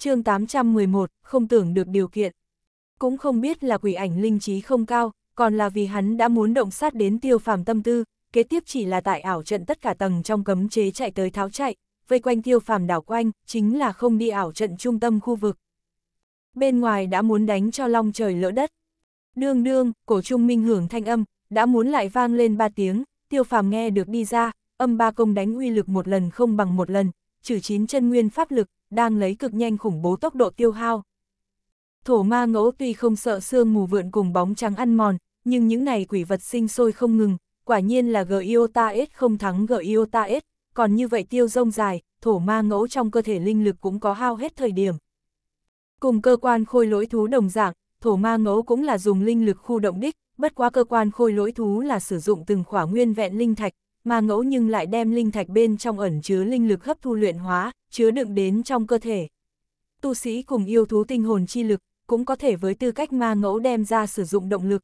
chương 811, không tưởng được điều kiện. Cũng không biết là quỷ ảnh linh trí không cao, còn là vì hắn đã muốn động sát đến tiêu phàm tâm tư, kế tiếp chỉ là tại ảo trận tất cả tầng trong cấm chế chạy tới tháo chạy, vây quanh tiêu phàm đảo quanh, chính là không đi ảo trận trung tâm khu vực. Bên ngoài đã muốn đánh cho long trời lỡ đất. Đương đương, cổ trung minh hưởng thanh âm, đã muốn lại vang lên ba tiếng, tiêu phàm nghe được đi ra, âm ba công đánh uy lực một lần không bằng một lần, trừ chín chân nguyên pháp lực, đang lấy cực nhanh khủng bố tốc độ tiêu hao. Thổ ma ngẫu tuy không sợ sương mù vượn cùng bóng trắng ăn mòn, nhưng những này quỷ vật sinh sôi không ngừng, quả nhiên là Giotas không thắng Giotas, còn như vậy tiêu rông dài, thổ ma ngẫu trong cơ thể linh lực cũng có hao hết thời điểm. Cùng cơ quan khôi lỗi thú đồng dạng, thổ ma ngẫu cũng là dùng linh lực khu động đích, bất quá cơ quan khôi lỗi thú là sử dụng từng khỏa nguyên vẹn linh thạch, ma ngẫu nhưng lại đem linh thạch bên trong ẩn chứa linh lực hấp thu luyện hóa, chứa đựng đến trong cơ thể. Tu sĩ cùng yêu thú tinh hồn chi lực, cũng có thể với tư cách ma ngẫu đem ra sử dụng động lực.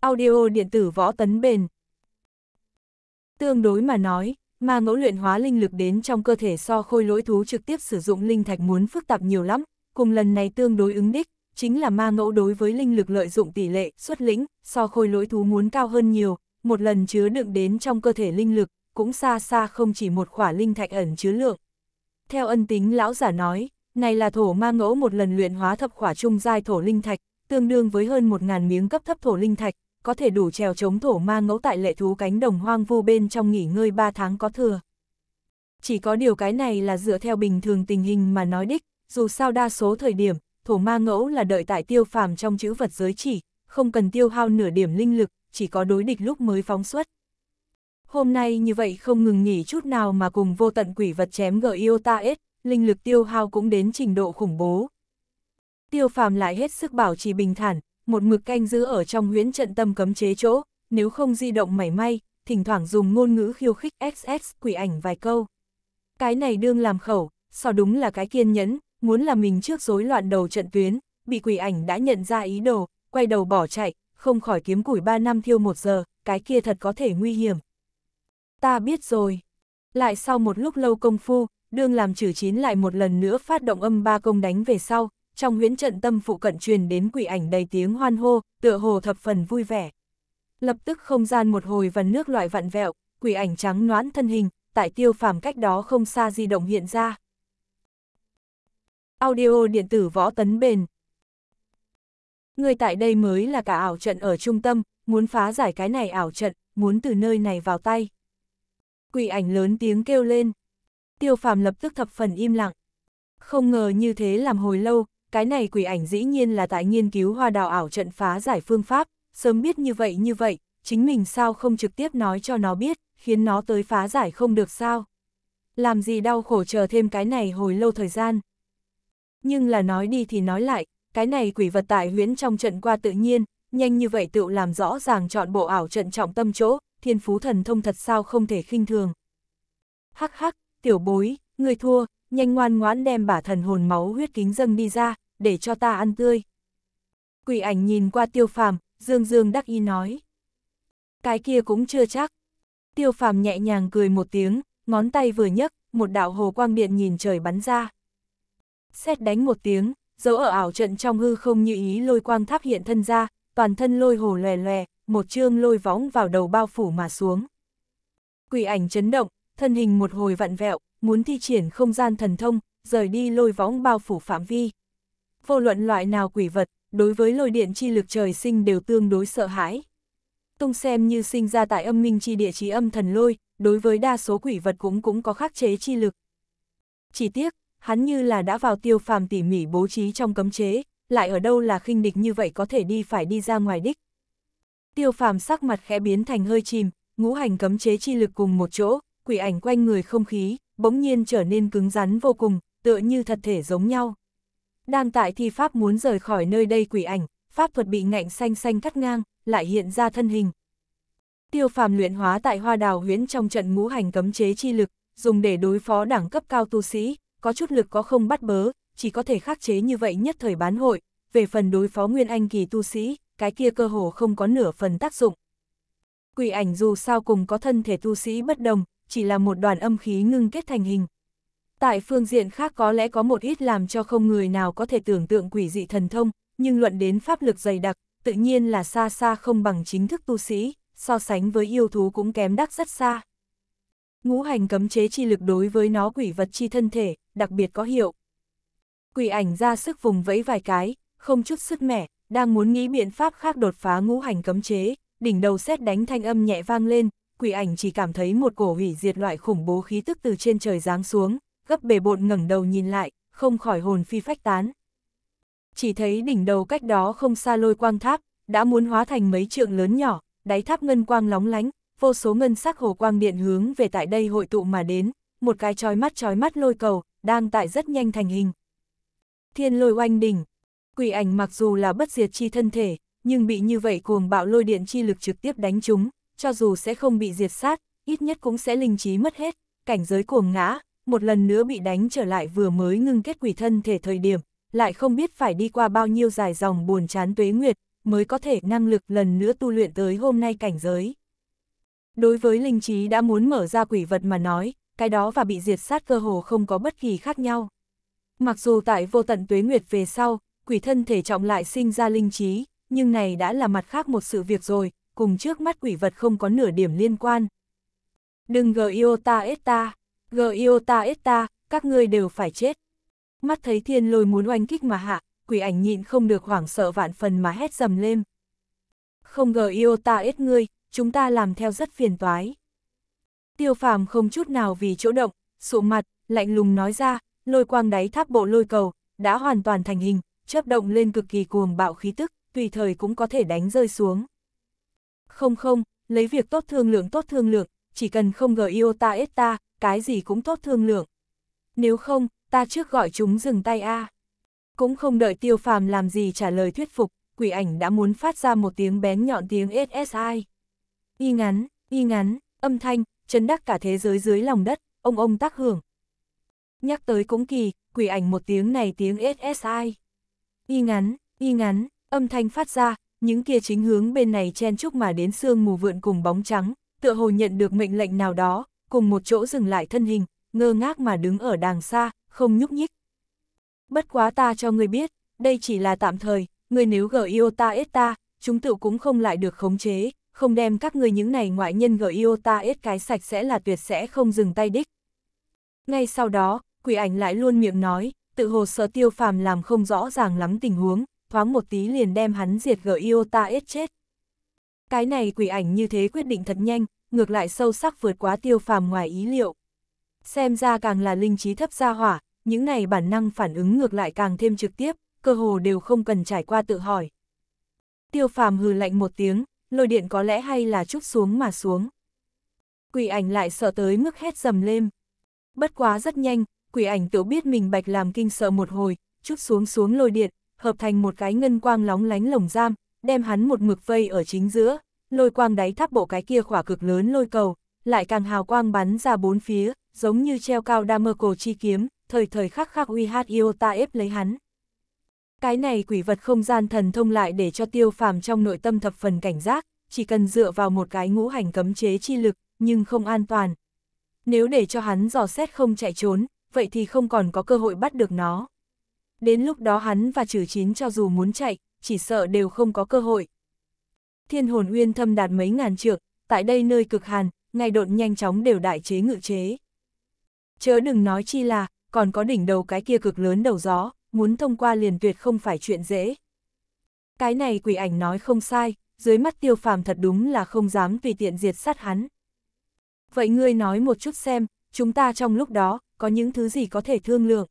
Audio điện tử võ tấn bền Tương đối mà nói, ma ngẫu luyện hóa linh lực đến trong cơ thể so khôi lỗi thú trực tiếp sử dụng linh thạch muốn phức tạp nhiều lắm, cùng lần này tương đối ứng đích, chính là ma ngẫu đối với linh lực lợi dụng tỷ lệ, xuất lĩnh, so khôi lỗi thú muốn cao hơn nhiều, một lần chứa đựng đến trong cơ thể linh lực, cũng xa xa không chỉ một khỏa linh thạch ẩn chứa lượng. Theo ân tính lão giả nói, này là thổ ma ngẫu một lần luyện hóa thập khỏa trung giai thổ linh thạch, tương đương với hơn 1.000 miếng cấp thấp thổ linh thạch, có thể đủ trèo chống thổ ma ngẫu tại lệ thú cánh đồng hoang vu bên trong nghỉ ngơi 3 tháng có thừa. Chỉ có điều cái này là dựa theo bình thường tình hình mà nói đích, dù sao đa số thời điểm, thổ ma ngẫu là đợi tại tiêu phàm trong chữ vật giới chỉ, không cần tiêu hao nửa điểm linh lực, chỉ có đối địch lúc mới phóng xuất hôm nay như vậy không ngừng nghỉ chút nào mà cùng vô tận quỷ vật chém gờ yêu ta ết, linh lực tiêu hao cũng đến trình độ khủng bố. Tiêu phàm lại hết sức bảo trì bình thản, một mực canh giữ ở trong huyễn trận tâm cấm chế chỗ, nếu không di động mảy may, thỉnh thoảng dùng ngôn ngữ khiêu khích ss quỷ ảnh vài câu. Cái này đương làm khẩu, so đúng là cái kiên nhẫn, muốn là mình trước rối loạn đầu trận tuyến, bị quỷ ảnh đã nhận ra ý đồ, quay đầu bỏ chạy, không khỏi kiếm củi 3 năm thiêu một giờ, cái kia thật có thể nguy hiểm ta biết rồi. Lại sau một lúc lâu công phu, đương làm chử chín lại một lần nữa phát động âm ba công đánh về sau, trong huyễn trận tâm phụ cận truyền đến quỷ ảnh đầy tiếng hoan hô, tựa hồ thập phần vui vẻ. Lập tức không gian một hồi vần nước loại vặn vẹo, quỷ ảnh trắng noãn thân hình, tại tiêu phàm cách đó không xa di động hiện ra. Audio điện tử võ tấn bền Người tại đây mới là cả ảo trận ở trung tâm, muốn phá giải cái này ảo trận, muốn từ nơi này vào tay. Quỷ ảnh lớn tiếng kêu lên. Tiêu phàm lập tức thập phần im lặng. Không ngờ như thế làm hồi lâu, cái này quỷ ảnh dĩ nhiên là tại nghiên cứu hoa đào ảo trận phá giải phương pháp, sớm biết như vậy như vậy, chính mình sao không trực tiếp nói cho nó biết, khiến nó tới phá giải không được sao. Làm gì đau khổ chờ thêm cái này hồi lâu thời gian. Nhưng là nói đi thì nói lại, cái này quỷ vật tại huyễn trong trận qua tự nhiên, nhanh như vậy tự làm rõ ràng chọn bộ ảo trận trọng tâm chỗ, thiên phú thần thông thật sao không thể khinh thường. Hắc hắc, tiểu bối, người thua, nhanh ngoan ngoãn đem bả thần hồn máu huyết kính dâng đi ra, để cho ta ăn tươi. Quỷ ảnh nhìn qua tiêu phàm, dương dương đắc ý nói. Cái kia cũng chưa chắc. Tiêu phàm nhẹ nhàng cười một tiếng, ngón tay vừa nhấc, một đạo hồ quang điện nhìn trời bắn ra. Xét đánh một tiếng, dấu ở ảo trận trong hư không như ý lôi quang tháp hiện thân ra, toàn thân lôi hồ lòe lòe, một chương lôi võng vào đầu bao phủ mà xuống. Quỷ ảnh chấn động, thân hình một hồi vặn vẹo, muốn thi triển không gian thần thông, rời đi lôi võng bao phủ phạm vi. Vô luận loại nào quỷ vật, đối với lôi điện chi lực trời sinh đều tương đối sợ hãi. Tung xem như sinh ra tại âm minh chi địa chí âm thần lôi, đối với đa số quỷ vật cũng cũng có khắc chế chi lực. Chỉ tiếc, hắn như là đã vào tiêu phàm tỉ mỉ bố trí trong cấm chế, lại ở đâu là khinh địch như vậy có thể đi phải đi ra ngoài đích, tiêu phàm sắc mặt khẽ biến thành hơi chìm, ngũ hành cấm chế chi lực cùng một chỗ, quỷ ảnh quanh người không khí, bỗng nhiên trở nên cứng rắn vô cùng, tựa như thật thể giống nhau. Đang tại thi pháp muốn rời khỏi nơi đây quỷ ảnh, pháp thuật bị ngạnh xanh xanh cắt ngang, lại hiện ra thân hình. Tiêu phàm luyện hóa tại hoa đào huyễn trong trận ngũ hành cấm chế chi lực, dùng để đối phó đẳng cấp cao tu sĩ, có chút lực có không bắt bớ, chỉ có thể khắc chế như vậy nhất thời bán hội, về phần đối phó nguyên anh kỳ tu sĩ, cái kia cơ hồ không có nửa phần tác dụng. Quỷ ảnh dù sao cùng có thân thể tu sĩ bất đồng, chỉ là một đoàn âm khí ngưng kết thành hình. Tại phương diện khác có lẽ có một ít làm cho không người nào có thể tưởng tượng quỷ dị thần thông, nhưng luận đến pháp lực dày đặc, tự nhiên là xa xa không bằng chính thức tu sĩ, so sánh với yêu thú cũng kém đắc rất xa. Ngũ hành cấm chế chi lực đối với nó quỷ vật chi thân thể, đặc biệt có hiệu. Quỷ ảnh ra sức vùng vẫy vài cái, không chút sức mẻ, đang muốn nghĩ biện pháp khác đột phá ngũ hành cấm chế, đỉnh đầu xét đánh thanh âm nhẹ vang lên, quỷ ảnh chỉ cảm thấy một cổ hủy diệt loại khủng bố khí tức từ trên trời giáng xuống, gấp bề bộn ngẩng đầu nhìn lại, không khỏi hồn phi phách tán. Chỉ thấy đỉnh đầu cách đó không xa lôi quang tháp, đã muốn hóa thành mấy trượng lớn nhỏ, đáy tháp ngân quang lóng lánh, vô số ngân sắc hồ quang điện hướng về tại đây hội tụ mà đến, một cái chói mắt chói mắt lôi cầu, đang tại rất nhanh thành hình. Thiên lôi oanh đỉnh, quỷ ảnh mặc dù là bất diệt chi thân thể, nhưng bị như vậy cuồng bạo lôi điện chi lực trực tiếp đánh chúng, cho dù sẽ không bị diệt sát, ít nhất cũng sẽ linh trí mất hết, cảnh giới cuồng ngã, một lần nữa bị đánh trở lại vừa mới ngưng kết quỷ thân thể thời điểm, lại không biết phải đi qua bao nhiêu dài dòng buồn chán tuế nguyệt, mới có thể năng lực lần nữa tu luyện tới hôm nay cảnh giới. Đối với linh trí đã muốn mở ra quỷ vật mà nói, cái đó và bị diệt sát cơ hồ không có bất kỳ khác nhau. Mặc dù tại vô tận tuế nguyệt về sau, quỷ thân thể trọng lại sinh ra linh trí, nhưng này đã là mặt khác một sự việc rồi, cùng trước mắt quỷ vật không có nửa điểm liên quan. Đừng gờ yêu ta ết ta, gờ yêu ta ết ta, các ngươi đều phải chết. Mắt thấy thiên lôi muốn oanh kích mà hạ, quỷ ảnh nhịn không được hoảng sợ vạn phần mà hét dầm lên. Không gờ yêu ta ết ngươi, chúng ta làm theo rất phiền toái. Tiêu phàm không chút nào vì chỗ động, sụ mặt, lạnh lùng nói ra, lôi quang đáy tháp bộ lôi cầu, đã hoàn toàn thành hình, chớp động lên cực kỳ cuồng bạo khí tức, tùy thời cũng có thể đánh rơi xuống. Không không, lấy việc tốt thương lượng tốt thương lượng, chỉ cần không gờ yêu ta ết ta, cái gì cũng tốt thương lượng. Nếu không, ta trước gọi chúng dừng tay a. Cũng không đợi tiêu phàm làm gì trả lời thuyết phục, quỷ ảnh đã muốn phát ra một tiếng bén nhọn tiếng SSI. Y ngắn, y ngắn, âm thanh, chấn đắc cả thế giới dưới lòng đất, ông ông tác hưởng. Nhắc tới cũng kỳ, quỷ ảnh một tiếng này tiếng SSI y ngắn, y ngắn, âm thanh phát ra, những kia chính hướng bên này chen chúc mà đến sương mù vượn cùng bóng trắng, tựa hồ nhận được mệnh lệnh nào đó, cùng một chỗ dừng lại thân hình, ngơ ngác mà đứng ở đàng xa, không nhúc nhích. Bất quá ta cho người biết, đây chỉ là tạm thời, người nếu gở yêu ta ết ta, chúng tự cũng không lại được khống chế, không đem các người những này ngoại nhân gở yêu ta ết cái sạch sẽ là tuyệt sẽ không dừng tay đích. Ngay sau đó, quỷ ảnh lại luôn miệng nói, tự hồ sợ tiêu phàm làm không rõ ràng lắm tình huống, thoáng một tí liền đem hắn diệt gở Iota ết chết. Cái này quỷ ảnh như thế quyết định thật nhanh, ngược lại sâu sắc vượt quá tiêu phàm ngoài ý liệu. Xem ra càng là linh trí thấp gia hỏa, những này bản năng phản ứng ngược lại càng thêm trực tiếp, cơ hồ đều không cần trải qua tự hỏi. Tiêu phàm hừ lạnh một tiếng, lôi điện có lẽ hay là chút xuống mà xuống. Quỷ ảnh lại sợ tới mức hét dầm lên. Bất quá rất nhanh, quỷ ảnh tiểu biết mình bạch làm kinh sợ một hồi, chút xuống xuống lôi điện, hợp thành một cái ngân quang lóng lánh lồng giam, đem hắn một mực vây ở chính giữa, lôi quang đáy tháp bộ cái kia khỏa cực lớn lôi cầu, lại càng hào quang bắn ra bốn phía, giống như treo cao đa mơ cổ chi kiếm, thời thời khắc khắc uy hát yêu ta ép lấy hắn. Cái này quỷ vật không gian thần thông lại để cho tiêu phàm trong nội tâm thập phần cảnh giác, chỉ cần dựa vào một cái ngũ hành cấm chế chi lực, nhưng không an toàn. Nếu để cho hắn dò xét không chạy trốn, vậy thì không còn có cơ hội bắt được nó. Đến lúc đó hắn và trừ chín cho dù muốn chạy, chỉ sợ đều không có cơ hội. Thiên hồn uyên thâm đạt mấy ngàn trượng, tại đây nơi cực hàn, ngay độn nhanh chóng đều đại chế ngự chế. Chớ đừng nói chi là, còn có đỉnh đầu cái kia cực lớn đầu gió, muốn thông qua liền tuyệt không phải chuyện dễ. Cái này quỷ ảnh nói không sai, dưới mắt tiêu phàm thật đúng là không dám tùy tiện diệt sát hắn. Vậy ngươi nói một chút xem, chúng ta trong lúc đó, có những thứ gì có thể thương lượng.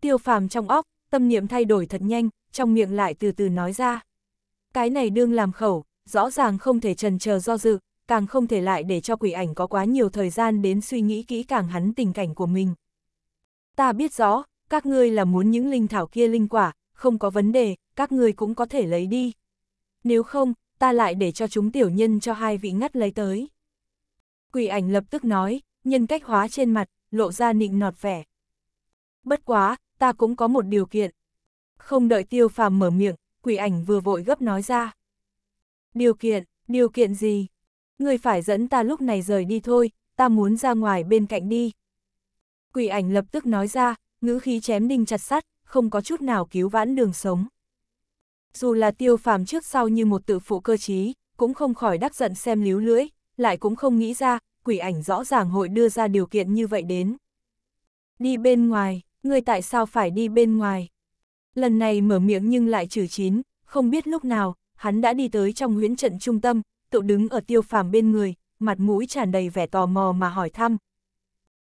Tiêu phàm trong óc, tâm niệm thay đổi thật nhanh, trong miệng lại từ từ nói ra. Cái này đương làm khẩu, rõ ràng không thể trần chờ do dự, càng không thể lại để cho quỷ ảnh có quá nhiều thời gian đến suy nghĩ kỹ càng hắn tình cảnh của mình. Ta biết rõ, các ngươi là muốn những linh thảo kia linh quả, không có vấn đề, các ngươi cũng có thể lấy đi. Nếu không, ta lại để cho chúng tiểu nhân cho hai vị ngắt lấy tới. Quỷ ảnh lập tức nói, nhân cách hóa trên mặt, lộ ra nịnh nọt vẻ. Bất quá, ta cũng có một điều kiện. Không đợi tiêu phàm mở miệng, quỷ ảnh vừa vội gấp nói ra. Điều kiện, điều kiện gì? Người phải dẫn ta lúc này rời đi thôi, ta muốn ra ngoài bên cạnh đi. Quỷ ảnh lập tức nói ra, ngữ khí chém đinh chặt sắt, không có chút nào cứu vãn đường sống. Dù là tiêu phàm trước sau như một tự phụ cơ trí, cũng không khỏi đắc giận xem líu lưỡi, lại cũng không nghĩ ra, quỷ ảnh rõ ràng hội đưa ra điều kiện như vậy đến. Đi bên ngoài, người tại sao phải đi bên ngoài? Lần này mở miệng nhưng lại trừ chín, không biết lúc nào, hắn đã đi tới trong huyễn trận trung tâm, tự đứng ở tiêu phàm bên người, mặt mũi tràn đầy vẻ tò mò mà hỏi thăm.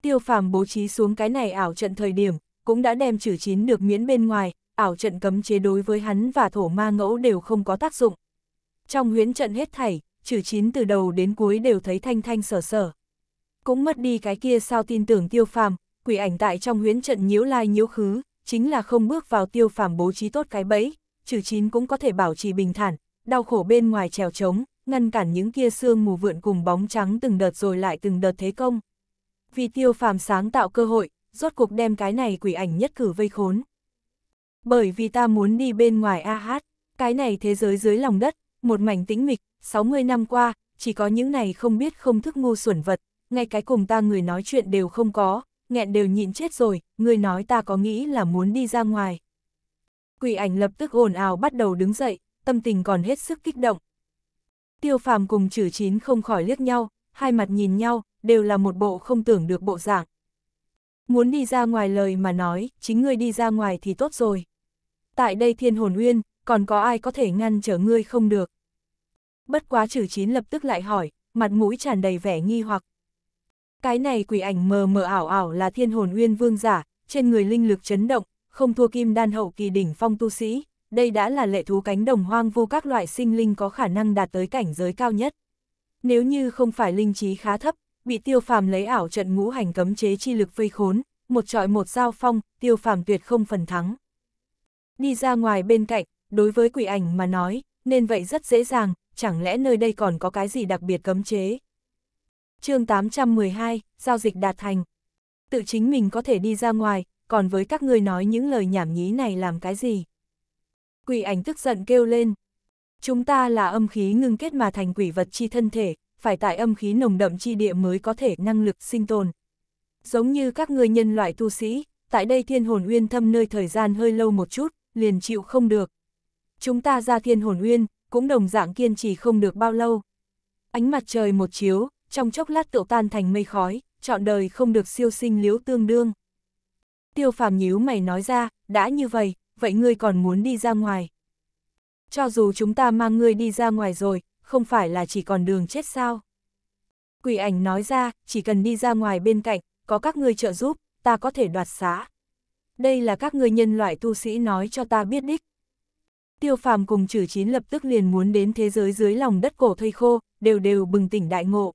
Tiêu phàm bố trí xuống cái này ảo trận thời điểm, cũng đã đem trừ chín được miễn bên ngoài, ảo trận cấm chế đối với hắn và thổ ma ngẫu đều không có tác dụng. Trong huyễn trận hết thảy, trừ chín từ đầu đến cuối đều thấy thanh thanh sở sở. Cũng mất đi cái kia sao tin tưởng tiêu phàm, quỷ ảnh tại trong huyễn trận nhiễu lai nhiễu khứ, chính là không bước vào tiêu phàm bố trí tốt cái bẫy, trừ chín cũng có thể bảo trì bình thản, đau khổ bên ngoài trèo trống, ngăn cản những kia xương mù vượn cùng bóng trắng từng đợt rồi lại từng đợt thế công. Vì tiêu phàm sáng tạo cơ hội, rốt cuộc đem cái này quỷ ảnh nhất cử vây khốn. Bởi vì ta muốn đi bên ngoài A hát, cái này thế giới dưới lòng đất, một mảnh tĩnh mịch, 60 năm qua, chỉ có những này không biết không thức ngu xuẩn vật, ngay cái cùng ta người nói chuyện đều không có, nghẹn đều nhịn chết rồi, người nói ta có nghĩ là muốn đi ra ngoài. Quỷ ảnh lập tức ồn ào bắt đầu đứng dậy, tâm tình còn hết sức kích động. Tiêu phàm cùng chử chín không khỏi liếc nhau, hai mặt nhìn nhau, đều là một bộ không tưởng được bộ dạng. Muốn đi ra ngoài lời mà nói, chính ngươi đi ra ngoài thì tốt rồi. Tại đây thiên hồn uyên, còn có ai có thể ngăn trở ngươi không được. Bất quá trừ chín lập tức lại hỏi, mặt mũi tràn đầy vẻ nghi hoặc. Cái này quỷ ảnh mờ mờ ảo ảo là thiên hồn uyên vương giả, trên người linh lực chấn động, không thua kim đan hậu kỳ đỉnh phong tu sĩ, đây đã là lệ thú cánh đồng hoang vô các loại sinh linh có khả năng đạt tới cảnh giới cao nhất. Nếu như không phải linh trí khá thấp, bị tiêu phàm lấy ảo trận ngũ hành cấm chế chi lực vây khốn, một trọi một giao phong, tiêu phàm tuyệt không phần thắng. Đi ra ngoài bên cạnh, đối với quỷ ảnh mà nói, nên vậy rất dễ dàng, chẳng lẽ nơi đây còn có cái gì đặc biệt cấm chế? chương 812, giao dịch đạt thành. Tự chính mình có thể đi ra ngoài, còn với các ngươi nói những lời nhảm nhí này làm cái gì? Quỷ ảnh tức giận kêu lên. Chúng ta là âm khí ngưng kết mà thành quỷ vật chi thân thể, phải tại âm khí nồng đậm chi địa mới có thể năng lực sinh tồn. Giống như các ngươi nhân loại tu sĩ, tại đây thiên hồn uyên thâm nơi thời gian hơi lâu một chút, liền chịu không được. Chúng ta ra thiên hồn uyên, cũng đồng dạng kiên trì không được bao lâu. Ánh mặt trời một chiếu, trong chốc lát tựu tan thành mây khói, trọn đời không được siêu sinh liếu tương đương. Tiêu phàm nhíu mày nói ra, đã như vậy, vậy ngươi còn muốn đi ra ngoài. Cho dù chúng ta mang ngươi đi ra ngoài rồi, không phải là chỉ còn đường chết sao. Quỷ ảnh nói ra, chỉ cần đi ra ngoài bên cạnh, có các ngươi trợ giúp, ta có thể đoạt xá. Đây là các ngươi nhân loại tu sĩ nói cho ta biết đích tiêu phàm cùng trừ chín lập tức liền muốn đến thế giới dưới lòng đất cổ thây khô, đều đều bừng tỉnh đại ngộ.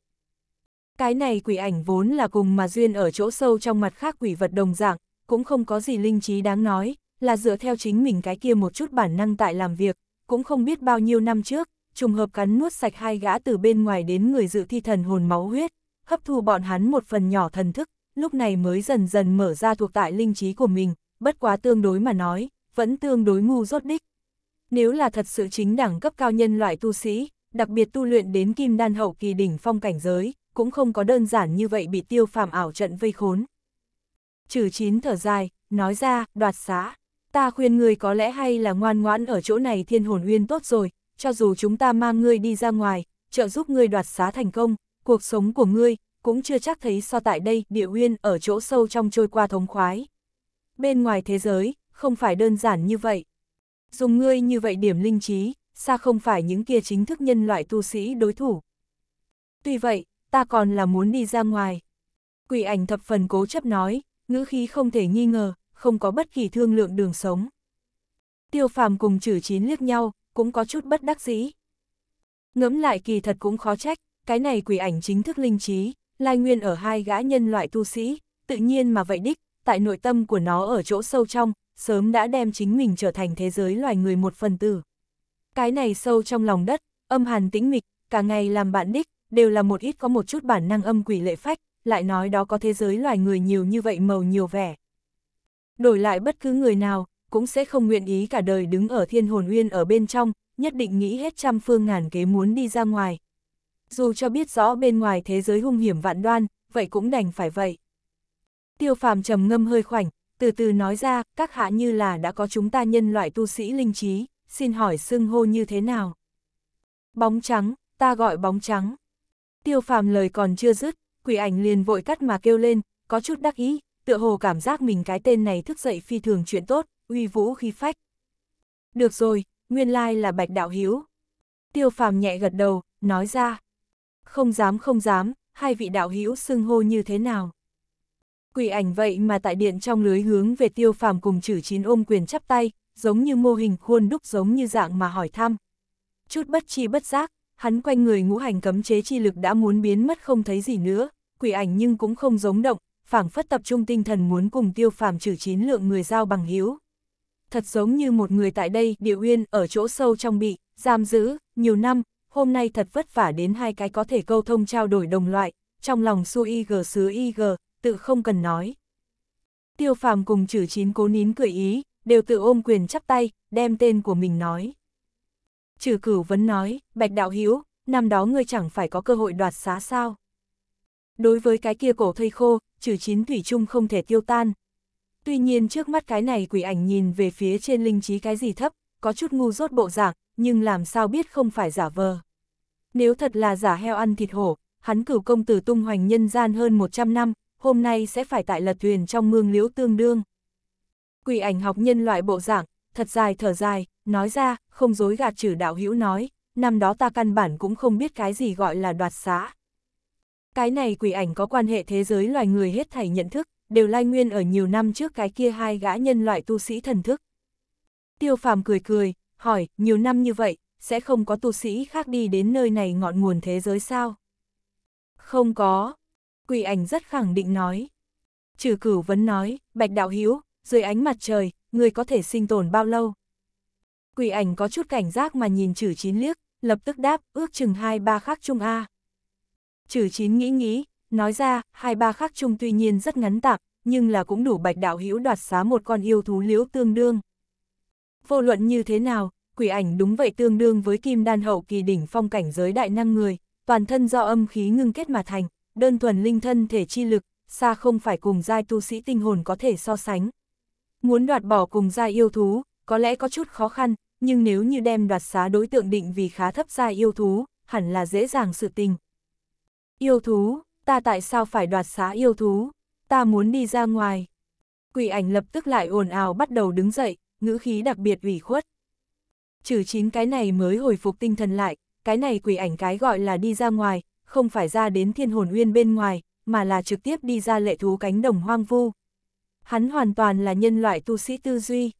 Cái này quỷ ảnh vốn là cùng mà duyên ở chỗ sâu trong mặt khác quỷ vật đồng dạng, cũng không có gì linh trí đáng nói, là dựa theo chính mình cái kia một chút bản năng tại làm việc, cũng không biết bao nhiêu năm trước, trùng hợp cắn nuốt sạch hai gã từ bên ngoài đến người dự thi thần hồn máu huyết, hấp thu bọn hắn một phần nhỏ thần thức, lúc này mới dần dần mở ra thuộc tại linh trí của mình, bất quá tương đối mà nói, vẫn tương đối ngu rốt đích, nếu là thật sự chính đẳng cấp cao nhân loại tu sĩ, đặc biệt tu luyện đến kim đan hậu kỳ đỉnh phong cảnh giới, cũng không có đơn giản như vậy bị tiêu phàm ảo trận vây khốn. Trừ chín thở dài, nói ra, đoạt xã, ta khuyên người có lẽ hay là ngoan ngoãn ở chỗ này thiên hồn uyên tốt rồi, cho dù chúng ta mang ngươi đi ra ngoài, trợ giúp ngươi đoạt xá thành công, cuộc sống của ngươi cũng chưa chắc thấy so tại đây địa uyên ở chỗ sâu trong trôi qua thống khoái. Bên ngoài thế giới, không phải đơn giản như vậy. Dùng ngươi như vậy điểm linh trí, xa không phải những kia chính thức nhân loại tu sĩ đối thủ. Tuy vậy, ta còn là muốn đi ra ngoài. Quỷ ảnh thập phần cố chấp nói, ngữ khí không thể nghi ngờ, không có bất kỳ thương lượng đường sống. Tiêu phàm cùng chử chín liếc nhau, cũng có chút bất đắc dĩ. Ngẫm lại kỳ thật cũng khó trách, cái này quỷ ảnh chính thức linh trí, lai nguyên ở hai gã nhân loại tu sĩ, tự nhiên mà vậy đích, tại nội tâm của nó ở chỗ sâu trong, sớm đã đem chính mình trở thành thế giới loài người một phần tử. Cái này sâu trong lòng đất, âm hàn tĩnh mịch, cả ngày làm bạn đích, đều là một ít có một chút bản năng âm quỷ lệ phách, lại nói đó có thế giới loài người nhiều như vậy màu nhiều vẻ. Đổi lại bất cứ người nào, cũng sẽ không nguyện ý cả đời đứng ở thiên hồn uyên ở bên trong, nhất định nghĩ hết trăm phương ngàn kế muốn đi ra ngoài. Dù cho biết rõ bên ngoài thế giới hung hiểm vạn đoan, vậy cũng đành phải vậy. Tiêu phàm trầm ngâm hơi khoảnh, từ từ nói ra, các hạ như là đã có chúng ta nhân loại tu sĩ linh trí, xin hỏi xưng hô như thế nào? Bóng trắng, ta gọi bóng trắng. Tiêu phàm lời còn chưa dứt, quỷ ảnh liền vội cắt mà kêu lên, có chút đắc ý, tựa hồ cảm giác mình cái tên này thức dậy phi thường chuyện tốt, uy vũ khí phách. Được rồi, nguyên lai là bạch đạo hiếu. Tiêu phàm nhẹ gật đầu, nói ra. Không dám không dám, hai vị đạo hiếu xưng hô như thế nào? Quỷ ảnh vậy mà tại điện trong lưới hướng về tiêu phàm cùng chử chín ôm quyền chắp tay, giống như mô hình khuôn đúc giống như dạng mà hỏi thăm. Chút bất chi bất giác, hắn quanh người ngũ hành cấm chế chi lực đã muốn biến mất không thấy gì nữa, quỷ ảnh nhưng cũng không giống động, phảng phất tập trung tinh thần muốn cùng tiêu phàm trừ chín lượng người giao bằng hiếu. Thật giống như một người tại đây, địa uyên, ở chỗ sâu trong bị, giam giữ, nhiều năm, hôm nay thật vất vả đến hai cái có thể câu thông trao đổi đồng loại, trong lòng su y g sứ y g, tự không cần nói. Tiêu phàm cùng chử chín cố nín cười ý, đều tự ôm quyền chắp tay, đem tên của mình nói. Chử cửu vấn nói, bạch đạo hữu năm đó ngươi chẳng phải có cơ hội đoạt xá sao. Đối với cái kia cổ thây khô, trừ chín thủy chung không thể tiêu tan. Tuy nhiên trước mắt cái này quỷ ảnh nhìn về phía trên linh trí cái gì thấp, có chút ngu rốt bộ dạng, nhưng làm sao biết không phải giả vờ. Nếu thật là giả heo ăn thịt hổ, hắn cửu công tử tung hoành nhân gian hơn 100 năm, hôm nay sẽ phải tại lật thuyền trong mương liễu tương đương. Quỷ ảnh học nhân loại bộ dạng, thật dài thở dài, nói ra, không dối gạt trừ đạo hữu nói, năm đó ta căn bản cũng không biết cái gì gọi là đoạt xá. Cái này quỷ ảnh có quan hệ thế giới loài người hết thảy nhận thức, đều lai nguyên ở nhiều năm trước cái kia hai gã nhân loại tu sĩ thần thức. Tiêu phàm cười cười, hỏi, nhiều năm như vậy, sẽ không có tu sĩ khác đi đến nơi này ngọn nguồn thế giới sao? Không có, quỷ ảnh rất khẳng định nói. Trừ cửu vấn nói, bạch đạo hiếu dưới ánh mặt trời, người có thể sinh tồn bao lâu? Quỷ ảnh có chút cảnh giác mà nhìn trừ chín liếc, lập tức đáp, ước chừng hai ba khắc chung A. Trừ chín nghĩ nghĩ, nói ra, hai ba khắc chung tuy nhiên rất ngắn tạp, nhưng là cũng đủ bạch đạo hiếu đoạt xá một con yêu thú liễu tương đương. Vô luận như thế nào, quỷ ảnh đúng vậy tương đương với kim đan hậu kỳ đỉnh phong cảnh giới đại năng người, toàn thân do âm khí ngưng kết mà thành, đơn thuần linh thân thể chi lực, xa không phải cùng giai tu sĩ tinh hồn có thể so sánh. Muốn đoạt bỏ cùng giai yêu thú, có lẽ có chút khó khăn, nhưng nếu như đem đoạt xá đối tượng định vì khá thấp giai yêu thú, hẳn là dễ dàng sự tình. Yêu thú, ta tại sao phải đoạt xá yêu thú? Ta muốn đi ra ngoài. Quỷ ảnh lập tức lại ồn ào bắt đầu đứng dậy, ngữ khí đặc biệt ủy khuất. Trừ chín cái này mới hồi phục tinh thần lại, cái này quỷ ảnh cái gọi là đi ra ngoài, không phải ra đến thiên hồn uyên bên ngoài, mà là trực tiếp đi ra lệ thú cánh đồng hoang vu. Hắn hoàn toàn là nhân loại tu sĩ tư duy.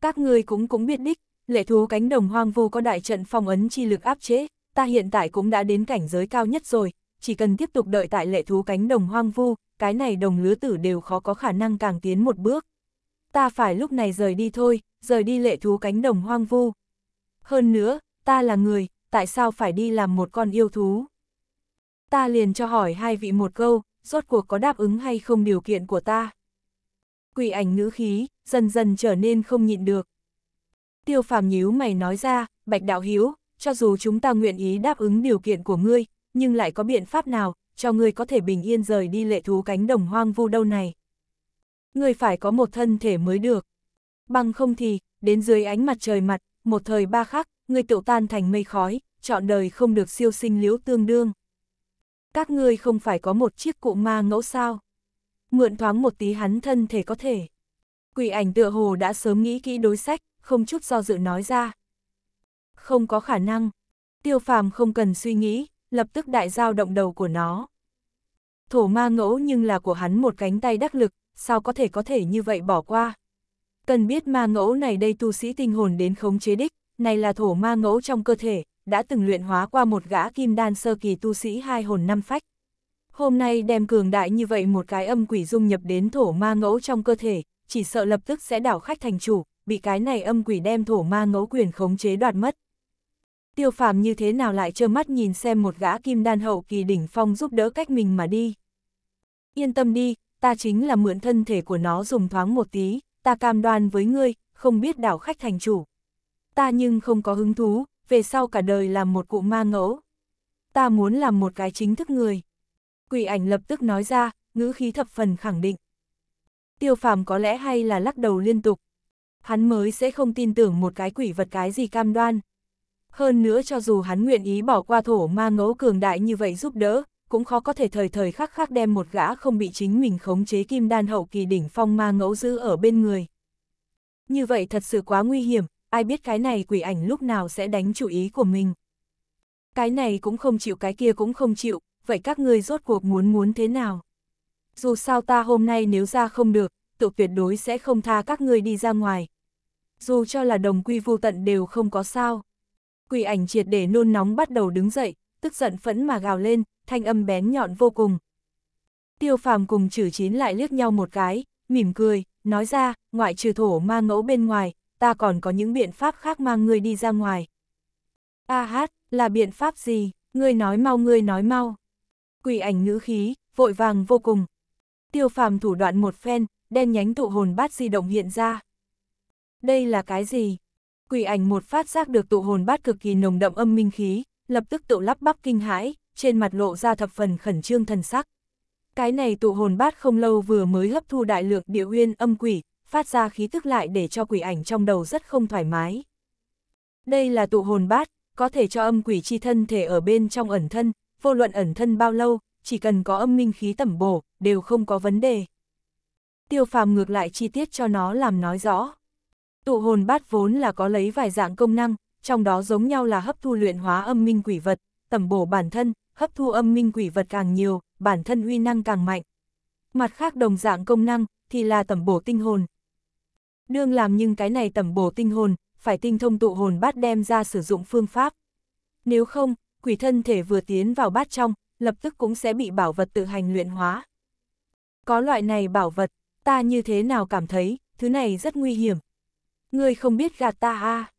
Các người cũng cũng biết đích, lệ thú cánh đồng hoang vu có đại trận phòng ấn chi lực áp chế, ta hiện tại cũng đã đến cảnh giới cao nhất rồi, chỉ cần tiếp tục đợi tại lệ thú cánh đồng hoang vu, cái này đồng lứa tử đều khó có khả năng càng tiến một bước. Ta phải lúc này rời đi thôi, rời đi lệ thú cánh đồng hoang vu. Hơn nữa, ta là người, tại sao phải đi làm một con yêu thú? ta liền cho hỏi hai vị một câu, rốt cuộc có đáp ứng hay không điều kiện của ta. Quỷ ảnh ngữ khí, dần dần trở nên không nhịn được. Tiêu phàm nhíu mày nói ra, bạch đạo hiếu, cho dù chúng ta nguyện ý đáp ứng điều kiện của ngươi, nhưng lại có biện pháp nào, cho ngươi có thể bình yên rời đi lệ thú cánh đồng hoang vu đâu này. Ngươi phải có một thân thể mới được. Bằng không thì, đến dưới ánh mặt trời mặt, một thời ba khắc, ngươi tự tan thành mây khói, chọn đời không được siêu sinh liễu tương đương các ngươi không phải có một chiếc cụ ma ngẫu sao. Mượn thoáng một tí hắn thân thể có thể. Quỷ ảnh tựa hồ đã sớm nghĩ kỹ đối sách, không chút do dự nói ra. Không có khả năng. Tiêu phàm không cần suy nghĩ, lập tức đại giao động đầu của nó. Thổ ma ngẫu nhưng là của hắn một cánh tay đắc lực, sao có thể có thể như vậy bỏ qua. Cần biết ma ngẫu này đây tu sĩ tinh hồn đến khống chế đích, này là thổ ma ngẫu trong cơ thể, đã từng luyện hóa qua một gã kim đan sơ kỳ tu sĩ hai hồn năm phách. Hôm nay đem cường đại như vậy một cái âm quỷ dung nhập đến thổ ma ngẫu trong cơ thể, chỉ sợ lập tức sẽ đảo khách thành chủ, bị cái này âm quỷ đem thổ ma ngẫu quyền khống chế đoạt mất. Tiêu phàm như thế nào lại trơ mắt nhìn xem một gã kim đan hậu kỳ đỉnh phong giúp đỡ cách mình mà đi. Yên tâm đi, ta chính là mượn thân thể của nó dùng thoáng một tí, ta cam đoan với ngươi, không biết đảo khách thành chủ. Ta nhưng không có hứng thú, về sau cả đời làm một cụ ma ngẫu. Ta muốn làm một cái chính thức người. Quỷ ảnh lập tức nói ra, ngữ khí thập phần khẳng định. Tiêu phàm có lẽ hay là lắc đầu liên tục. Hắn mới sẽ không tin tưởng một cái quỷ vật cái gì cam đoan. Hơn nữa cho dù hắn nguyện ý bỏ qua thổ ma ngẫu cường đại như vậy giúp đỡ, cũng khó có thể thời thời khắc khắc đem một gã không bị chính mình khống chế kim đan hậu kỳ đỉnh phong ma ngẫu giữ ở bên người. Như vậy thật sự quá nguy hiểm, ai biết cái này quỷ ảnh lúc nào sẽ đánh chủ ý của mình. Cái này cũng không chịu cái kia cũng không chịu, vậy các ngươi rốt cuộc muốn muốn thế nào? Dù sao ta hôm nay nếu ra không được, tự tuyệt đối sẽ không tha các ngươi đi ra ngoài. Dù cho là đồng quy vô tận đều không có sao. Quỷ ảnh triệt để nôn nóng bắt đầu đứng dậy, tức giận phẫn mà gào lên, thanh âm bén nhọn vô cùng. Tiêu phàm cùng chử chín lại liếc nhau một cái, mỉm cười, nói ra, ngoại trừ thổ ma ngẫu bên ngoài, ta còn có những biện pháp khác mang ngươi đi ra ngoài. A à hát, là biện pháp gì, ngươi nói mau ngươi nói mau. Quỷ ảnh ngữ khí, vội vàng vô cùng. Tiêu phàm thủ đoạn một phen, đen nhánh tụ hồn bát di động hiện ra. Đây là cái gì? Quỷ ảnh một phát giác được tụ hồn bát cực kỳ nồng đậm âm minh khí, lập tức tự lắp bắp kinh hãi, trên mặt lộ ra thập phần khẩn trương thần sắc. Cái này tụ hồn bát không lâu vừa mới hấp thu đại lượng địa huyên âm quỷ, phát ra khí tức lại để cho quỷ ảnh trong đầu rất không thoải mái. Đây là tụ hồn bát, có thể cho âm quỷ chi thân thể ở bên trong ẩn thân, vô luận ẩn thân bao lâu, chỉ cần có âm minh khí tẩm bổ, đều không có vấn đề. Tiêu phàm ngược lại chi tiết cho nó làm nói rõ. Tụ hồn bát vốn là có lấy vài dạng công năng, trong đó giống nhau là hấp thu luyện hóa âm minh quỷ vật, tẩm bổ bản thân, hấp thu âm minh quỷ vật càng nhiều, bản thân huy năng càng mạnh. Mặt khác đồng dạng công năng thì là tẩm bổ tinh hồn, nương làm nhưng cái này tẩm bổ tinh hồn, phải tinh thông tụ hồn bát đem ra sử dụng phương pháp. Nếu không, quỷ thân thể vừa tiến vào bát trong, lập tức cũng sẽ bị bảo vật tự hành luyện hóa. Có loại này bảo vật, ta như thế nào cảm thấy, thứ này rất nguy hiểm. người không biết gạt ta a à.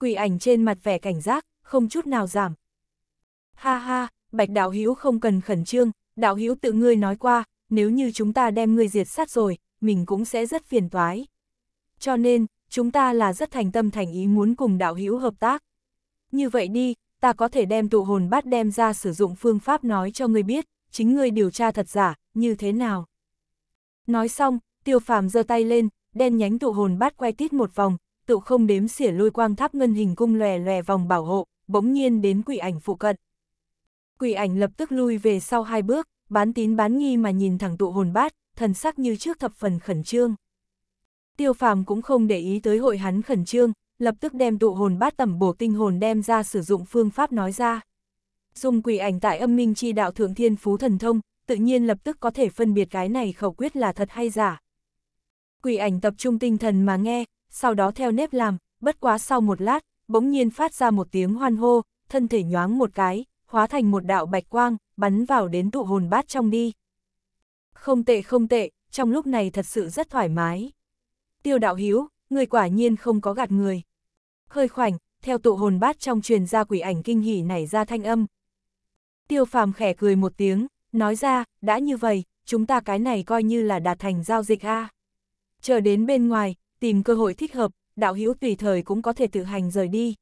Quỷ ảnh trên mặt vẻ cảnh giác, không chút nào giảm. Ha ha, bạch đạo hữu không cần khẩn trương, đạo hữu tự ngươi nói qua, nếu như chúng ta đem ngươi diệt sát rồi, mình cũng sẽ rất phiền toái. Cho nên, chúng ta là rất thành tâm thành ý muốn cùng đạo hữu hợp tác. Như vậy đi, ta có thể đem tụ hồn bát đem ra sử dụng phương pháp nói cho ngươi biết, chính ngươi điều tra thật giả, như thế nào. Nói xong, tiêu phàm giơ tay lên, đen nhánh tụ hồn bát quay tít một vòng, tự không đếm xỉa lôi quang tháp ngân hình cung lòe lòe vòng bảo hộ, bỗng nhiên đến quỷ ảnh phụ cận. Quỷ ảnh lập tức lui về sau hai bước, bán tín bán nghi mà nhìn thẳng tụ hồn bát, thần sắc như trước thập phần khẩn trương. Tiêu phàm cũng không để ý tới hội hắn khẩn trương, lập tức đem tụ hồn bát tẩm bổ tinh hồn đem ra sử dụng phương pháp nói ra. Dùng quỷ ảnh tại âm minh chi đạo thượng thiên phú thần thông, tự nhiên lập tức có thể phân biệt cái này khẩu quyết là thật hay giả. Quỷ ảnh tập trung tinh thần mà nghe, sau đó theo nếp làm, bất quá sau một lát, bỗng nhiên phát ra một tiếng hoan hô, thân thể nhoáng một cái, hóa thành một đạo bạch quang, bắn vào đến tụ hồn bát trong đi. Không tệ không tệ, trong lúc này thật sự rất thoải mái tiêu đạo hiếu, người quả nhiên không có gạt người. Hơi khoảnh, theo tụ hồn bát trong truyền ra quỷ ảnh kinh hỉ này ra thanh âm. Tiêu phàm khẽ cười một tiếng, nói ra, đã như vậy, chúng ta cái này coi như là đạt thành giao dịch a. Chờ đến bên ngoài, tìm cơ hội thích hợp, đạo hữu tùy thời cũng có thể tự hành rời đi.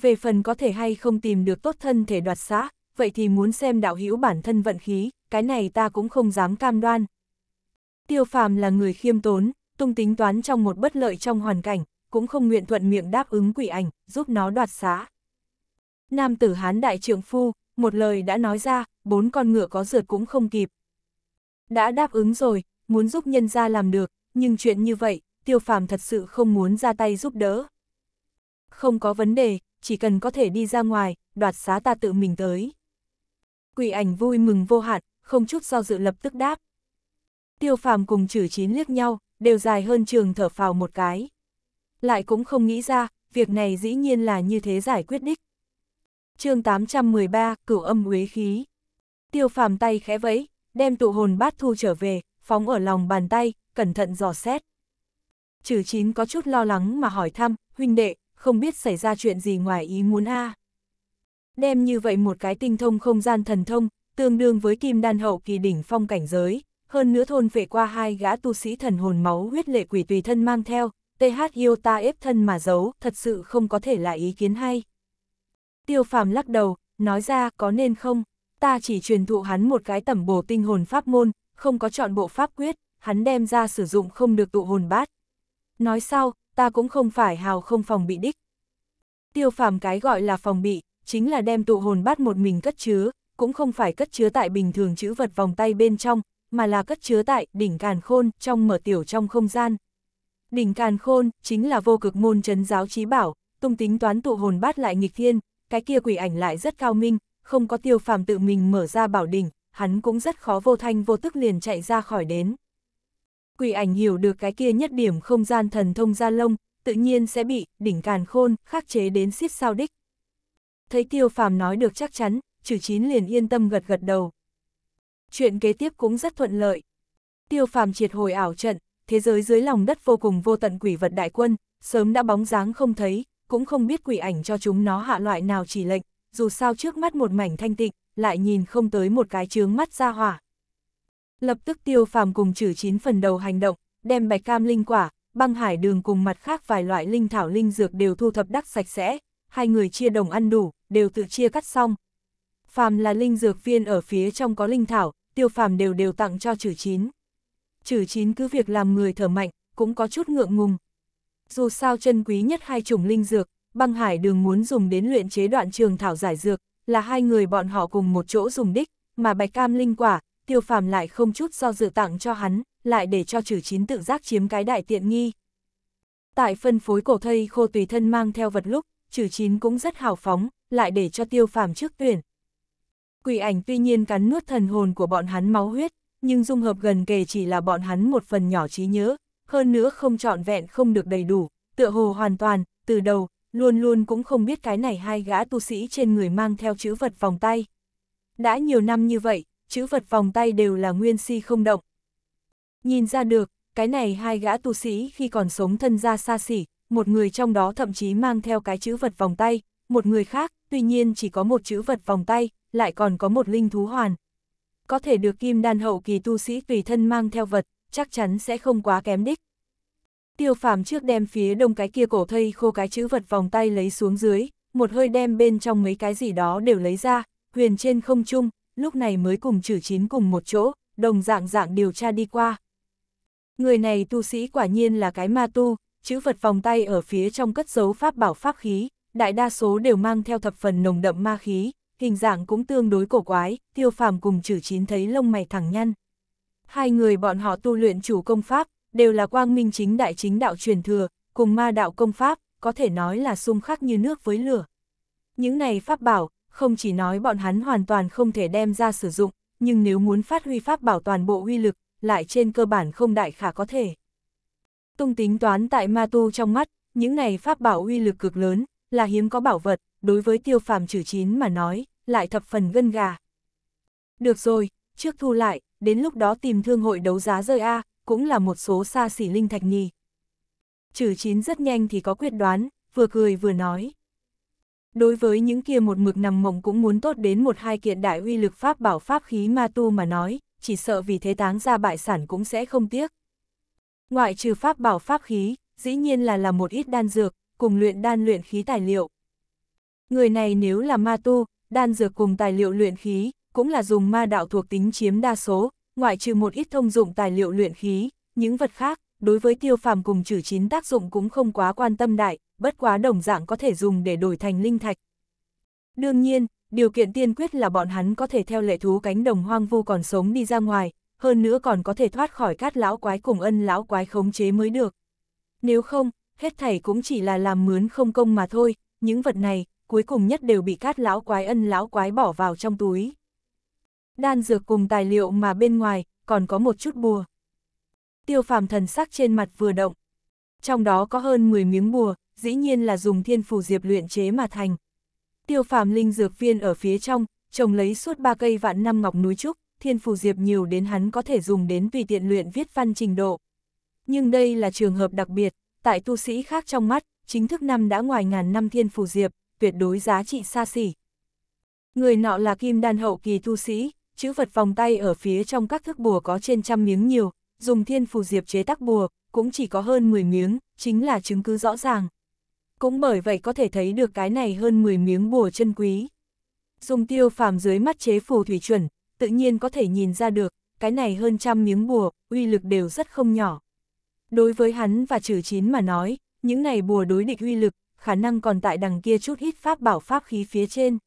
Về phần có thể hay không tìm được tốt thân thể đoạt xã, vậy thì muốn xem đạo hữu bản thân vận khí, cái này ta cũng không dám cam đoan. Tiêu phàm là người khiêm tốn, Tung tính toán trong một bất lợi trong hoàn cảnh, cũng không nguyện thuận miệng đáp ứng quỷ ảnh, giúp nó đoạt xá. Nam tử hán đại trượng phu, một lời đã nói ra, bốn con ngựa có rượt cũng không kịp. Đã đáp ứng rồi, muốn giúp nhân ra làm được, nhưng chuyện như vậy, tiêu phàm thật sự không muốn ra tay giúp đỡ. Không có vấn đề, chỉ cần có thể đi ra ngoài, đoạt xá ta tự mình tới. Quỷ ảnh vui mừng vô hạn, không chút do dự lập tức đáp. Tiêu phàm cùng chử chín liếc nhau, đều dài hơn trường thở phào một cái. Lại cũng không nghĩ ra, việc này dĩ nhiên là như thế giải quyết đích. chương 813, cửu âm uế khí. Tiêu phàm tay khẽ vẫy, đem tụ hồn bát thu trở về, phóng ở lòng bàn tay, cẩn thận dò xét. Trừ chín có chút lo lắng mà hỏi thăm, huynh đệ, không biết xảy ra chuyện gì ngoài ý muốn a Đem như vậy một cái tinh thông không gian thần thông, tương đương với kim đan hậu kỳ đỉnh phong cảnh giới, hơn nữa thôn về qua hai gã tu sĩ thần hồn máu huyết lệ quỷ tùy thân mang theo, TH yêu ta ép thân mà giấu, thật sự không có thể là ý kiến hay. Tiêu phàm lắc đầu, nói ra có nên không, ta chỉ truyền thụ hắn một cái tẩm bổ tinh hồn pháp môn, không có chọn bộ pháp quyết, hắn đem ra sử dụng không được tụ hồn bát. Nói sau, ta cũng không phải hào không phòng bị đích. Tiêu phàm cái gọi là phòng bị, chính là đem tụ hồn bát một mình cất chứa, cũng không phải cất chứa tại bình thường chữ vật vòng tay bên trong, mà là cất chứa tại đỉnh càn khôn trong mở tiểu trong không gian. Đỉnh càn khôn chính là vô cực môn chấn giáo trí bảo, tung tính toán tụ hồn bát lại nghịch thiên, cái kia quỷ ảnh lại rất cao minh, không có tiêu phàm tự mình mở ra bảo đỉnh, hắn cũng rất khó vô thanh vô tức liền chạy ra khỏi đến. Quỷ ảnh hiểu được cái kia nhất điểm không gian thần thông gia lông, tự nhiên sẽ bị đỉnh càn khôn khắc chế đến xít sao đích. Thấy tiêu phàm nói được chắc chắn, trừ chín liền yên tâm gật gật đầu chuyện kế tiếp cũng rất thuận lợi. Tiêu phàm triệt hồi ảo trận, thế giới dưới lòng đất vô cùng vô tận quỷ vật đại quân, sớm đã bóng dáng không thấy, cũng không biết quỷ ảnh cho chúng nó hạ loại nào chỉ lệnh, dù sao trước mắt một mảnh thanh tịnh, lại nhìn không tới một cái chướng mắt ra hỏa. Lập tức tiêu phàm cùng trừ chín phần đầu hành động, đem bạch cam linh quả, băng hải đường cùng mặt khác vài loại linh thảo linh dược đều thu thập đắc sạch sẽ, hai người chia đồng ăn đủ, đều tự chia cắt xong. Phàm là linh dược viên ở phía trong có linh thảo, tiêu phàm đều đều tặng cho chử chín. Chử chín cứ việc làm người thở mạnh, cũng có chút ngượng ngùng. Dù sao chân quý nhất hai chủng linh dược, băng hải đường muốn dùng đến luyện chế đoạn trường thảo giải dược, là hai người bọn họ cùng một chỗ dùng đích, mà bạch cam linh quả, tiêu phàm lại không chút do dự tặng cho hắn, lại để cho chử chín tự giác chiếm cái đại tiện nghi. Tại phân phối cổ thây khô tùy thân mang theo vật lúc, chử chín cũng rất hào phóng, lại để cho tiêu phàm trước tuyển, quỷ ảnh tuy nhiên cắn nuốt thần hồn của bọn hắn máu huyết, nhưng dung hợp gần kề chỉ là bọn hắn một phần nhỏ trí nhớ, hơn nữa không trọn vẹn không được đầy đủ, tựa hồ hoàn toàn, từ đầu, luôn luôn cũng không biết cái này hai gã tu sĩ trên người mang theo chữ vật vòng tay. Đã nhiều năm như vậy, chữ vật vòng tay đều là nguyên si không động. Nhìn ra được, cái này hai gã tu sĩ khi còn sống thân ra xa xỉ, một người trong đó thậm chí mang theo cái chữ vật vòng tay, một người khác, tuy nhiên chỉ có một chữ vật vòng tay, lại còn có một linh thú hoàn. Có thể được kim đan hậu kỳ tu sĩ tùy thân mang theo vật, chắc chắn sẽ không quá kém đích. Tiêu phàm trước đem phía đông cái kia cổ thây khô cái chữ vật vòng tay lấy xuống dưới, một hơi đem bên trong mấy cái gì đó đều lấy ra, huyền trên không trung, lúc này mới cùng chử chín cùng một chỗ, đồng dạng dạng điều tra đi qua. Người này tu sĩ quả nhiên là cái ma tu, chữ vật vòng tay ở phía trong cất giấu pháp bảo pháp khí, đại đa số đều mang theo thập phần nồng đậm ma khí, hình dạng cũng tương đối cổ quái, tiêu phàm cùng chử chín thấy lông mày thẳng nhăn. Hai người bọn họ tu luyện chủ công pháp, đều là quang minh chính đại chính đạo truyền thừa, cùng ma đạo công pháp, có thể nói là xung khắc như nước với lửa. Những này pháp bảo, không chỉ nói bọn hắn hoàn toàn không thể đem ra sử dụng, nhưng nếu muốn phát huy pháp bảo toàn bộ uy lực, lại trên cơ bản không đại khả có thể. Tung tính toán tại ma tu trong mắt, những này pháp bảo uy lực cực lớn, là hiếm có bảo vật, đối với tiêu phàm trừ chín mà nói, lại thập phần gân gà. Được rồi, trước thu lại, đến lúc đó tìm thương hội đấu giá rơi A, cũng là một số xa xỉ linh thạch nhì. Trừ chín rất nhanh thì có quyết đoán, vừa cười vừa nói. Đối với những kia một mực nằm mộng cũng muốn tốt đến một hai kiện đại uy lực pháp bảo pháp khí ma tu mà nói, chỉ sợ vì thế táng ra bại sản cũng sẽ không tiếc. Ngoại trừ pháp bảo pháp khí, dĩ nhiên là là một ít đan dược, cùng luyện đan luyện khí tài liệu. Người này nếu là ma tu, đan dược cùng tài liệu luyện khí, cũng là dùng ma đạo thuộc tính chiếm đa số, ngoại trừ một ít thông dụng tài liệu luyện khí, những vật khác, đối với tiêu phàm cùng trừ chín tác dụng cũng không quá quan tâm đại, bất quá đồng dạng có thể dùng để đổi thành linh thạch. Đương nhiên, điều kiện tiên quyết là bọn hắn có thể theo lệ thú cánh đồng hoang vu còn sống đi ra ngoài, hơn nữa còn có thể thoát khỏi cát lão quái cùng ân lão quái khống chế mới được. Nếu không, hết thảy cũng chỉ là làm mướn không công mà thôi, những vật này, cuối cùng nhất đều bị cát lão quái ân lão quái bỏ vào trong túi. Đan dược cùng tài liệu mà bên ngoài, còn có một chút bùa. Tiêu phàm thần sắc trên mặt vừa động. Trong đó có hơn 10 miếng bùa, dĩ nhiên là dùng thiên phù diệp luyện chế mà thành. Tiêu phàm linh dược viên ở phía trong, trồng lấy suốt ba cây vạn năm ngọc núi trúc, thiên phù diệp nhiều đến hắn có thể dùng đến tùy tiện luyện viết văn trình độ. Nhưng đây là trường hợp đặc biệt, tại tu sĩ khác trong mắt, chính thức năm đã ngoài ngàn năm thiên phù diệp, tuyệt đối giá trị xa xỉ. Người nọ là kim đan hậu kỳ tu sĩ, chữ vật vòng tay ở phía trong các thức bùa có trên trăm miếng nhiều, dùng thiên phù diệp chế tác bùa, cũng chỉ có hơn 10 miếng, chính là chứng cứ rõ ràng. Cũng bởi vậy có thể thấy được cái này hơn 10 miếng bùa chân quý. Dùng tiêu phàm dưới mắt chế phù thủy chuẩn, tự nhiên có thể nhìn ra được, cái này hơn trăm miếng bùa, uy lực đều rất không nhỏ. Đối với hắn và trừ chín mà nói, những này bùa đối địch uy lực, khả năng còn tại đằng kia chút hít pháp bảo pháp khí phía trên.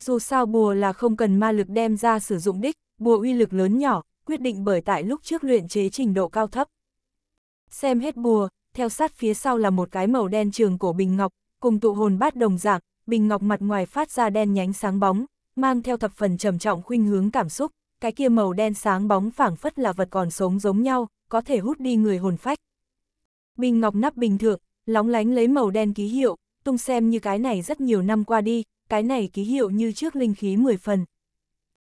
Dù sao bùa là không cần ma lực đem ra sử dụng đích, bùa uy lực lớn nhỏ, quyết định bởi tại lúc trước luyện chế trình độ cao thấp. Xem hết bùa, theo sát phía sau là một cái màu đen trường cổ bình ngọc, cùng tụ hồn bát đồng dạng, bình ngọc mặt ngoài phát ra đen nhánh sáng bóng, mang theo thập phần trầm trọng khuynh hướng cảm xúc, cái kia màu đen sáng bóng phảng phất là vật còn sống giống nhau, có thể hút đi người hồn phách. Bình ngọc nắp bình thường, lóng lánh lấy màu đen ký hiệu, tung xem như cái này rất nhiều năm qua đi, cái này ký hiệu như trước linh khí 10 phần.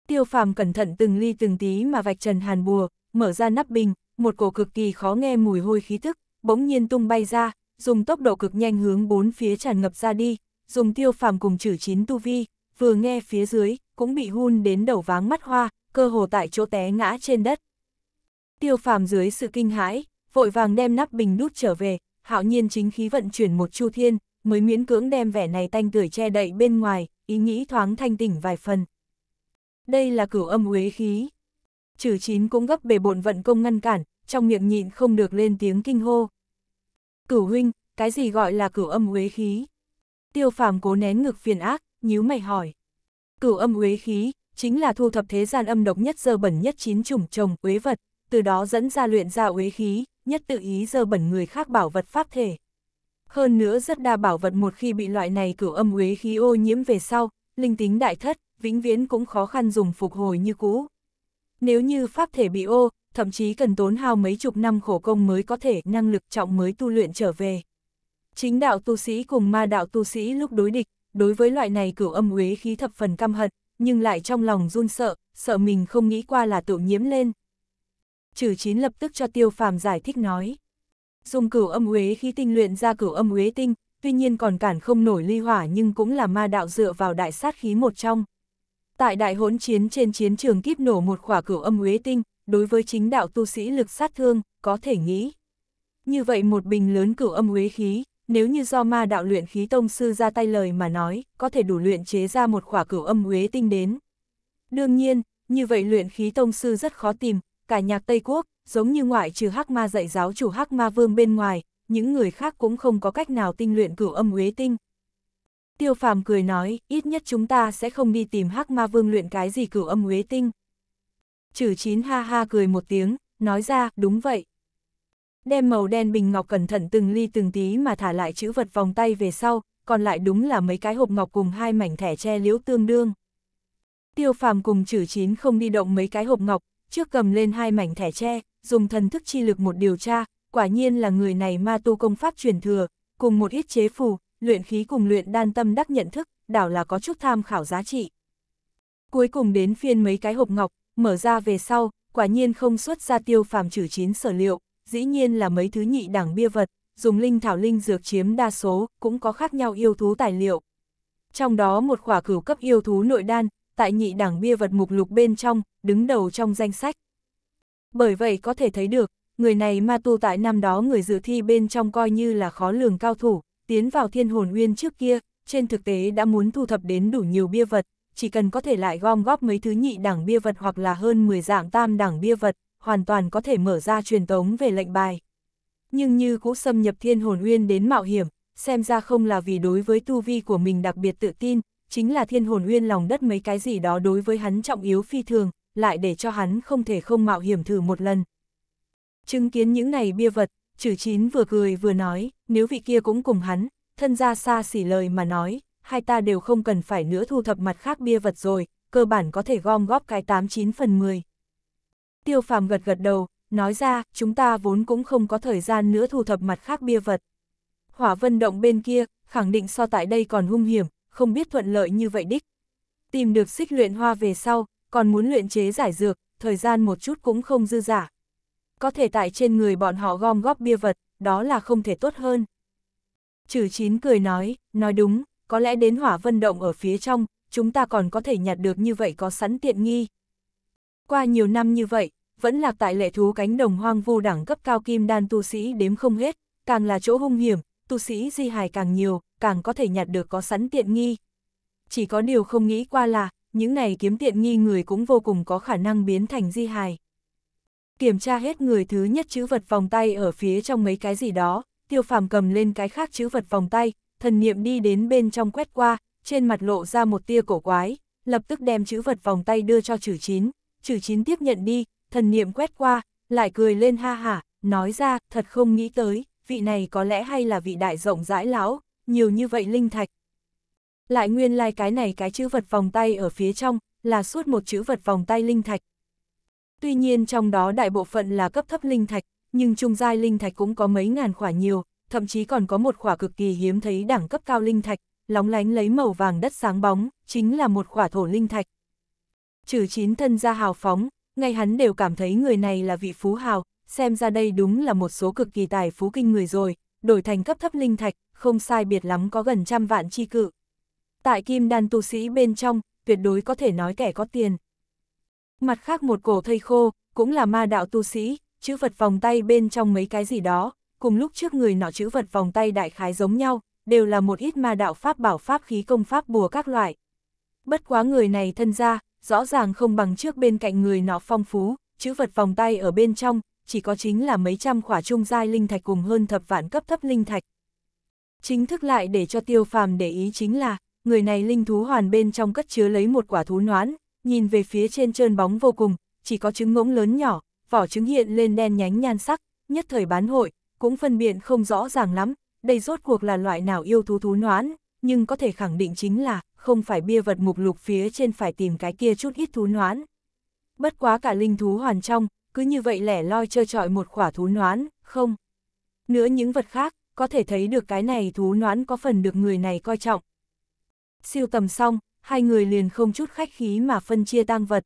Tiêu phàm cẩn thận từng ly từng tí mà vạch trần hàn bùa, mở ra nắp bình, một cổ cực kỳ khó nghe mùi hôi khí tức, bỗng nhiên tung bay ra, dùng tốc độ cực nhanh hướng bốn phía tràn ngập ra đi, dùng tiêu phàm cùng chử chín tu vi, vừa nghe phía dưới, cũng bị hun đến đầu váng mắt hoa, cơ hồ tại chỗ té ngã trên đất. Tiêu phàm dưới sự kinh hãi, vội vàng đem nắp bình đút trở về, hạo nhiên chính khí vận chuyển một chu thiên, mới miễn cưỡng đem vẻ này tanh tưởi che đậy bên ngoài, ý nghĩ thoáng thanh tỉnh vài phần. Đây là cửu âm uế khí. Trừ chín cũng gấp bề bộn vận công ngăn cản, trong miệng nhịn không được lên tiếng kinh hô. Cửu huynh, cái gì gọi là cửu âm uế khí? Tiêu phàm cố nén ngực phiền ác, nhíu mày hỏi. Cửu âm uế khí, chính là thu thập thế gian âm độc nhất dơ bẩn nhất chín chủng trồng uế vật, từ đó dẫn ra luyện ra uế khí, nhất tự ý dơ bẩn người khác bảo vật pháp thể. Hơn nữa rất đa bảo vật một khi bị loại này cửu âm uế khí ô nhiễm về sau, linh tính đại thất, vĩnh viễn cũng khó khăn dùng phục hồi như cũ. Nếu như pháp thể bị ô, thậm chí cần tốn hao mấy chục năm khổ công mới có thể năng lực trọng mới tu luyện trở về. Chính đạo tu sĩ cùng ma đạo tu sĩ lúc đối địch, đối với loại này cửu âm uế khí thập phần căm hận, nhưng lại trong lòng run sợ, sợ mình không nghĩ qua là tự nhiễm lên. Trừ chín lập tức cho tiêu phàm giải thích nói. Dùng cửu âm huế khi tinh luyện ra cửu âm huế tinh, tuy nhiên còn cản không nổi ly hỏa nhưng cũng là ma đạo dựa vào đại sát khí một trong. Tại đại hỗn chiến trên chiến trường kíp nổ một khỏa cửu âm huế tinh, đối với chính đạo tu sĩ lực sát thương, có thể nghĩ. Như vậy một bình lớn cửu âm huế khí, nếu như do ma đạo luyện khí tông sư ra tay lời mà nói, có thể đủ luyện chế ra một khỏa cửu âm huế tinh đến. Đương nhiên, như vậy luyện khí tông sư rất khó tìm, cả nhạc Tây Quốc, giống như ngoại trừ Hắc Ma dạy giáo chủ Hắc Ma Vương bên ngoài, những người khác cũng không có cách nào tinh luyện cửu âm uế tinh. Tiêu phàm cười nói, ít nhất chúng ta sẽ không đi tìm Hắc Ma Vương luyện cái gì cửu âm uế tinh. Chử chín ha ha cười một tiếng, nói ra, đúng vậy. Đem màu đen bình ngọc cẩn thận từng ly từng tí mà thả lại chữ vật vòng tay về sau, còn lại đúng là mấy cái hộp ngọc cùng hai mảnh thẻ tre liễu tương đương. Tiêu phàm cùng chử chín không đi động mấy cái hộp ngọc, trước cầm lên hai mảnh thẻ tre, dùng thần thức chi lực một điều tra, quả nhiên là người này ma tu công pháp truyền thừa, cùng một ít chế phù, luyện khí cùng luyện đan tâm đắc nhận thức, đảo là có chút tham khảo giá trị. Cuối cùng đến phiên mấy cái hộp ngọc, mở ra về sau, quả nhiên không xuất ra tiêu phàm trừ chín sở liệu, dĩ nhiên là mấy thứ nhị đẳng bia vật, dùng linh thảo linh dược chiếm đa số, cũng có khác nhau yêu thú tài liệu. Trong đó một khỏa cửu cấp yêu thú nội đan, tại nhị đảng bia vật mục lục bên trong, đứng đầu trong danh sách. Bởi vậy có thể thấy được, người này ma tu tại năm đó người dự thi bên trong coi như là khó lường cao thủ, tiến vào thiên hồn uyên trước kia, trên thực tế đã muốn thu thập đến đủ nhiều bia vật, chỉ cần có thể lại gom góp mấy thứ nhị đảng bia vật hoặc là hơn 10 dạng tam đảng bia vật, hoàn toàn có thể mở ra truyền tống về lệnh bài. Nhưng như cũ xâm nhập thiên hồn uyên đến mạo hiểm, xem ra không là vì đối với tu vi của mình đặc biệt tự tin, chính là thiên hồn uyên lòng đất mấy cái gì đó đối với hắn trọng yếu phi thường, lại để cho hắn không thể không mạo hiểm thử một lần. Chứng kiến những này bia vật, chữ chín vừa cười vừa nói, nếu vị kia cũng cùng hắn, thân ra xa xỉ lời mà nói, hai ta đều không cần phải nữa thu thập mặt khác bia vật rồi, cơ bản có thể gom góp cái 89 phần 10. Tiêu phàm gật gật đầu, nói ra, chúng ta vốn cũng không có thời gian nữa thu thập mặt khác bia vật. Hỏa vân động bên kia, khẳng định so tại đây còn hung hiểm, không biết thuận lợi như vậy đích. Tìm được xích luyện hoa về sau, còn muốn luyện chế giải dược, thời gian một chút cũng không dư giả. Có thể tại trên người bọn họ gom góp bia vật, đó là không thể tốt hơn. Chử chín cười nói, nói đúng, có lẽ đến hỏa vân động ở phía trong, chúng ta còn có thể nhặt được như vậy có sẵn tiện nghi. Qua nhiều năm như vậy, vẫn là tại lệ thú cánh đồng hoang vu đẳng cấp cao kim đan tu sĩ đếm không hết, càng là chỗ hung hiểm, tu sĩ di hài càng nhiều, càng có thể nhặt được có sẵn tiện nghi. Chỉ có điều không nghĩ qua là, những này kiếm tiện nghi người cũng vô cùng có khả năng biến thành di hài. Kiểm tra hết người thứ nhất chữ vật vòng tay ở phía trong mấy cái gì đó, tiêu phàm cầm lên cái khác chữ vật vòng tay, thần niệm đi đến bên trong quét qua, trên mặt lộ ra một tia cổ quái, lập tức đem chữ vật vòng tay đưa cho chữ chín, chữ chín tiếp nhận đi, thần niệm quét qua, lại cười lên ha hả, nói ra, thật không nghĩ tới, vị này có lẽ hay là vị đại rộng rãi lão, nhiều như vậy linh thạch. Lại nguyên lai like cái này cái chữ vật vòng tay ở phía trong, là suốt một chữ vật vòng tay linh thạch. Tuy nhiên trong đó đại bộ phận là cấp thấp linh thạch, nhưng trung giai linh thạch cũng có mấy ngàn khỏa nhiều, thậm chí còn có một khỏa cực kỳ hiếm thấy đẳng cấp cao linh thạch, lóng lánh lấy màu vàng đất sáng bóng, chính là một khỏa thổ linh thạch. Trừ chín thân ra hào phóng, ngay hắn đều cảm thấy người này là vị phú hào, xem ra đây đúng là một số cực kỳ tài phú kinh người rồi, đổi thành cấp thấp linh thạch, không sai biệt lắm có gần trăm vạn chi cự. Tại kim đan tu sĩ bên trong, tuyệt đối có thể nói kẻ có tiền. Mặt khác một cổ thây khô, cũng là ma đạo tu sĩ, chữ vật vòng tay bên trong mấy cái gì đó, cùng lúc trước người nọ chữ vật vòng tay đại khái giống nhau, đều là một ít ma đạo pháp bảo pháp khí công pháp bùa các loại. Bất quá người này thân ra, rõ ràng không bằng trước bên cạnh người nọ phong phú, chữ vật vòng tay ở bên trong, chỉ có chính là mấy trăm khỏa trung giai linh thạch cùng hơn thập vạn cấp thấp linh thạch. Chính thức lại để cho tiêu phàm để ý chính là, người này linh thú hoàn bên trong cất chứa lấy một quả thú noãn nhìn về phía trên trơn bóng vô cùng, chỉ có trứng ngỗng lớn nhỏ, vỏ trứng hiện lên đen nhánh nhan sắc, nhất thời bán hội, cũng phân biện không rõ ràng lắm, đây rốt cuộc là loại nào yêu thú thú noãn nhưng có thể khẳng định chính là, không phải bia vật mục lục phía trên phải tìm cái kia chút ít thú noãn Bất quá cả linh thú hoàn trong, cứ như vậy lẻ loi chơi trọi một khỏa thú noán, không. Nữa những vật khác, có thể thấy được cái này thú noán có phần được người này coi trọng. Siêu tầm xong, hai người liền không chút khách khí mà phân chia tang vật.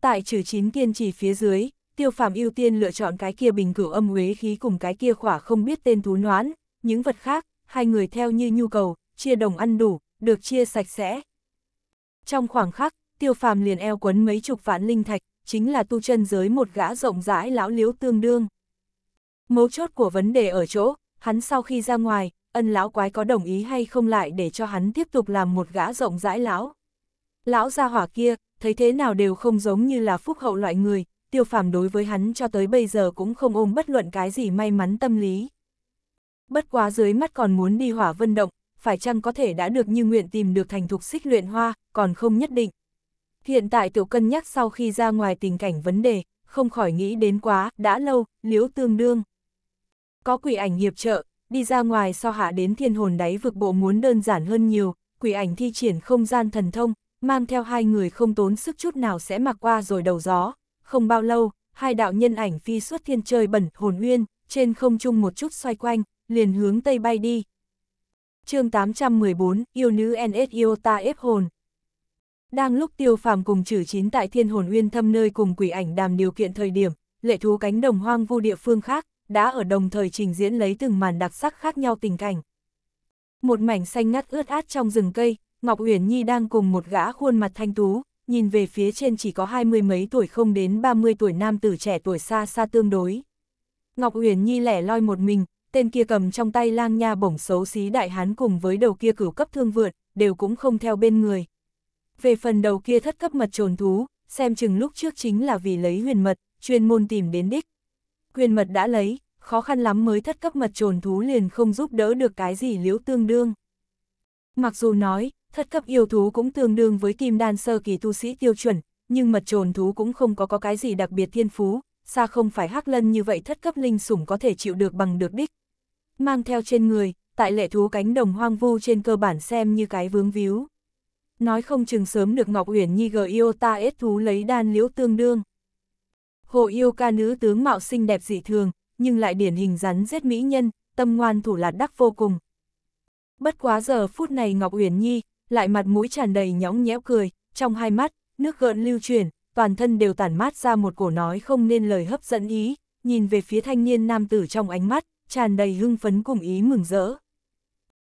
Tại trừ chín kiên trì phía dưới, tiêu phàm ưu tiên lựa chọn cái kia bình cửu âm uế khí cùng cái kia khỏa không biết tên thú noán, những vật khác, hai người theo như nhu cầu, chia đồng ăn đủ, được chia sạch sẽ. Trong khoảng khắc, tiêu phàm liền eo quấn mấy chục vạn linh thạch, chính là tu chân giới một gã rộng rãi lão liếu tương đương. Mấu chốt của vấn đề ở chỗ, hắn sau khi ra ngoài, ân lão quái có đồng ý hay không lại để cho hắn tiếp tục làm một gã rộng rãi lão. Lão gia hỏa kia, thấy thế nào đều không giống như là phúc hậu loại người, tiêu phàm đối với hắn cho tới bây giờ cũng không ôm bất luận cái gì may mắn tâm lý. Bất quá dưới mắt còn muốn đi hỏa vân động, phải chăng có thể đã được như nguyện tìm được thành thục xích luyện hoa, còn không nhất định. Hiện tại tiểu cân nhắc sau khi ra ngoài tình cảnh vấn đề, không khỏi nghĩ đến quá, đã lâu, liễu tương đương. Có quỷ ảnh hiệp trợ, đi ra ngoài so hạ đến thiên hồn đáy vực bộ muốn đơn giản hơn nhiều, quỷ ảnh thi triển không gian thần thông, mang theo hai người không tốn sức chút nào sẽ mặc qua rồi đầu gió. Không bao lâu, hai đạo nhân ảnh phi xuất thiên trời bẩn hồn uyên, trên không trung một chút xoay quanh, liền hướng tây bay đi. chương 814, yêu nữ NS yêu ta ép hồn, đang lúc tiêu phàm cùng trừ chín tại thiên hồn uyên thâm nơi cùng quỷ ảnh đàm điều kiện thời điểm, lệ thú cánh đồng hoang vu địa phương khác, đã ở đồng thời trình diễn lấy từng màn đặc sắc khác nhau tình cảnh. Một mảnh xanh ngắt ướt át trong rừng cây, Ngọc Uyển Nhi đang cùng một gã khuôn mặt thanh tú, nhìn về phía trên chỉ có hai mươi mấy tuổi không đến ba mươi tuổi nam tử trẻ tuổi xa xa tương đối. Ngọc Uyển Nhi lẻ loi một mình, tên kia cầm trong tay lang nha bổng xấu xí đại hán cùng với đầu kia cửu cấp thương vượt, đều cũng không theo bên người về phần đầu kia thất cấp mật trồn thú, xem chừng lúc trước chính là vì lấy huyền mật, chuyên môn tìm đến đích. Huyền mật đã lấy, khó khăn lắm mới thất cấp mật trồn thú liền không giúp đỡ được cái gì liếu tương đương. Mặc dù nói, thất cấp yêu thú cũng tương đương với kim đan sơ kỳ tu sĩ tiêu chuẩn, nhưng mật trồn thú cũng không có có cái gì đặc biệt thiên phú, xa không phải hắc lân như vậy thất cấp linh sủng có thể chịu được bằng được đích. Mang theo trên người, tại lệ thú cánh đồng hoang vu trên cơ bản xem như cái vướng víu nói không chừng sớm được Ngọc Uyển Nhi gờ yêu ta ết thú lấy đan liễu tương đương. Hồ yêu ca nữ tướng mạo xinh đẹp dị thường, nhưng lại điển hình rắn giết mỹ nhân, tâm ngoan thủ lạt đắc vô cùng. Bất quá giờ phút này Ngọc Uyển Nhi, lại mặt mũi tràn đầy nhõng nhẽo cười, trong hai mắt, nước gợn lưu chuyển, toàn thân đều tản mát ra một cổ nói không nên lời hấp dẫn ý, nhìn về phía thanh niên nam tử trong ánh mắt, tràn đầy hưng phấn cùng ý mừng rỡ.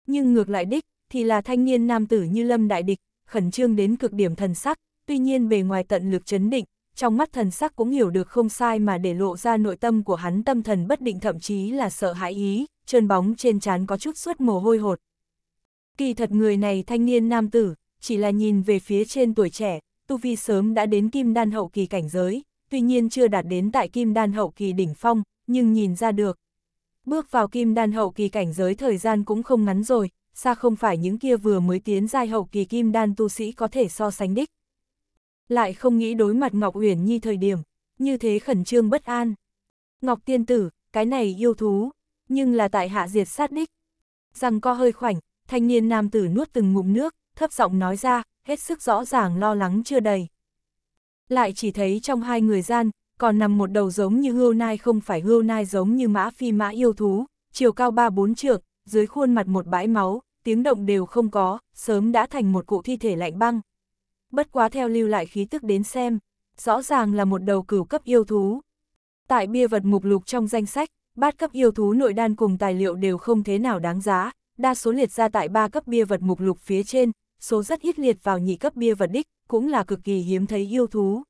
Nhưng ngược lại đích, thì là thanh niên nam tử như lâm đại địch, khẩn trương đến cực điểm thần sắc, tuy nhiên bề ngoài tận lực chấn định, trong mắt thần sắc cũng hiểu được không sai mà để lộ ra nội tâm của hắn tâm thần bất định thậm chí là sợ hãi ý, trơn bóng trên trán có chút suốt mồ hôi hột. Kỳ thật người này thanh niên nam tử, chỉ là nhìn về phía trên tuổi trẻ, tu vi sớm đã đến kim đan hậu kỳ cảnh giới, tuy nhiên chưa đạt đến tại kim đan hậu kỳ đỉnh phong, nhưng nhìn ra được. Bước vào kim đan hậu kỳ cảnh giới thời gian cũng không ngắn rồi, xa không phải những kia vừa mới tiến giai hậu kỳ kim đan tu sĩ có thể so sánh đích. Lại không nghĩ đối mặt Ngọc Uyển Nhi thời điểm, như thế khẩn trương bất an. Ngọc Tiên Tử, cái này yêu thú, nhưng là tại hạ diệt sát đích. Rằng co hơi khoảnh, thanh niên nam tử nuốt từng ngụm nước, thấp giọng nói ra, hết sức rõ ràng lo lắng chưa đầy. Lại chỉ thấy trong hai người gian, còn nằm một đầu giống như hươu nai không phải hươu nai giống như mã phi mã yêu thú, chiều cao ba bốn trượng, dưới khuôn mặt một bãi máu, tiếng động đều không có, sớm đã thành một cụ thi thể lạnh băng. Bất quá theo lưu lại khí tức đến xem, rõ ràng là một đầu cửu cấp yêu thú. Tại bia vật mục lục trong danh sách, bát cấp yêu thú nội đan cùng tài liệu đều không thế nào đáng giá, đa số liệt ra tại ba cấp bia vật mục lục phía trên, số rất ít liệt vào nhị cấp bia vật đích, cũng là cực kỳ hiếm thấy yêu thú.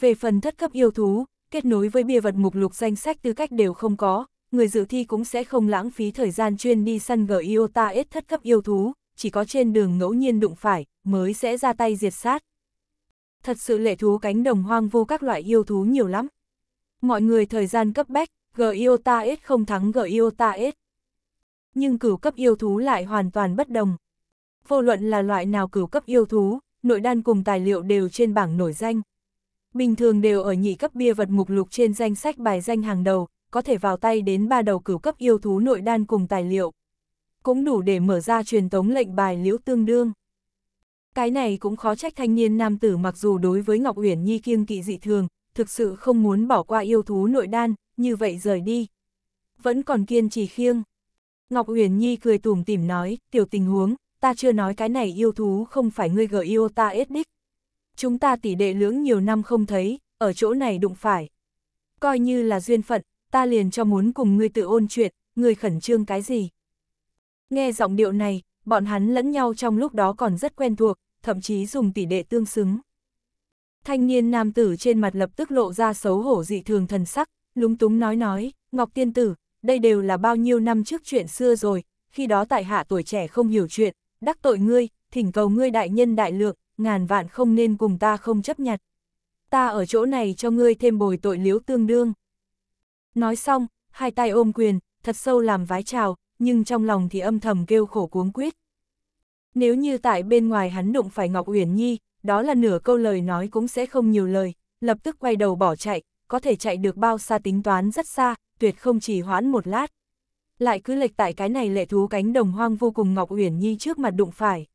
Về phần thất cấp yêu thú, kết nối với bia vật mục lục danh sách tư cách đều không có, người dự thi cũng sẽ không lãng phí thời gian chuyên đi săn gờ Iota ít thất cấp yêu thú, chỉ có trên đường ngẫu nhiên đụng phải, mới sẽ ra tay diệt sát. Thật sự lệ thú cánh đồng hoang vô các loại yêu thú nhiều lắm. Mọi người thời gian cấp bách, gờ Iota ít không thắng gờ Iota ít. Nhưng cửu cấp yêu thú lại hoàn toàn bất đồng. Vô luận là loại nào cửu cấp yêu thú, nội đan cùng tài liệu đều trên bảng nổi danh. Bình thường đều ở nhị cấp bia vật mục lục trên danh sách bài danh hàng đầu, có thể vào tay đến ba đầu cửu cấp yêu thú nội đan cùng tài liệu. Cũng đủ để mở ra truyền tống lệnh bài liễu tương đương. Cái này cũng khó trách thanh niên nam tử mặc dù đối với Ngọc Uyển Nhi kiêng kỵ dị thường, thực sự không muốn bỏ qua yêu thú nội đan, như vậy rời đi. Vẫn còn kiên trì khiêng. Ngọc Uyển Nhi cười tủm tìm nói, tiểu tình huống, ta chưa nói cái này yêu thú không phải ngươi gợi yêu ta ết đích. Chúng ta tỷ đệ lưỡng nhiều năm không thấy, ở chỗ này đụng phải. Coi như là duyên phận, ta liền cho muốn cùng ngươi tự ôn chuyện, ngươi khẩn trương cái gì. Nghe giọng điệu này, bọn hắn lẫn nhau trong lúc đó còn rất quen thuộc, thậm chí dùng tỷ đệ tương xứng. Thanh niên nam tử trên mặt lập tức lộ ra xấu hổ dị thường thần sắc, lúng túng nói nói, Ngọc Tiên Tử, đây đều là bao nhiêu năm trước chuyện xưa rồi, khi đó tại hạ tuổi trẻ không hiểu chuyện, đắc tội ngươi, thỉnh cầu ngươi đại nhân đại lượng, ngàn vạn không nên cùng ta không chấp nhặt. Ta ở chỗ này cho ngươi thêm bồi tội liếu tương đương. Nói xong, hai tay ôm quyền, thật sâu làm vái chào, nhưng trong lòng thì âm thầm kêu khổ cuống quýt. Nếu như tại bên ngoài hắn đụng phải Ngọc Uyển Nhi, đó là nửa câu lời nói cũng sẽ không nhiều lời, lập tức quay đầu bỏ chạy, có thể chạy được bao xa tính toán rất xa, tuyệt không chỉ hoãn một lát. Lại cứ lệch tại cái này lệ thú cánh đồng hoang vu cùng Ngọc Uyển Nhi trước mặt đụng phải.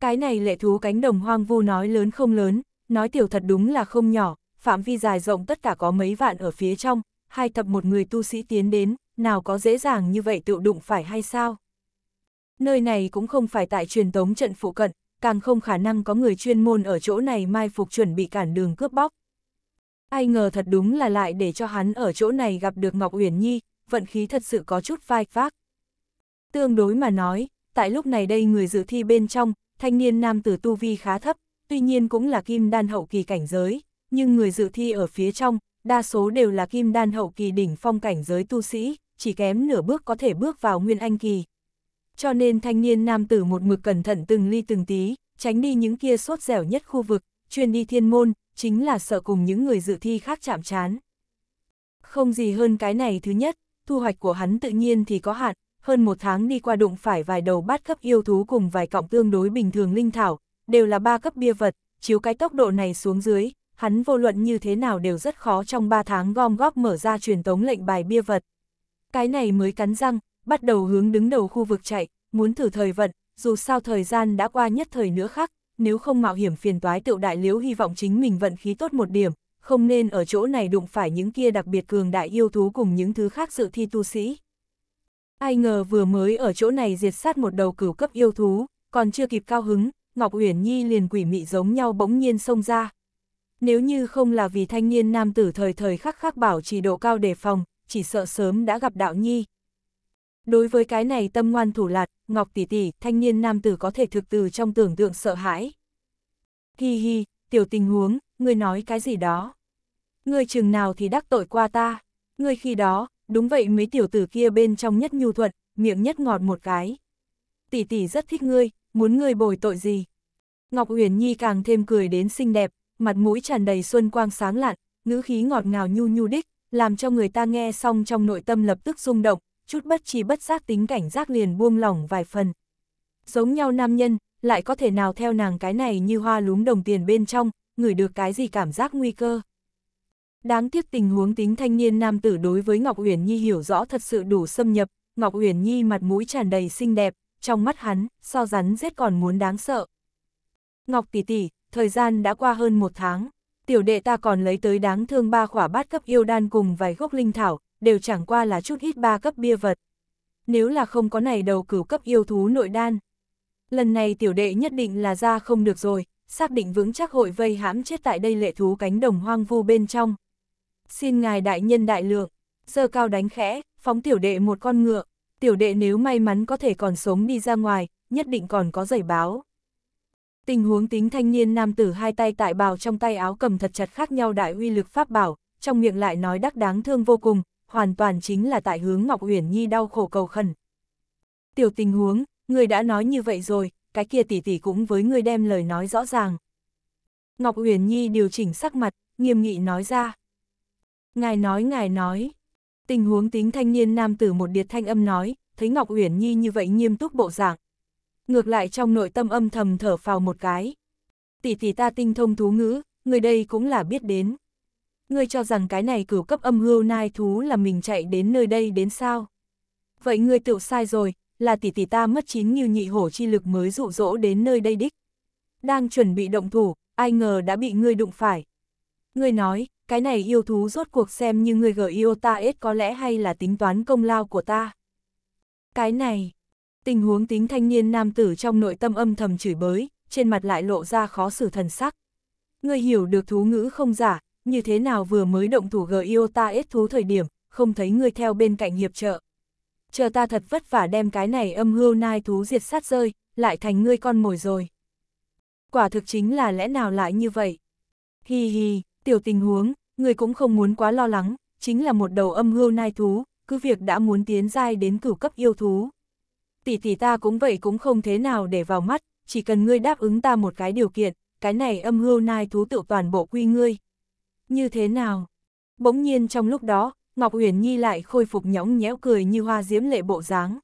Cái này lệ thú cánh đồng hoang vu nói lớn không lớn, nói tiểu thật đúng là không nhỏ, phạm vi dài rộng tất cả có mấy vạn ở phía trong, hai thập một người tu sĩ tiến đến, nào có dễ dàng như vậy tự đụng phải hay sao? Nơi này cũng không phải tại truyền tống trận phụ cận, càng không khả năng có người chuyên môn ở chỗ này mai phục chuẩn bị cản đường cướp bóc. Ai ngờ thật đúng là lại để cho hắn ở chỗ này gặp được Ngọc Uyển Nhi, vận khí thật sự có chút vai vác. Tương đối mà nói, tại lúc này đây người dự thi bên trong, thanh niên nam tử tu vi khá thấp, tuy nhiên cũng là kim đan hậu kỳ cảnh giới, nhưng người dự thi ở phía trong, đa số đều là kim đan hậu kỳ đỉnh phong cảnh giới tu sĩ, chỉ kém nửa bước có thể bước vào nguyên anh kỳ. Cho nên thanh niên nam tử một mực cẩn thận từng ly từng tí, tránh đi những kia sốt dẻo nhất khu vực, chuyên đi thiên môn, chính là sợ cùng những người dự thi khác chạm chán. Không gì hơn cái này thứ nhất, thu hoạch của hắn tự nhiên thì có hạn, hơn một tháng đi qua đụng phải vài đầu bát cấp yêu thú cùng vài cọng tương đối bình thường linh thảo, đều là ba cấp bia vật, chiếu cái tốc độ này xuống dưới, hắn vô luận như thế nào đều rất khó trong 3 tháng gom góp mở ra truyền tống lệnh bài bia vật. Cái này mới cắn răng, bắt đầu hướng đứng đầu khu vực chạy, muốn thử thời vận, dù sao thời gian đã qua nhất thời nữa khác, nếu không mạo hiểm phiền toái tựu đại liếu hy vọng chính mình vận khí tốt một điểm, không nên ở chỗ này đụng phải những kia đặc biệt cường đại yêu thú cùng những thứ khác sự thi tu sĩ. Ai ngờ vừa mới ở chỗ này diệt sát một đầu cửu cấp yêu thú, còn chưa kịp cao hứng, Ngọc Uyển Nhi liền quỷ mị giống nhau bỗng nhiên xông ra, nếu như không là vì thanh niên nam tử thời thời khắc khắc bảo chỉ độ cao đề phòng, chỉ sợ sớm đã gặp đạo nhi. Đối với cái này tâm ngoan thủ lạt, Ngọc tỷ tỷ, thanh niên nam tử có thể thực từ trong tưởng tượng sợ hãi. Hi hi, tiểu tình huống, ngươi nói cái gì đó? Ngươi chừng nào thì đắc tội qua ta? Ngươi khi đó, đúng vậy mấy tiểu tử kia bên trong nhất nhu thuận, miệng nhất ngọt một cái. Tỷ tỷ rất thích ngươi, muốn ngươi bồi tội gì? Ngọc Uyển Nhi càng thêm cười đến xinh đẹp, mặt mũi tràn đầy xuân quang sáng lạn, ngữ khí ngọt ngào nhu nhu đích, làm cho người ta nghe xong trong nội tâm lập tức rung động, chút bất chi bất giác tính cảnh giác liền buông lỏng vài phần. Giống nhau nam nhân, lại có thể nào theo nàng cái này như hoa lúm đồng tiền bên trong, ngửi được cái gì cảm giác nguy cơ. Đáng tiếc tình huống tính thanh niên nam tử đối với Ngọc Uyển Nhi hiểu rõ thật sự đủ xâm nhập, Ngọc Uyển Nhi mặt mũi tràn đầy xinh đẹp, trong mắt hắn, so rắn rết còn muốn đáng sợ. Ngọc tỷ tỷ, thời gian đã qua hơn một tháng, tiểu đệ ta còn lấy tới đáng thương ba khỏa bát cấp yêu đan cùng vài gốc linh thảo, đều chẳng qua là chút ít ba cấp bia vật. Nếu là không có này đầu cửu cấp yêu thú nội đan. Lần này tiểu đệ nhất định là ra không được rồi, xác định vững chắc hội vây hãm chết tại đây lệ thú cánh đồng hoang vu bên trong. Xin ngài đại nhân đại lượng, sơ cao đánh khẽ, phóng tiểu đệ một con ngựa, tiểu đệ nếu may mắn có thể còn sống đi ra ngoài, nhất định còn có giày báo. Tình huống tính thanh niên nam tử hai tay tại bào trong tay áo cầm thật chặt khác nhau đại uy lực pháp bảo, trong miệng lại nói đắc đáng thương vô cùng, hoàn toàn chính là tại hướng Ngọc Uyển Nhi đau khổ cầu khẩn. Tiểu tình huống, người đã nói như vậy rồi, cái kia tỷ tỷ cũng với người đem lời nói rõ ràng. Ngọc Uyển Nhi điều chỉnh sắc mặt, nghiêm nghị nói ra. Ngài nói ngài nói. Tình huống tính thanh niên nam tử một điệt thanh âm nói, thấy Ngọc Uyển Nhi như vậy nghiêm túc bộ dạng, ngược lại trong nội tâm âm thầm thở phào một cái. Tỷ tỷ ta tinh thông thú ngữ, người đây cũng là biết đến. Ngươi cho rằng cái này cửu cấp âm hưu nai thú là mình chạy đến nơi đây đến sao? Vậy ngươi tự sai rồi, là tỷ tỷ ta mất chín như nhị hổ chi lực mới dụ dỗ đến nơi đây đích. Đang chuẩn bị động thủ, ai ngờ đã bị ngươi đụng phải. Ngươi nói, cái này yêu thú rốt cuộc xem như ngươi gợi yêu ta ít có lẽ hay là tính toán công lao của ta. Cái này, Tình huống tính thanh niên nam tử trong nội tâm âm thầm chửi bới, trên mặt lại lộ ra khó xử thần sắc. Người hiểu được thú ngữ không giả, như thế nào vừa mới động thủ gờ yêu ta ít thú thời điểm, không thấy người theo bên cạnh hiệp trợ. Chờ ta thật vất vả đem cái này âm hưu nai thú diệt sát rơi, lại thành ngươi con mồi rồi. Quả thực chính là lẽ nào lại như vậy? Hi hi, tiểu tình huống, người cũng không muốn quá lo lắng, chính là một đầu âm hưu nai thú, cứ việc đã muốn tiến dai đến cửu cấp yêu thú, tỷ tỷ ta cũng vậy cũng không thế nào để vào mắt, chỉ cần ngươi đáp ứng ta một cái điều kiện, cái này âm hưu nai thú tự toàn bộ quy ngươi. Như thế nào? Bỗng nhiên trong lúc đó, Ngọc Uyển Nhi lại khôi phục nhõng nhẽo cười như hoa diễm lệ bộ dáng.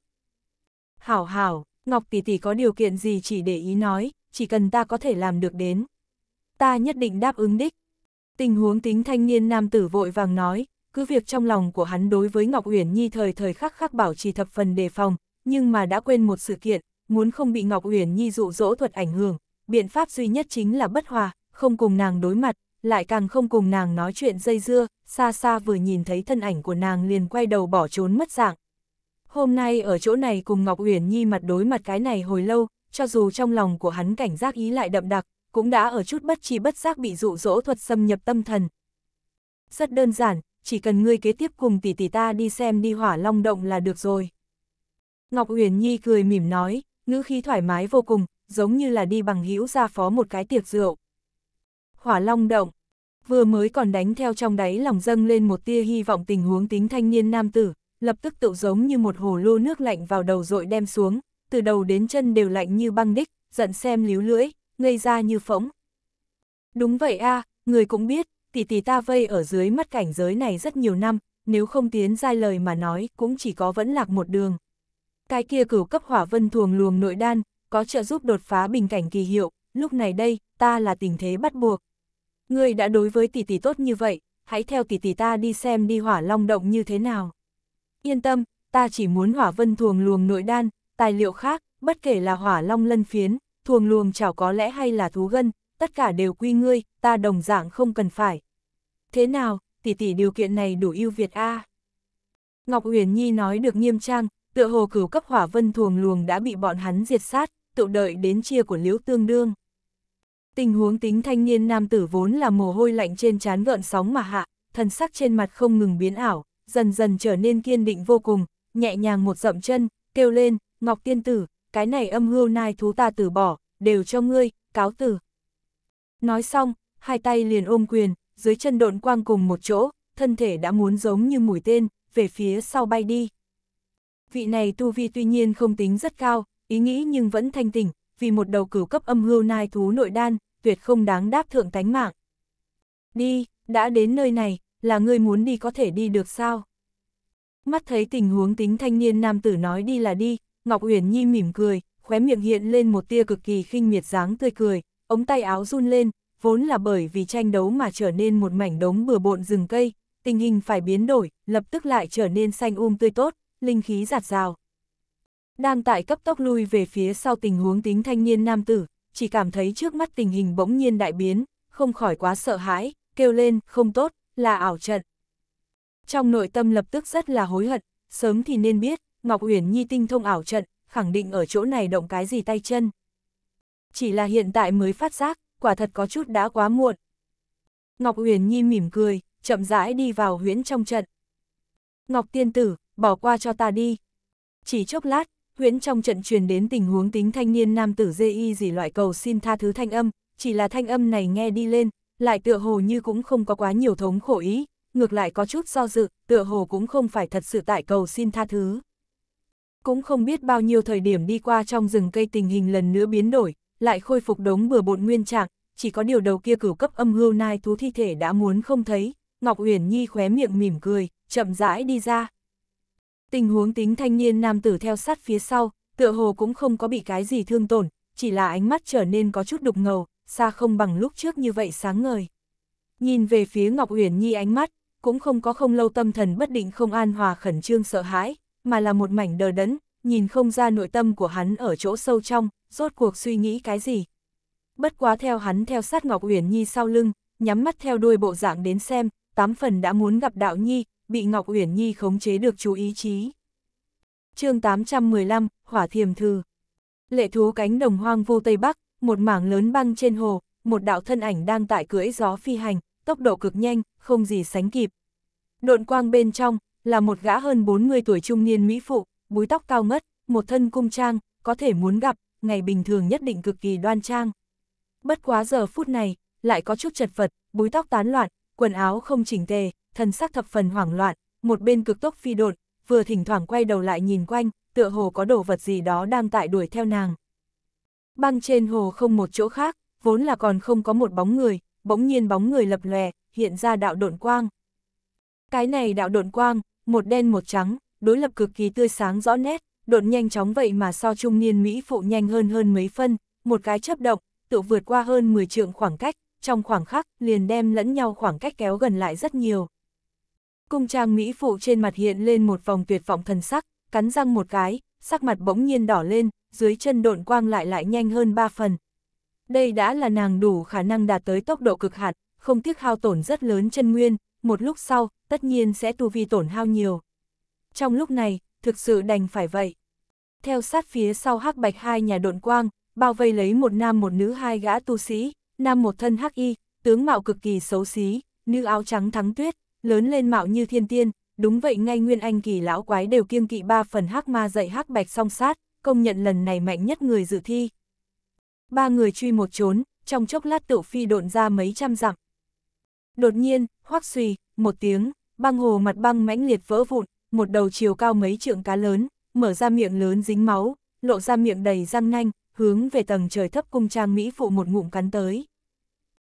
Hảo hảo, Ngọc tỷ tỷ có điều kiện gì chỉ để ý nói, chỉ cần ta có thể làm được đến. Ta nhất định đáp ứng đích. Tình huống tính thanh niên nam tử vội vàng nói, cứ việc trong lòng của hắn đối với Ngọc Uyển Nhi thời thời khắc khắc bảo trì thập phần đề phòng, nhưng mà đã quên một sự kiện, muốn không bị Ngọc Uyển Nhi dụ dỗ thuật ảnh hưởng, biện pháp duy nhất chính là bất hòa, không cùng nàng đối mặt, lại càng không cùng nàng nói chuyện dây dưa, xa xa vừa nhìn thấy thân ảnh của nàng liền quay đầu bỏ trốn mất dạng. Hôm nay ở chỗ này cùng Ngọc Uyển Nhi mặt đối mặt cái này hồi lâu, cho dù trong lòng của hắn cảnh giác ý lại đậm đặc, cũng đã ở chút bất chi bất giác bị dụ dỗ thuật xâm nhập tâm thần. Rất đơn giản, chỉ cần ngươi kế tiếp cùng tỷ tỷ ta đi xem đi hỏa long động là được rồi. Ngọc Uyển Nhi cười mỉm nói, ngữ khí thoải mái vô cùng, giống như là đi bằng hữu ra phó một cái tiệc rượu. Hỏa Long động, vừa mới còn đánh theo trong đáy lòng dâng lên một tia hy vọng tình huống tính thanh niên nam tử, lập tức tự giống như một hồ lô nước lạnh vào đầu dội đem xuống, từ đầu đến chân đều lạnh như băng đích, giận xem líu lưỡi, ngây ra như phỗng. Đúng vậy a, người cũng biết, tỷ tỷ ta vây ở dưới mắt cảnh giới này rất nhiều năm, nếu không tiến ra lời mà nói cũng chỉ có vẫn lạc một đường. Cái kia cửu cấp hỏa vân thuồng luồng nội đan, có trợ giúp đột phá bình cảnh kỳ hiệu, lúc này đây, ta là tình thế bắt buộc. Ngươi đã đối với tỷ tỷ tốt như vậy, hãy theo tỷ tỷ ta đi xem đi hỏa long động như thế nào. Yên tâm, ta chỉ muốn hỏa vân thuồng luồng nội đan, tài liệu khác, bất kể là hỏa long lân phiến, thuồng luồng chảo có lẽ hay là thú gân, tất cả đều quy ngươi, ta đồng dạng không cần phải. Thế nào, tỷ tỷ điều kiện này đủ ưu việt a. Ngọc Uyển Nhi nói được nghiêm trang, tựa hồ cửu cấp hỏa vân thuồng luồng đã bị bọn hắn diệt sát, tự đợi đến chia của liễu tương đương. Tình huống tính thanh niên nam tử vốn là mồ hôi lạnh trên trán gợn sóng mà hạ, thần sắc trên mặt không ngừng biến ảo, dần dần trở nên kiên định vô cùng, nhẹ nhàng một dậm chân, kêu lên, Ngọc Tiên Tử, cái này âm hưu nai thú ta từ bỏ, đều cho ngươi, cáo tử. Nói xong, hai tay liền ôm quyền, dưới chân độn quang cùng một chỗ, thân thể đã muốn giống như mũi tên, về phía sau bay đi vị này tu vi tuy nhiên không tính rất cao, ý nghĩ nhưng vẫn thanh tỉnh, vì một đầu cửu cấp âm hưu nai thú nội đan, tuyệt không đáng đáp thượng tánh mạng. Đi, đã đến nơi này, là ngươi muốn đi có thể đi được sao? Mắt thấy tình huống tính thanh niên nam tử nói đi là đi, Ngọc Uyển Nhi mỉm cười, khóe miệng hiện lên một tia cực kỳ khinh miệt dáng tươi cười, ống tay áo run lên, vốn là bởi vì tranh đấu mà trở nên một mảnh đống bừa bộn rừng cây, tình hình phải biến đổi, lập tức lại trở nên xanh um tươi tốt, linh khí giạt rào. Đang tại cấp tốc lui về phía sau tình huống tính thanh niên nam tử, chỉ cảm thấy trước mắt tình hình bỗng nhiên đại biến, không khỏi quá sợ hãi, kêu lên, không tốt, là ảo trận. Trong nội tâm lập tức rất là hối hận, sớm thì nên biết, Ngọc Uyển Nhi tinh thông ảo trận, khẳng định ở chỗ này động cái gì tay chân. Chỉ là hiện tại mới phát giác, quả thật có chút đã quá muộn. Ngọc Uyển Nhi mỉm cười, chậm rãi đi vào huyễn trong trận. Ngọc Tiên Tử, bỏ qua cho ta đi. Chỉ chốc lát, huyễn trong trận truyền đến tình huống tính thanh niên nam tử dê y gì loại cầu xin tha thứ thanh âm, chỉ là thanh âm này nghe đi lên, lại tựa hồ như cũng không có quá nhiều thống khổ ý, ngược lại có chút do dự, tựa hồ cũng không phải thật sự tại cầu xin tha thứ. Cũng không biết bao nhiêu thời điểm đi qua trong rừng cây tình hình lần nữa biến đổi, lại khôi phục đống bừa bộn nguyên trạng, chỉ có điều đầu kia cửu cấp âm hưu nai thú thi thể đã muốn không thấy, Ngọc Uyển Nhi khóe miệng mỉm cười, chậm rãi đi ra. Tình huống tính thanh niên nam tử theo sát phía sau, tựa hồ cũng không có bị cái gì thương tổn, chỉ là ánh mắt trở nên có chút đục ngầu, xa không bằng lúc trước như vậy sáng ngời. Nhìn về phía Ngọc Uyển Nhi ánh mắt, cũng không có không lâu tâm thần bất định không an hòa khẩn trương sợ hãi, mà là một mảnh đờ đẫn, nhìn không ra nội tâm của hắn ở chỗ sâu trong, rốt cuộc suy nghĩ cái gì. Bất quá theo hắn theo sát Ngọc Uyển Nhi sau lưng, nhắm mắt theo đuôi bộ dạng đến xem, tám phần đã muốn gặp đạo nhi, bị Ngọc Uyển Nhi khống chế được chú ý chí. chương 815, Hỏa Thiềm Thư Lệ thú cánh đồng hoang vô Tây Bắc, một mảng lớn băng trên hồ, một đạo thân ảnh đang tại cưỡi gió phi hành, tốc độ cực nhanh, không gì sánh kịp. Độn quang bên trong, là một gã hơn 40 tuổi trung niên Mỹ Phụ, búi tóc cao ngất, một thân cung trang, có thể muốn gặp, ngày bình thường nhất định cực kỳ đoan trang. Bất quá giờ phút này, lại có chút chật vật, búi tóc tán loạn, quần áo không chỉnh tề, thần sắc thập phần hoảng loạn, một bên cực tốc phi đột, vừa thỉnh thoảng quay đầu lại nhìn quanh, tựa hồ có đồ vật gì đó đang tại đuổi theo nàng. Băng trên hồ không một chỗ khác, vốn là còn không có một bóng người, bỗng nhiên bóng người lập lòe, hiện ra đạo độn quang. Cái này đạo độn quang, một đen một trắng, đối lập cực kỳ tươi sáng rõ nét, đột nhanh chóng vậy mà so trung niên Mỹ phụ nhanh hơn hơn mấy phân, một cái chấp động, tự vượt qua hơn 10 trượng khoảng cách, trong khoảng khắc liền đem lẫn nhau khoảng cách kéo gần lại rất nhiều. Cung trang Mỹ phụ trên mặt hiện lên một vòng tuyệt vọng thần sắc, cắn răng một cái, sắc mặt bỗng nhiên đỏ lên, dưới chân độn quang lại lại nhanh hơn ba phần. Đây đã là nàng đủ khả năng đạt tới tốc độ cực hạn, không tiếc hao tổn rất lớn chân nguyên, một lúc sau, tất nhiên sẽ tu vi tổn hao nhiều. Trong lúc này, thực sự đành phải vậy. Theo sát phía sau hắc bạch hai nhà độn quang, bao vây lấy một nam một nữ hai gã tu sĩ, nam một thân hắc y, tướng mạo cực kỳ xấu xí, nữ áo trắng thắng tuyết, lớn lên mạo như thiên tiên, đúng vậy ngay nguyên anh kỳ lão quái đều kiêng kỵ ba phần hắc ma dạy hắc bạch song sát, công nhận lần này mạnh nhất người dự thi. Ba người truy một trốn, trong chốc lát tự phi độn ra mấy trăm dặm. Đột nhiên, hoắc suy, một tiếng, băng hồ mặt băng mãnh liệt vỡ vụn, một đầu chiều cao mấy trượng cá lớn, mở ra miệng lớn dính máu, lộ ra miệng đầy răng nanh, hướng về tầng trời thấp cung trang Mỹ phụ một ngụm cắn tới.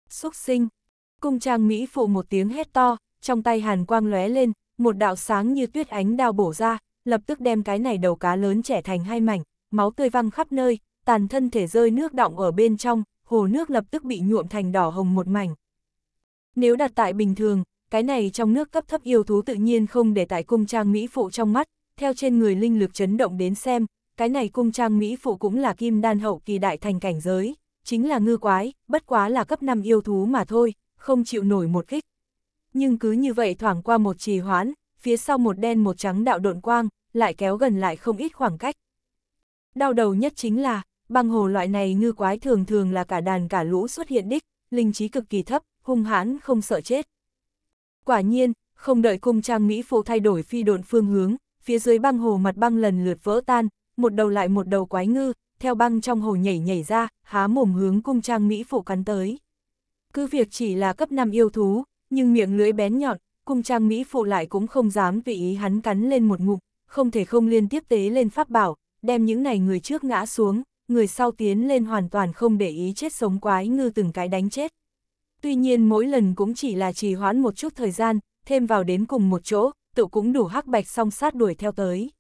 Xúc sinh, cung trang Mỹ phụ một tiếng hét to, trong tay hàn quang lóe lên, một đạo sáng như tuyết ánh đao bổ ra, lập tức đem cái này đầu cá lớn trẻ thành hai mảnh, máu tươi văng khắp nơi, tàn thân thể rơi nước đọng ở bên trong, hồ nước lập tức bị nhuộm thành đỏ hồng một mảnh. Nếu đặt tại bình thường, cái này trong nước cấp thấp yêu thú tự nhiên không để tại cung trang Mỹ phụ trong mắt, theo trên người linh lực chấn động đến xem, cái này cung trang Mỹ phụ cũng là kim đan hậu kỳ đại thành cảnh giới, chính là ngư quái, bất quá là cấp 5 yêu thú mà thôi, không chịu nổi một kích, nhưng cứ như vậy thoảng qua một trì hoãn, phía sau một đen một trắng đạo độn quang, lại kéo gần lại không ít khoảng cách. Đau đầu nhất chính là, băng hồ loại này ngư quái thường thường là cả đàn cả lũ xuất hiện đích, linh trí cực kỳ thấp, hung hãn không sợ chết. Quả nhiên, không đợi cung trang Mỹ phụ thay đổi phi độn phương hướng, phía dưới băng hồ mặt băng lần lượt vỡ tan, một đầu lại một đầu quái ngư, theo băng trong hồ nhảy nhảy ra, há mồm hướng cung trang Mỹ phụ cắn tới. Cứ việc chỉ là cấp 5 yêu thú, nhưng miệng lưỡi bén nhọn, cung trang Mỹ phụ lại cũng không dám vì ý hắn cắn lên một ngục, không thể không liên tiếp tế lên pháp bảo, đem những này người trước ngã xuống, người sau tiến lên hoàn toàn không để ý chết sống quái ngư từng cái đánh chết. Tuy nhiên mỗi lần cũng chỉ là trì hoãn một chút thời gian, thêm vào đến cùng một chỗ, tự cũng đủ hắc bạch song sát đuổi theo tới.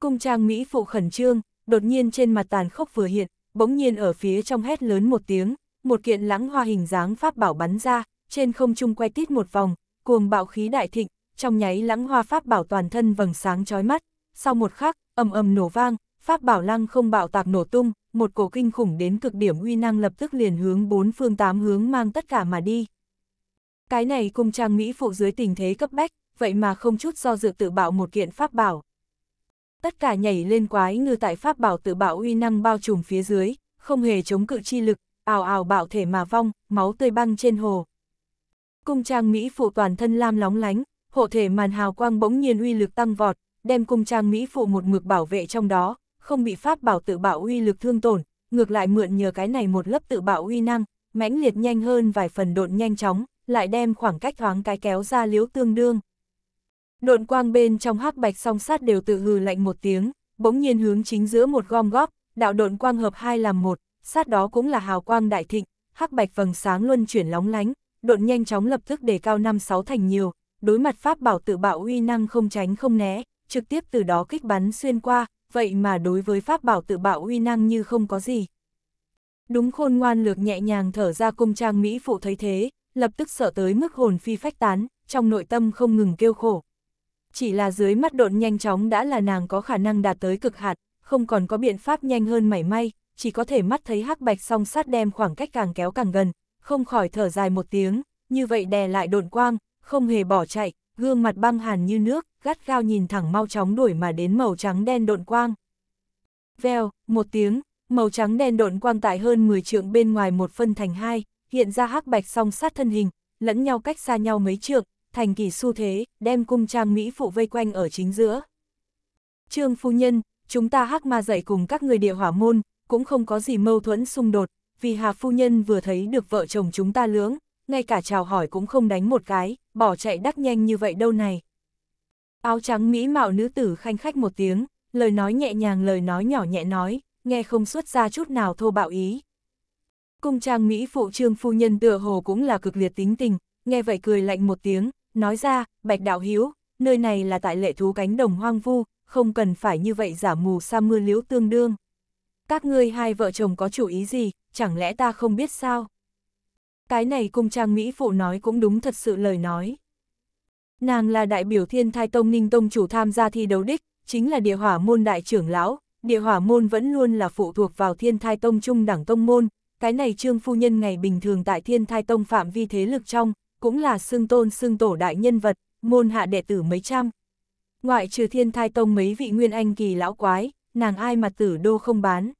Cung trang Mỹ phụ khẩn trương, đột nhiên trên mặt tàn khốc vừa hiện, bỗng nhiên ở phía trong hét lớn một tiếng, một kiện lãng hoa hình dáng pháp bảo bắn ra, trên không trung quay tít một vòng, cuồng bạo khí đại thịnh, trong nháy lãng hoa pháp bảo toàn thân vầng sáng chói mắt, sau một khắc, ầm ầm nổ vang, pháp bảo lăng không bạo tạc nổ tung, một cổ kinh khủng đến cực điểm uy năng lập tức liền hướng bốn phương tám hướng mang tất cả mà đi. Cái này cung trang Mỹ phụ dưới tình thế cấp bách, vậy mà không chút do dự tự bạo một kiện pháp bảo. Tất cả nhảy lên quái ngư tại pháp bảo tự bạo uy năng bao trùm phía dưới, không hề chống cự chi lực, ào ào bạo thể mà vong, máu tươi băng trên hồ, cung trang Mỹ phụ toàn thân lam lóng lánh, hộ thể màn hào quang bỗng nhiên uy lực tăng vọt, đem cung trang Mỹ phụ một mực bảo vệ trong đó, không bị pháp bảo tự bảo uy lực thương tổn, ngược lại mượn nhờ cái này một lớp tự bảo uy năng, mãnh liệt nhanh hơn vài phần độn nhanh chóng, lại đem khoảng cách thoáng cái kéo ra liếu tương đương. Độn quang bên trong hắc bạch song sát đều tự hừ lạnh một tiếng, bỗng nhiên hướng chính giữa một gom góp, đạo độn quang hợp hai làm một, sát đó cũng là hào quang đại thịnh, hắc bạch vầng sáng luân chuyển lóng lánh, độn nhanh chóng lập tức đề cao năm sáu thành nhiều, đối mặt pháp bảo tự bạo uy năng không tránh không né, trực tiếp từ đó kích bắn xuyên qua, vậy mà đối với pháp bảo tự bạo uy năng như không có gì. Đúng khôn ngoan lược nhẹ nhàng thở ra cung trang Mỹ phụ thấy thế, lập tức sợ tới mức hồn phi phách tán, trong nội tâm không ngừng kêu khổ. Chỉ là dưới mắt độn nhanh chóng đã là nàng có khả năng đạt tới cực hạt, không còn có biện pháp nhanh hơn mảy may, chỉ có thể mắt thấy hắc bạch song sát đem khoảng cách càng kéo càng gần, không khỏi thở dài một tiếng, như vậy đè lại đồn quang, không hề bỏ chạy, gương mặt băng hàn như nước, gắt gao nhìn thẳng mau chóng đuổi mà đến màu trắng đen độn quang. Vèo, một tiếng, màu trắng đen độn quang tại hơn 10 trượng bên ngoài một phân thành hai, hiện ra hắc bạch song sát thân hình, lẫn nhau cách xa nhau mấy trượng, thành kỳ xu thế, đem cung trang Mỹ phụ vây quanh ở chính giữa. Trương phu nhân, chúng ta hắc ma dạy cùng các người địa hỏa môn, cũng không có gì mâu thuẫn xung đột, vì Hà Phu Nhân vừa thấy được vợ chồng chúng ta lưỡng, ngay cả chào hỏi cũng không đánh một cái, bỏ chạy đắc nhanh như vậy đâu này. Áo trắng mỹ mạo nữ tử khanh khách một tiếng, lời nói nhẹ nhàng lời nói nhỏ nhẹ nói, nghe không xuất ra chút nào thô bạo ý. Cung trang Mỹ phụ trương phu nhân tựa hồ cũng là cực liệt tính tình, nghe vậy cười lạnh một tiếng, nói ra, bạch đạo hiếu, nơi này là tại lệ thú cánh đồng hoang vu, không cần phải như vậy giả mù sa mưa liễu tương đương các ngươi hai vợ chồng có chủ ý gì, chẳng lẽ ta không biết sao? Cái này cung trang Mỹ phụ nói cũng đúng thật sự lời nói. Nàng là đại biểu thiên thai tông ninh tông chủ tham gia thi đấu đích, chính là địa hỏa môn đại trưởng lão, địa hỏa môn vẫn luôn là phụ thuộc vào thiên thai tông trung đẳng tông môn, cái này trương phu nhân ngày bình thường tại thiên thai tông phạm vi thế lực trong, cũng là xương tôn xương tổ đại nhân vật, môn hạ đệ tử mấy trăm. Ngoại trừ thiên thai tông mấy vị nguyên anh kỳ lão quái, nàng ai mà tử đô không bán.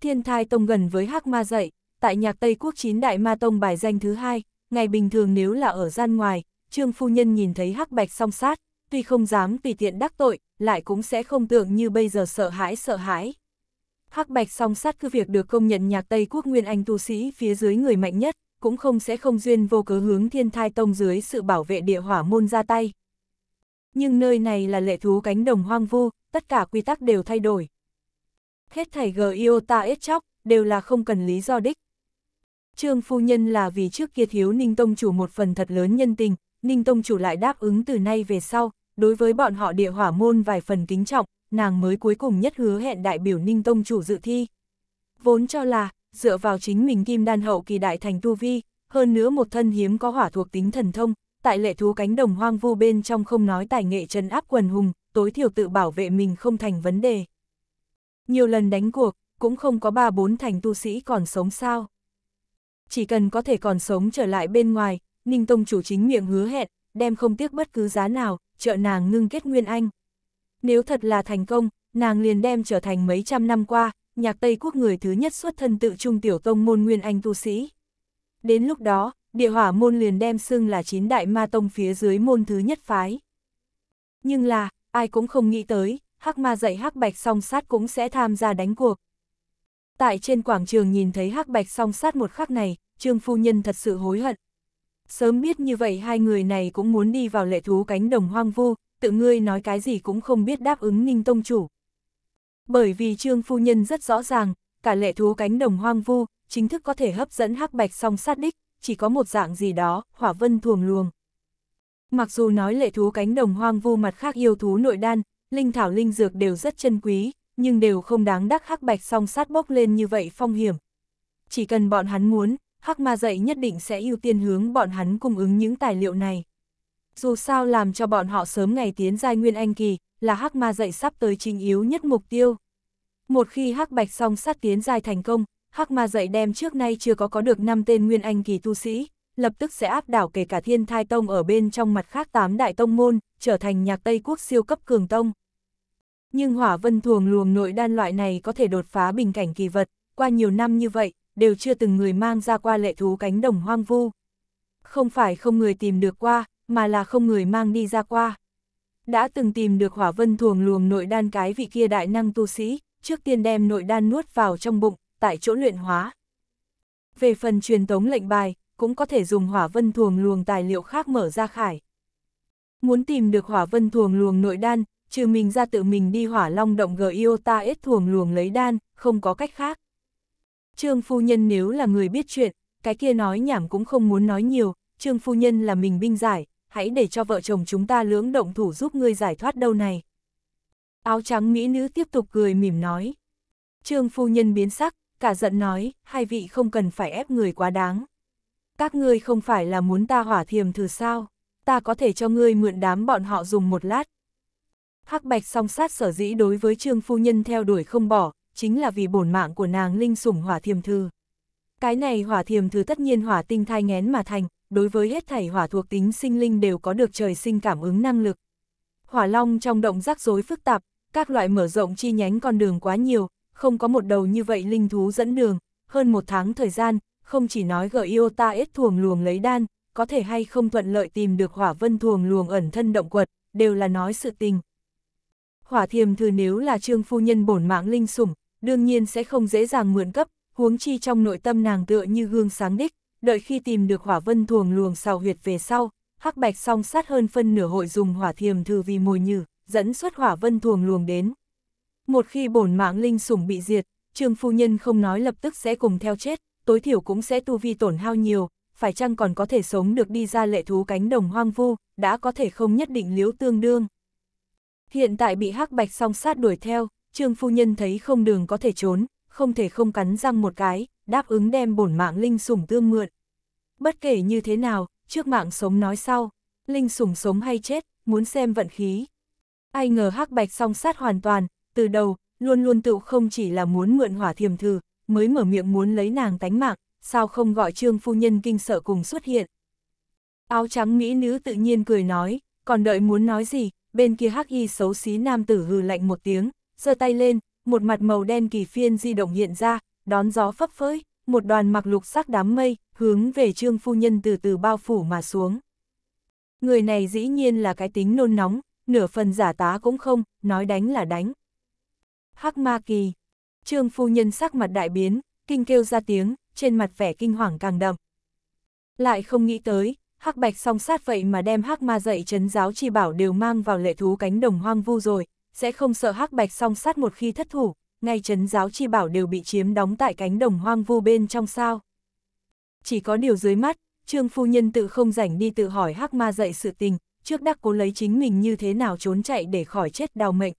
Thiên thai tông gần với hắc ma dậy, tại nhạc Tây Quốc chín đại ma tông bài danh thứ hai, ngày bình thường nếu là ở gian ngoài, trương phu nhân nhìn thấy hắc bạch song sát, tuy không dám tùy tiện đắc tội, lại cũng sẽ không tưởng như bây giờ sợ hãi sợ hãi. Hắc bạch song sát cứ việc được công nhận nhạc Tây Quốc Nguyên Anh tu sĩ phía dưới người mạnh nhất, cũng không sẽ không duyên vô cớ hướng thiên thai tông dưới sự bảo vệ địa hỏa môn ra tay. Nhưng nơi này là lệ thú cánh đồng hoang vu, tất cả quy tắc đều thay đổi. Hết thảy Giota ít chóc, đều là không cần lý do đích. Trương phu nhân là vì trước kia thiếu Ninh Tông chủ một phần thật lớn nhân tình, Ninh Tông chủ lại đáp ứng từ nay về sau, đối với bọn họ địa hỏa môn vài phần kính trọng, nàng mới cuối cùng nhất hứa hẹn đại biểu Ninh Tông chủ dự thi. Vốn cho là, dựa vào chính mình kim đan hậu kỳ đại thành tu vi, hơn nữa một thân hiếm có hỏa thuộc tính thần thông, tại lệ thú cánh đồng hoang vu bên trong không nói tài nghệ trấn áp quần hùng, tối thiểu tự bảo vệ mình không thành vấn đề. Nhiều lần đánh cuộc, cũng không có ba bốn thành tu sĩ còn sống sao. Chỉ cần có thể còn sống trở lại bên ngoài, Ninh Tông chủ chính miệng hứa hẹn, đem không tiếc bất cứ giá nào, trợ nàng ngưng kết Nguyên Anh. Nếu thật là thành công, nàng liền đem trở thành mấy trăm năm qua, nhạc Tây Quốc người thứ nhất xuất thân tự trung tiểu tông môn Nguyên Anh tu sĩ. Đến lúc đó, địa hỏa môn liền đem xưng là chín đại ma tông phía dưới môn thứ nhất phái. Nhưng là, ai cũng không nghĩ tới, hắc ma dạy hắc bạch song sát cũng sẽ tham gia đánh cuộc. Tại trên quảng trường nhìn thấy hắc bạch song sát một khắc này, trương phu nhân thật sự hối hận. Sớm biết như vậy hai người này cũng muốn đi vào lệ thú cánh đồng hoang vu, tự ngươi nói cái gì cũng không biết đáp ứng ninh tông chủ. Bởi vì trương phu nhân rất rõ ràng, cả lệ thú cánh đồng hoang vu, chính thức có thể hấp dẫn hắc bạch song sát đích, chỉ có một dạng gì đó, hỏa vân thuồng luồng. Mặc dù nói lệ thú cánh đồng hoang vu mặt khác yêu thú nội đan, linh thảo linh dược đều rất chân quý, nhưng đều không đáng đắc hắc bạch song sát bốc lên như vậy phong hiểm. Chỉ cần bọn hắn muốn, hắc ma dạy nhất định sẽ ưu tiên hướng bọn hắn cung ứng những tài liệu này. Dù sao làm cho bọn họ sớm ngày tiến giai nguyên anh kỳ, là hắc ma dạy sắp tới trình yếu nhất mục tiêu. Một khi hắc bạch song sát tiến giai thành công, Hắc Ma dạy đem trước nay chưa có có được 5 tên nguyên anh kỳ tu sĩ, lập tức sẽ áp đảo kể cả Thiên Thai Tông ở bên trong mặt khác 8 đại tông môn, trở thành nhạc Tây Quốc siêu cấp cường tông. Nhưng hỏa vân thuồng luồng nội đan loại này có thể đột phá bình cảnh kỳ vật, qua nhiều năm như vậy, đều chưa từng người mang ra qua lệ thú cánh đồng hoang vu. Không phải không người tìm được qua, mà là không người mang đi ra qua. Đã từng tìm được hỏa vân thuồng luồng nội đan cái vị kia đại năng tu sĩ, trước tiên đem nội đan nuốt vào trong bụng, tại chỗ luyện hóa. Về phần truyền tống lệnh bài, cũng có thể dùng hỏa vân thuồng luồng tài liệu khác mở ra khải. Muốn tìm được hỏa vân thuồng luồng nội đan, trừ mình ra tự mình đi hỏa long động g iota s thuồng luồng lấy đan, không có cách khác. Trương phu nhân nếu là người biết chuyện, cái kia nói nhảm cũng không muốn nói nhiều, trương phu nhân là mình binh giải, hãy để cho vợ chồng chúng ta lưỡng động thủ giúp ngươi giải thoát đâu này. Áo trắng mỹ nữ tiếp tục cười mỉm nói. Trương phu nhân biến sắc, cả giận nói, hai vị không cần phải ép người quá đáng. Các ngươi không phải là muốn ta hỏa thiềm thử sao, ta có thể cho ngươi mượn đám bọn họ dùng một lát. Hắc bạch song sát sở dĩ đối với trương phu nhân theo đuổi không bỏ, chính là vì bổn mạng của nàng linh sủng hỏa thiềm thư. Cái này hỏa thiềm thư tất nhiên hỏa tinh thai ngén mà thành, đối với hết thảy hỏa thuộc tính sinh linh đều có được trời sinh cảm ứng năng lực. Hỏa long trong động rắc rối phức tạp, các loại mở rộng chi nhánh con đường quá nhiều, không có một đầu như vậy linh thú dẫn đường, hơn một tháng thời gian, không chỉ nói gợi ta ít thuồng luồng lấy đan, có thể hay không thuận lợi tìm được hỏa vân thuồng luồng ẩn thân động quật, đều là nói sự tình. Hỏa thiềm thư nếu là trương phu nhân bổn mạng linh sủng, đương nhiên sẽ không dễ dàng mượn cấp, huống chi trong nội tâm nàng tựa như gương sáng đích, đợi khi tìm được hỏa vân thuồng luồng xào huyệt về sau, hắc bạch song sát hơn phân nửa hội dùng hỏa thiềm thư vì mồi nhử, dẫn xuất hỏa vân thuồng luồng đến. Một khi bổn mạng linh sủng bị diệt, Trương Phu Nhân không nói lập tức sẽ cùng theo chết, tối thiểu cũng sẽ tu vi tổn hao nhiều, phải chăng còn có thể sống được đi ra lệ thú cánh đồng hoang vu, đã có thể không nhất định liếu tương đương. Hiện tại bị hắc bạch song sát đuổi theo, Trương Phu Nhân thấy không đường có thể trốn, không thể không cắn răng một cái, đáp ứng đem bổn mạng linh sủng tương mượn. Bất kể như thế nào, trước mạng sống nói sau, linh sủng sống hay chết, muốn xem vận khí. Ai ngờ hắc bạch song sát hoàn toàn, từ đầu, luôn luôn tựu không chỉ là muốn mượn hỏa thiềm thư, mới mở miệng muốn lấy nàng tánh mạng, sao không gọi trương phu nhân kinh sợ cùng xuất hiện. Áo trắng mỹ nữ tự nhiên cười nói, còn đợi muốn nói gì, bên kia hắc y xấu xí nam tử hừ lạnh một tiếng, giơ tay lên, một mặt màu đen kỳ phiên di động hiện ra, đón gió phấp phới, một đoàn mặc lục sắc đám mây, hướng về trương phu nhân từ từ bao phủ mà xuống. Người này dĩ nhiên là cái tính nôn nóng, nửa phần giả tá cũng không, nói đánh là đánh. Hắc Ma Kỳ. Trương phu nhân sắc mặt đại biến, kinh kêu ra tiếng, trên mặt vẻ kinh hoàng càng đậm. Lại không nghĩ tới, Hắc Bạch song sát vậy mà đem Hắc Ma dạy chấn giáo chi bảo đều mang vào lệ thú cánh đồng hoang vu rồi, sẽ không sợ Hắc Bạch song sát một khi thất thủ, ngay chấn giáo chi bảo đều bị chiếm đóng tại cánh đồng hoang vu bên trong sao. Chỉ có điều dưới mắt, Trương phu nhân tự không rảnh đi tự hỏi Hắc Ma dạy sự tình, trước đắc cố lấy chính mình như thế nào trốn chạy để khỏi chết đau mệnh.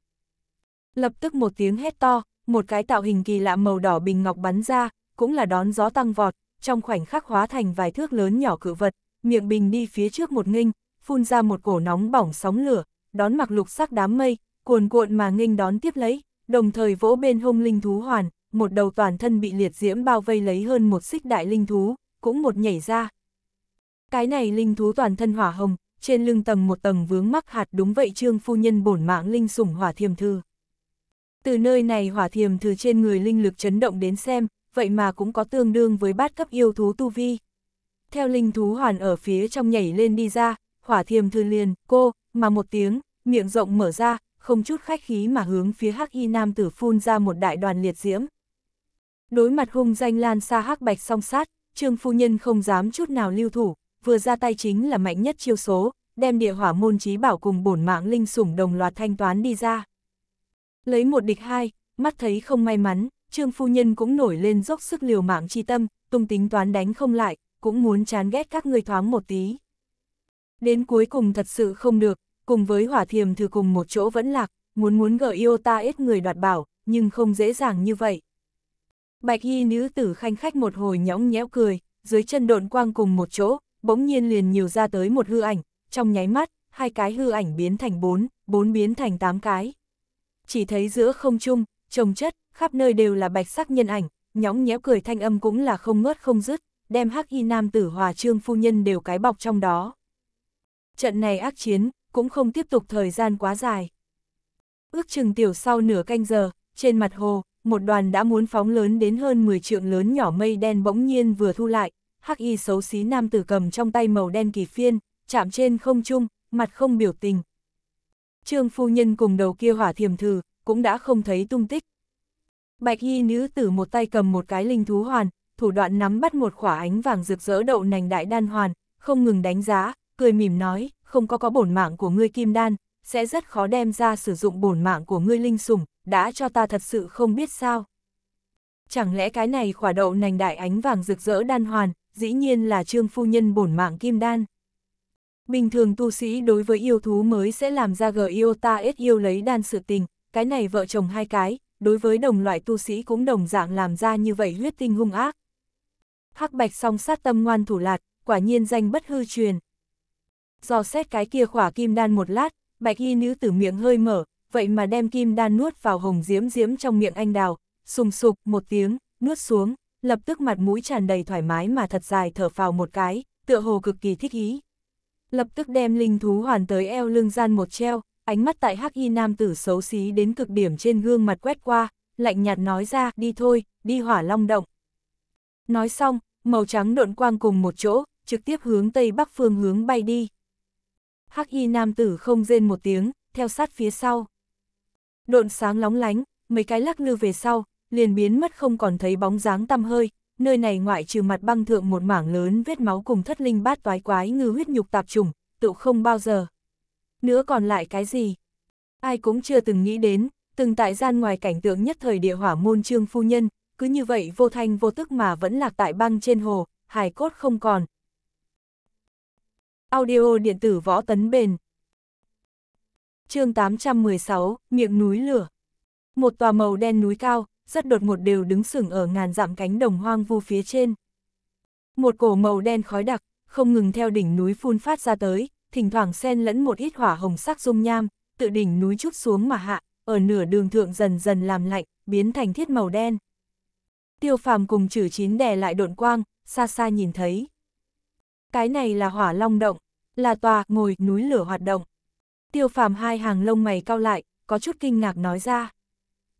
Lập tức một tiếng hét to, một cái tạo hình kỳ lạ màu đỏ bình ngọc bắn ra, cũng là đón gió tăng vọt, trong khoảnh khắc hóa thành vài thước lớn nhỏ cự vật, miệng bình đi phía trước một nghênh, phun ra một cổ nóng bỏng sóng lửa, đón mặc lục sắc đám mây, cuồn cuộn mà nghênh đón tiếp lấy, đồng thời vỗ bên hông linh thú hoàn, một đầu toàn thân bị liệt diễm bao vây lấy hơn một xích đại linh thú, cũng một nhảy ra. Cái này linh thú toàn thân hỏa hồng, trên lưng tầng một tầng vướng mắc hạt đúng vậy trương phu nhân bổn mạng linh sủng hỏa thiềm thư. Từ nơi này hỏa thiềm từ trên người linh lực chấn động đến xem, vậy mà cũng có tương đương với bát cấp yêu thú tu vi. Theo linh thú hoàn ở phía trong nhảy lên đi ra, hỏa thiềm thư liền, cô, mà một tiếng, miệng rộng mở ra, không chút khách khí mà hướng phía hắc y nam tử phun ra một đại đoàn liệt diễm. Đối mặt hung danh lan xa hắc bạch song sát, trương phu nhân không dám chút nào lưu thủ, vừa ra tay chính là mạnh nhất chiêu số, đem địa hỏa môn trí bảo cùng bổn mạng linh sủng đồng loạt thanh toán đi ra. Lấy một địch hai, mắt thấy không may mắn, Trương Phu Nhân cũng nổi lên dốc sức liều mạng chi tâm, tung tính toán đánh không lại, cũng muốn chán ghét các người thoáng một tí. Đến cuối cùng thật sự không được, cùng với hỏa thiềm thử cùng một chỗ vẫn lạc, muốn muốn gợi yêu ta ít người đoạt bảo, nhưng không dễ dàng như vậy. Bạch y nữ tử khanh khách một hồi nhõng nhẽo cười, dưới chân độn quang cùng một chỗ, bỗng nhiên liền nhiều ra tới một hư ảnh, trong nháy mắt, hai cái hư ảnh biến thành bốn, bốn biến thành tám cái chỉ thấy giữa không trung, trồng chất, khắp nơi đều là bạch sắc nhân ảnh, nhõng nhẽo cười thanh âm cũng là không ngớt không dứt, đem hắc y nam tử hòa trương phu nhân đều cái bọc trong đó. Trận này ác chiến, cũng không tiếp tục thời gian quá dài. Ước chừng tiểu sau nửa canh giờ, trên mặt hồ, một đoàn đã muốn phóng lớn đến hơn 10 trượng lớn nhỏ mây đen bỗng nhiên vừa thu lại, hắc y xấu xí nam tử cầm trong tay màu đen kỳ phiên, chạm trên không trung, mặt không biểu tình, Trương phu nhân cùng đầu kia hỏa thiềm thử, cũng đã không thấy tung tích. Bạch y nữ tử một tay cầm một cái linh thú hoàn, thủ đoạn nắm bắt một khỏa ánh vàng rực rỡ đậu nành đại đan hoàn, không ngừng đánh giá, cười mỉm nói, không có có bổn mạng của ngươi kim đan, sẽ rất khó đem ra sử dụng bổn mạng của ngươi linh sủng, đã cho ta thật sự không biết sao. Chẳng lẽ cái này khỏa đậu nành đại ánh vàng rực rỡ đan hoàn, dĩ nhiên là trương phu nhân bổn mạng kim đan. Bình thường tu sĩ đối với yêu thú mới sẽ làm ra gờ yêu ta ít yêu lấy đan sự tình, cái này vợ chồng hai cái, đối với đồng loại tu sĩ cũng đồng dạng làm ra như vậy huyết tinh hung ác. Hắc bạch song sát tâm ngoan thủ lạt, quả nhiên danh bất hư truyền. Do xét cái kia khỏa kim đan một lát, bạch y nữ tử miệng hơi mở, vậy mà đem kim đan nuốt vào hồng diếm diếm trong miệng anh đào, sùng sục một tiếng, nuốt xuống, lập tức mặt mũi tràn đầy thoải mái mà thật dài thở phào một cái, tựa hồ cực kỳ thích ý lập tức đem linh thú hoàn tới eo lưng gian một treo, ánh mắt tại hắc y nam tử xấu xí đến cực điểm trên gương mặt quét qua, lạnh nhạt nói ra, đi thôi, đi hỏa long động. Nói xong, màu trắng độn quang cùng một chỗ, trực tiếp hướng tây bắc phương hướng bay đi. Hắc y nam tử không rên một tiếng, theo sát phía sau. Độn sáng lóng lánh, mấy cái lắc lư về sau, liền biến mất không còn thấy bóng dáng tăm hơi, nơi này ngoại trừ mặt băng thượng một mảng lớn vết máu cùng thất linh bát toái quái ngư huyết nhục tạp trùng, tự không bao giờ. Nữa còn lại cái gì? Ai cũng chưa từng nghĩ đến, từng tại gian ngoài cảnh tượng nhất thời địa hỏa môn trương phu nhân, cứ như vậy vô thanh vô tức mà vẫn lạc tại băng trên hồ, hài cốt không còn. Audio điện tử võ tấn bền chương 816, miệng núi lửa. Một tòa màu đen núi cao, rất đột ngột đều đứng sừng ở ngàn dặm cánh đồng hoang vu phía trên. Một cổ màu đen khói đặc, không ngừng theo đỉnh núi phun phát ra tới, thỉnh thoảng xen lẫn một ít hỏa hồng sắc dung nham, tự đỉnh núi chút xuống mà hạ, ở nửa đường thượng dần dần làm lạnh, biến thành thiết màu đen. Tiêu phàm cùng chử chín đè lại độn quang, xa xa nhìn thấy. Cái này là hỏa long động, là tòa ngồi núi lửa hoạt động. Tiêu phàm hai hàng lông mày cao lại, có chút kinh ngạc nói ra.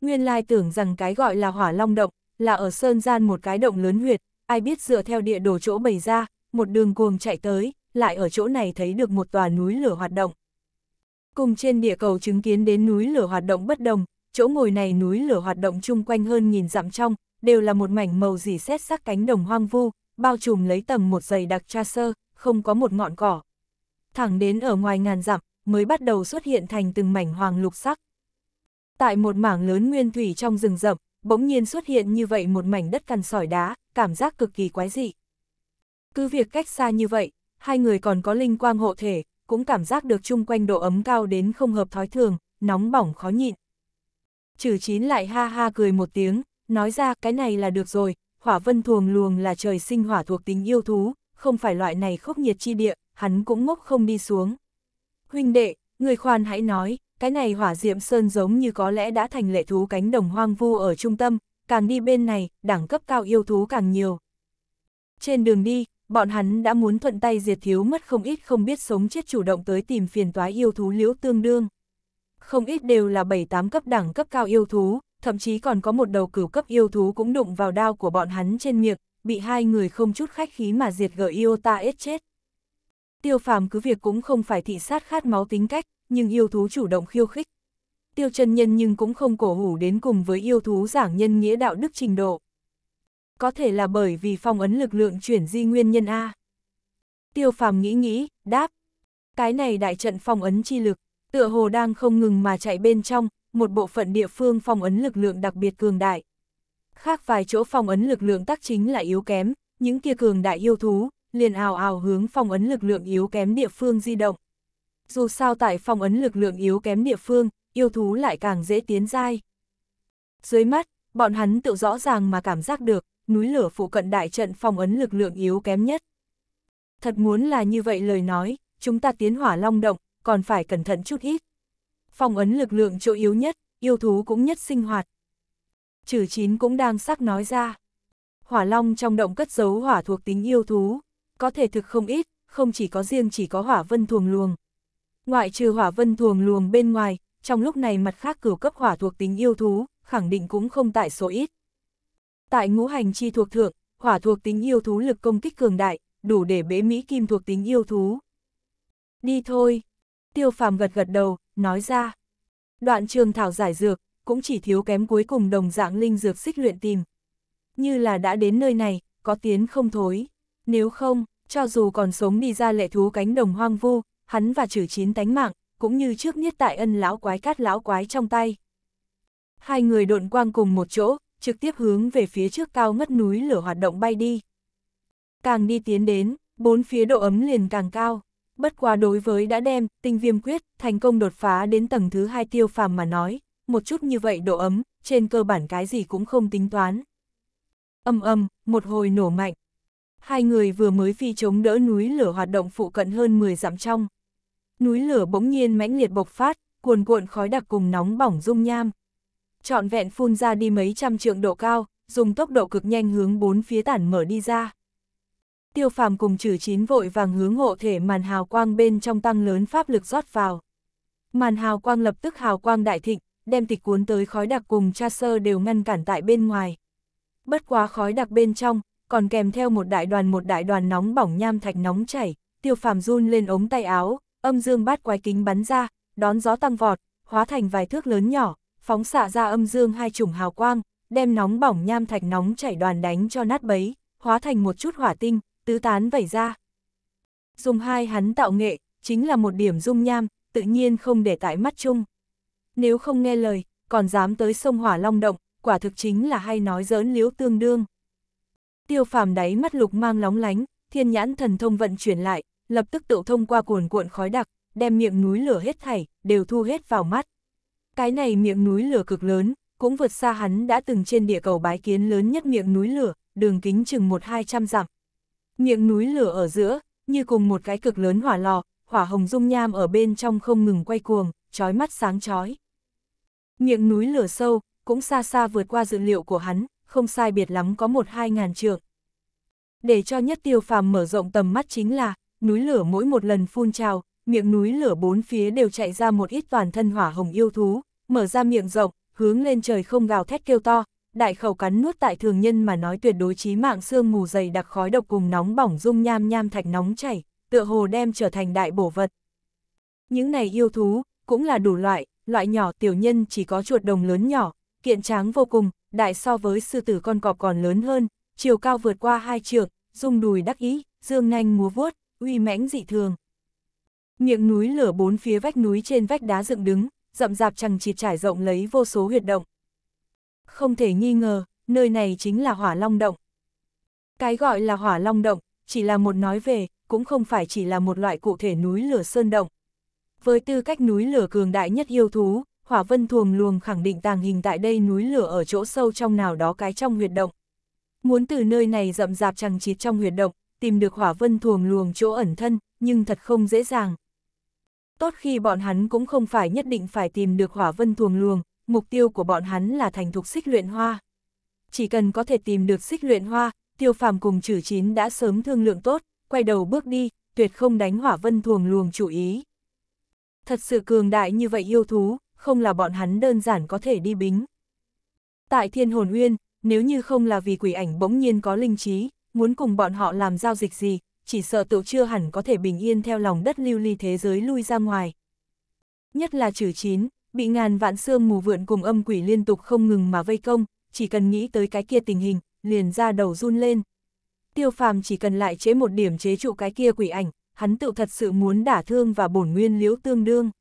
Nguyên lai tưởng rằng cái gọi là hỏa long động, là ở sơn gian một cái động lớn huyệt, ai biết dựa theo địa đồ chỗ bày ra, một đường cuồng chạy tới, lại ở chỗ này thấy được một tòa núi lửa hoạt động. Cùng trên địa cầu chứng kiến đến núi lửa hoạt động bất đồng, chỗ ngồi này núi lửa hoạt động chung quanh hơn nghìn dặm trong, đều là một mảnh màu dì xét sắc cánh đồng hoang vu, bao trùm lấy tầng một dày đặc tra sơ, không có một ngọn cỏ. Thẳng đến ở ngoài ngàn dặm, mới bắt đầu xuất hiện thành từng mảnh hoàng lục sắc, tại một mảng lớn nguyên thủy trong rừng rậm, bỗng nhiên xuất hiện như vậy một mảnh đất cằn sỏi đá, cảm giác cực kỳ quái dị. Cứ việc cách xa như vậy, hai người còn có linh quang hộ thể, cũng cảm giác được chung quanh độ ấm cao đến không hợp thói thường, nóng bỏng khó nhịn. Trừ chín lại ha ha cười một tiếng, nói ra cái này là được rồi, hỏa vân thuồng luồng là trời sinh hỏa thuộc tính yêu thú, không phải loại này khốc nhiệt chi địa, hắn cũng ngốc không đi xuống. Huynh đệ, người khoan hãy nói, cái này hỏa diệm sơn giống như có lẽ đã thành lệ thú cánh đồng hoang vu ở trung tâm, càng đi bên này, đẳng cấp cao yêu thú càng nhiều. Trên đường đi, bọn hắn đã muốn thuận tay diệt thiếu mất không ít không biết sống chết chủ động tới tìm phiền toái yêu thú liễu tương đương. Không ít đều là 7-8 cấp đẳng cấp cao yêu thú, thậm chí còn có một đầu cửu cấp yêu thú cũng đụng vào đao của bọn hắn trên miệng, bị hai người không chút khách khí mà diệt gợi yêu ta ết chết. Tiêu phàm cứ việc cũng không phải thị sát khát máu tính cách, nhưng yêu thú chủ động khiêu khích. Tiêu chân nhân nhưng cũng không cổ hủ đến cùng với yêu thú giảng nhân nghĩa đạo đức trình độ. Có thể là bởi vì phong ấn lực lượng chuyển di nguyên nhân A. Tiêu phàm nghĩ nghĩ, đáp. Cái này đại trận phong ấn chi lực, tựa hồ đang không ngừng mà chạy bên trong, một bộ phận địa phương phong ấn lực lượng đặc biệt cường đại. Khác vài chỗ phong ấn lực lượng tác chính là yếu kém, những kia cường đại yêu thú, liền ào ào hướng phong ấn lực lượng yếu kém địa phương di động dù sao tại phong ấn lực lượng yếu kém địa phương, yêu thú lại càng dễ tiến dai. Dưới mắt, bọn hắn tự rõ ràng mà cảm giác được, núi lửa phụ cận đại trận phong ấn lực lượng yếu kém nhất. Thật muốn là như vậy lời nói, chúng ta tiến hỏa long động, còn phải cẩn thận chút ít. Phong ấn lực lượng chỗ yếu nhất, yêu thú cũng nhất sinh hoạt. Trừ chín cũng đang sắc nói ra. Hỏa long trong động cất giấu hỏa thuộc tính yêu thú, có thể thực không ít, không chỉ có riêng chỉ có hỏa vân thuồng luồng, Ngoại trừ hỏa vân thuồng luồng bên ngoài, trong lúc này mặt khác cửu cấp hỏa thuộc tính yêu thú, khẳng định cũng không tại số ít. Tại ngũ hành chi thuộc thượng, hỏa thuộc tính yêu thú lực công kích cường đại, đủ để bế Mỹ Kim thuộc tính yêu thú. Đi thôi. Tiêu phàm gật gật đầu, nói ra. Đoạn trường thảo giải dược, cũng chỉ thiếu kém cuối cùng đồng dạng linh dược xích luyện tìm. Như là đã đến nơi này, có tiến không thối. Nếu không, cho dù còn sống đi ra lệ thú cánh đồng hoang vu, hắn và trừ chín tánh mạng, cũng như trước niết tại ân lão quái cát lão quái trong tay. Hai người độn quang cùng một chỗ, trực tiếp hướng về phía trước cao ngất núi lửa hoạt động bay đi. Càng đi tiến đến, bốn phía độ ấm liền càng cao. Bất quá đối với đã đem, tinh viêm quyết, thành công đột phá đến tầng thứ hai tiêu phàm mà nói, một chút như vậy độ ấm, trên cơ bản cái gì cũng không tính toán. Âm âm, một hồi nổ mạnh. Hai người vừa mới phi chống đỡ núi lửa hoạt động phụ cận hơn 10 dặm trong, núi lửa bỗng nhiên mãnh liệt bộc phát, cuồn cuộn khói đặc cùng nóng bỏng dung nham. Trọn vẹn phun ra đi mấy trăm trượng độ cao, dùng tốc độ cực nhanh hướng bốn phía tản mở đi ra. Tiêu phàm cùng trừ chín vội vàng hướng hộ thể màn hào quang bên trong tăng lớn pháp lực rót vào. Màn hào quang lập tức hào quang đại thịnh, đem tịch cuốn tới khói đặc cùng cha sơ đều ngăn cản tại bên ngoài. Bất quá khói đặc bên trong, còn kèm theo một đại đoàn một đại đoàn nóng bỏng nham thạch nóng chảy, tiêu phàm run lên ống tay áo, âm dương bát quái kính bắn ra, đón gió tăng vọt, hóa thành vài thước lớn nhỏ, phóng xạ ra âm dương hai chủng hào quang, đem nóng bỏng nham thạch nóng chảy đoàn đánh cho nát bấy, hóa thành một chút hỏa tinh, tứ tán vẩy ra. Dùng hai hắn tạo nghệ, chính là một điểm dung nham, tự nhiên không để tại mắt chung. Nếu không nghe lời, còn dám tới sông Hỏa Long Động, quả thực chính là hay nói giỡn liếu tương đương. Tiêu phàm đáy mắt lục mang lóng lánh, thiên nhãn thần thông vận chuyển lại, lập tức tự thông qua cuồn cuộn khói đặc, đem miệng núi lửa hết thảy, đều thu hết vào mắt. Cái này miệng núi lửa cực lớn, cũng vượt xa hắn đã từng trên địa cầu bái kiến lớn nhất miệng núi lửa, đường kính chừng một hai trăm dặm. Miệng núi lửa ở giữa, như cùng một cái cực lớn hỏa lò, hỏa hồng dung nham ở bên trong không ngừng quay cuồng, trói mắt sáng chói. Miệng núi lửa sâu, cũng xa xa vượt qua dự liệu của hắn, không sai biệt lắm có một hai ngàn trượng. Để cho nhất tiêu phàm mở rộng tầm mắt chính là, núi lửa mỗi một lần phun trào, miệng núi lửa bốn phía đều chạy ra một ít toàn thân hỏa hồng yêu thú, mở ra miệng rộng, hướng lên trời không gào thét kêu to, đại khẩu cắn nuốt tại thường nhân mà nói tuyệt đối chí mạng xương mù dày đặc khói độc cùng nóng bỏng dung nham nham thạch nóng chảy, tựa hồ đem trở thành đại bổ vật. Những này yêu thú, cũng là đủ loại, loại nhỏ tiểu nhân chỉ có chuột đồng lớn nhỏ, kiện tráng vô cùng, đại so với sư tử con cọp còn lớn hơn, chiều cao vượt qua hai trượng, dung đùi đắc ý, dương nhanh múa vuốt uy mãnh dị thường. Miệng núi lửa bốn phía vách núi trên vách đá dựng đứng, rậm rạp chẳng chịt trải rộng lấy vô số huyệt động. Không thể nghi ngờ, nơi này chính là hỏa long động. Cái gọi là hỏa long động, chỉ là một nói về, cũng không phải chỉ là một loại cụ thể núi lửa sơn động. Với tư cách núi lửa cường đại nhất yêu thú, hỏa vân thuồng luồng khẳng định tàng hình tại đây núi lửa ở chỗ sâu trong nào đó cái trong huyệt động. Muốn từ nơi này rậm rạp chẳng chịt trong huyệt động, tìm được hỏa vân thuồng luồng chỗ ẩn thân, nhưng thật không dễ dàng. Tốt khi bọn hắn cũng không phải nhất định phải tìm được hỏa vân thuồng luồng, mục tiêu của bọn hắn là thành thục xích luyện hoa. Chỉ cần có thể tìm được xích luyện hoa, tiêu phàm cùng chử chín đã sớm thương lượng tốt, quay đầu bước đi, tuyệt không đánh hỏa vân thuồng luồng chủ ý. Thật sự cường đại như vậy yêu thú, không là bọn hắn đơn giản có thể đi bính. Tại thiên hồn uyên, nếu như không là vì quỷ ảnh bỗng nhiên có linh trí, muốn cùng bọn họ làm giao dịch gì, chỉ sợ tựu chưa hẳn có thể bình yên theo lòng đất lưu ly thế giới lui ra ngoài. Nhất là trừ chín, bị ngàn vạn xương mù vượn cùng âm quỷ liên tục không ngừng mà vây công, chỉ cần nghĩ tới cái kia tình hình, liền ra đầu run lên. Tiêu phàm chỉ cần lại chế một điểm chế trụ cái kia quỷ ảnh, hắn tự thật sự muốn đả thương và bổn nguyên liễu tương đương.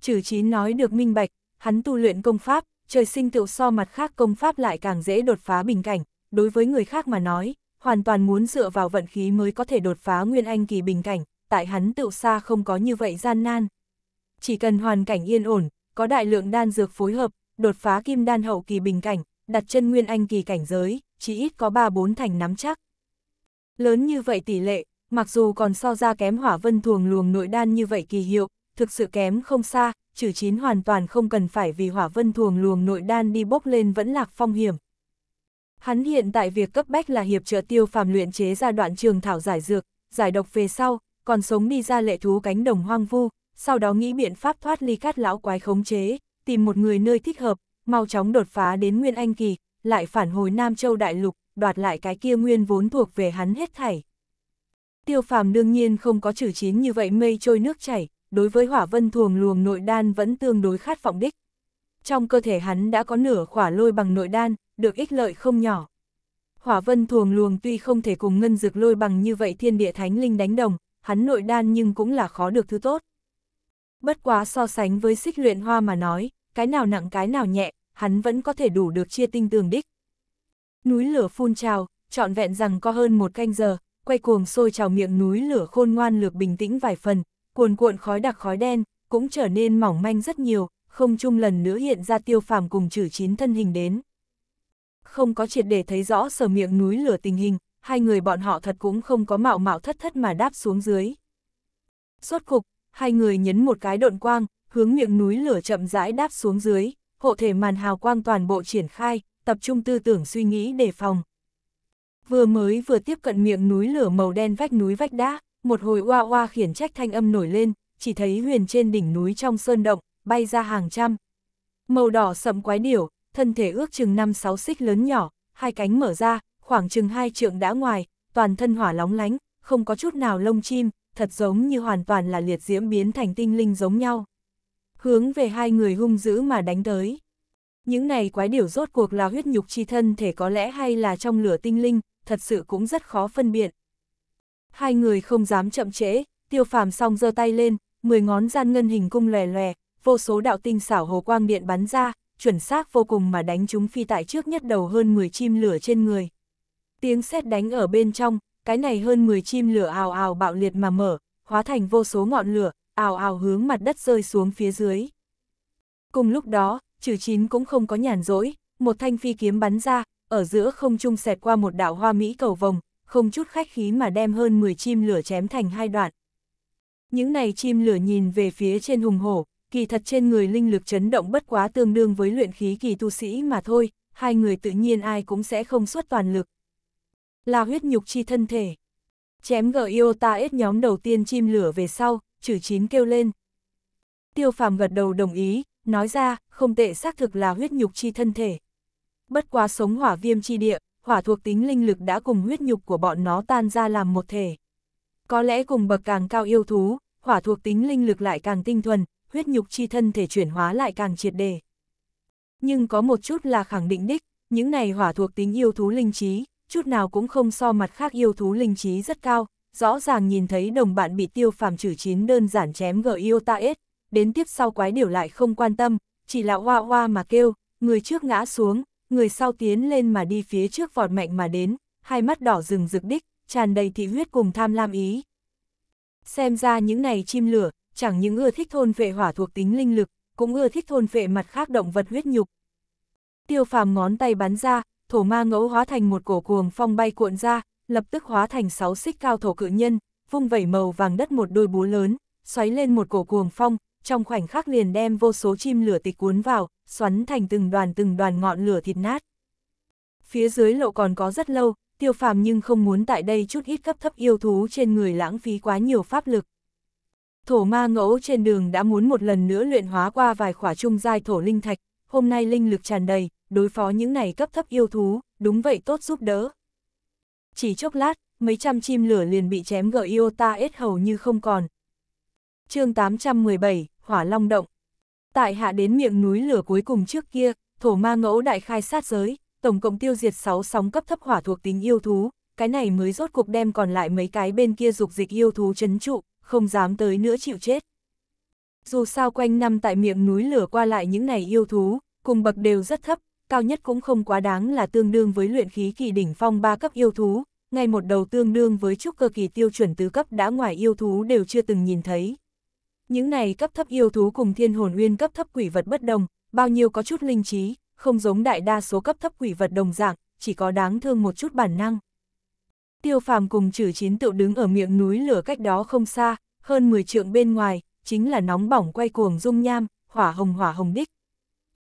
Trừ chín nói được minh bạch, hắn tu luyện công pháp, trời sinh tự so mặt khác công pháp lại càng dễ đột phá bình cảnh, đối với người khác mà nói, hoàn toàn muốn dựa vào vận khí mới có thể đột phá Nguyên Anh kỳ bình cảnh, tại hắn tựu xa không có như vậy gian nan. Chỉ cần hoàn cảnh yên ổn, có đại lượng đan dược phối hợp, đột phá kim đan hậu kỳ bình cảnh, đặt chân Nguyên Anh kỳ cảnh giới, chỉ ít có 3-4 thành nắm chắc. Lớn như vậy tỷ lệ, mặc dù còn so ra kém hỏa vân thường luồng nội đan như vậy kỳ hiệu, thực sự kém không xa, trừ chín hoàn toàn không cần phải vì hỏa vân thường luồng nội đan đi bốc lên vẫn lạc phong hiểm. Hắn hiện tại việc cấp bách là hiệp trợ tiêu phàm luyện chế ra đoạn trường thảo giải dược, giải độc về sau, còn sống đi ra lệ thú cánh đồng hoang vu, sau đó nghĩ biện pháp thoát ly cát lão quái khống chế, tìm một người nơi thích hợp, mau chóng đột phá đến Nguyên Anh Kỳ, lại phản hồi Nam Châu Đại Lục, đoạt lại cái kia nguyên vốn thuộc về hắn hết thảy. Tiêu phàm đương nhiên không có chữ chín như vậy mây trôi nước chảy, đối với hỏa vân thuồng luồng nội đan vẫn tương đối khát vọng đích. Trong cơ thể hắn đã có nửa khỏa lôi bằng nội đan, được ích lợi không nhỏ. Hỏa vân thuồng luồng tuy không thể cùng ngân dược lôi bằng như vậy thiên địa thánh linh đánh đồng, hắn nội đan nhưng cũng là khó được thứ tốt. Bất quá so sánh với xích luyện hoa mà nói, cái nào nặng cái nào nhẹ, hắn vẫn có thể đủ được chia tinh tường đích. Núi lửa phun trào, trọn vẹn rằng có hơn một canh giờ, quay cuồng sôi trào miệng núi lửa khôn ngoan lược bình tĩnh vài phần, cuồn cuộn khói đặc khói đen, cũng trở nên mỏng manh rất nhiều, không chung lần nữa hiện ra tiêu phàm cùng chử chín thân hình đến không có triệt để thấy rõ sở miệng núi lửa tình hình, hai người bọn họ thật cũng không có mạo mạo thất thất mà đáp xuống dưới. Suốt cục, hai người nhấn một cái độn quang, hướng miệng núi lửa chậm rãi đáp xuống dưới, hộ thể màn hào quang toàn bộ triển khai, tập trung tư tưởng suy nghĩ đề phòng. Vừa mới vừa tiếp cận miệng núi lửa màu đen vách núi vách đá, một hồi oa oa khiển trách thanh âm nổi lên, chỉ thấy huyền trên đỉnh núi trong sơn động, bay ra hàng trăm. Màu đỏ sậm quái điểu, thân thể ước chừng 5-6 xích lớn nhỏ, hai cánh mở ra, khoảng chừng hai trượng đã ngoài, toàn thân hỏa lóng lánh, không có chút nào lông chim, thật giống như hoàn toàn là liệt diễm biến thành tinh linh giống nhau. Hướng về hai người hung dữ mà đánh tới. Những này quái điểu rốt cuộc là huyết nhục chi thân thể có lẽ hay là trong lửa tinh linh, thật sự cũng rất khó phân biệt. Hai người không dám chậm trễ, tiêu phàm song giơ tay lên, mười ngón gian ngân hình cung lòe lòe, vô số đạo tinh xảo hồ quang điện bắn ra, chuẩn xác vô cùng mà đánh chúng phi tại trước nhất đầu hơn 10 chim lửa trên người. Tiếng sét đánh ở bên trong, cái này hơn 10 chim lửa ào ào bạo liệt mà mở, hóa thành vô số ngọn lửa, ào ào hướng mặt đất rơi xuống phía dưới. Cùng lúc đó, trừ chín cũng không có nhàn rỗi, một thanh phi kiếm bắn ra, ở giữa không trung xẹt qua một đạo hoa mỹ cầu vồng, không chút khách khí mà đem hơn 10 chim lửa chém thành hai đoạn. Những này chim lửa nhìn về phía trên hùng hổ, kỳ thật trên người linh lực chấn động bất quá tương đương với luyện khí kỳ tu sĩ mà thôi, hai người tự nhiên ai cũng sẽ không xuất toàn lực. Là huyết nhục chi thân thể. Chém gờ yêu ta ít nhóm đầu tiên chim lửa về sau, chữ chín kêu lên. Tiêu phàm gật đầu đồng ý, nói ra, không tệ xác thực là huyết nhục chi thân thể. Bất quá sống hỏa viêm chi địa, hỏa thuộc tính linh lực đã cùng huyết nhục của bọn nó tan ra làm một thể. Có lẽ cùng bậc càng cao yêu thú, hỏa thuộc tính linh lực lại càng tinh thuần, huyết nhục chi thân thể chuyển hóa lại càng triệt đề. Nhưng có một chút là khẳng định đích, những này hỏa thuộc tính yêu thú linh trí, chút nào cũng không so mặt khác yêu thú linh trí rất cao, rõ ràng nhìn thấy đồng bạn bị tiêu phàm trừ chín đơn giản chém gờ yêu ta ết, đến tiếp sau quái điều lại không quan tâm, chỉ là hoa hoa mà kêu, người trước ngã xuống, người sau tiến lên mà đi phía trước vọt mạnh mà đến, hai mắt đỏ rừng rực đích, tràn đầy thị huyết cùng tham lam ý. Xem ra những này chim lửa, chẳng những ưa thích thôn vệ hỏa thuộc tính linh lực, cũng ưa thích thôn vệ mặt khác động vật huyết nhục. Tiêu phàm ngón tay bắn ra, thổ ma ngẫu hóa thành một cổ cuồng phong bay cuộn ra, lập tức hóa thành sáu xích cao thổ cự nhân, vung vẩy màu vàng đất một đôi búa lớn, xoáy lên một cổ cuồng phong, trong khoảnh khắc liền đem vô số chim lửa tịch cuốn vào, xoắn thành từng đoàn từng đoàn ngọn lửa thịt nát. Phía dưới lộ còn có rất lâu, tiêu phàm nhưng không muốn tại đây chút ít cấp thấp yêu thú trên người lãng phí quá nhiều pháp lực. Thổ ma ngẫu trên đường đã muốn một lần nữa luyện hóa qua vài khỏa trung giai thổ linh thạch, hôm nay linh lực tràn đầy, đối phó những này cấp thấp yêu thú, đúng vậy tốt giúp đỡ. Chỉ chốc lát, mấy trăm chim lửa liền bị chém gỡ yêu ta ết hầu như không còn. chương 817, Hỏa Long Động Tại hạ đến miệng núi lửa cuối cùng trước kia, thổ ma ngẫu đại khai sát giới, tổng cộng tiêu diệt 6 sóng cấp thấp hỏa thuộc tính yêu thú, cái này mới rốt cuộc đem còn lại mấy cái bên kia dục dịch yêu thú chấn trụ không dám tới nữa chịu chết. Dù sao quanh năm tại miệng núi lửa qua lại những này yêu thú, cùng bậc đều rất thấp, cao nhất cũng không quá đáng là tương đương với luyện khí kỳ đỉnh phong ba cấp yêu thú, ngay một đầu tương đương với trúc cơ kỳ tiêu chuẩn tứ cấp đã ngoài yêu thú đều chưa từng nhìn thấy. Những này cấp thấp yêu thú cùng thiên hồn uyên cấp thấp quỷ vật bất đồng, bao nhiêu có chút linh trí, không giống đại đa số cấp thấp quỷ vật đồng dạng, chỉ có đáng thương một chút bản năng. Tiêu phàm cùng chử chín tựu đứng ở miệng núi lửa cách đó không xa, hơn 10 trượng bên ngoài, chính là nóng bỏng quay cuồng dung nham, hỏa hồng hỏa hồng đích.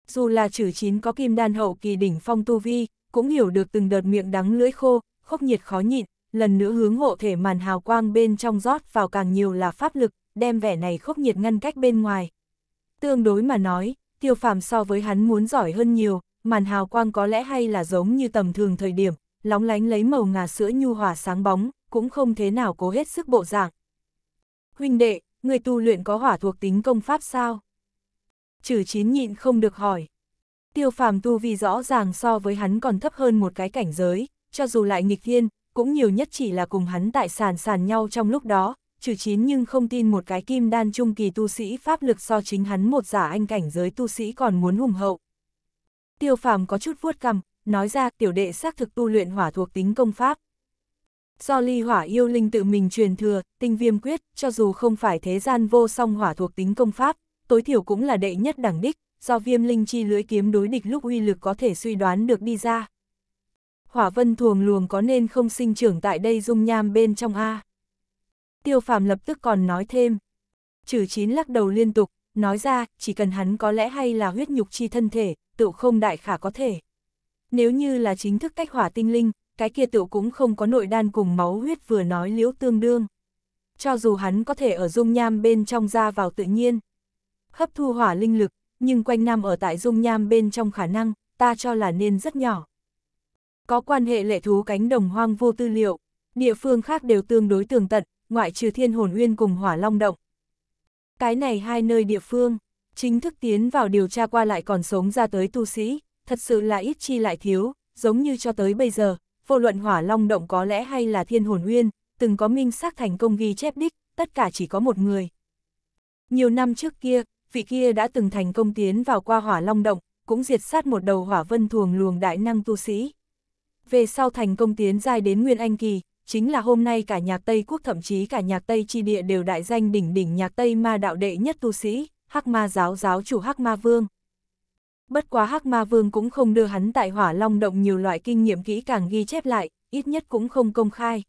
Dù là chử chín có kim đan hậu kỳ đỉnh phong tu vi, cũng hiểu được từng đợt miệng đắng lưỡi khô, khốc nhiệt khó nhịn, lần nữa hướng hộ thể màn hào quang bên trong rót vào càng nhiều là pháp lực, đem vẻ này khốc nhiệt ngăn cách bên ngoài. Tương đối mà nói, tiêu phàm so với hắn muốn giỏi hơn nhiều, màn hào quang có lẽ hay là giống như tầm thường thời điểm, lóng lánh lấy màu ngà sữa nhu hòa sáng bóng, cũng không thế nào cố hết sức bộ dạng. Huynh đệ, người tu luyện có hỏa thuộc tính công pháp sao? Trừ chín nhịn không được hỏi. Tiêu phàm tu vi rõ ràng so với hắn còn thấp hơn một cái cảnh giới, cho dù lại nghịch thiên, cũng nhiều nhất chỉ là cùng hắn tại sàn sàn nhau trong lúc đó, trừ chín nhưng không tin một cái kim đan trung kỳ tu sĩ pháp lực so chính hắn một giả anh cảnh giới tu sĩ còn muốn hùng hậu. Tiêu phàm có chút vuốt cằm, nói ra tiểu đệ xác thực tu luyện hỏa thuộc tính công pháp. Do ly hỏa yêu linh tự mình truyền thừa, tinh viêm quyết, cho dù không phải thế gian vô song hỏa thuộc tính công pháp, tối thiểu cũng là đệ nhất đẳng đích, do viêm linh chi lưới kiếm đối địch lúc uy lực có thể suy đoán được đi ra. Hỏa vân thuồng luồng có nên không sinh trưởng tại đây dung nham bên trong A. Tiêu phàm lập tức còn nói thêm. Trừ chín lắc đầu liên tục, nói ra, chỉ cần hắn có lẽ hay là huyết nhục chi thân thể, tựu không đại khả có thể. Nếu như là chính thức cách hỏa tinh linh, cái kia tựu cũng không có nội đan cùng máu huyết vừa nói liễu tương đương. Cho dù hắn có thể ở dung nham bên trong ra vào tự nhiên, hấp thu hỏa linh lực, nhưng quanh năm ở tại dung nham bên trong khả năng, ta cho là nên rất nhỏ. Có quan hệ lệ thú cánh đồng hoang vô tư liệu, địa phương khác đều tương đối tường tận, ngoại trừ thiên hồn uyên cùng hỏa long động. Cái này hai nơi địa phương, chính thức tiến vào điều tra qua lại còn sống ra tới tu sĩ thật sự là ít chi lại thiếu, giống như cho tới bây giờ, vô luận hỏa long động có lẽ hay là thiên hồn uyên, từng có minh xác thành công ghi chép đích, tất cả chỉ có một người. Nhiều năm trước kia, vị kia đã từng thành công tiến vào qua hỏa long động, cũng diệt sát một đầu hỏa vân thuồng luồng đại năng tu sĩ. Về sau thành công tiến dài đến Nguyên Anh Kỳ, chính là hôm nay cả nhạc Tây Quốc thậm chí cả nhạc Tây Chi Địa đều đại danh đỉnh đỉnh nhạc Tây ma đạo đệ nhất tu sĩ, Hắc ma giáo giáo chủ Hắc ma vương bất quá Hắc Ma Vương cũng không đưa hắn tại hỏa long động nhiều loại kinh nghiệm kỹ càng ghi chép lại, ít nhất cũng không công khai.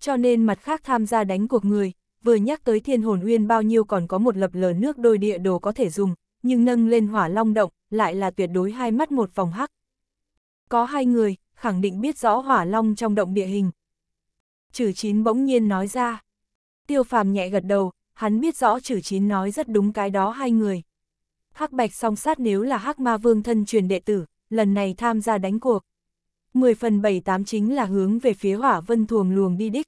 Cho nên mặt khác tham gia đánh cuộc người, vừa nhắc tới thiên hồn uyên bao nhiêu còn có một lập lờ nước đôi địa đồ có thể dùng, nhưng nâng lên hỏa long động, lại là tuyệt đối hai mắt một vòng hắc. Có hai người, khẳng định biết rõ hỏa long trong động địa hình. Chử chín bỗng nhiên nói ra. Tiêu phàm nhẹ gật đầu, hắn biết rõ chử chín nói rất đúng cái đó hai người. Hắc Bạch song sát nếu là Hắc Ma Vương thân truyền đệ tử, lần này tham gia đánh cuộc. 10 phần 7 8 chính là hướng về phía hỏa vân thuồng luồng đi đích.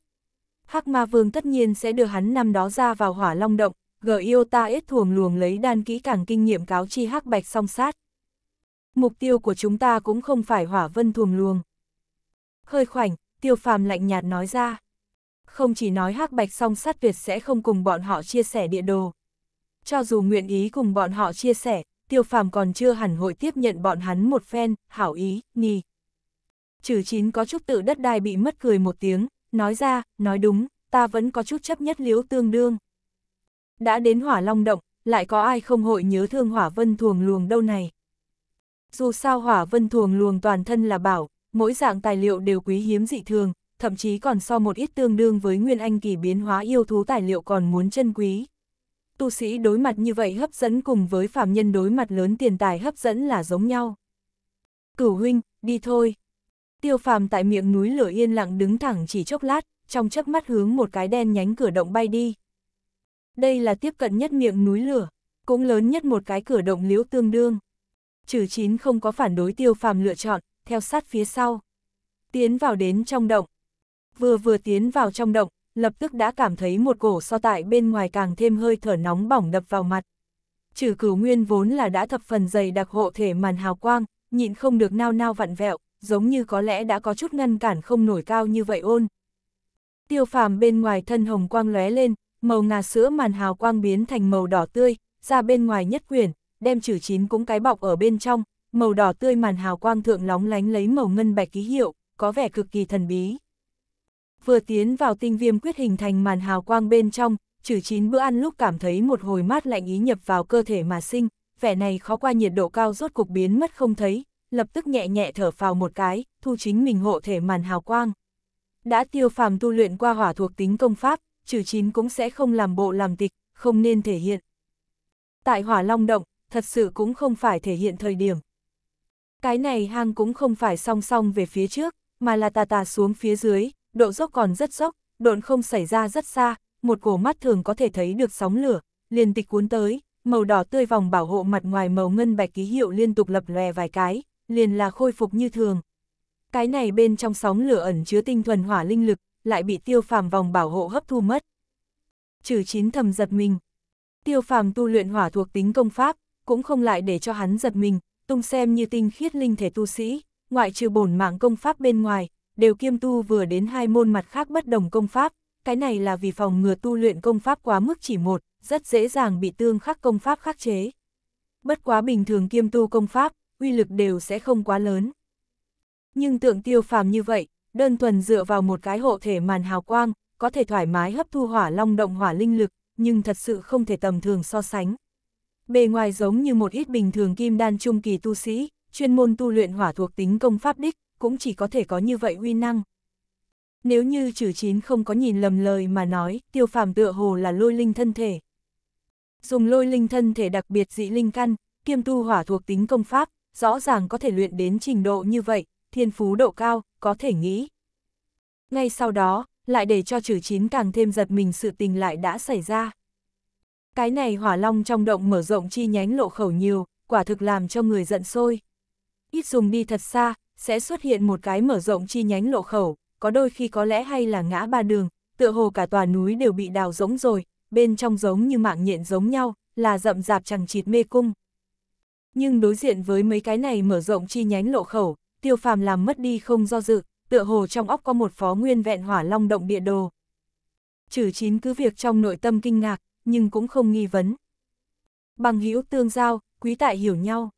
Hắc Ma Vương tất nhiên sẽ đưa hắn năm đó ra vào hỏa long động, gờ yêu ta ít thuồng luồng lấy đan kỹ càng kinh nghiệm cáo chi Hắc Bạch song sát. Mục tiêu của chúng ta cũng không phải hỏa vân thuồng luồng. Hơi khoảnh, tiêu phàm lạnh nhạt nói ra. Không chỉ nói Hắc Bạch song sát Việt sẽ không cùng bọn họ chia sẻ địa đồ, cho dù nguyện ý cùng bọn họ chia sẻ, tiêu phàm còn chưa hẳn hội tiếp nhận bọn hắn một phen, hảo ý, nì. Trừ chín có chút tự đất đai bị mất cười một tiếng, nói ra, nói đúng, ta vẫn có chút chấp nhất liễu tương đương. Đã đến hỏa long động, lại có ai không hội nhớ thương hỏa vân thuồng luồng đâu này. Dù sao hỏa vân thuồng luồng toàn thân là bảo, mỗi dạng tài liệu đều quý hiếm dị thường, thậm chí còn so một ít tương đương với nguyên anh kỳ biến hóa yêu thú tài liệu còn muốn chân quý tu sĩ đối mặt như vậy hấp dẫn cùng với phạm nhân đối mặt lớn tiền tài hấp dẫn là giống nhau. Cửu huynh, đi thôi. Tiêu phàm tại miệng núi lửa yên lặng đứng thẳng chỉ chốc lát, trong chớp mắt hướng một cái đen nhánh cửa động bay đi. Đây là tiếp cận nhất miệng núi lửa, cũng lớn nhất một cái cửa động liễu tương đương. Trừ chín không có phản đối tiêu phàm lựa chọn, theo sát phía sau. Tiến vào đến trong động. Vừa vừa tiến vào trong động, lập tức đã cảm thấy một cổ so tại bên ngoài càng thêm hơi thở nóng bỏng đập vào mặt. Trừ cửu nguyên vốn là đã thập phần dày đặc hộ thể màn hào quang, nhịn không được nao nao vặn vẹo, giống như có lẽ đã có chút ngăn cản không nổi cao như vậy ôn. Tiêu phàm bên ngoài thân hồng quang lóe lên, màu ngà sữa màn hào quang biến thành màu đỏ tươi, ra bên ngoài nhất quyển, đem chữ chín cũng cái bọc ở bên trong, màu đỏ tươi màn hào quang thượng lóng lánh lấy màu ngân bạch ký hiệu, có vẻ cực kỳ thần bí vừa tiến vào tinh viêm quyết hình thành màn hào quang bên trong, trừ chín bữa ăn lúc cảm thấy một hồi mát lạnh ý nhập vào cơ thể mà sinh, vẻ này khó qua nhiệt độ cao rốt cục biến mất không thấy, lập tức nhẹ nhẹ thở phào một cái, thu chính mình hộ thể màn hào quang. Đã tiêu phàm tu luyện qua hỏa thuộc tính công pháp, trừ chín cũng sẽ không làm bộ làm tịch, không nên thể hiện. Tại hỏa long động, thật sự cũng không phải thể hiện thời điểm. Cái này hang cũng không phải song song về phía trước, mà là tà tà xuống phía dưới, độ dốc còn rất dốc, độn không xảy ra rất xa, một cổ mắt thường có thể thấy được sóng lửa, liền tịch cuốn tới, màu đỏ tươi vòng bảo hộ mặt ngoài màu ngân bạch ký hiệu liên tục lập lòe vài cái, liền là khôi phục như thường. Cái này bên trong sóng lửa ẩn chứa tinh thuần hỏa linh lực, lại bị tiêu phàm vòng bảo hộ hấp thu mất. Trừ chín thầm giật mình. Tiêu phàm tu luyện hỏa thuộc tính công pháp, cũng không lại để cho hắn giật mình, tung xem như tinh khiết linh thể tu sĩ, ngoại trừ bổn mạng công pháp bên ngoài, đều kiêm tu vừa đến hai môn mặt khác bất đồng công pháp, cái này là vì phòng ngừa tu luyện công pháp quá mức chỉ một, rất dễ dàng bị tương khắc công pháp khắc chế. Bất quá bình thường kiêm tu công pháp, uy lực đều sẽ không quá lớn. Nhưng tượng tiêu phàm như vậy, đơn thuần dựa vào một cái hộ thể màn hào quang, có thể thoải mái hấp thu hỏa long động hỏa linh lực, nhưng thật sự không thể tầm thường so sánh. Bề ngoài giống như một ít bình thường kim đan trung kỳ tu sĩ, chuyên môn tu luyện hỏa thuộc tính công pháp đích, cũng chỉ có thể có như vậy uy năng. Nếu như trừ chín không có nhìn lầm lời mà nói, tiêu phàm tựa hồ là lôi linh thân thể. Dùng lôi linh thân thể đặc biệt dị linh căn, kiêm tu hỏa thuộc tính công pháp, rõ ràng có thể luyện đến trình độ như vậy, thiên phú độ cao, có thể nghĩ. Ngay sau đó, lại để cho trừ chín càng thêm giật mình sự tình lại đã xảy ra. Cái này hỏa long trong động mở rộng chi nhánh lộ khẩu nhiều, quả thực làm cho người giận sôi. Ít dùng đi thật xa, sẽ xuất hiện một cái mở rộng chi nhánh lộ khẩu, có đôi khi có lẽ hay là ngã ba đường, tựa hồ cả tòa núi đều bị đào rỗng rồi, bên trong giống như mạng nhện giống nhau, là rậm rạp chẳng chịt mê cung. Nhưng đối diện với mấy cái này mở rộng chi nhánh lộ khẩu, tiêu phàm làm mất đi không do dự, tựa hồ trong óc có một phó nguyên vẹn hỏa long động địa đồ. Trừ chín cứ việc trong nội tâm kinh ngạc, nhưng cũng không nghi vấn. Bằng hữu tương giao, quý tại hiểu nhau.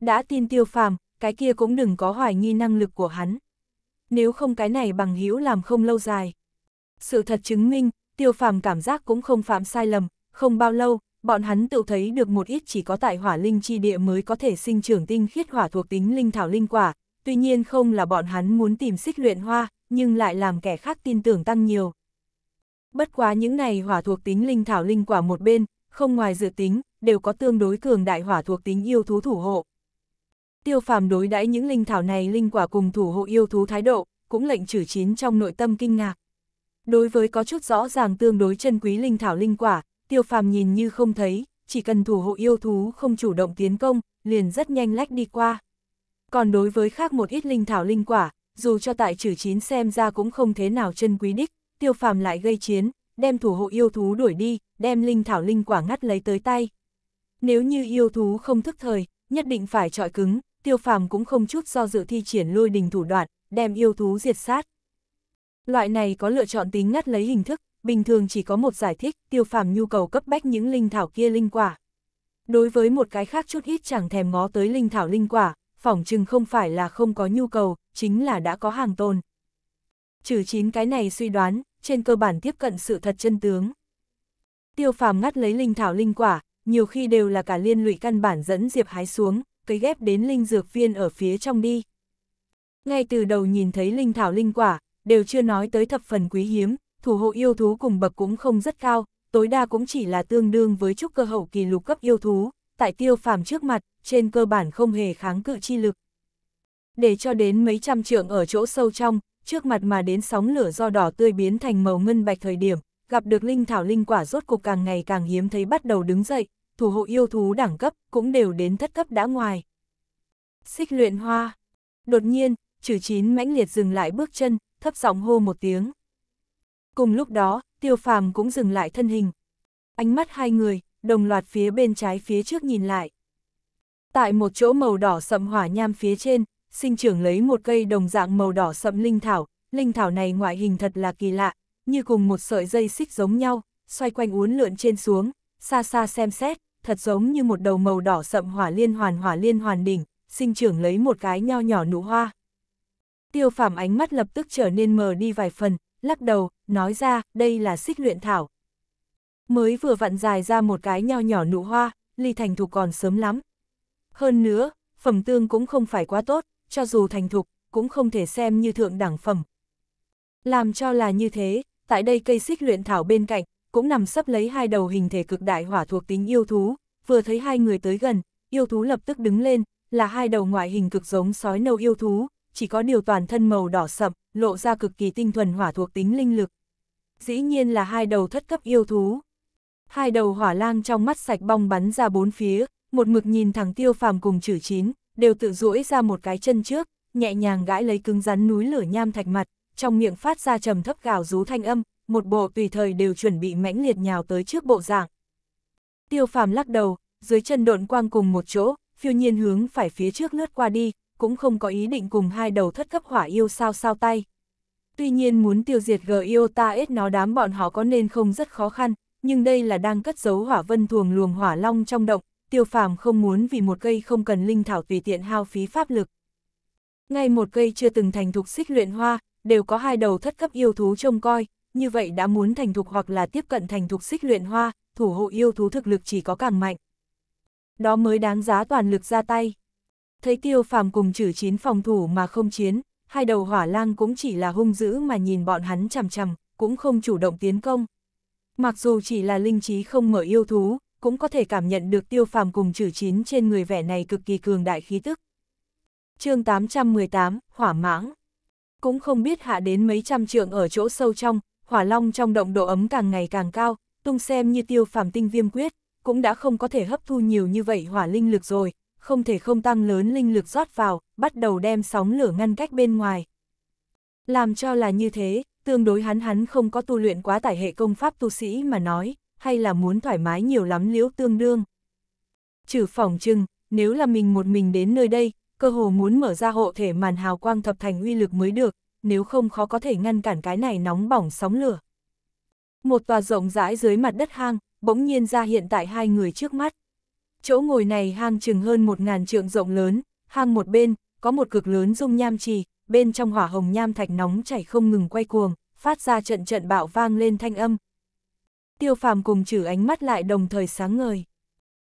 Đã tin tiêu phàm, cái kia cũng đừng có hoài nghi năng lực của hắn. Nếu không cái này bằng hữu làm không lâu dài. Sự thật chứng minh, tiêu phàm cảm giác cũng không phạm sai lầm, không bao lâu, bọn hắn tự thấy được một ít chỉ có tại hỏa linh chi địa mới có thể sinh trưởng tinh khiết hỏa thuộc tính linh thảo linh quả, tuy nhiên không là bọn hắn muốn tìm xích luyện hoa, nhưng lại làm kẻ khác tin tưởng tăng nhiều. Bất quá những này hỏa thuộc tính linh thảo linh quả một bên, không ngoài dự tính, đều có tương đối cường đại hỏa thuộc tính yêu thú thủ hộ, Tiêu phàm đối đãi những linh thảo này linh quả cùng thủ hộ yêu thú thái độ, cũng lệnh trừ chín trong nội tâm kinh ngạc. Đối với có chút rõ ràng tương đối chân quý linh thảo linh quả, tiêu phàm nhìn như không thấy, chỉ cần thủ hộ yêu thú không chủ động tiến công, liền rất nhanh lách đi qua. Còn đối với khác một ít linh thảo linh quả, dù cho tại trừ chín xem ra cũng không thế nào chân quý đích, tiêu phàm lại gây chiến, đem thủ hộ yêu thú đuổi đi, đem linh thảo linh quả ngắt lấy tới tay. Nếu như yêu thú không thức thời, nhất định phải trọi cứng, tiêu phàm cũng không chút do dự thi triển lôi đình thủ đoạn, đem yêu thú diệt sát. Loại này có lựa chọn tính ngắt lấy hình thức, bình thường chỉ có một giải thích, tiêu phàm nhu cầu cấp bách những linh thảo kia linh quả. Đối với một cái khác chút ít chẳng thèm ngó tới linh thảo linh quả, phỏng chừng không phải là không có nhu cầu, chính là đã có hàng tồn. Trừ chín cái này suy đoán, trên cơ bản tiếp cận sự thật chân tướng. Tiêu phàm ngắt lấy linh thảo linh quả, nhiều khi đều là cả liên lụy căn bản dẫn Diệp hái xuống, cấy ghép đến linh dược viên ở phía trong đi. Ngay từ đầu nhìn thấy linh thảo linh quả, đều chưa nói tới thập phần quý hiếm, thủ hộ yêu thú cùng bậc cũng không rất cao, tối đa cũng chỉ là tương đương với chút cơ hậu kỳ lục cấp yêu thú, tại tiêu phàm trước mặt, trên cơ bản không hề kháng cự chi lực. Để cho đến mấy trăm trượng ở chỗ sâu trong, trước mặt mà đến sóng lửa do đỏ tươi biến thành màu ngân bạch thời điểm, gặp được linh thảo linh quả rốt cuộc càng ngày càng hiếm thấy bắt đầu đứng dậy, thủ hộ yêu thú đẳng cấp cũng đều đến thất cấp đã ngoài. Xích luyện hoa. Đột nhiên, trừ chín mãnh liệt dừng lại bước chân, thấp giọng hô một tiếng. Cùng lúc đó, tiêu phàm cũng dừng lại thân hình. Ánh mắt hai người, đồng loạt phía bên trái phía trước nhìn lại. Tại một chỗ màu đỏ sậm hỏa nham phía trên, sinh trưởng lấy một cây đồng dạng màu đỏ sậm linh thảo. Linh thảo này ngoại hình thật là kỳ lạ, như cùng một sợi dây xích giống nhau, xoay quanh uốn lượn trên xuống, xa xa xem xét, thật giống như một đầu màu đỏ sậm hỏa liên hoàn hỏa liên hoàn đỉnh, sinh trưởng lấy một cái nho nhỏ nụ hoa. Tiêu phạm ánh mắt lập tức trở nên mờ đi vài phần, lắc đầu, nói ra, đây là xích luyện thảo. Mới vừa vặn dài ra một cái nho nhỏ nụ hoa, ly thành thục còn sớm lắm. Hơn nữa, phẩm tương cũng không phải quá tốt, cho dù thành thục, cũng không thể xem như thượng đẳng phẩm. Làm cho là như thế, tại đây cây xích luyện thảo bên cạnh, cũng nằm sắp lấy hai đầu hình thể cực đại hỏa thuộc tính yêu thú, vừa thấy hai người tới gần, yêu thú lập tức đứng lên, là hai đầu ngoại hình cực giống sói nâu yêu thú, chỉ có điều toàn thân màu đỏ sậm, lộ ra cực kỳ tinh thuần hỏa thuộc tính linh lực. Dĩ nhiên là hai đầu thất cấp yêu thú. Hai đầu hỏa lang trong mắt sạch bong bắn ra bốn phía, một mực nhìn thẳng tiêu phàm cùng chử chín, đều tự duỗi ra một cái chân trước, nhẹ nhàng gãi lấy cứng rắn núi lửa nham thạch mặt, trong miệng phát ra trầm thấp gào rú thanh âm, một bộ tùy thời đều chuẩn bị mãnh liệt nhào tới trước bộ dạng. Tiêu phàm lắc đầu, dưới chân độn quang cùng một chỗ, phiêu nhiên hướng phải phía trước lướt qua đi, cũng không có ý định cùng hai đầu thất cấp hỏa yêu sao sao tay. Tuy nhiên muốn tiêu diệt gờ yêu ta ít nó đám bọn họ có nên không rất khó khăn, nhưng đây là đang cất giấu hỏa vân thuồng luồng hỏa long trong động, tiêu phàm không muốn vì một cây không cần linh thảo tùy tiện hao phí pháp lực. Ngay một cây chưa từng thành thục xích luyện hoa, đều có hai đầu thất cấp yêu thú trông coi, như vậy đã muốn thành thục hoặc là tiếp cận thành thục xích luyện hoa, thủ hộ yêu thú thực lực chỉ có càng mạnh. Đó mới đáng giá toàn lực ra tay. Thấy tiêu phàm cùng chử chín phòng thủ mà không chiến, hai đầu hỏa lang cũng chỉ là hung dữ mà nhìn bọn hắn chằm chằm, cũng không chủ động tiến công. Mặc dù chỉ là linh trí không mở yêu thú, cũng có thể cảm nhận được tiêu phàm cùng chử chín trên người vẻ này cực kỳ cường đại khí tức. chương 818, Hỏa Mãng Cũng không biết hạ đến mấy trăm trượng ở chỗ sâu trong, hỏa long trong động độ ấm càng ngày càng cao, tung xem như tiêu phàm tinh viêm quyết, cũng đã không có thể hấp thu nhiều như vậy hỏa linh lực rồi, không thể không tăng lớn linh lực rót vào, bắt đầu đem sóng lửa ngăn cách bên ngoài. Làm cho là như thế, tương đối hắn hắn không có tu luyện quá tải hệ công pháp tu sĩ mà nói, hay là muốn thoải mái nhiều lắm liễu tương đương. Trừ phỏng trưng, nếu là mình một mình đến nơi đây, cơ hồ muốn mở ra hộ thể màn hào quang thập thành uy lực mới được, nếu không khó có thể ngăn cản cái này nóng bỏng sóng lửa. Một tòa rộng rãi dưới mặt đất hang, bỗng nhiên ra hiện tại hai người trước mắt. Chỗ ngồi này hang chừng hơn một ngàn trượng rộng lớn, hang một bên, có một cực lớn dung nham trì, bên trong hỏa hồng nham thạch nóng chảy không ngừng quay cuồng, phát ra trận trận bạo vang lên thanh âm. Tiêu phàm cùng chử ánh mắt lại đồng thời sáng ngời.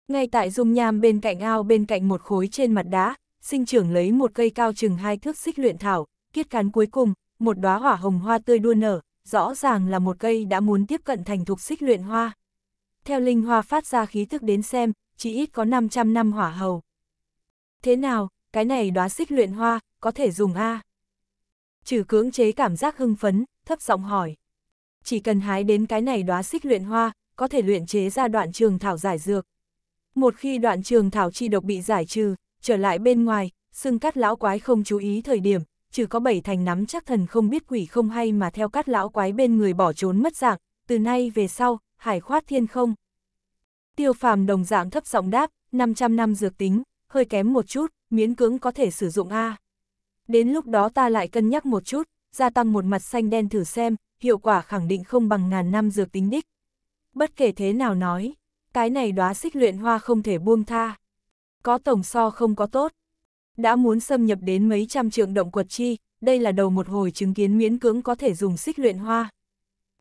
Ngay tại dung nham bên cạnh ao bên cạnh một khối trên mặt đá, sinh trưởng lấy một cây cao chừng hai thước xích luyện thảo, kiết cán cuối cùng, một đóa hỏa hồng hoa tươi đua nở, rõ ràng là một cây đã muốn tiếp cận thành thục xích luyện hoa. Theo linh hoa phát ra khí thức đến xem, chỉ ít có 500 năm hỏa hầu. Thế nào, cái này đóa xích luyện hoa, có thể dùng A. Trừ cưỡng chế cảm giác hưng phấn, thấp giọng hỏi. Chỉ cần hái đến cái này đóa xích luyện hoa, có thể luyện chế ra đoạn trường thảo giải dược. Một khi đoạn trường thảo chi độc bị giải trừ, trở lại bên ngoài, xương cắt lão quái không chú ý thời điểm, trừ có bảy thành nắm chắc thần không biết quỷ không hay mà theo cát lão quái bên người bỏ trốn mất dạng, từ nay về sau, hải khoát thiên không. Tiêu phàm đồng dạng thấp giọng đáp, 500 năm dược tính, hơi kém một chút, miễn cưỡng có thể sử dụng A. Đến lúc đó ta lại cân nhắc một chút, gia tăng một mặt xanh đen thử xem, hiệu quả khẳng định không bằng ngàn năm dược tính đích. Bất kể thế nào nói, cái này đóa xích luyện hoa không thể buông tha. Có tổng so không có tốt, đã muốn xâm nhập đến mấy trăm trượng động quật chi, đây là đầu một hồi chứng kiến miễn cưỡng có thể dùng xích luyện hoa.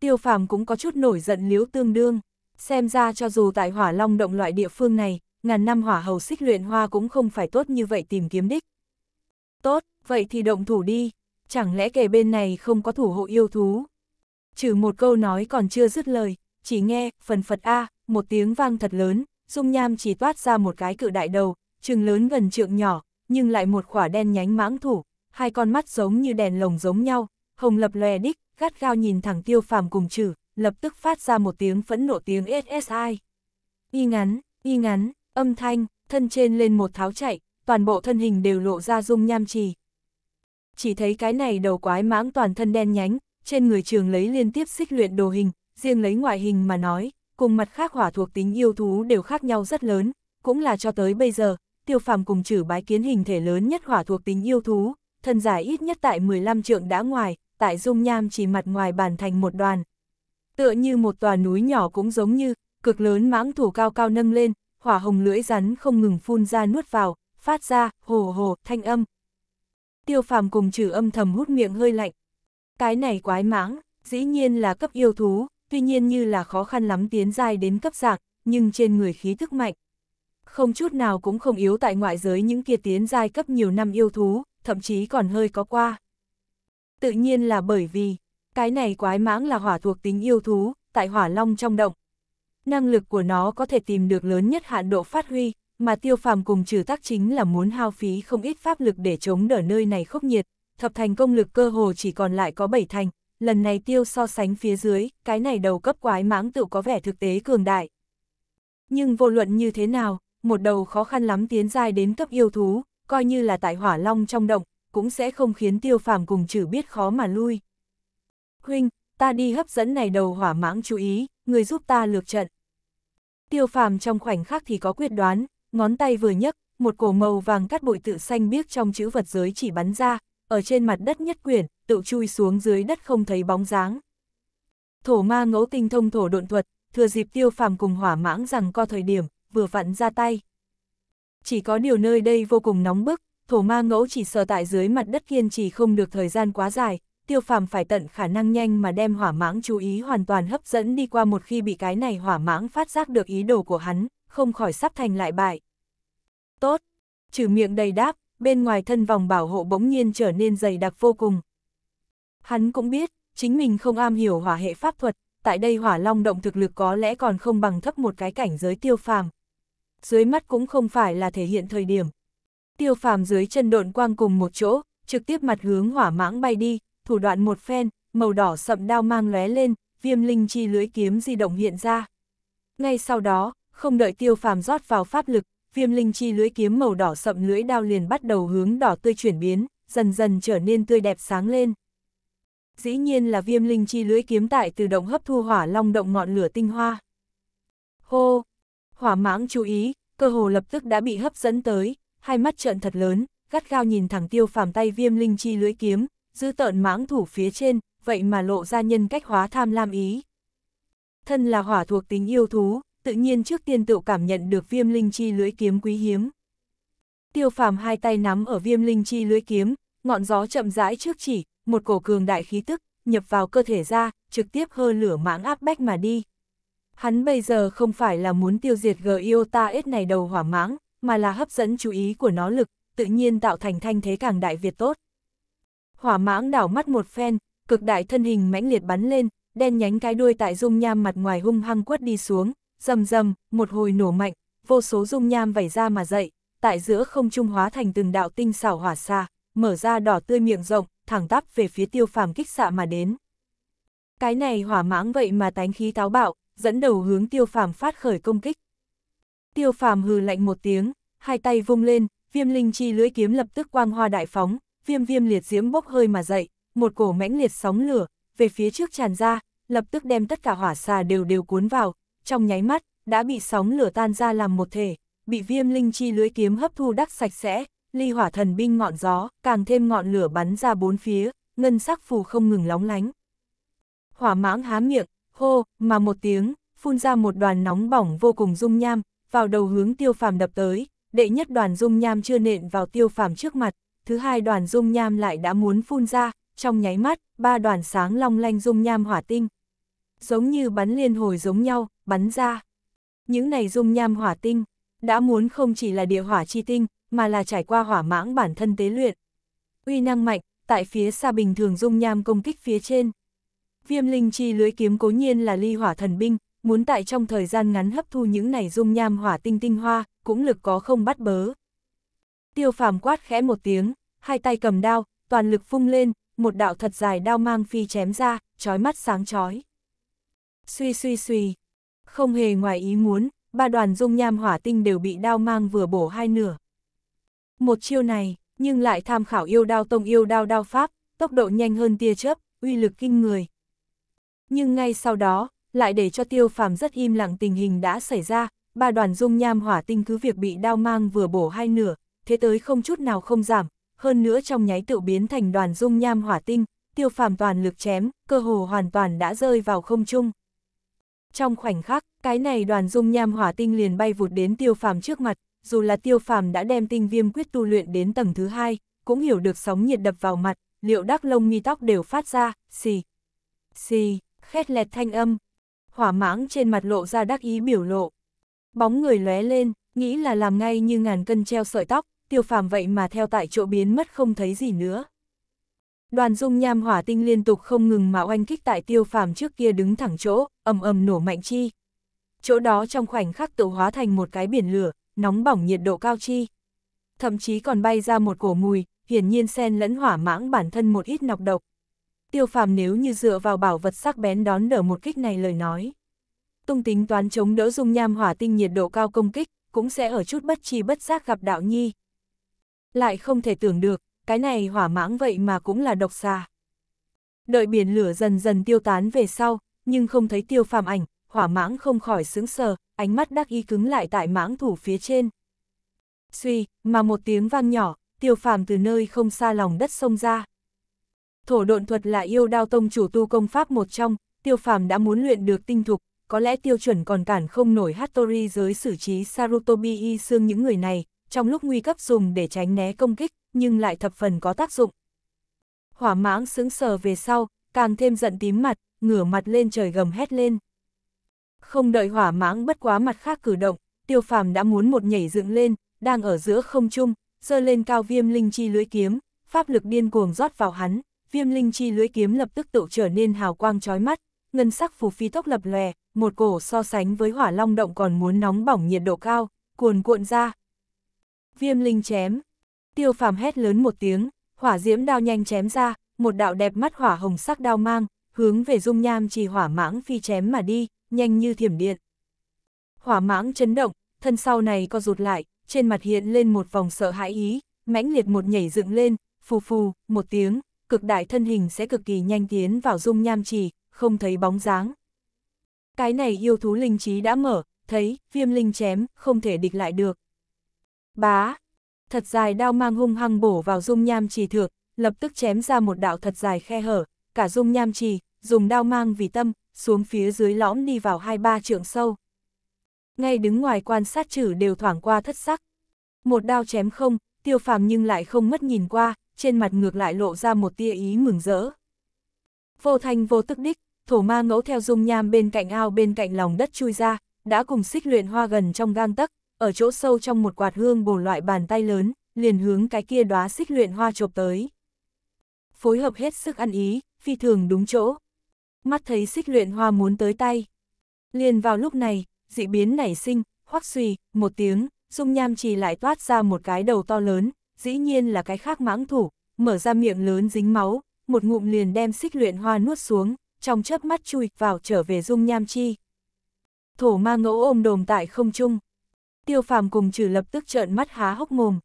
Tiêu phàm cũng có chút nổi giận liếu tương đương, xem ra cho dù tại hỏa long động loại địa phương này, ngàn năm hỏa hầu xích luyện hoa cũng không phải tốt như vậy tìm kiếm đích. Tốt, vậy thì động thủ đi, chẳng lẽ kẻ bên này không có thủ hộ yêu thú? Trừ một câu nói còn chưa dứt lời, chỉ nghe, phần phật A, một tiếng vang thật lớn, dung nham chỉ toát ra một cái cự đại đầu, trừng lớn gần trượng nhỏ, nhưng lại một khỏa đen nhánh mãng thủ, hai con mắt giống như đèn lồng giống nhau, hồng lập lòe đích, gắt gao nhìn thẳng tiêu phàm cùng trừ, lập tức phát ra một tiếng phẫn nộ tiếng SSI. Y ngắn, y ngắn, âm thanh, thân trên lên một tháo chạy, toàn bộ thân hình đều lộ ra dung nham trì. Chỉ thấy cái này đầu quái mãng toàn thân đen nhánh, trên người trường lấy liên tiếp xích luyện đồ hình, riêng lấy ngoại hình mà nói, cùng mặt khác hỏa thuộc tính yêu thú đều khác nhau rất lớn, cũng là cho tới bây giờ, tiêu phàm cùng trừ bái kiến hình thể lớn nhất hỏa thuộc tính yêu thú, thân dài ít nhất tại 15 trượng đã ngoài, tại dung nham chỉ mặt ngoài bản thành một đoàn. Tựa như một tòa núi nhỏ cũng giống như, cực lớn mãng thủ cao cao nâng lên, hỏa hồng lưỡi rắn không ngừng phun ra nuốt vào, phát ra, hồ hồ, thanh âm. Tiêu phàm cùng trừ âm thầm hút miệng hơi lạnh. Cái này quái mãng, dĩ nhiên là cấp yêu thú, tuy nhiên như là khó khăn lắm tiến dài đến cấp dạng, nhưng trên người khí thức mạnh không chút nào cũng không yếu tại ngoại giới những kia tiến giai cấp nhiều năm yêu thú, thậm chí còn hơi có qua. Tự nhiên là bởi vì, cái này quái mãng là hỏa thuộc tính yêu thú, tại hỏa long trong động. Năng lực của nó có thể tìm được lớn nhất hạn độ phát huy, mà tiêu phàm cùng trừ tác chính là muốn hao phí không ít pháp lực để chống đỡ nơi này khốc nhiệt, thập thành công lực cơ hồ chỉ còn lại có bảy thành, lần này tiêu so sánh phía dưới, cái này đầu cấp quái mãng tự có vẻ thực tế cường đại. Nhưng vô luận như thế nào, một đầu khó khăn lắm tiến dài đến cấp yêu thú, coi như là tại hỏa long trong động, cũng sẽ không khiến tiêu phàm cùng chữ biết khó mà lui. Huynh, ta đi hấp dẫn này đầu hỏa mãng chú ý, người giúp ta lược trận. Tiêu phàm trong khoảnh khắc thì có quyết đoán, ngón tay vừa nhấc, một cổ màu vàng cắt bụi tự xanh biếc trong chữ vật giới chỉ bắn ra, ở trên mặt đất nhất quyển, tự chui xuống dưới đất không thấy bóng dáng. Thổ ma ngẫu tinh thông thổ độn thuật, thừa dịp tiêu phàm cùng hỏa mãng rằng co thời điểm, vừa vặn ra tay. Chỉ có điều nơi đây vô cùng nóng bức, thổ ma ngẫu chỉ sờ tại dưới mặt đất kiên trì không được thời gian quá dài, tiêu phàm phải tận khả năng nhanh mà đem hỏa mãng chú ý hoàn toàn hấp dẫn đi qua một khi bị cái này hỏa mãng phát giác được ý đồ của hắn, không khỏi sắp thành lại bại. Tốt, trừ miệng đầy đáp, bên ngoài thân vòng bảo hộ bỗng nhiên trở nên dày đặc vô cùng. Hắn cũng biết, chính mình không am hiểu hỏa hệ pháp thuật, tại đây hỏa long động thực lực có lẽ còn không bằng thấp một cái cảnh giới tiêu phàm, dưới mắt cũng không phải là thể hiện thời điểm. Tiêu phàm dưới chân độn quang cùng một chỗ, trực tiếp mặt hướng hỏa mãng bay đi, thủ đoạn một phen, màu đỏ sậm đao mang lóe lên, viêm linh chi lưới kiếm di động hiện ra. Ngay sau đó, không đợi tiêu phàm rót vào pháp lực, viêm linh chi lưới kiếm màu đỏ sậm lưới đao liền bắt đầu hướng đỏ tươi chuyển biến, dần dần trở nên tươi đẹp sáng lên. Dĩ nhiên là viêm linh chi lưới kiếm tại tự động hấp thu hỏa long động ngọn lửa tinh hoa. Hô, Hỏa mãng chú ý, cơ hồ lập tức đã bị hấp dẫn tới, hai mắt trợn thật lớn, gắt gao nhìn thẳng tiêu phàm tay viêm linh chi lưỡi kiếm, giữ tợn mãng thủ phía trên, vậy mà lộ ra nhân cách hóa tham lam ý. Thân là hỏa thuộc tính yêu thú, tự nhiên trước tiên tự cảm nhận được viêm linh chi lưỡi kiếm quý hiếm. Tiêu phàm hai tay nắm ở viêm linh chi lưỡi kiếm, ngọn gió chậm rãi trước chỉ, một cổ cường đại khí tức, nhập vào cơ thể ra, trực tiếp hơ lửa mãng áp bách mà đi. Hắn bây giờ không phải là muốn tiêu diệt Giota S này đầu hỏa mãng, mà là hấp dẫn chú ý của nó lực, tự nhiên tạo thành thanh thế càng đại Việt tốt. Hỏa mãng đảo mắt một phen, cực đại thân hình mãnh liệt bắn lên, đen nhánh cái đuôi tại dung nham mặt ngoài hung hăng quất đi xuống, rầm rầm, một hồi nổ mạnh, vô số dung nham vẩy ra mà dậy, tại giữa không trung hóa thành từng đạo tinh xảo hỏa xa, mở ra đỏ tươi miệng rộng, thẳng tắp về phía tiêu phàm kích xạ mà đến. Cái này hỏa mãng vậy mà tánh khí táo bạo, dẫn đầu hướng tiêu phàm phát khởi công kích. Tiêu phàm hừ lạnh một tiếng, hai tay vung lên, viêm linh chi lưỡi kiếm lập tức quang hoa đại phóng, viêm viêm liệt diễm bốc hơi mà dậy, một cổ mãnh liệt sóng lửa, về phía trước tràn ra, lập tức đem tất cả hỏa xà đều đều cuốn vào, trong nháy mắt, đã bị sóng lửa tan ra làm một thể, bị viêm linh chi lưỡi kiếm hấp thu đắc sạch sẽ, ly hỏa thần binh ngọn gió, càng thêm ngọn lửa bắn ra bốn phía, ngân sắc phù không ngừng lóng lánh. Hỏa mãng há miệng, hô, mà một tiếng, phun ra một đoàn nóng bỏng vô cùng dung nham, vào đầu hướng tiêu phàm đập tới, đệ nhất đoàn dung nham chưa nện vào tiêu phàm trước mặt, thứ hai đoàn dung nham lại đã muốn phun ra, trong nháy mắt, ba đoàn sáng long lanh dung nham hỏa tinh. Giống như bắn liên hồi giống nhau, bắn ra. Những này dung nham hỏa tinh, đã muốn không chỉ là địa hỏa chi tinh, mà là trải qua hỏa mãng bản thân tế luyện. Uy năng mạnh, tại phía xa bình thường dung nham công kích phía trên, Viêm linh chi lưới kiếm cố nhiên là ly hỏa thần binh, muốn tại trong thời gian ngắn hấp thu những này dung nham hỏa tinh tinh hoa, cũng lực có không bắt bớ. Tiêu phàm quát khẽ một tiếng, hai tay cầm đao, toàn lực phung lên, một đạo thật dài đao mang phi chém ra, trói mắt sáng chói. Suy suy suy, không hề ngoài ý muốn, ba đoàn dung nham hỏa tinh đều bị đao mang vừa bổ hai nửa. Một chiêu này, nhưng lại tham khảo yêu đao tông yêu đao đao pháp, tốc độ nhanh hơn tia chớp, uy lực kinh người, nhưng ngay sau đó, lại để cho tiêu phàm rất im lặng tình hình đã xảy ra, ba đoàn dung nham hỏa tinh cứ việc bị đao mang vừa bổ hai nửa, thế tới không chút nào không giảm, hơn nữa trong nháy tự biến thành đoàn dung nham hỏa tinh, tiêu phàm toàn lực chém, cơ hồ hoàn toàn đã rơi vào không trung. Trong khoảnh khắc, cái này đoàn dung nham hỏa tinh liền bay vụt đến tiêu phàm trước mặt, dù là tiêu phàm đã đem tinh viêm quyết tu luyện đến tầng thứ hai, cũng hiểu được sóng nhiệt đập vào mặt, liệu đắc lông mi tóc đều phát ra, xì, xì khét lẹt thanh âm. Hỏa mãng trên mặt lộ ra đắc ý biểu lộ. Bóng người lóe lên, nghĩ là làm ngay như ngàn cân treo sợi tóc, tiêu phàm vậy mà theo tại chỗ biến mất không thấy gì nữa. Đoàn dung nham hỏa tinh liên tục không ngừng mà oanh kích tại tiêu phàm trước kia đứng thẳng chỗ, ầm ầm nổ mạnh chi. Chỗ đó trong khoảnh khắc tự hóa thành một cái biển lửa, nóng bỏng nhiệt độ cao chi. Thậm chí còn bay ra một cổ mùi, hiển nhiên sen lẫn hỏa mãng bản thân một ít nọc độc tiêu phàm nếu như dựa vào bảo vật sắc bén đón đỡ một kích này lời nói. Tung tính toán chống đỡ dung nham hỏa tinh nhiệt độ cao công kích, cũng sẽ ở chút bất chi bất giác gặp đạo nhi. Lại không thể tưởng được, cái này hỏa mãng vậy mà cũng là độc xà. Đợi biển lửa dần dần tiêu tán về sau, nhưng không thấy tiêu phàm ảnh, hỏa mãng không khỏi sướng sờ, ánh mắt đắc ý cứng lại tại mãng thủ phía trên. Suy, mà một tiếng vang nhỏ, tiêu phàm từ nơi không xa lòng đất sông ra. Thổ độn thuật là yêu đao tông chủ tu công pháp một trong, tiêu phàm đã muốn luyện được tinh thục, có lẽ tiêu chuẩn còn cản không nổi Hattori giới xử trí Sarutobi y xương những người này, trong lúc nguy cấp dùng để tránh né công kích, nhưng lại thập phần có tác dụng. Hỏa mãng sững sờ về sau, càng thêm giận tím mặt, ngửa mặt lên trời gầm hét lên. Không đợi hỏa mãng bất quá mặt khác cử động, tiêu phàm đã muốn một nhảy dựng lên, đang ở giữa không trung, giơ lên cao viêm linh chi lưỡi kiếm, pháp lực điên cuồng rót vào hắn, viêm linh chi lưới kiếm lập tức tự trở nên hào quang chói mắt, ngân sắc phù phi tốc lập lòe, một cổ so sánh với hỏa long động còn muốn nóng bỏng nhiệt độ cao, cuồn cuộn ra. Viêm linh chém. Tiêu phàm hét lớn một tiếng, hỏa diễm đao nhanh chém ra, một đạo đẹp mắt hỏa hồng sắc đao mang, hướng về dung nham trì hỏa mãng phi chém mà đi, nhanh như thiểm điện. Hỏa mãng chấn động, thân sau này co rụt lại, trên mặt hiện lên một vòng sợ hãi ý, mãnh liệt một nhảy dựng lên, phù phù, một tiếng, cực đại thân hình sẽ cực kỳ nhanh tiến vào dung nham trì, không thấy bóng dáng. Cái này yêu thú linh trí đã mở, thấy, viêm linh chém, không thể địch lại được. Bá! Thật dài đao mang hung hăng bổ vào dung nham trì thượng lập tức chém ra một đạo thật dài khe hở, cả dung nham trì, dùng đao mang vì tâm, xuống phía dưới lõm đi vào hai ba trượng sâu. Ngay đứng ngoài quan sát chử đều thoảng qua thất sắc. Một đao chém không, tiêu phàm nhưng lại không mất nhìn qua, trên mặt ngược lại lộ ra một tia ý mừng rỡ. Vô thanh vô tức đích, thổ ma ngẫu theo dung nham bên cạnh ao bên cạnh lòng đất chui ra, đã cùng xích luyện hoa gần trong gang tấc, ở chỗ sâu trong một quạt hương bổ loại bàn tay lớn, liền hướng cái kia đóa xích luyện hoa chộp tới. Phối hợp hết sức ăn ý, phi thường đúng chỗ. Mắt thấy xích luyện hoa muốn tới tay. Liền vào lúc này, dị biến nảy sinh, hoắc suy, một tiếng, dung nham trì lại toát ra một cái đầu to lớn, dĩ nhiên là cái khác mãng thủ, mở ra miệng lớn dính máu, một ngụm liền đem xích luyện hoa nuốt xuống, trong chớp mắt chui vào trở về dung nham chi. Thổ ma ngẫu ôm đồm tại không trung. Tiêu phàm cùng trừ lập tức trợn mắt há hốc mồm.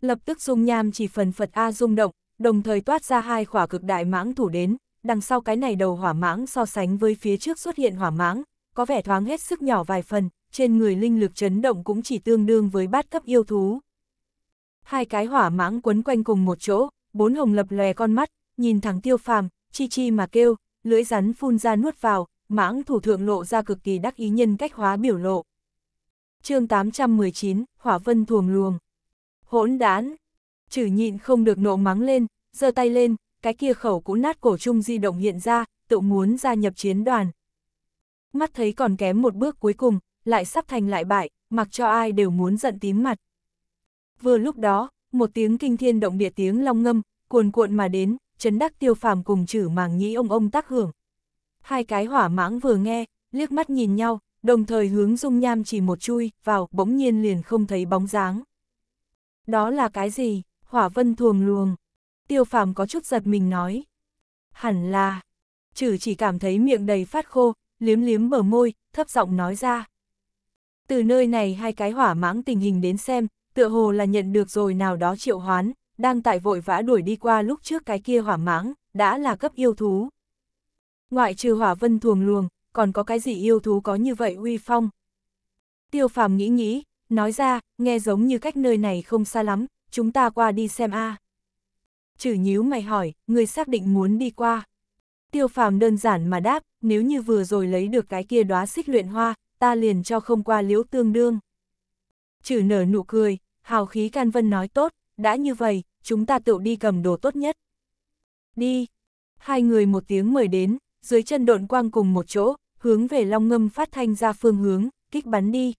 Lập tức dung nham chỉ phần Phật A rung động, đồng thời toát ra hai khỏa cực đại mãng thủ đến, đằng sau cái này đầu hỏa mãng so sánh với phía trước xuất hiện hỏa mãng, có vẻ thoáng hết sức nhỏ vài phần, trên người linh lực chấn động cũng chỉ tương đương với bát cấp yêu thú hai cái hỏa mãng quấn quanh cùng một chỗ, bốn hồng lập lòe con mắt, nhìn thẳng tiêu phàm, chi chi mà kêu, lưỡi rắn phun ra nuốt vào, mãng thủ thượng lộ ra cực kỳ đắc ý nhân cách hóa biểu lộ. chương 819, Hỏa Vân thuồng luồng. Hỗn đán. Chử nhịn không được nộ mắng lên, giơ tay lên, cái kia khẩu cũ nát cổ trung di động hiện ra, tự muốn gia nhập chiến đoàn. Mắt thấy còn kém một bước cuối cùng, lại sắp thành lại bại, mặc cho ai đều muốn giận tím mặt. Vừa lúc đó, một tiếng kinh thiên động địa tiếng long ngâm, cuồn cuộn mà đến, chấn đắc tiêu phàm cùng chử màng nhĩ ông ông tác hưởng. Hai cái hỏa mãng vừa nghe, liếc mắt nhìn nhau, đồng thời hướng dung nham chỉ một chui, vào, bỗng nhiên liền không thấy bóng dáng. Đó là cái gì? Hỏa vân thuồng luồng. Tiêu phàm có chút giật mình nói. Hẳn là. Chử chỉ cảm thấy miệng đầy phát khô, liếm liếm bờ môi, thấp giọng nói ra. Từ nơi này hai cái hỏa mãng tình hình đến xem, tựa hồ là nhận được rồi nào đó triệu hoán, đang tại vội vã đuổi đi qua lúc trước cái kia hỏa mãng, đã là cấp yêu thú. Ngoại trừ hỏa vân thuồng luồng, còn có cái gì yêu thú có như vậy uy phong. Tiêu phàm nghĩ nghĩ, nói ra, nghe giống như cách nơi này không xa lắm, chúng ta qua đi xem a. À. Chử nhíu mày hỏi, người xác định muốn đi qua. Tiêu phàm đơn giản mà đáp, nếu như vừa rồi lấy được cái kia đóa xích luyện hoa, ta liền cho không qua liễu tương đương. Chử nở nụ cười, hào khí can vân nói tốt, đã như vậy, chúng ta tự đi cầm đồ tốt nhất. Đi! Hai người một tiếng mời đến, dưới chân độn quang cùng một chỗ, hướng về long ngâm phát thanh ra phương hướng, kích bắn đi.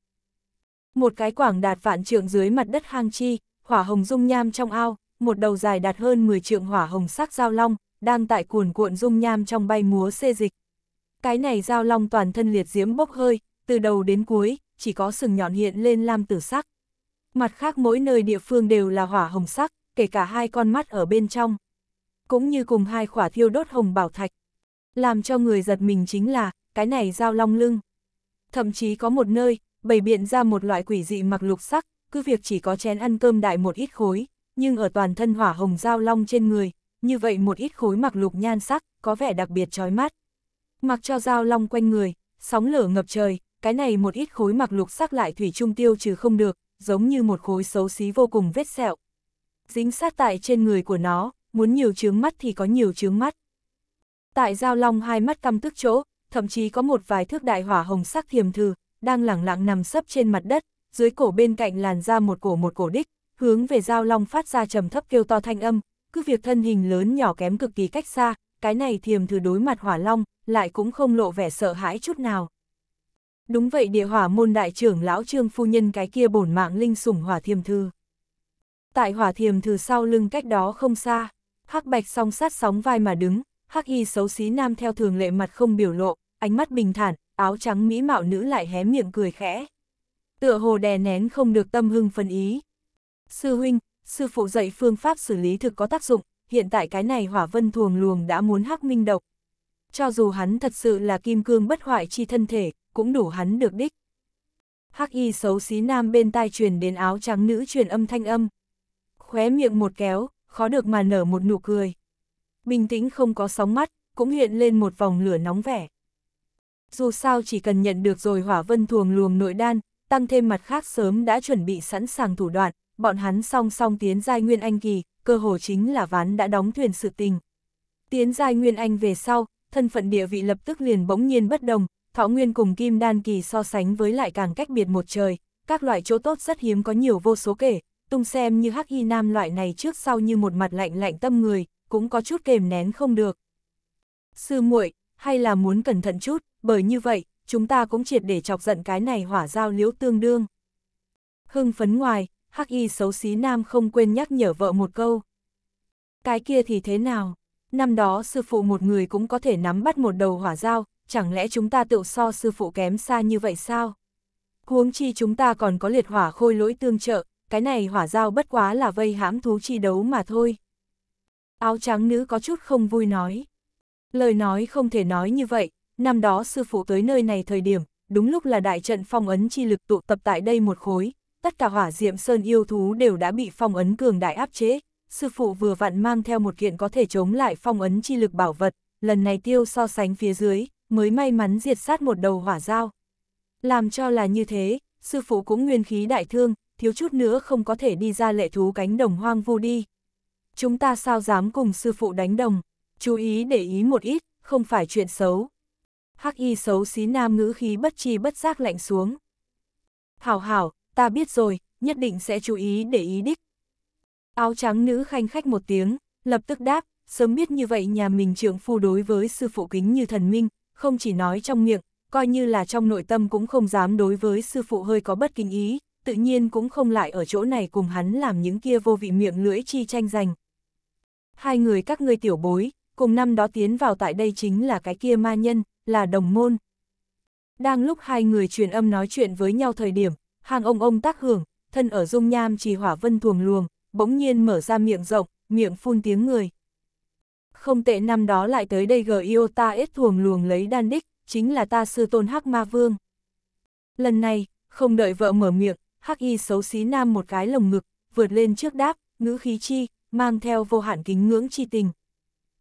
Một cái quảng đạt vạn trượng dưới mặt đất hang chi, hỏa hồng dung nham trong ao, một đầu dài đạt hơn 10 trượng hỏa hồng sắc giao long, đang tại cuồn cuộn dung nham trong bay múa xê dịch. Cái này giao long toàn thân liệt diễm bốc hơi, từ đầu đến cuối, chỉ có sừng nhọn hiện lên lam tử sắc mặt khác mỗi nơi địa phương đều là hỏa hồng sắc, kể cả hai con mắt ở bên trong. Cũng như cùng hai khỏa thiêu đốt hồng bảo thạch. Làm cho người giật mình chính là, cái này dao long lưng. Thậm chí có một nơi, bày biện ra một loại quỷ dị mặc lục sắc, cứ việc chỉ có chén ăn cơm đại một ít khối, nhưng ở toàn thân hỏa hồng dao long trên người, như vậy một ít khối mặc lục nhan sắc, có vẻ đặc biệt chói mắt. Mặc cho dao long quanh người, sóng lửa ngập trời, cái này một ít khối mặc lục sắc lại thủy trung tiêu trừ không được, giống như một khối xấu xí vô cùng vết sẹo. Dính sát tại trên người của nó, muốn nhiều chướng mắt thì có nhiều chướng mắt. Tại Giao Long hai mắt căm tức chỗ, thậm chí có một vài thước đại hỏa hồng sắc thiềm thư, đang lẳng lặng nằm sấp trên mặt đất, dưới cổ bên cạnh làn ra một cổ một cổ đích, hướng về Giao Long phát ra trầm thấp kêu to thanh âm, cứ việc thân hình lớn nhỏ kém cực kỳ cách xa, cái này thiềm thư đối mặt hỏa long, lại cũng không lộ vẻ sợ hãi chút nào đúng vậy địa hỏa môn đại trưởng lão trương phu nhân cái kia bổn mạng linh sủng hỏa thiềm thư. Tại hỏa thiềm thư sau lưng cách đó không xa, hắc bạch song sát sóng vai mà đứng, hắc y xấu xí nam theo thường lệ mặt không biểu lộ, ánh mắt bình thản, áo trắng mỹ mạo nữ lại hé miệng cười khẽ. Tựa hồ đè nén không được tâm hưng phân ý. Sư huynh, sư phụ dạy phương pháp xử lý thực có tác dụng, hiện tại cái này hỏa vân thuồng luồng đã muốn hắc minh độc, cho dù hắn thật sự là kim cương bất hoại chi thân thể, cũng đủ hắn được đích. Hắc y xấu xí nam bên tai truyền đến áo trắng nữ truyền âm thanh âm. Khóe miệng một kéo, khó được mà nở một nụ cười. Bình tĩnh không có sóng mắt, cũng hiện lên một vòng lửa nóng vẻ. Dù sao chỉ cần nhận được rồi hỏa vân thuồng luồng nội đan, tăng thêm mặt khác sớm đã chuẩn bị sẵn sàng thủ đoạn, bọn hắn song song tiến giai nguyên anh kỳ, cơ hồ chính là ván đã đóng thuyền sự tình. Tiến giai nguyên anh về sau, thân phận địa vị lập tức liền bỗng nhiên bất đồng, thọ nguyên cùng kim đan kỳ so sánh với lại càng cách biệt một trời, các loại chỗ tốt rất hiếm có nhiều vô số kể, tung xem như hắc y nam loại này trước sau như một mặt lạnh lạnh tâm người, cũng có chút kềm nén không được. Sư muội, hay là muốn cẩn thận chút, bởi như vậy, chúng ta cũng triệt để chọc giận cái này hỏa giao liễu tương đương. Hưng phấn ngoài, hắc y xấu xí nam không quên nhắc nhở vợ một câu. Cái kia thì thế nào? năm đó sư phụ một người cũng có thể nắm bắt một đầu hỏa dao, chẳng lẽ chúng ta tự so sư phụ kém xa như vậy sao? Huống chi chúng ta còn có liệt hỏa khôi lỗi tương trợ, cái này hỏa dao bất quá là vây hãm thú chi đấu mà thôi. Áo trắng nữ có chút không vui nói. Lời nói không thể nói như vậy, năm đó sư phụ tới nơi này thời điểm, đúng lúc là đại trận phong ấn chi lực tụ tập tại đây một khối, tất cả hỏa diệm sơn yêu thú đều đã bị phong ấn cường đại áp chế, sư phụ vừa vặn mang theo một kiện có thể chống lại phong ấn chi lực bảo vật, lần này tiêu so sánh phía dưới, mới may mắn diệt sát một đầu hỏa dao. Làm cho là như thế, sư phụ cũng nguyên khí đại thương, thiếu chút nữa không có thể đi ra lệ thú cánh đồng hoang vu đi. Chúng ta sao dám cùng sư phụ đánh đồng, chú ý để ý một ít, không phải chuyện xấu. Hắc y xấu xí nam ngữ khí bất chi bất giác lạnh xuống. Hảo hảo, ta biết rồi, nhất định sẽ chú ý để ý đích, Áo trắng nữ khanh khách một tiếng, lập tức đáp, sớm biết như vậy nhà mình trưởng phu đối với sư phụ kính như thần minh, không chỉ nói trong miệng, coi như là trong nội tâm cũng không dám đối với sư phụ hơi có bất kính ý, tự nhiên cũng không lại ở chỗ này cùng hắn làm những kia vô vị miệng lưỡi chi tranh giành. Hai người các ngươi tiểu bối, cùng năm đó tiến vào tại đây chính là cái kia ma nhân, là đồng môn. Đang lúc hai người truyền âm nói chuyện với nhau thời điểm, hàng ông ông tác hưởng, thân ở dung nham trì hỏa vân thuồng luồng, bỗng nhiên mở ra miệng rộng, miệng phun tiếng người. Không tệ năm đó lại tới đây gờ yêu ta ết thuồng luồng lấy đan đích, chính là ta sư tôn hắc ma vương. Lần này, không đợi vợ mở miệng, hắc y xấu xí nam một cái lồng ngực, vượt lên trước đáp, ngữ khí chi, mang theo vô hạn kính ngưỡng chi tình.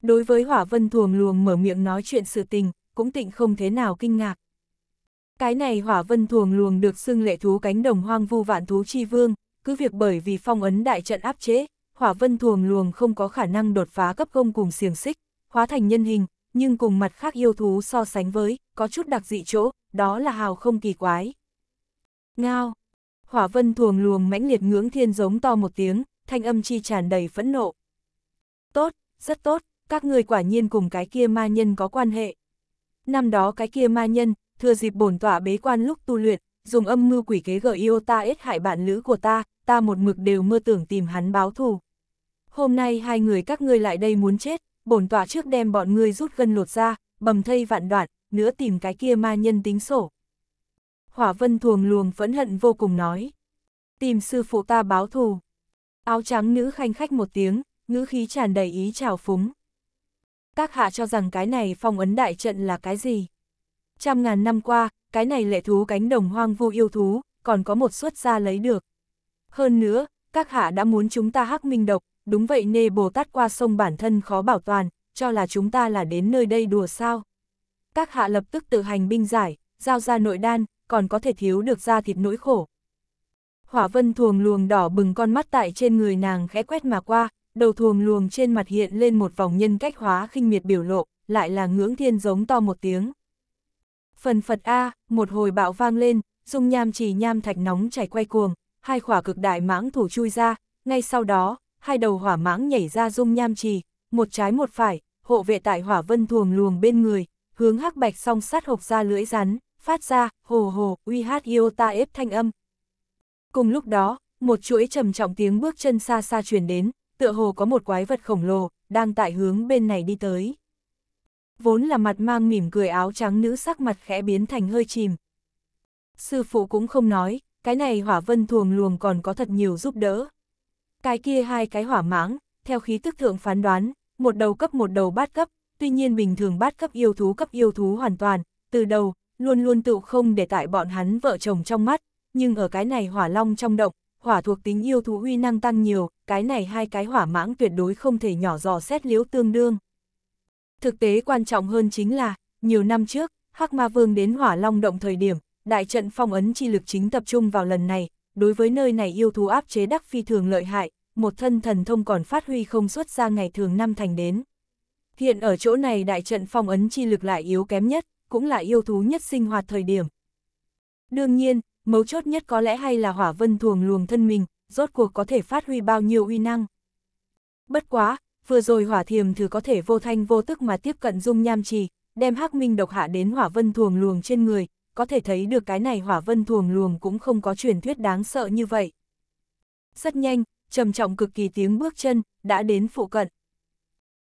Đối với hỏa vân thuồng luồng mở miệng nói chuyện sự tình, cũng tịnh không thế nào kinh ngạc. Cái này hỏa vân thuồng luồng được xưng lệ thú cánh đồng hoang vu vạn thú chi vương, cứ việc bởi vì phong ấn đại trận áp chế, hỏa vân thuồng luồng không có khả năng đột phá cấp công cùng xiềng xích, hóa thành nhân hình, nhưng cùng mặt khác yêu thú so sánh với, có chút đặc dị chỗ, đó là hào không kỳ quái. Ngao! Hỏa vân thuồng luồng mãnh liệt ngưỡng thiên giống to một tiếng, thanh âm chi tràn đầy phẫn nộ. Tốt, rất tốt, các người quả nhiên cùng cái kia ma nhân có quan hệ. Năm đó cái kia ma nhân, thừa dịp bổn tỏa bế quan lúc tu luyện, dùng âm mưu quỷ kế gợi yêu ta ết hại bạn lữ của ta, ta một mực đều mơ tưởng tìm hắn báo thù. Hôm nay hai người các ngươi lại đây muốn chết, bổn tọa trước đem bọn ngươi rút gân lột ra, bầm thây vạn đoạn, nữa tìm cái kia ma nhân tính sổ. Hỏa vân thuồng luồng phẫn hận vô cùng nói. Tìm sư phụ ta báo thù. Áo trắng nữ khanh khách một tiếng, ngữ khí tràn đầy ý trào phúng. Các hạ cho rằng cái này phong ấn đại trận là cái gì? Trăm ngàn năm qua, cái này lệ thú cánh đồng hoang vu yêu thú, còn có một suất ra lấy được. Hơn nữa, các hạ đã muốn chúng ta hắc minh độc, đúng vậy nê Bồ Tát qua sông bản thân khó bảo toàn, cho là chúng ta là đến nơi đây đùa sao. Các hạ lập tức tự hành binh giải, giao ra nội đan, còn có thể thiếu được ra thịt nỗi khổ. Hỏa vân thuồng luồng đỏ bừng con mắt tại trên người nàng khẽ quét mà qua, đầu thuồng luồng trên mặt hiện lên một vòng nhân cách hóa khinh miệt biểu lộ, lại là ngưỡng thiên giống to một tiếng. Phần Phật A, một hồi bạo vang lên, dung nham chỉ nham thạch nóng chảy quay cuồng, hai khỏa cực đại mãng thủ chui ra, ngay sau đó, hai đầu hỏa mãng nhảy ra dung nham trì, một trái một phải, hộ vệ tại hỏa vân thuồng luồng bên người, hướng hắc bạch song sát hộc ra lưỡi rắn, phát ra, hồ hồ, uy hát yêu ta ép thanh âm. Cùng lúc đó, một chuỗi trầm trọng tiếng bước chân xa xa truyền đến, tựa hồ có một quái vật khổng lồ, đang tại hướng bên này đi tới vốn là mặt mang mỉm cười áo trắng nữ sắc mặt khẽ biến thành hơi chìm. Sư phụ cũng không nói, cái này hỏa vân thuồng luồng còn có thật nhiều giúp đỡ. Cái kia hai cái hỏa mãng, theo khí tức thượng phán đoán, một đầu cấp một đầu bát cấp, tuy nhiên bình thường bát cấp yêu thú cấp yêu thú hoàn toàn, từ đầu, luôn luôn tự không để tại bọn hắn vợ chồng trong mắt, nhưng ở cái này hỏa long trong động, hỏa thuộc tính yêu thú uy năng tăng nhiều, cái này hai cái hỏa mãng tuyệt đối không thể nhỏ dò xét liếu tương đương. Thực tế quan trọng hơn chính là, nhiều năm trước, Hắc Ma Vương đến Hỏa Long Động thời điểm, đại trận phong ấn chi lực chính tập trung vào lần này, đối với nơi này yêu thú áp chế đắc phi thường lợi hại, một thân thần thông còn phát huy không xuất ra ngày thường năm thành đến. Hiện ở chỗ này đại trận phong ấn chi lực lại yếu kém nhất, cũng là yêu thú nhất sinh hoạt thời điểm. Đương nhiên, mấu chốt nhất có lẽ hay là hỏa vân thuồng luồng thân mình, rốt cuộc có thể phát huy bao nhiêu uy năng. Bất quá, vừa rồi hỏa thiềm thử có thể vô thanh vô tức mà tiếp cận dung nham trì, đem hắc minh độc hạ đến hỏa vân thuồng luồng trên người, có thể thấy được cái này hỏa vân thuồng luồng cũng không có truyền thuyết đáng sợ như vậy. Rất nhanh, trầm trọng cực kỳ tiếng bước chân, đã đến phụ cận.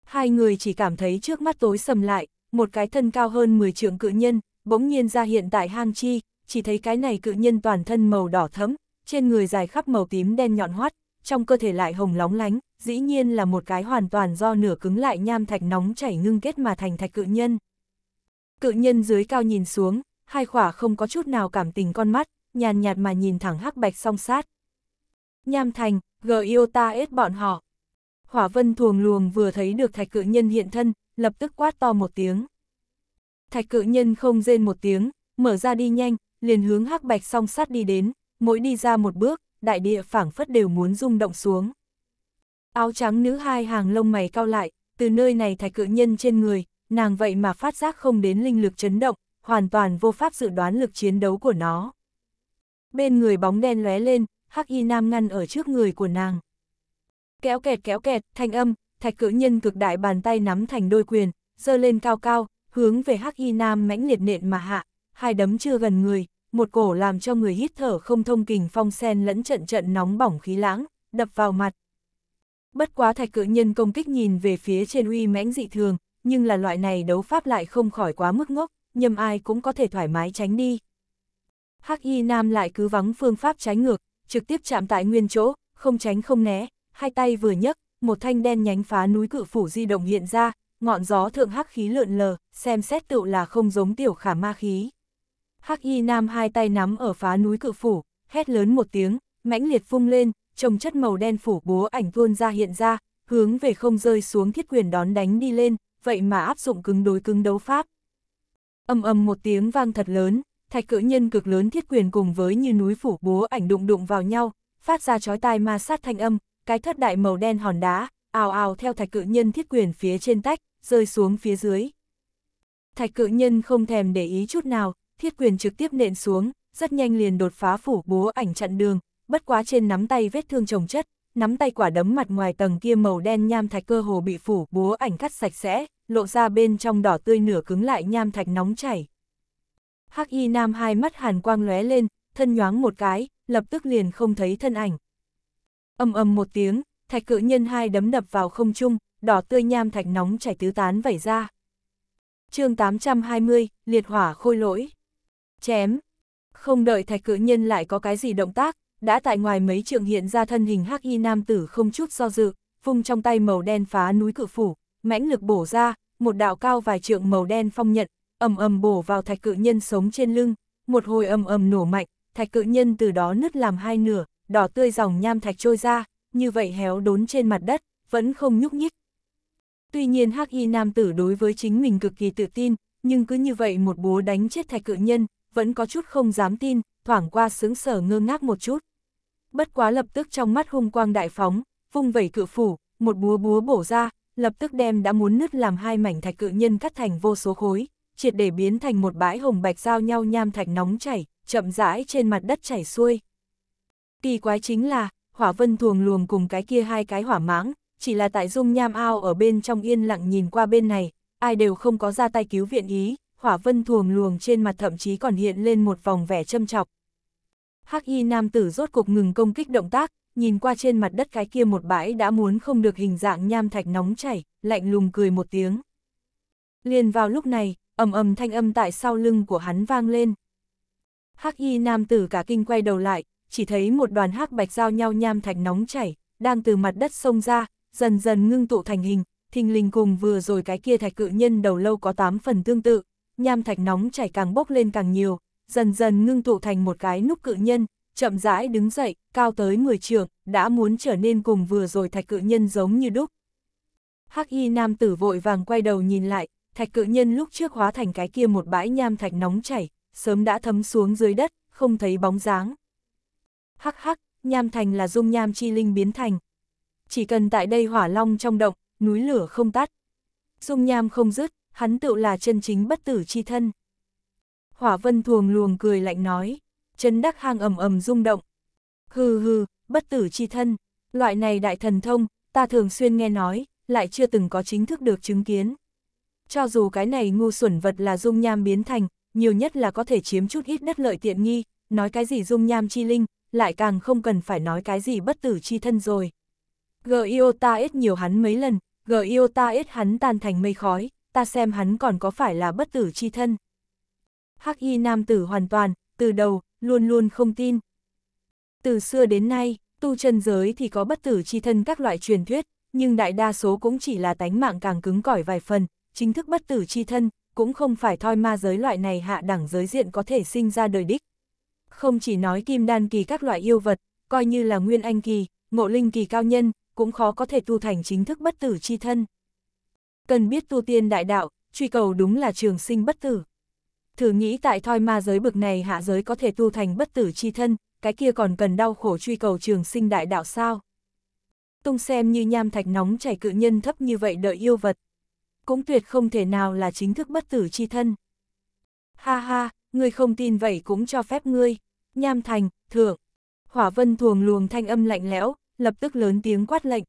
Hai người chỉ cảm thấy trước mắt tối sầm lại, một cái thân cao hơn 10 trượng cự nhân, bỗng nhiên ra hiện tại hang chi, chỉ thấy cái này cự nhân toàn thân màu đỏ thấm, trên người dài khắp màu tím đen nhọn hoắt, trong cơ thể lại hồng lóng lánh, dĩ nhiên là một cái hoàn toàn do nửa cứng lại nham thạch nóng chảy ngưng kết mà thành thạch cự nhân. Cự nhân dưới cao nhìn xuống, hai khỏa không có chút nào cảm tình con mắt, nhàn nhạt mà nhìn thẳng hắc bạch song sát. Nham thành, G-Iota ết bọn họ. Hỏa vân thuồng luồng vừa thấy được thạch cự nhân hiện thân, lập tức quát to một tiếng. Thạch cự nhân không rên một tiếng, mở ra đi nhanh, liền hướng hắc bạch song sát đi đến, mỗi đi ra một bước, đại địa phảng phất đều muốn rung động xuống. Áo trắng nữ hai hàng lông mày cao lại, từ nơi này thạch cự nhân trên người, nàng vậy mà phát giác không đến linh lực chấn động, hoàn toàn vô pháp dự đoán lực chiến đấu của nó. Bên người bóng đen lóe lên, Hắc Y Nam ngăn ở trước người của nàng. Kéo kẹt kéo kẹt, thanh âm, thạch cự nhân cực đại bàn tay nắm thành đôi quyền, giơ lên cao cao, hướng về Hắc Y Nam mãnh liệt nện mà hạ, hai đấm chưa gần người, một cổ làm cho người hít thở không thông kình phong sen lẫn trận trận nóng bỏng khí lãng, đập vào mặt. Bất quá thạch cự nhân công kích nhìn về phía trên uy mãnh dị thường, nhưng là loại này đấu pháp lại không khỏi quá mức ngốc, nhầm ai cũng có thể thoải mái tránh đi. Hắc Y Nam lại cứ vắng phương pháp trái ngược, trực tiếp chạm tại nguyên chỗ, không tránh không né, hai tay vừa nhấc, một thanh đen nhánh phá núi cự phủ di động hiện ra, ngọn gió thượng hắc khí lượn lờ, xem xét tựu là không giống tiểu khả ma khí. Hắc Y Nam hai tay nắm ở phá núi cự phủ, hét lớn một tiếng, mãnh liệt phung lên, trồng chất màu đen phủ búa ảnh tuôn ra hiện ra, hướng về không rơi xuống thiết quyền đón đánh đi lên, vậy mà áp dụng cứng đối cứng đấu pháp. Âm âm một tiếng vang thật lớn, thạch cự nhân cực lớn thiết quyền cùng với như núi phủ búa ảnh đụng đụng vào nhau, phát ra chói tai ma sát thanh âm, cái thất đại màu đen hòn đá, ào ào theo thạch cự nhân thiết quyền phía trên tách, rơi xuống phía dưới. Thạch cự nhân không thèm để ý chút nào, thiết quyền trực tiếp nện xuống, rất nhanh liền đột phá phủ búa ảnh chặn đường, bất quá trên nắm tay vết thương chồng chất, nắm tay quả đấm mặt ngoài tầng kia màu đen nham thạch cơ hồ bị phủ búa ảnh cắt sạch sẽ, lộ ra bên trong đỏ tươi nửa cứng lại nham thạch nóng chảy. Hắc Y Nam hai mắt hàn quang lóe lên, thân nhoáng một cái, lập tức liền không thấy thân ảnh. Ầm ầm một tiếng, thạch cự nhân hai đấm đập vào không trung, đỏ tươi nham thạch nóng chảy tứ tán vẩy ra. Chương 820, liệt hỏa khôi lỗi chém. Không đợi thạch cự nhân lại có cái gì động tác, đã tại ngoài mấy trường hiện ra thân hình hắc y nam tử không chút do dự, vung trong tay màu đen phá núi cự phủ, mãnh lực bổ ra, một đạo cao vài trượng màu đen phong nhận, ầm ầm bổ vào thạch cự nhân sống trên lưng, một hồi ầm ầm nổ mạnh, thạch cự nhân từ đó nứt làm hai nửa, đỏ tươi dòng nham thạch trôi ra, như vậy héo đốn trên mặt đất, vẫn không nhúc nhích. Tuy nhiên Hắc Y nam tử đối với chính mình cực kỳ tự tin, nhưng cứ như vậy một búa đánh chết thạch cự nhân, vẫn có chút không dám tin, thoảng qua sướng sở ngơ ngác một chút. Bất quá lập tức trong mắt hung quang đại phóng, vung vẩy cự phủ, một búa búa bổ ra, lập tức đem đã muốn nứt làm hai mảnh thạch cự nhân cắt thành vô số khối, triệt để biến thành một bãi hồng bạch giao nhau nham thạch nóng chảy, chậm rãi trên mặt đất chảy xuôi. Kỳ quái chính là, hỏa vân thuồng luồng cùng cái kia hai cái hỏa mãng, chỉ là tại dung nham ao ở bên trong yên lặng nhìn qua bên này, ai đều không có ra tay cứu viện ý, hỏa vân thuồng luồng trên mặt thậm chí còn hiện lên một vòng vẻ châm chọc. Hắc y nam tử rốt cuộc ngừng công kích động tác, nhìn qua trên mặt đất cái kia một bãi đã muốn không được hình dạng nham thạch nóng chảy, lạnh lùng cười một tiếng. Liền vào lúc này, ầm ầm thanh âm tại sau lưng của hắn vang lên. Hắc y nam tử cả kinh quay đầu lại, chỉ thấy một đoàn hắc bạch giao nhau nham thạch nóng chảy, đang từ mặt đất sông ra, dần dần ngưng tụ thành hình, thình lình cùng vừa rồi cái kia thạch cự nhân đầu lâu có tám phần tương tự nham thạch nóng chảy càng bốc lên càng nhiều, dần dần ngưng tụ thành một cái núc cự nhân, chậm rãi đứng dậy, cao tới 10 trường, đã muốn trở nên cùng vừa rồi thạch cự nhân giống như đúc. Hắc y nam tử vội vàng quay đầu nhìn lại, thạch cự nhân lúc trước hóa thành cái kia một bãi nham thạch nóng chảy, sớm đã thấm xuống dưới đất, không thấy bóng dáng. Hắc hắc, nham thành là dung nham chi linh biến thành. Chỉ cần tại đây hỏa long trong động, núi lửa không tắt. Dung nham không dứt, hắn tự là chân chính bất tử chi thân. Hỏa vân thuồng luồng cười lạnh nói, chân đắc hang ầm ầm rung động. Hừ hừ, bất tử chi thân, loại này đại thần thông, ta thường xuyên nghe nói, lại chưa từng có chính thức được chứng kiến. Cho dù cái này ngu xuẩn vật là dung nham biến thành, nhiều nhất là có thể chiếm chút ít đất lợi tiện nghi, nói cái gì dung nham chi linh, lại càng không cần phải nói cái gì bất tử chi thân rồi. g i o t ít nhiều hắn mấy lần, g i o t ít hắn tan thành mây khói, ta xem hắn còn có phải là bất tử chi thân. Hắc y nam tử hoàn toàn, từ đầu, luôn luôn không tin. Từ xưa đến nay, tu chân giới thì có bất tử chi thân các loại truyền thuyết, nhưng đại đa số cũng chỉ là tánh mạng càng cứng cỏi vài phần, chính thức bất tử chi thân, cũng không phải thoi ma giới loại này hạ đẳng giới diện có thể sinh ra đời đích. Không chỉ nói kim đan kỳ các loại yêu vật, coi như là nguyên anh kỳ, ngộ linh kỳ cao nhân, cũng khó có thể tu thành chính thức bất tử chi thân. Cần biết tu tiên đại đạo, truy cầu đúng là trường sinh bất tử. Thử nghĩ tại thoi ma giới bực này hạ giới có thể tu thành bất tử chi thân, cái kia còn cần đau khổ truy cầu trường sinh đại đạo sao. Tung xem như nham thạch nóng chảy cự nhân thấp như vậy đợi yêu vật. Cũng tuyệt không thể nào là chính thức bất tử chi thân. Ha ha, ngươi không tin vậy cũng cho phép ngươi. Nham thành, thượng. Hỏa vân thuồng luồng thanh âm lạnh lẽo, lập tức lớn tiếng quát lệnh.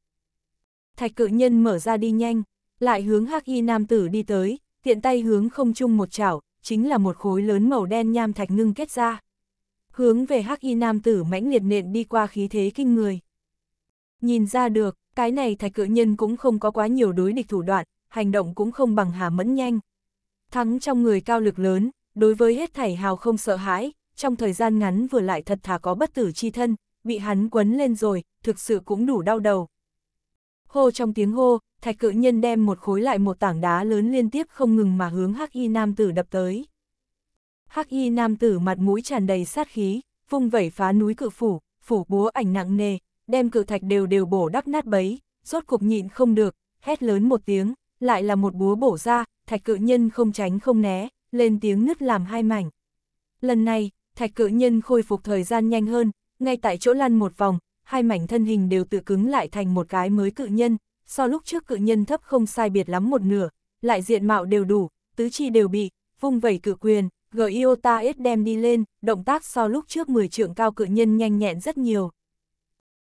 Thạch cự nhân mở ra đi nhanh lại hướng hắc y nam tử đi tới, tiện tay hướng không chung một chảo, chính là một khối lớn màu đen nham thạch ngưng kết ra. Hướng về hắc y nam tử mãnh liệt nện đi qua khí thế kinh người. Nhìn ra được, cái này thạch cự nhân cũng không có quá nhiều đối địch thủ đoạn, hành động cũng không bằng hà mẫn nhanh. Thắng trong người cao lực lớn, đối với hết thảy hào không sợ hãi, trong thời gian ngắn vừa lại thật thà có bất tử chi thân, bị hắn quấn lên rồi, thực sự cũng đủ đau đầu, Hô trong tiếng hô, thạch cự nhân đem một khối lại một tảng đá lớn liên tiếp không ngừng mà hướng hắc y nam tử đập tới. Hắc y nam tử mặt mũi tràn đầy sát khí, vung vẩy phá núi cự phủ, phủ búa ảnh nặng nề, đem cự thạch đều đều bổ đắc nát bấy, rốt cục nhịn không được, hét lớn một tiếng, lại là một búa bổ ra, thạch cự nhân không tránh không né, lên tiếng nứt làm hai mảnh. Lần này, thạch cự nhân khôi phục thời gian nhanh hơn, ngay tại chỗ lăn một vòng, hai mảnh thân hình đều tự cứng lại thành một cái mới cự nhân, so lúc trước cự nhân thấp không sai biệt lắm một nửa, lại diện mạo đều đủ, tứ chi đều bị, vung vẩy cự quyền, iota S đem đi lên, động tác so lúc trước 10 trượng cao cự nhân nhanh nhẹn rất nhiều.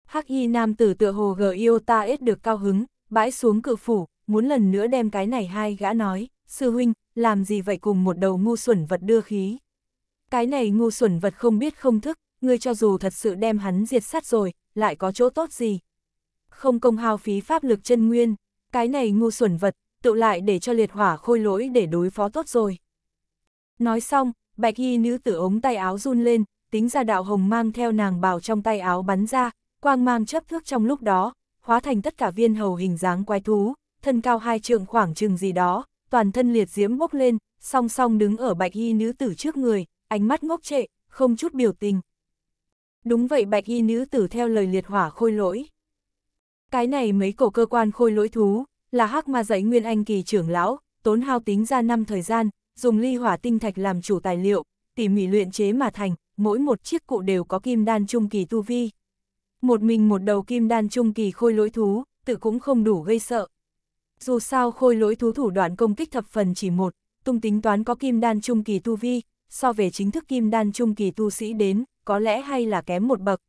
Hắc y nam tử tựa hồ iota S được cao hứng, bãi xuống cự phủ, muốn lần nữa đem cái này hai gã nói, sư huynh, làm gì vậy cùng một đầu ngu xuẩn vật đưa khí. Cái này ngu xuẩn vật không biết không thức, ngươi cho dù thật sự đem hắn diệt sát rồi, lại có chỗ tốt gì. Không công hao phí pháp lực chân nguyên, cái này ngu xuẩn vật, tự lại để cho liệt hỏa khôi lỗi để đối phó tốt rồi. Nói xong, bạch y nữ tử ống tay áo run lên, tính ra đạo hồng mang theo nàng bào trong tay áo bắn ra, quang mang chấp thước trong lúc đó, hóa thành tất cả viên hầu hình dáng quái thú, thân cao hai trượng khoảng chừng gì đó, toàn thân liệt diễm bốc lên, song song đứng ở bạch y nữ tử trước người, ánh mắt ngốc trệ, không chút biểu tình. Đúng vậy bạch y nữ tử theo lời liệt hỏa khôi lỗi. Cái này mấy cổ cơ quan khôi lỗi thú, là hắc ma dạy nguyên anh kỳ trưởng lão, tốn hao tính ra năm thời gian, dùng ly hỏa tinh thạch làm chủ tài liệu, tỉ mỉ luyện chế mà thành, mỗi một chiếc cụ đều có kim đan trung kỳ tu vi. Một mình một đầu kim đan trung kỳ khôi lỗi thú, tự cũng không đủ gây sợ. Dù sao khôi lỗi thú thủ đoạn công kích thập phần chỉ một, tung tính toán có kim đan trung kỳ tu vi, so về chính thức kim đan trung kỳ tu sĩ đến, có lẽ hay là kém một bậc.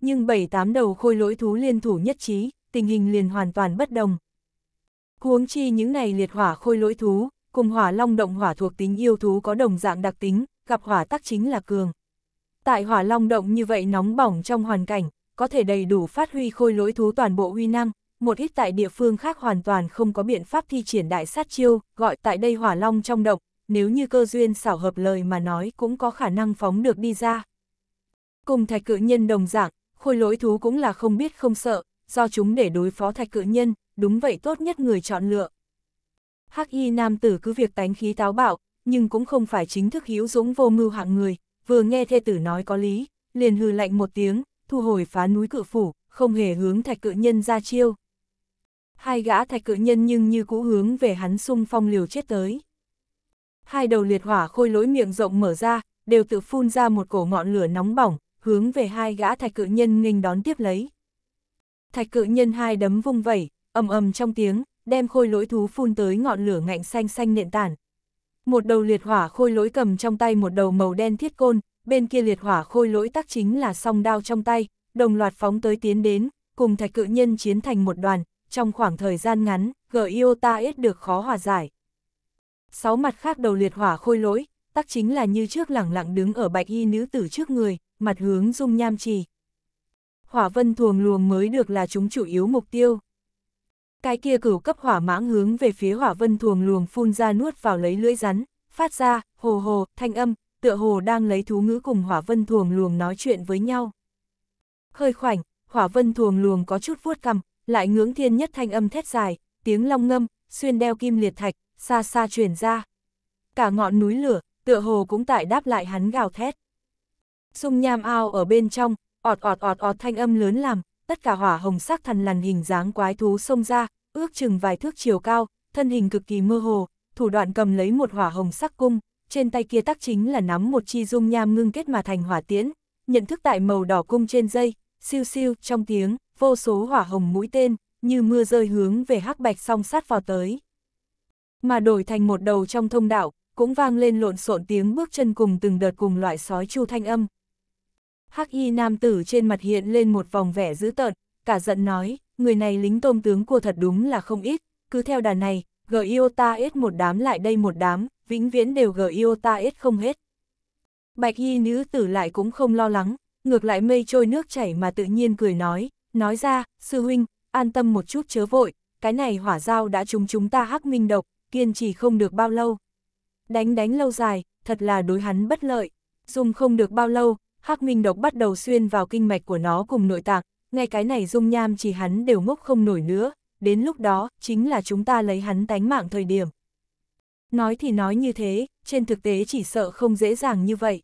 Nhưng bảy tám đầu khôi lỗi thú liên thủ nhất trí, tình hình liền hoàn toàn bất đồng. Huống chi những này liệt hỏa khôi lỗi thú, cùng hỏa long động hỏa thuộc tính yêu thú có đồng dạng đặc tính, gặp hỏa tắc chính là cường. Tại hỏa long động như vậy nóng bỏng trong hoàn cảnh, có thể đầy đủ phát huy khôi lỗi thú toàn bộ huy năng, một ít tại địa phương khác hoàn toàn không có biện pháp thi triển đại sát chiêu, gọi tại đây hỏa long trong động, nếu như cơ duyên xảo hợp lời mà nói cũng có khả năng phóng được đi ra. Cùng thạch cự nhân đồng dạng, khôi lỗi thú cũng là không biết không sợ, do chúng để đối phó thạch cự nhân, đúng vậy tốt nhất người chọn lựa. Hắc y nam tử cứ việc tánh khí táo bạo, nhưng cũng không phải chính thức hiếu dũng vô mưu hạng người, vừa nghe thê tử nói có lý, liền hư lạnh một tiếng, thu hồi phá núi cự phủ, không hề hướng thạch cự nhân ra chiêu. Hai gã thạch cự nhân nhưng như cũ hướng về hắn xung phong liều chết tới. Hai đầu liệt hỏa khôi lỗi miệng rộng mở ra, đều tự phun ra một cổ ngọn lửa nóng bỏng, hướng về hai gã thạch cự nhân nghênh đón tiếp lấy. Thạch cự nhân hai đấm vung vẩy, ầm ầm trong tiếng, đem khôi lỗi thú phun tới ngọn lửa ngạnh xanh xanh nện tản. Một đầu liệt hỏa khôi lỗi cầm trong tay một đầu màu đen thiết côn, bên kia liệt hỏa khôi lỗi tác chính là song đao trong tay, đồng loạt phóng tới tiến đến, cùng thạch cự nhân chiến thành một đoàn, trong khoảng thời gian ngắn, Giota ít được khó hòa giải. Sáu mặt khác đầu liệt hỏa khôi lỗi, tác chính là như trước lẳng lặng đứng ở bạch y nữ tử trước người, mặt hướng dung nham trì. Hỏa vân thuồng luồng mới được là chúng chủ yếu mục tiêu. Cái kia cửu cấp hỏa mãng hướng về phía hỏa vân thuồng luồng phun ra nuốt vào lấy lưỡi rắn, phát ra, hồ hồ, thanh âm, tựa hồ đang lấy thú ngữ cùng hỏa vân thuồng luồng nói chuyện với nhau. Hơi khoảnh, hỏa vân thuồng luồng có chút vuốt cầm, lại ngưỡng thiên nhất thanh âm thét dài, tiếng long ngâm, xuyên đeo kim liệt thạch, xa xa truyền ra. Cả ngọn núi lửa, tựa hồ cũng tại đáp lại hắn gào thét dung nham ao ở bên trong, ọt ọt ọt ọt thanh âm lớn làm, tất cả hỏa hồng sắc thằn lằn hình dáng quái thú xông ra, ước chừng vài thước chiều cao, thân hình cực kỳ mơ hồ, thủ đoạn cầm lấy một hỏa hồng sắc cung, trên tay kia tác chính là nắm một chi dung nham ngưng kết mà thành hỏa tiễn, nhận thức tại màu đỏ cung trên dây, siêu siêu trong tiếng, vô số hỏa hồng mũi tên, như mưa rơi hướng về hắc bạch song sát vào tới. Mà đổi thành một đầu trong thông đạo, cũng vang lên lộn xộn tiếng bước chân cùng từng đợt cùng loại sói chu thanh âm, hắc y nam tử trên mặt hiện lên một vòng vẻ dữ tợn, cả giận nói, người này lính tôm tướng của thật đúng là không ít, cứ theo đà này, ta ít một đám lại đây một đám, vĩnh viễn đều ta ít không hết. Bạch y nữ tử lại cũng không lo lắng, ngược lại mây trôi nước chảy mà tự nhiên cười nói, nói ra, sư huynh, an tâm một chút chớ vội, cái này hỏa dao đã trúng chúng ta hắc minh độc, kiên trì không được bao lâu. Đánh đánh lâu dài, thật là đối hắn bất lợi, dùng không được bao lâu, hắc minh độc bắt đầu xuyên vào kinh mạch của nó cùng nội tạng, ngay cái này dung nham chỉ hắn đều ngốc không nổi nữa, đến lúc đó, chính là chúng ta lấy hắn tánh mạng thời điểm. Nói thì nói như thế, trên thực tế chỉ sợ không dễ dàng như vậy.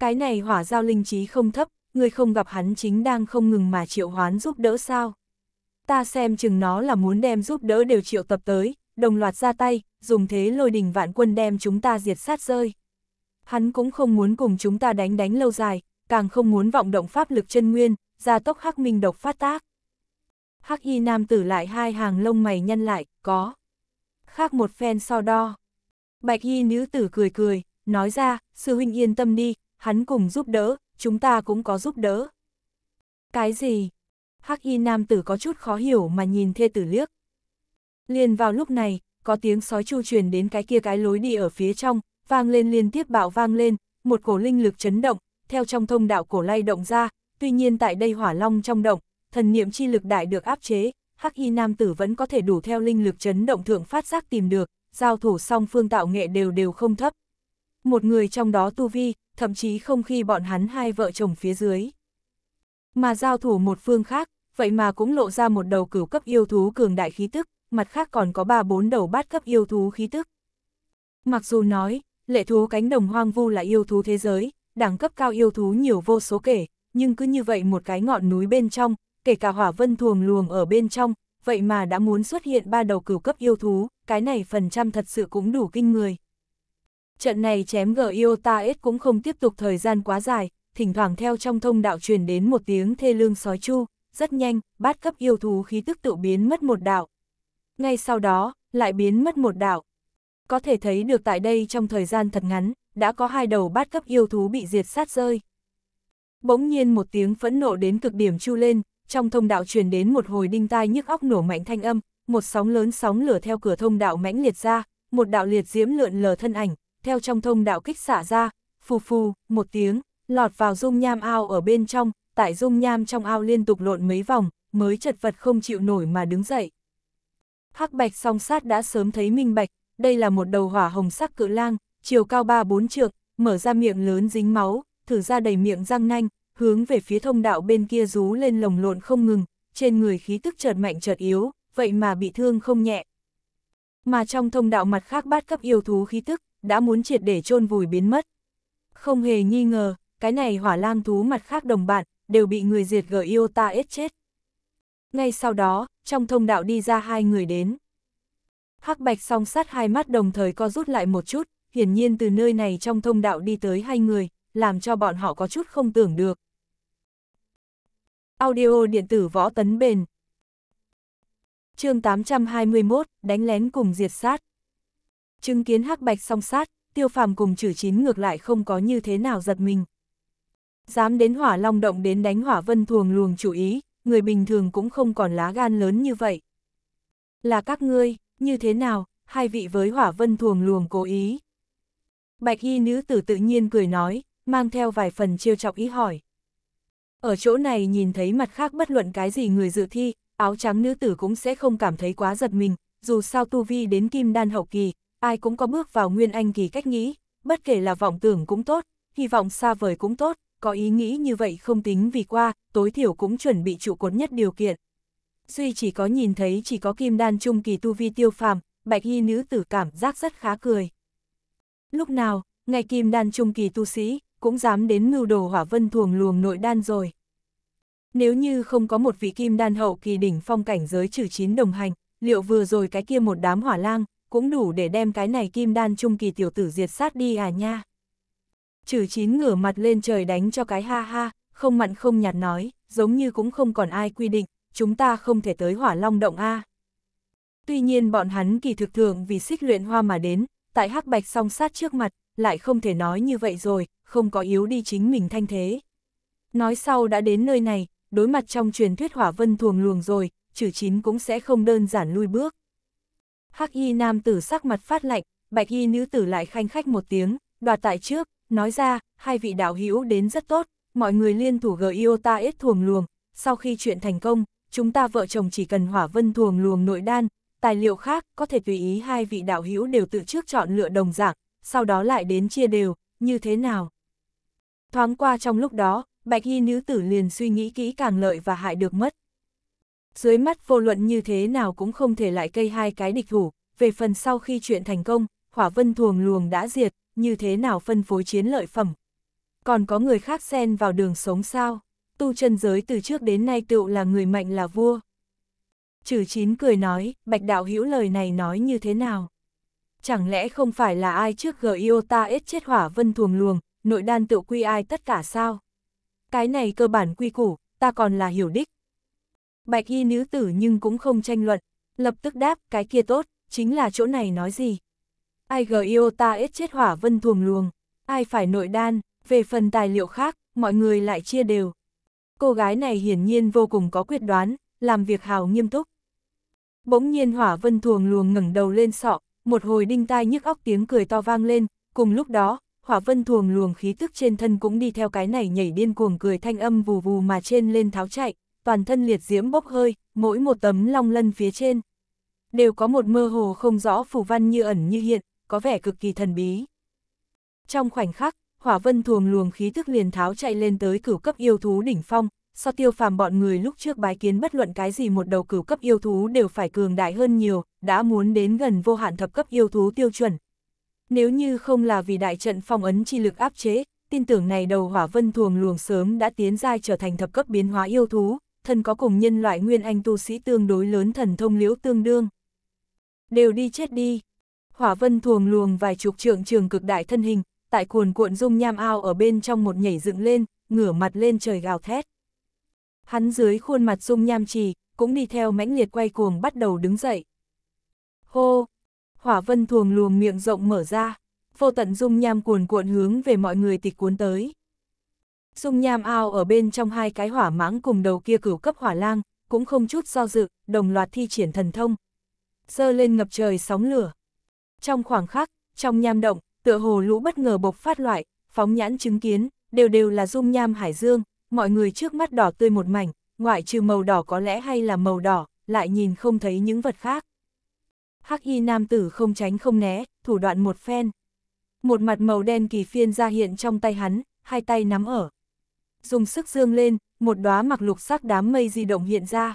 Cái này hỏa giao linh trí không thấp, người không gặp hắn chính đang không ngừng mà triệu hoán giúp đỡ sao. Ta xem chừng nó là muốn đem giúp đỡ đều triệu tập tới, đồng loạt ra tay, dùng thế lôi đình vạn quân đem chúng ta diệt sát rơi. Hắn cũng không muốn cùng chúng ta đánh đánh lâu dài, càng không muốn vọng động pháp lực chân nguyên, gia tốc hắc minh độc phát tác. Hắc y nam tử lại hai hàng lông mày nhân lại, có. Khác một phen so đo. Bạch y nữ tử cười cười, nói ra, sư huynh yên tâm đi, hắn cùng giúp đỡ, chúng ta cũng có giúp đỡ. Cái gì? Hắc y nam tử có chút khó hiểu mà nhìn thê tử liếc. Liền vào lúc này, có tiếng sói chu truyền đến cái kia cái lối đi ở phía trong, vang lên liên tiếp bạo vang lên, một cổ linh lực chấn động, theo trong thông đạo cổ lay động ra, tuy nhiên tại đây hỏa long trong động, thần niệm chi lực đại được áp chế, Hắc Y nam tử vẫn có thể đủ theo linh lực chấn động thượng phát giác tìm được, giao thủ song phương tạo nghệ đều đều không thấp. Một người trong đó tu vi, thậm chí không khi bọn hắn hai vợ chồng phía dưới. Mà giao thủ một phương khác, vậy mà cũng lộ ra một đầu cửu cấp yêu thú cường đại khí tức, mặt khác còn có ba bốn đầu bát cấp yêu thú khí tức. Mặc dù nói, Lệ thú cánh đồng hoang vu là yêu thú thế giới, đẳng cấp cao yêu thú nhiều vô số kể, nhưng cứ như vậy một cái ngọn núi bên trong, kể cả hỏa vân thuồng luồng ở bên trong, vậy mà đã muốn xuất hiện ba đầu cửu cấp yêu thú, cái này phần trăm thật sự cũng đủ kinh người. Trận này chém yêu ta ít cũng không tiếp tục thời gian quá dài, thỉnh thoảng theo trong thông đạo truyền đến một tiếng thê lương sói chu, rất nhanh, bát cấp yêu thú khí tức tự biến mất một đạo. Ngay sau đó, lại biến mất một đạo, có thể thấy được tại đây trong thời gian thật ngắn, đã có hai đầu bát cấp yêu thú bị diệt sát rơi. Bỗng nhiên một tiếng phẫn nộ đến cực điểm chu lên, trong thông đạo truyền đến một hồi đinh tai nhức óc nổ mạnh thanh âm, một sóng lớn sóng lửa theo cửa thông đạo mãnh liệt ra, một đạo liệt diễm lượn lờ thân ảnh, theo trong thông đạo kích xả ra, phù phù, một tiếng, lọt vào dung nham ao ở bên trong, tại dung nham trong ao liên tục lộn mấy vòng, mới chật vật không chịu nổi mà đứng dậy. Hắc bạch song sát đã sớm thấy minh bạch, đây là một đầu hỏa hồng sắc cự lang, chiều cao 3-4 trượng, mở ra miệng lớn dính máu, thử ra đầy miệng răng nanh, hướng về phía thông đạo bên kia rú lên lồng lộn không ngừng, trên người khí tức chợt mạnh chợt yếu, vậy mà bị thương không nhẹ. Mà trong thông đạo mặt khác bát cấp yêu thú khí tức, đã muốn triệt để chôn vùi biến mất. Không hề nghi ngờ, cái này hỏa lang thú mặt khác đồng bạn, đều bị người diệt gở yêu ta ết chết. Ngay sau đó, trong thông đạo đi ra hai người đến. Hắc bạch song sát hai mắt đồng thời co rút lại một chút, hiển nhiên từ nơi này trong thông đạo đi tới hai người, làm cho bọn họ có chút không tưởng được. Audio điện tử võ tấn bền chương 821, đánh lén cùng diệt sát. Chứng kiến hắc bạch song sát, tiêu phàm cùng chử chín ngược lại không có như thế nào giật mình. Dám đến hỏa long động đến đánh hỏa vân thuồng luồng chủ ý, người bình thường cũng không còn lá gan lớn như vậy. Là các ngươi, như thế nào, hai vị với hỏa vân thuồng luồng cố ý. Bạch y nữ tử tự nhiên cười nói, mang theo vài phần trêu chọc ý hỏi. Ở chỗ này nhìn thấy mặt khác bất luận cái gì người dự thi, áo trắng nữ tử cũng sẽ không cảm thấy quá giật mình, dù sao tu vi đến kim đan hậu kỳ, ai cũng có bước vào nguyên anh kỳ cách nghĩ, bất kể là vọng tưởng cũng tốt, hy vọng xa vời cũng tốt, có ý nghĩ như vậy không tính vì qua, tối thiểu cũng chuẩn bị trụ cột nhất điều kiện duy chỉ có nhìn thấy chỉ có kim đan trung kỳ tu vi tiêu phàm, bạch y nữ tử cảm giác rất khá cười. Lúc nào, ngày kim đan trung kỳ tu sĩ, cũng dám đến mưu đồ hỏa vân thuồng luồng nội đan rồi. Nếu như không có một vị kim đan hậu kỳ đỉnh phong cảnh giới trừ chín đồng hành, liệu vừa rồi cái kia một đám hỏa lang, cũng đủ để đem cái này kim đan trung kỳ tiểu tử diệt sát đi à nha. Trừ chín ngửa mặt lên trời đánh cho cái ha ha, không mặn không nhạt nói, giống như cũng không còn ai quy định, chúng ta không thể tới hỏa long động A. Tuy nhiên bọn hắn kỳ thực thường vì xích luyện hoa mà đến, tại hắc bạch song sát trước mặt, lại không thể nói như vậy rồi, không có yếu đi chính mình thanh thế. Nói sau đã đến nơi này, đối mặt trong truyền thuyết hỏa vân thuồng luồng rồi, chữ chín cũng sẽ không đơn giản lui bước. Hắc y nam tử sắc mặt phát lạnh, bạch y nữ tử lại khanh khách một tiếng, đoạt tại trước, nói ra, hai vị đạo hữu đến rất tốt, mọi người liên thủ gợi yêu ta ết thuồng luồng, sau khi chuyện thành công, chúng ta vợ chồng chỉ cần hỏa vân thuồng luồng nội đan, tài liệu khác có thể tùy ý hai vị đạo hữu đều tự trước chọn lựa đồng dạng, sau đó lại đến chia đều, như thế nào? Thoáng qua trong lúc đó, bạch hy nữ tử liền suy nghĩ kỹ càng lợi và hại được mất. Dưới mắt vô luận như thế nào cũng không thể lại cây hai cái địch thủ, về phần sau khi chuyện thành công, hỏa vân thuồng luồng đã diệt, như thế nào phân phối chiến lợi phẩm. Còn có người khác xen vào đường sống sao? tu chân giới từ trước đến nay tựu là người mạnh là vua. Trừ chín cười nói, bạch đạo hữu lời này nói như thế nào? Chẳng lẽ không phải là ai trước gờ Iota ít chết hỏa vân thuồng luồng, nội đan tựu quy ai tất cả sao? Cái này cơ bản quy củ, ta còn là hiểu đích. Bạch y nữ tử nhưng cũng không tranh luận, lập tức đáp cái kia tốt, chính là chỗ này nói gì. Ai gờ Iota ít chết hỏa vân thuồng luồng, ai phải nội đan, về phần tài liệu khác, mọi người lại chia đều cô gái này hiển nhiên vô cùng có quyết đoán, làm việc hào nghiêm túc. Bỗng nhiên hỏa vân thuồng luồng ngẩng đầu lên sọ, một hồi đinh tai nhức óc tiếng cười to vang lên, cùng lúc đó, hỏa vân thuồng luồng khí tức trên thân cũng đi theo cái này nhảy điên cuồng cười thanh âm vù vù mà trên lên tháo chạy, toàn thân liệt diễm bốc hơi, mỗi một tấm long lân phía trên. Đều có một mơ hồ không rõ phù văn như ẩn như hiện, có vẻ cực kỳ thần bí. Trong khoảnh khắc, hỏa vân thuồng luồng khí thức liền tháo chạy lên tới cửu cấp yêu thú đỉnh phong, so tiêu phàm bọn người lúc trước bái kiến bất luận cái gì một đầu cửu cấp yêu thú đều phải cường đại hơn nhiều, đã muốn đến gần vô hạn thập cấp yêu thú tiêu chuẩn. Nếu như không là vì đại trận phong ấn chi lực áp chế, tin tưởng này đầu hỏa vân thuồng luồng sớm đã tiến giai trở thành thập cấp biến hóa yêu thú, thần có cùng nhân loại nguyên anh tu sĩ tương đối lớn thần thông liễu tương đương. Đều đi chết đi. Hỏa vân thuồng luồng vài chục trượng trường cực đại thân hình, tại cuồn cuộn dung nham ao ở bên trong một nhảy dựng lên, ngửa mặt lên trời gào thét. Hắn dưới khuôn mặt dung nham trì, cũng đi theo mãnh liệt quay cuồng bắt đầu đứng dậy. Hô! Hỏa vân thuồng luồng miệng rộng mở ra, vô tận dung nham cuồn cuộn hướng về mọi người tịch cuốn tới. Dung nham ao ở bên trong hai cái hỏa mãng cùng đầu kia cửu cấp hỏa lang, cũng không chút do dự, đồng loạt thi triển thần thông. Dơ lên ngập trời sóng lửa. Trong khoảng khắc, trong nham động, tựa hồ lũ bất ngờ bộc phát loại, phóng nhãn chứng kiến, đều đều là dung nham hải dương, mọi người trước mắt đỏ tươi một mảnh, ngoại trừ màu đỏ có lẽ hay là màu đỏ, lại nhìn không thấy những vật khác. Hắc y nam tử không tránh không né, thủ đoạn một phen. Một mặt màu đen kỳ phiên ra hiện trong tay hắn, hai tay nắm ở. Dùng sức dương lên, một đóa mặc lục sắc đám mây di động hiện ra.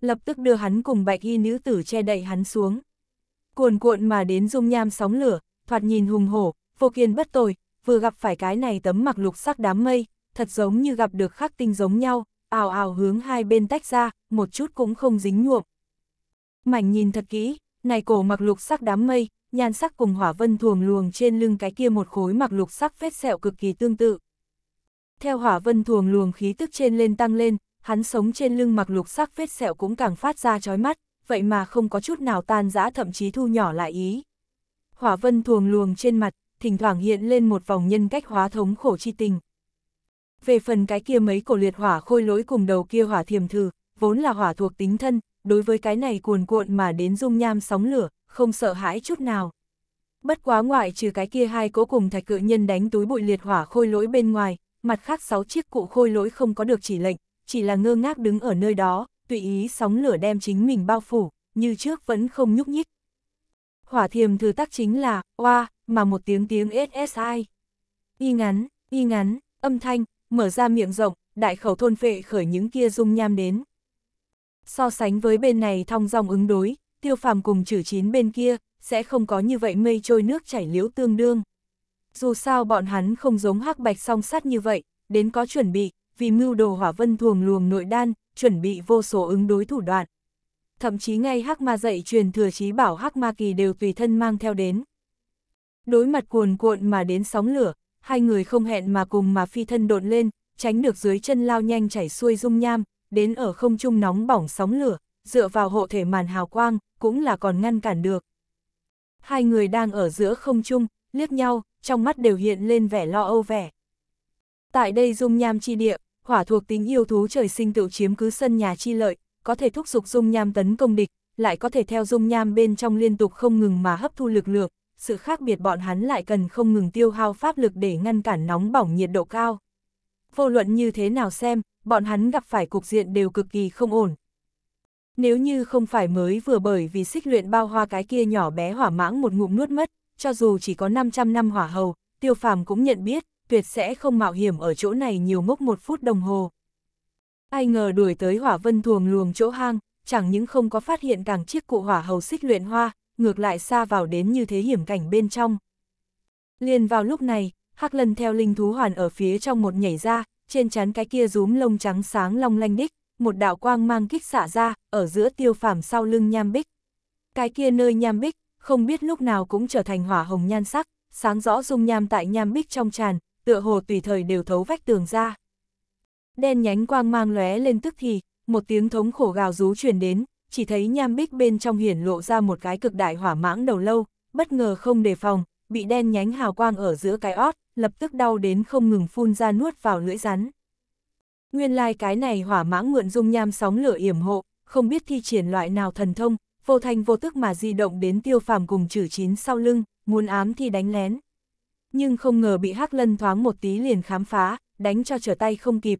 Lập tức đưa hắn cùng bạch y nữ tử che đậy hắn xuống. Cuồn cuộn mà đến dung nham sóng lửa, thoạt nhìn hùng hổ, vô kiên bất tồi, vừa gặp phải cái này tấm mặc lục sắc đám mây, thật giống như gặp được khắc tinh giống nhau, ảo ảo hướng hai bên tách ra, một chút cũng không dính nhuộm. Mảnh nhìn thật kỹ, này cổ mặc lục sắc đám mây, nhan sắc cùng hỏa vân thuồng luồng trên lưng cái kia một khối mặc lục sắc vết sẹo cực kỳ tương tự. Theo hỏa vân thuồng luồng khí tức trên lên tăng lên, hắn sống trên lưng mặc lục sắc vết sẹo cũng càng phát ra chói mắt, vậy mà không có chút nào tan rã thậm chí thu nhỏ lại ý hỏa vân thuồng luồng trên mặt, thỉnh thoảng hiện lên một vòng nhân cách hóa thống khổ chi tình. Về phần cái kia mấy cổ liệt hỏa khôi lỗi cùng đầu kia hỏa thiềm thử, vốn là hỏa thuộc tính thân, đối với cái này cuồn cuộn mà đến dung nham sóng lửa, không sợ hãi chút nào. Bất quá ngoại trừ cái kia hai cố cùng thạch cự nhân đánh túi bụi liệt hỏa khôi lỗi bên ngoài, mặt khác sáu chiếc cụ khôi lỗi không có được chỉ lệnh, chỉ là ngơ ngác đứng ở nơi đó, tùy ý sóng lửa đem chính mình bao phủ, như trước vẫn không nhúc nhích hỏa thiềm thư tác chính là, oa, mà một tiếng tiếng SSI. Y ngắn, y ngắn, âm thanh, mở ra miệng rộng, đại khẩu thôn phệ khởi những kia dung nham đến. So sánh với bên này thong dong ứng đối, tiêu phàm cùng chử chín bên kia, sẽ không có như vậy mây trôi nước chảy liễu tương đương. Dù sao bọn hắn không giống hắc bạch song sắt như vậy, đến có chuẩn bị, vì mưu đồ hỏa vân thuồng luồng nội đan, chuẩn bị vô số ứng đối thủ đoạn, thậm chí ngay hắc ma dạy truyền thừa trí bảo hắc ma kỳ đều tùy thân mang theo đến. Đối mặt cuồn cuộn mà đến sóng lửa, hai người không hẹn mà cùng mà phi thân đột lên, tránh được dưới chân lao nhanh chảy xuôi dung nham, đến ở không trung nóng bỏng sóng lửa, dựa vào hộ thể màn hào quang, cũng là còn ngăn cản được. Hai người đang ở giữa không trung, liếc nhau, trong mắt đều hiện lên vẻ lo âu vẻ. Tại đây dung nham chi địa, hỏa thuộc tính yêu thú trời sinh tự chiếm cứ sân nhà chi lợi, có thể thúc giục dung nham tấn công địch, lại có thể theo dung nham bên trong liên tục không ngừng mà hấp thu lực lượng, sự khác biệt bọn hắn lại cần không ngừng tiêu hao pháp lực để ngăn cản nóng bỏng nhiệt độ cao. Vô luận như thế nào xem, bọn hắn gặp phải cục diện đều cực kỳ không ổn. Nếu như không phải mới vừa bởi vì xích luyện bao hoa cái kia nhỏ bé hỏa mãng một ngụm nuốt mất, cho dù chỉ có 500 năm hỏa hầu, tiêu phàm cũng nhận biết, tuyệt sẽ không mạo hiểm ở chỗ này nhiều mốc một phút đồng hồ. Ai ngờ đuổi tới hỏa vân thuồng luồng chỗ hang, chẳng những không có phát hiện càng chiếc cụ hỏa hầu xích luyện hoa, ngược lại xa vào đến như thế hiểm cảnh bên trong. Liền vào lúc này, Hắc Lân theo linh thú hoàn ở phía trong một nhảy ra, trên chán cái kia rúm lông trắng sáng long lanh đích, một đạo quang mang kích xạ ra, ở giữa tiêu phàm sau lưng nham bích. Cái kia nơi nham bích, không biết lúc nào cũng trở thành hỏa hồng nhan sắc, sáng rõ dung nham tại nham bích trong tràn, tựa hồ tùy thời đều thấu vách tường ra. Đen nhánh quang mang lóe lên tức thì, một tiếng thống khổ gào rú truyền đến, chỉ thấy nham bích bên trong hiển lộ ra một cái cực đại hỏa mãng đầu lâu, bất ngờ không đề phòng, bị đen nhánh hào quang ở giữa cái ót, lập tức đau đến không ngừng phun ra nuốt vào lưỡi rắn. Nguyên lai like cái này hỏa mãng mượn dung nham sóng lửa yểm hộ, không biết thi triển loại nào thần thông, vô thành vô tức mà di động đến tiêu phàm cùng chử chín sau lưng, muốn ám thì đánh lén. Nhưng không ngờ bị hắc lân thoáng một tí liền khám phá, đánh cho trở tay không kịp,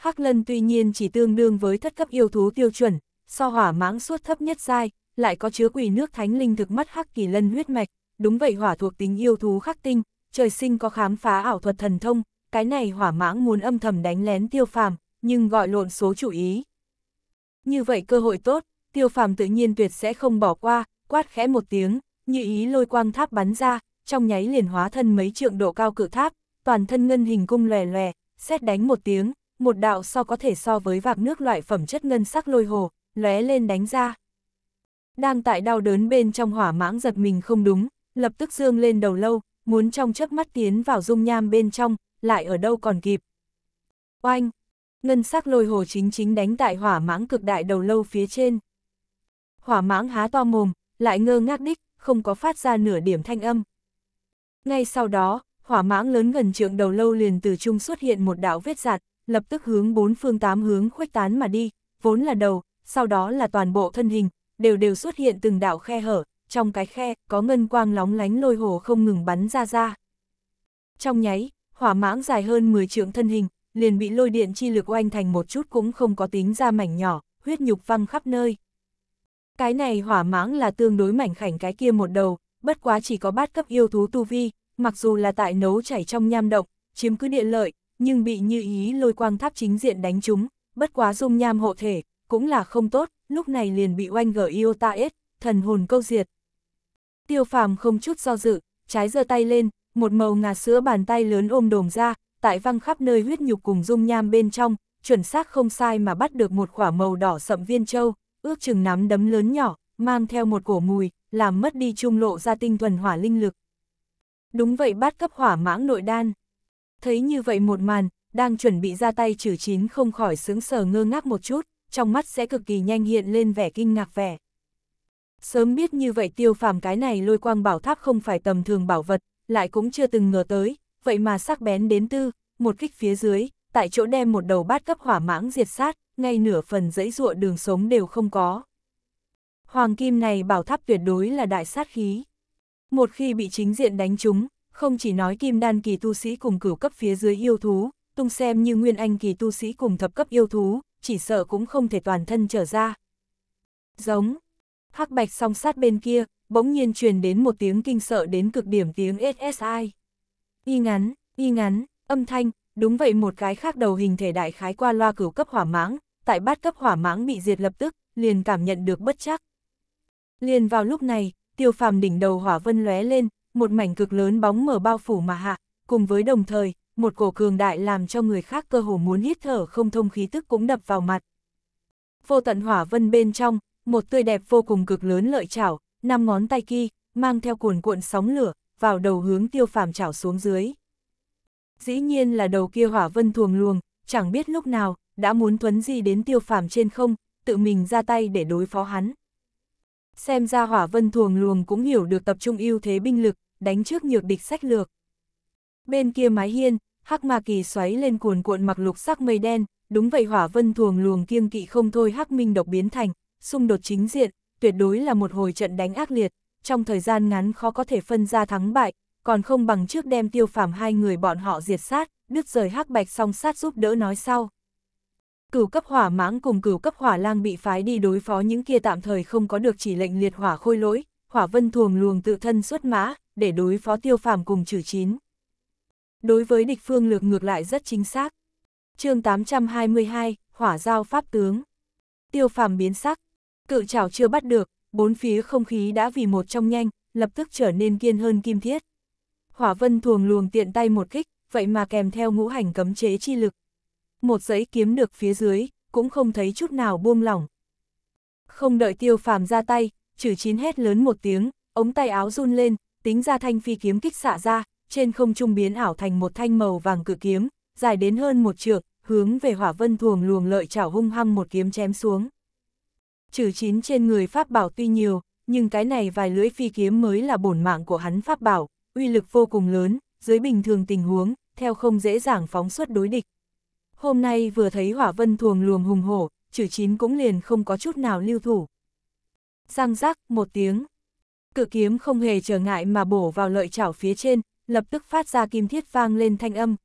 Hắc lân tuy nhiên chỉ tương đương với thất cấp yêu thú tiêu chuẩn, so hỏa mãng suốt thấp nhất dai, lại có chứa quỷ nước thánh linh thực mắt hắc kỳ lân huyết mạch, đúng vậy hỏa thuộc tính yêu thú khắc tinh, trời sinh có khám phá ảo thuật thần thông, cái này hỏa mãng muốn âm thầm đánh lén tiêu phàm, nhưng gọi lộn số chủ ý. Như vậy cơ hội tốt, tiêu phàm tự nhiên tuyệt sẽ không bỏ qua, quát khẽ một tiếng, như ý lôi quang tháp bắn ra, trong nháy liền hóa thân mấy trượng độ cao cự tháp, toàn thân ngân hình cung lòe lòe, xét đánh một tiếng, một đạo so có thể so với vạc nước loại phẩm chất ngân sắc lôi hồ, lóe lên đánh ra. Đang tại đau đớn bên trong hỏa mãng giật mình không đúng, lập tức dương lên đầu lâu, muốn trong chớp mắt tiến vào dung nham bên trong, lại ở đâu còn kịp. Oanh! Ngân sắc lôi hồ chính chính đánh tại hỏa mãng cực đại đầu lâu phía trên. Hỏa mãng há to mồm, lại ngơ ngác đích, không có phát ra nửa điểm thanh âm. Ngay sau đó, hỏa mãng lớn gần trượng đầu lâu liền từ trung xuất hiện một đạo vết giạt, lập tức hướng bốn phương tám hướng khuếch tán mà đi, vốn là đầu, sau đó là toàn bộ thân hình, đều đều xuất hiện từng đạo khe hở, trong cái khe có ngân quang lóng lánh lôi hồ không ngừng bắn ra ra. Trong nháy, hỏa mãng dài hơn 10 trượng thân hình, liền bị lôi điện chi lực oanh thành một chút cũng không có tính ra mảnh nhỏ, huyết nhục văng khắp nơi. Cái này hỏa mãng là tương đối mảnh khảnh cái kia một đầu, bất quá chỉ có bát cấp yêu thú tu vi, mặc dù là tại nấu chảy trong nham động, chiếm cứ địa lợi, nhưng bị như ý lôi quang tháp chính diện đánh trúng, bất quá dung nham hộ thể, cũng là không tốt, lúc này liền bị oanh gở Iota S, thần hồn câu diệt. Tiêu phàm không chút do dự, trái giơ tay lên, một màu ngà sữa bàn tay lớn ôm đồm ra, tại văng khắp nơi huyết nhục cùng dung nham bên trong, chuẩn xác không sai mà bắt được một quả màu đỏ sậm viên châu, ước chừng nắm đấm lớn nhỏ, mang theo một cổ mùi, làm mất đi trung lộ ra tinh thuần hỏa linh lực. Đúng vậy bát cấp hỏa mãng nội đan thấy như vậy một màn, đang chuẩn bị ra tay trừ chín không khỏi sướng sờ ngơ ngác một chút, trong mắt sẽ cực kỳ nhanh hiện lên vẻ kinh ngạc vẻ. Sớm biết như vậy tiêu phàm cái này lôi quang bảo tháp không phải tầm thường bảo vật, lại cũng chưa từng ngờ tới, vậy mà sắc bén đến tư, một kích phía dưới, tại chỗ đem một đầu bát cấp hỏa mãng diệt sát, ngay nửa phần dãy ruộng đường sống đều không có. Hoàng kim này bảo tháp tuyệt đối là đại sát khí. Một khi bị chính diện đánh trúng, không chỉ nói kim đan kỳ tu sĩ cùng cửu cấp phía dưới yêu thú, tung xem như nguyên anh kỳ tu sĩ cùng thập cấp yêu thú, chỉ sợ cũng không thể toàn thân trở ra. Giống, hắc bạch song sát bên kia, bỗng nhiên truyền đến một tiếng kinh sợ đến cực điểm tiếng SSI. Y ngắn, y ngắn, âm thanh, đúng vậy một cái khác đầu hình thể đại khái qua loa cửu cấp hỏa mãng, tại bát cấp hỏa mãng bị diệt lập tức, liền cảm nhận được bất chắc. Liền vào lúc này, tiêu phàm đỉnh đầu hỏa vân lóe lên, một mảnh cực lớn bóng mở bao phủ mà hạ, cùng với đồng thời, một cổ cường đại làm cho người khác cơ hồ muốn hít thở không thông khí tức cũng đập vào mặt. Vô tận hỏa vân bên trong, một tươi đẹp vô cùng cực lớn lợi chảo, năm ngón tay kia, mang theo cuồn cuộn sóng lửa, vào đầu hướng tiêu phàm chảo xuống dưới. Dĩ nhiên là đầu kia hỏa vân thuồng luồng, chẳng biết lúc nào, đã muốn tuấn gì đến tiêu phàm trên không, tự mình ra tay để đối phó hắn xem ra hỏa vân thuồng luồng cũng hiểu được tập trung ưu thế binh lực, đánh trước nhược địch sách lược. Bên kia mái hiên, hắc ma kỳ xoáy lên cuồn cuộn mặc lục sắc mây đen, đúng vậy hỏa vân thuồng luồng kiêng kỵ không thôi hắc minh độc biến thành, xung đột chính diện, tuyệt đối là một hồi trận đánh ác liệt, trong thời gian ngắn khó có thể phân ra thắng bại, còn không bằng trước đem tiêu phàm hai người bọn họ diệt sát, đứt rời hắc bạch song sát giúp đỡ nói sau cửu cấp hỏa mãng cùng cửu cấp hỏa lang bị phái đi đối phó những kia tạm thời không có được chỉ lệnh liệt hỏa khôi lỗi, hỏa vân thuồng luồng tự thân xuất mã, để đối phó tiêu phàm cùng trừ chín. Đối với địch phương lược ngược lại rất chính xác. chương 822, hỏa giao pháp tướng. Tiêu phàm biến sắc, cự chảo chưa bắt được, bốn phía không khí đã vì một trong nhanh, lập tức trở nên kiên hơn kim thiết. Hỏa vân thuồng luồng tiện tay một kích, vậy mà kèm theo ngũ hành cấm chế chi lực, một giấy kiếm được phía dưới, cũng không thấy chút nào buông lỏng. Không đợi tiêu phàm ra tay, chữ chín hét lớn một tiếng, ống tay áo run lên, tính ra thanh phi kiếm kích xạ ra, trên không trung biến ảo thành một thanh màu vàng cự kiếm, dài đến hơn một trượng, hướng về hỏa vân thuồng luồng lợi chảo hung hăng một kiếm chém xuống. Chữ chín trên người pháp bảo tuy nhiều, nhưng cái này vài lưỡi phi kiếm mới là bổn mạng của hắn pháp bảo, uy lực vô cùng lớn, dưới bình thường tình huống, theo không dễ dàng phóng xuất đối địch hôm nay vừa thấy hỏa vân thuồng luồng hùng hổ, chử chín cũng liền không có chút nào lưu thủ. Răng rắc một tiếng, cự kiếm không hề trở ngại mà bổ vào lợi chảo phía trên, lập tức phát ra kim thiết vang lên thanh âm.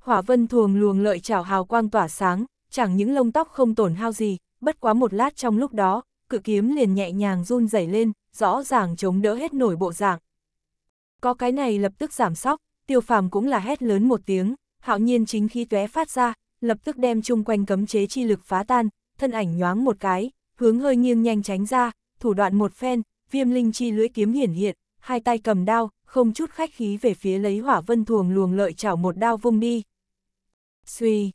Hỏa vân thuồng luồng lợi chảo hào quang tỏa sáng, chẳng những lông tóc không tổn hao gì, bất quá một lát trong lúc đó, cự kiếm liền nhẹ nhàng run rẩy lên, rõ ràng chống đỡ hết nổi bộ dạng. Có cái này lập tức giảm sóc, tiêu phàm cũng là hét lớn một tiếng, hạo nhiên chính khí tué phát ra, lập tức đem chung quanh cấm chế chi lực phá tan, thân ảnh nhoáng một cái, hướng hơi nghiêng nhanh tránh ra, thủ đoạn một phen, viêm linh chi lưỡi kiếm hiển hiện, hai tay cầm đao, không chút khách khí về phía lấy hỏa vân thuồng luồng lợi chảo một đao vung đi. Suy,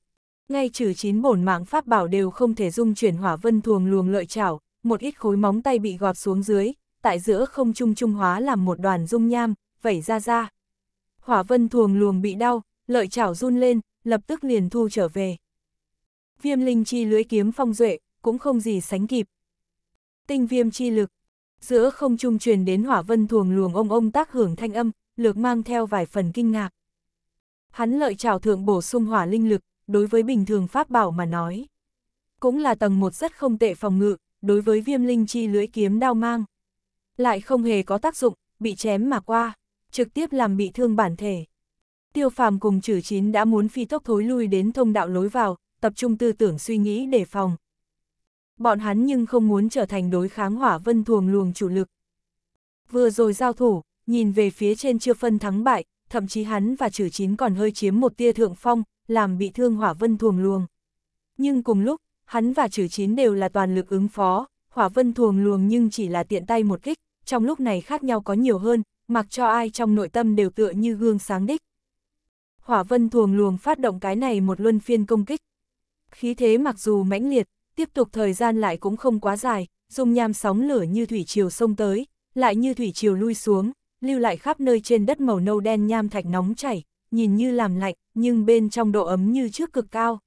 ngay trừ chín bổn mạng pháp bảo đều không thể dung chuyển hỏa vân thuồng luồng lợi chảo, một ít khối móng tay bị gọt xuống dưới, tại giữa không trung trung hóa làm một đoàn dung nham, vẩy ra ra. Hỏa vân thuồng luồng bị đau, lợi chảo run lên, lập tức liền thu trở về. Viêm linh chi lưới kiếm phong duệ, cũng không gì sánh kịp. Tinh viêm chi lực, giữa không trung truyền đến hỏa vân thuồng luồng ông ông tác hưởng thanh âm, lược mang theo vài phần kinh ngạc. Hắn lợi trào thượng bổ sung hỏa linh lực, đối với bình thường pháp bảo mà nói. Cũng là tầng một rất không tệ phòng ngự, đối với viêm linh chi lưới kiếm đao mang. Lại không hề có tác dụng, bị chém mà qua, trực tiếp làm bị thương bản thể. Tiêu phàm cùng chử chín đã muốn phi tốc thối lui đến thông đạo lối vào, tập trung tư tưởng suy nghĩ để phòng. Bọn hắn nhưng không muốn trở thành đối kháng hỏa vân thuồng luồng chủ lực. Vừa rồi giao thủ, nhìn về phía trên chưa phân thắng bại, thậm chí hắn và chử chín còn hơi chiếm một tia thượng phong, làm bị thương hỏa vân thuồng luồng. Nhưng cùng lúc, hắn và chử chín đều là toàn lực ứng phó, hỏa vân thuồng luồng nhưng chỉ là tiện tay một kích, trong lúc này khác nhau có nhiều hơn, mặc cho ai trong nội tâm đều tựa như gương sáng đích hỏa vân thuồng luồng phát động cái này một luân phiên công kích. Khí thế mặc dù mãnh liệt, tiếp tục thời gian lại cũng không quá dài, dung nham sóng lửa như thủy triều sông tới, lại như thủy triều lui xuống, lưu lại khắp nơi trên đất màu nâu đen nham thạch nóng chảy, nhìn như làm lạnh, nhưng bên trong độ ấm như trước cực cao.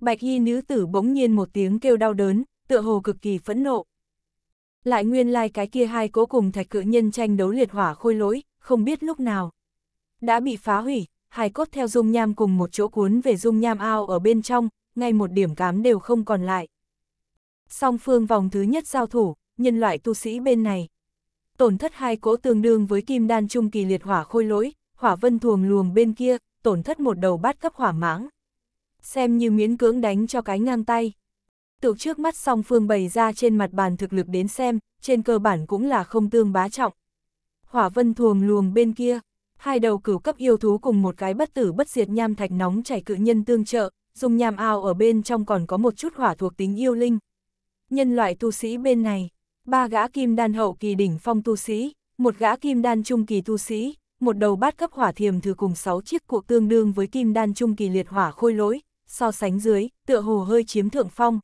Bạch y nữ tử bỗng nhiên một tiếng kêu đau đớn, tựa hồ cực kỳ phẫn nộ. Lại nguyên lai like cái kia hai cố cùng thạch cự nhân tranh đấu liệt hỏa khôi lỗi, không biết lúc nào. Đã bị phá hủy, hài cốt theo dung nham cùng một chỗ cuốn về dung nham ao ở bên trong, ngay một điểm cám đều không còn lại. Song phương vòng thứ nhất giao thủ, nhân loại tu sĩ bên này. Tổn thất hai cỗ tương đương với kim đan trung kỳ liệt hỏa khôi lỗi, hỏa vân thuồng luồng bên kia, tổn thất một đầu bát cấp hỏa mãng. Xem như miến cưỡng đánh cho cái ngang tay. Tự trước mắt song phương bày ra trên mặt bàn thực lực đến xem, trên cơ bản cũng là không tương bá trọng. Hỏa vân thuồng luồng bên kia, hai đầu cửu cấp yêu thú cùng một cái bất tử bất diệt nham thạch nóng chảy cự nhân tương trợ, dùng nham ao ở bên trong còn có một chút hỏa thuộc tính yêu linh. Nhân loại tu sĩ bên này, ba gã kim đan hậu kỳ đỉnh phong tu sĩ, một gã kim đan trung kỳ tu sĩ, một đầu bát cấp hỏa thiềm thử cùng 6 chiếc cuộc tương đương với kim đan trung kỳ liệt hỏa khôi lỗi, so sánh dưới, tựa hồ hơi chiếm thượng phong.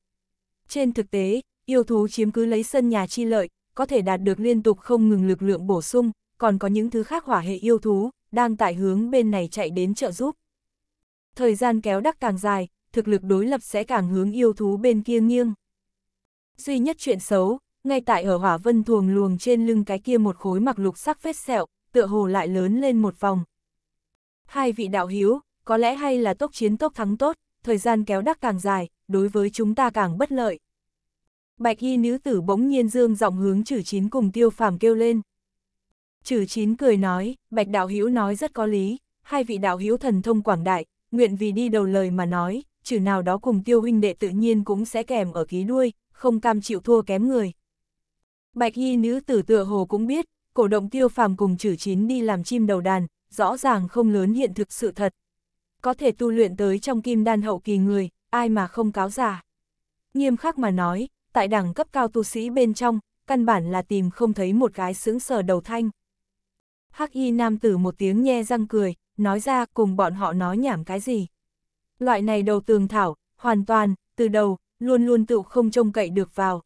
Trên thực tế, yêu thú chiếm cứ lấy sân nhà chi lợi, có thể đạt được liên tục không ngừng lực lượng bổ sung, còn có những thứ khác hỏa hệ yêu thú, đang tại hướng bên này chạy đến trợ giúp. Thời gian kéo đắc càng dài, thực lực đối lập sẽ càng hướng yêu thú bên kia nghiêng. Duy nhất chuyện xấu, ngay tại ở hỏa vân thuồng luồng trên lưng cái kia một khối mặc lục sắc vết sẹo, tựa hồ lại lớn lên một vòng. Hai vị đạo hiếu, có lẽ hay là tốc chiến tốc thắng tốt, thời gian kéo đắc càng dài, đối với chúng ta càng bất lợi. Bạch y nữ tử bỗng nhiên dương giọng hướng chử chín cùng tiêu phàm kêu lên. Trừ chín cười nói, bạch đạo hữu nói rất có lý, hai vị đạo hữu thần thông quảng đại, nguyện vì đi đầu lời mà nói, trừ nào đó cùng tiêu huynh đệ tự nhiên cũng sẽ kèm ở ký đuôi, không cam chịu thua kém người. Bạch y nữ tử tựa hồ cũng biết, cổ động tiêu phàm cùng trừ chín đi làm chim đầu đàn, rõ ràng không lớn hiện thực sự thật. Có thể tu luyện tới trong kim đan hậu kỳ người, ai mà không cáo giả. Nghiêm khắc mà nói, tại đẳng cấp cao tu sĩ bên trong, căn bản là tìm không thấy một cái xứng sở đầu thanh hắc y nam tử một tiếng nhe răng cười, nói ra cùng bọn họ nói nhảm cái gì. Loại này đầu tường thảo, hoàn toàn, từ đầu, luôn luôn tự không trông cậy được vào.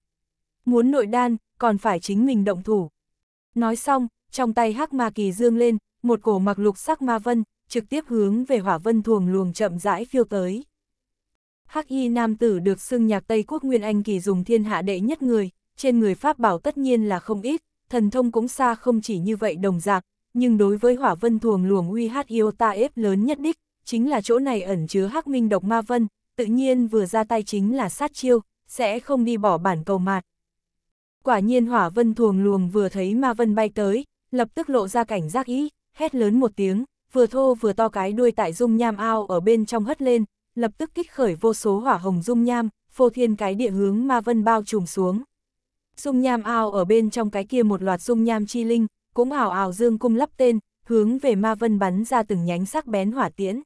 Muốn nội đan, còn phải chính mình động thủ. Nói xong, trong tay hắc ma kỳ dương lên, một cổ mặc lục sắc ma vân, trực tiếp hướng về hỏa vân thuồng luồng chậm rãi phiêu tới. Hắc y nam tử được xưng nhạc Tây Quốc Nguyên Anh kỳ dùng thiên hạ đệ nhất người, trên người Pháp bảo tất nhiên là không ít, thần thông cũng xa không chỉ như vậy đồng dạng, nhưng đối với hỏa vân thuồng luồng uy hát yêu ta ép lớn nhất đích, chính là chỗ này ẩn chứa hắc minh độc ma vân, tự nhiên vừa ra tay chính là sát chiêu, sẽ không đi bỏ bản cầu mạt. Quả nhiên hỏa vân thuồng luồng vừa thấy ma vân bay tới, lập tức lộ ra cảnh giác ý, hét lớn một tiếng, vừa thô vừa to cái đuôi tại dung nham ao ở bên trong hất lên, lập tức kích khởi vô số hỏa hồng dung nham, phô thiên cái địa hướng ma vân bao trùm xuống. Dung nham ao ở bên trong cái kia một loạt dung nham chi linh, cũng ảo ảo dương cung lắp tên, hướng về Ma Vân bắn ra từng nhánh sắc bén hỏa tiễn.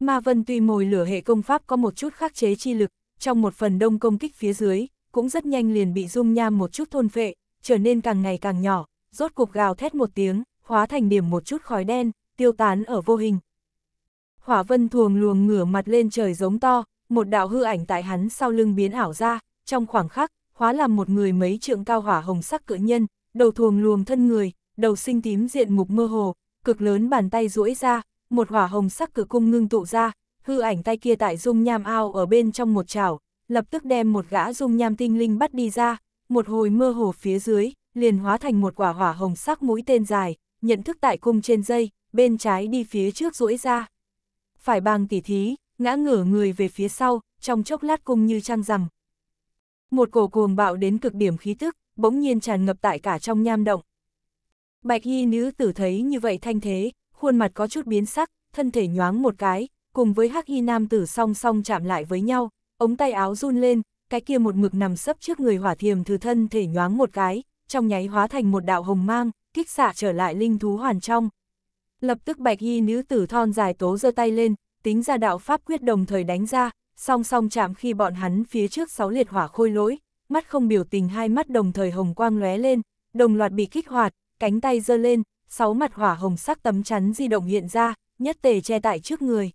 Ma Vân tuy mồi lửa hệ công pháp có một chút khắc chế chi lực, trong một phần đông công kích phía dưới, cũng rất nhanh liền bị dung nham một chút thôn phệ, trở nên càng ngày càng nhỏ, rốt cục gào thét một tiếng, hóa thành điểm một chút khói đen, tiêu tán ở vô hình. Hỏa Vân thuồng luồng ngửa mặt lên trời giống to, một đạo hư ảnh tại hắn sau lưng biến ảo ra, trong khoảng khắc, hóa làm một người mấy trượng cao hỏa hồng sắc cự nhân, đầu thuồng luồng thân người, đầu sinh tím diện mục mơ hồ, cực lớn bàn tay duỗi ra, một hỏa hồng sắc cử cung ngưng tụ ra, hư ảnh tay kia tại dung nham ao ở bên trong một chảo, lập tức đem một gã dung nham tinh linh bắt đi ra, một hồi mơ hồ phía dưới, liền hóa thành một quả hỏa hồng sắc mũi tên dài, nhận thức tại cung trên dây, bên trái đi phía trước duỗi ra. Phải bằng tỉ thí, ngã ngửa người về phía sau, trong chốc lát cung như trăng rằm. Một cổ cuồng bạo đến cực điểm khí tức, bỗng nhiên tràn ngập tại cả trong nham động. Bạch y nữ tử thấy như vậy thanh thế, khuôn mặt có chút biến sắc, thân thể nhoáng một cái, cùng với hắc y nam tử song song chạm lại với nhau, ống tay áo run lên, cái kia một mực nằm sấp trước người hỏa thiềm thử thân thể nhoáng một cái, trong nháy hóa thành một đạo hồng mang, kích xạ trở lại linh thú hoàn trong. Lập tức bạch y nữ tử thon dài tố giơ tay lên, tính ra đạo pháp quyết đồng thời đánh ra, song song chạm khi bọn hắn phía trước sáu liệt hỏa khôi lỗi, mắt không biểu tình hai mắt đồng thời hồng quang lóe lên, đồng loạt bị kích hoạt, cánh tay giơ lên, sáu mặt hỏa hồng sắc tấm chắn di động hiện ra, nhất tề che tại trước người.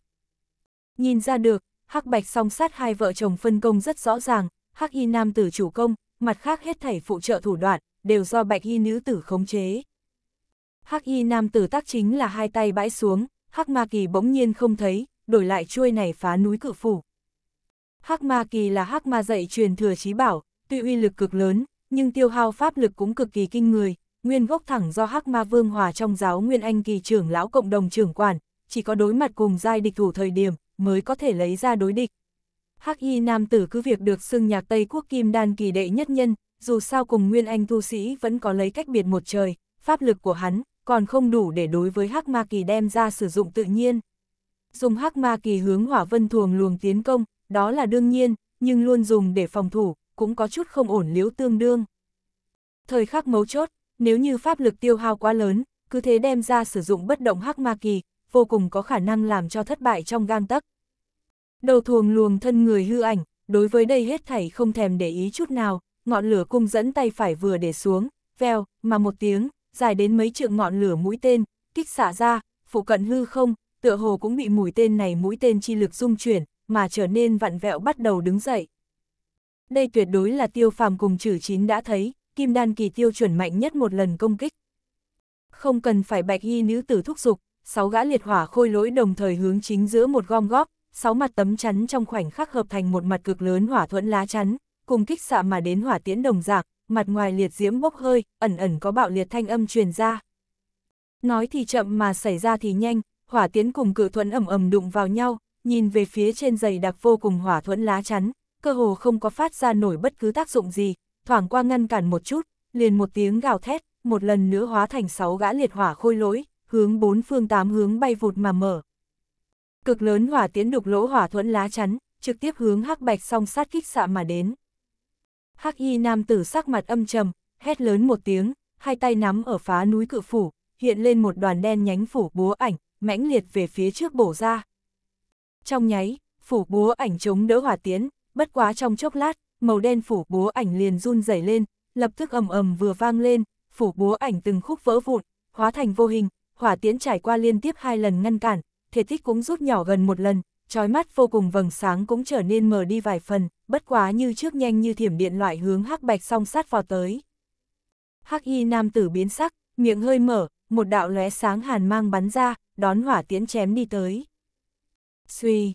Nhìn ra được, Hắc Bạch song sát hai vợ chồng phân công rất rõ ràng, Hắc Y nam tử chủ công, mặt khác hết thảy phụ trợ thủ đoạn, đều do Bạch Y nữ tử khống chế. Hắc Y nam tử tác chính là hai tay bãi xuống, Hắc Ma Kỳ bỗng nhiên không thấy, đổi lại chuôi này phá núi cự phủ. Hắc Ma Kỳ là Hắc Ma dạy truyền thừa trí bảo, tuy uy lực cực lớn, nhưng tiêu hao pháp lực cũng cực kỳ kinh người, nguyên gốc thẳng do Hắc Ma Vương Hòa trong giáo Nguyên Anh kỳ trưởng lão cộng đồng trưởng quản, chỉ có đối mặt cùng giai địch thủ thời điểm mới có thể lấy ra đối địch. Hắc Y nam tử cứ việc được xưng nhạc Tây Quốc Kim Đan kỳ đệ nhất nhân, dù sao cùng Nguyên Anh tu sĩ vẫn có lấy cách biệt một trời, pháp lực của hắn còn không đủ để đối với Hắc Ma kỳ đem ra sử dụng tự nhiên. Dùng Hắc Ma kỳ hướng Hỏa Vân Thuồng luồng tiến công, đó là đương nhiên, nhưng luôn dùng để phòng thủ, cũng có chút không ổn liếu tương đương. Thời khắc mấu chốt, nếu như pháp lực tiêu hao quá lớn, cứ thế đem ra sử dụng bất động hắc ma kỳ, vô cùng có khả năng làm cho thất bại trong gang tấc. Đầu thuồng luồng thân người hư ảnh, đối với đây hết thảy không thèm để ý chút nào, ngọn lửa cung dẫn tay phải vừa để xuống, veo, mà một tiếng, dài đến mấy trượng ngọn lửa mũi tên, kích xả ra, phụ cận hư không, tựa hồ cũng bị mũi tên này mũi tên chi lực dung chuyển, mà trở nên vặn vẹo bắt đầu đứng dậy đây tuyệt đối là tiêu phàm cùng chử chín đã thấy, kim đan kỳ tiêu chuẩn mạnh nhất một lần công kích. Không cần phải bạch y nữ tử thúc dục sáu gã liệt hỏa khôi lỗi đồng thời hướng chính giữa một gom góp, sáu mặt tấm chắn trong khoảnh khắc hợp thành một mặt cực lớn hỏa thuẫn lá chắn, cùng kích xạ mà đến hỏa tiễn đồng giạc, mặt ngoài liệt diễm bốc hơi, ẩn ẩn có bạo liệt thanh âm truyền ra. Nói thì chậm mà xảy ra thì nhanh, hỏa tiễn cùng cự thuẫn ầm ầm đụng vào nhau, nhìn về phía trên giày đặc vô cùng hỏa thuẫn lá chắn, cơ hồ không có phát ra nổi bất cứ tác dụng gì, thoảng qua ngăn cản một chút, liền một tiếng gào thét, một lần nữa hóa thành sáu gã liệt hỏa khôi lỗi, hướng bốn phương tám hướng bay vụt mà mở. Cực lớn hỏa tiến đục lỗ hỏa thuẫn lá chắn, trực tiếp hướng hắc bạch song sát kích xạ mà đến. Hắc y nam tử sắc mặt âm trầm, hét lớn một tiếng, hai tay nắm ở phá núi cự phủ, hiện lên một đoàn đen nhánh phủ búa ảnh, mãnh liệt về phía trước bổ ra. Trong nháy, phủ búa ảnh chống đỡ hỏa tiến, bất quá trong chốc lát, màu đen phủ búa ảnh liền run rẩy lên, lập tức ầm ầm vừa vang lên, phủ búa ảnh từng khúc vỡ vụn, hóa thành vô hình, hỏa tiễn trải qua liên tiếp hai lần ngăn cản, thể tích cũng rút nhỏ gần một lần, trói mắt vô cùng vầng sáng cũng trở nên mờ đi vài phần, bất quá như trước nhanh như thiểm điện loại hướng hắc bạch song sát vào tới. Hắc y nam tử biến sắc, miệng hơi mở, một đạo lóe sáng hàn mang bắn ra, đón hỏa tiễn chém đi tới. Suy,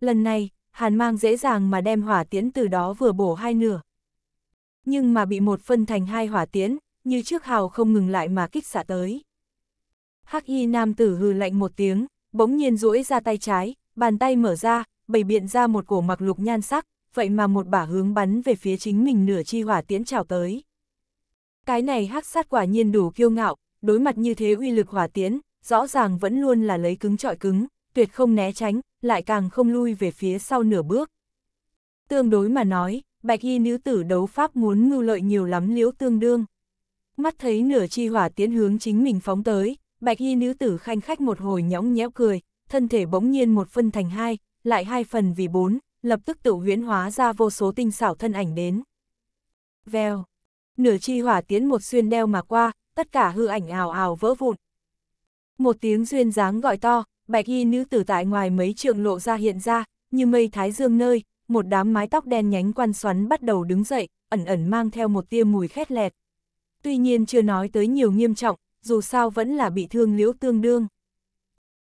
lần này, hàn mang dễ dàng mà đem hỏa tiễn từ đó vừa bổ hai nửa. Nhưng mà bị một phân thành hai hỏa tiễn, như trước hào không ngừng lại mà kích xạ tới. Hắc y nam tử hừ lạnh một tiếng, bỗng nhiên duỗi ra tay trái, bàn tay mở ra, bày biện ra một cổ mặc lục nhan sắc, vậy mà một bả hướng bắn về phía chính mình nửa chi hỏa tiễn trào tới. Cái này hắc sát quả nhiên đủ kiêu ngạo, đối mặt như thế uy lực hỏa tiễn, rõ ràng vẫn luôn là lấy cứng trọi cứng, tuyệt không né tránh, lại càng không lui về phía sau nửa bước. Tương đối mà nói, bạch y nữ tử đấu pháp muốn mưu lợi nhiều lắm liễu tương đương. Mắt thấy nửa chi hỏa tiến hướng chính mình phóng tới, bạch y nữ tử khanh khách một hồi nhõng nhẽo cười, thân thể bỗng nhiên một phân thành hai, lại hai phần vì bốn, lập tức tự huyễn hóa ra vô số tinh xảo thân ảnh đến. Vèo, nửa chi hỏa tiến một xuyên đeo mà qua, tất cả hư ảnh ảo ảo vỡ vụn. Một tiếng duyên dáng gọi to, bạch y nữ tử tại ngoài mấy trường lộ ra hiện ra, như mây thái dương nơi, một đám mái tóc đen nhánh quan xoắn bắt đầu đứng dậy, ẩn ẩn mang theo một tia mùi khét lẹt. Tuy nhiên chưa nói tới nhiều nghiêm trọng, dù sao vẫn là bị thương liễu tương đương.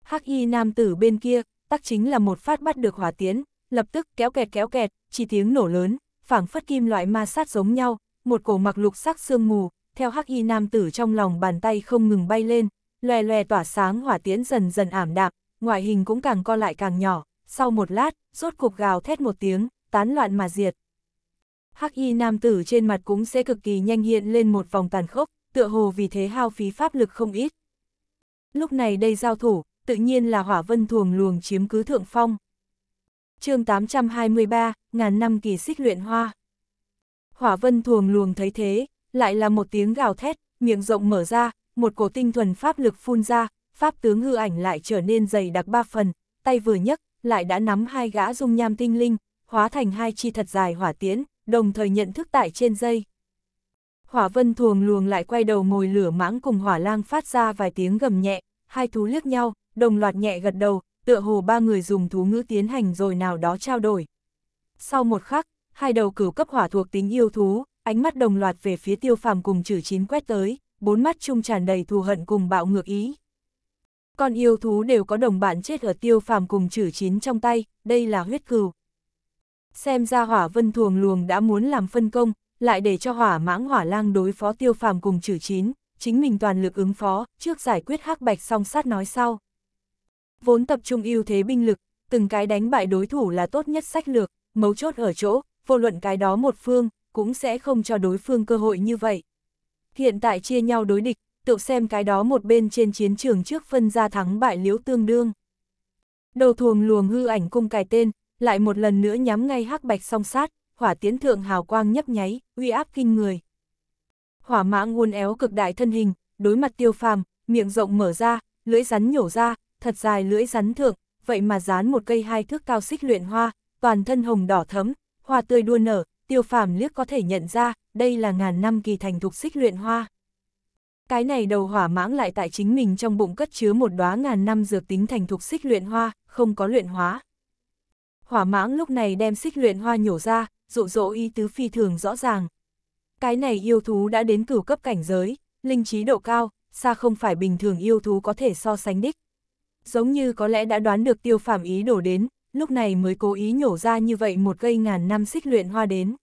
Hắc y nam tử bên kia, tắc chính là một phát bắt được hỏa tiến, lập tức kéo kẹt kéo kẹt, chỉ tiếng nổ lớn, phảng phất kim loại ma sát giống nhau, một cổ mặc lục sắc sương mù, theo hắc y nam tử trong lòng bàn tay không ngừng bay lên, lòe lòe tỏa sáng hỏa tiễn dần dần ảm đạm, ngoại hình cũng càng co lại càng nhỏ, sau một lát, rốt cục gào thét một tiếng, tán loạn mà diệt. Hắc y nam tử trên mặt cũng sẽ cực kỳ nhanh hiện lên một vòng tàn khốc, tựa hồ vì thế hao phí pháp lực không ít. Lúc này đây giao thủ, tự nhiên là hỏa vân thuồng luồng chiếm cứ thượng phong. chương 823, ngàn năm kỳ xích luyện hoa. Hỏa vân thuồng luồng thấy thế, lại là một tiếng gào thét, miệng rộng mở ra, một cổ tinh thuần pháp lực phun ra, pháp tướng hư ảnh lại trở nên dày đặc ba phần, tay vừa nhấc, lại đã nắm hai gã dung nham tinh linh, hóa thành hai chi thật dài hỏa tiến, đồng thời nhận thức tại trên dây. Hỏa vân thuồng luồng lại quay đầu ngồi lửa mãng cùng hỏa lang phát ra vài tiếng gầm nhẹ, hai thú liếc nhau, đồng loạt nhẹ gật đầu, tựa hồ ba người dùng thú ngữ tiến hành rồi nào đó trao đổi. Sau một khắc, hai đầu cửu cấp hỏa thuộc tính yêu thú, ánh mắt đồng loạt về phía tiêu phàm cùng chử chín quét tới bốn mắt chung tràn đầy thù hận cùng bạo ngược ý. Con yêu thú đều có đồng bạn chết ở tiêu phàm cùng chử chín trong tay, đây là huyết cừu. Xem ra hỏa vân thuồng luồng đã muốn làm phân công, lại để cho hỏa mãng hỏa lang đối phó tiêu phàm cùng chử chín, chính mình toàn lực ứng phó, trước giải quyết hắc bạch song sát nói sau. Vốn tập trung ưu thế binh lực, từng cái đánh bại đối thủ là tốt nhất sách lược, mấu chốt ở chỗ, vô luận cái đó một phương, cũng sẽ không cho đối phương cơ hội như vậy. Hiện tại chia nhau đối địch, tự xem cái đó một bên trên chiến trường trước phân ra thắng bại liếu tương đương. Đầu thuồng luồng hư ảnh cung cài tên, lại một lần nữa nhắm ngay hắc bạch song sát, hỏa tiến thượng hào quang nhấp nháy, uy áp kinh người. Hỏa mã nguồn éo cực đại thân hình, đối mặt tiêu phàm, miệng rộng mở ra, lưỡi rắn nhổ ra, thật dài lưỡi rắn thượng, vậy mà dán một cây hai thước cao xích luyện hoa, toàn thân hồng đỏ thấm, hoa tươi đua nở, tiêu phàm liếc có thể nhận ra, đây là ngàn năm kỳ thành thuộc xích luyện hoa. Cái này đầu hỏa mãng lại tại chính mình trong bụng cất chứa một đóa ngàn năm dược tính thành thuộc xích luyện hoa, không có luyện hóa. Hỏa mãng lúc này đem xích luyện hoa nhổ ra, dụ dỗ ý tứ phi thường rõ ràng. Cái này yêu thú đã đến cửu cấp cảnh giới, linh trí độ cao, xa không phải bình thường yêu thú có thể so sánh đích. Giống như có lẽ đã đoán được tiêu phàm ý đổ đến, lúc này mới cố ý nhổ ra như vậy một cây ngàn năm xích luyện hoa đến.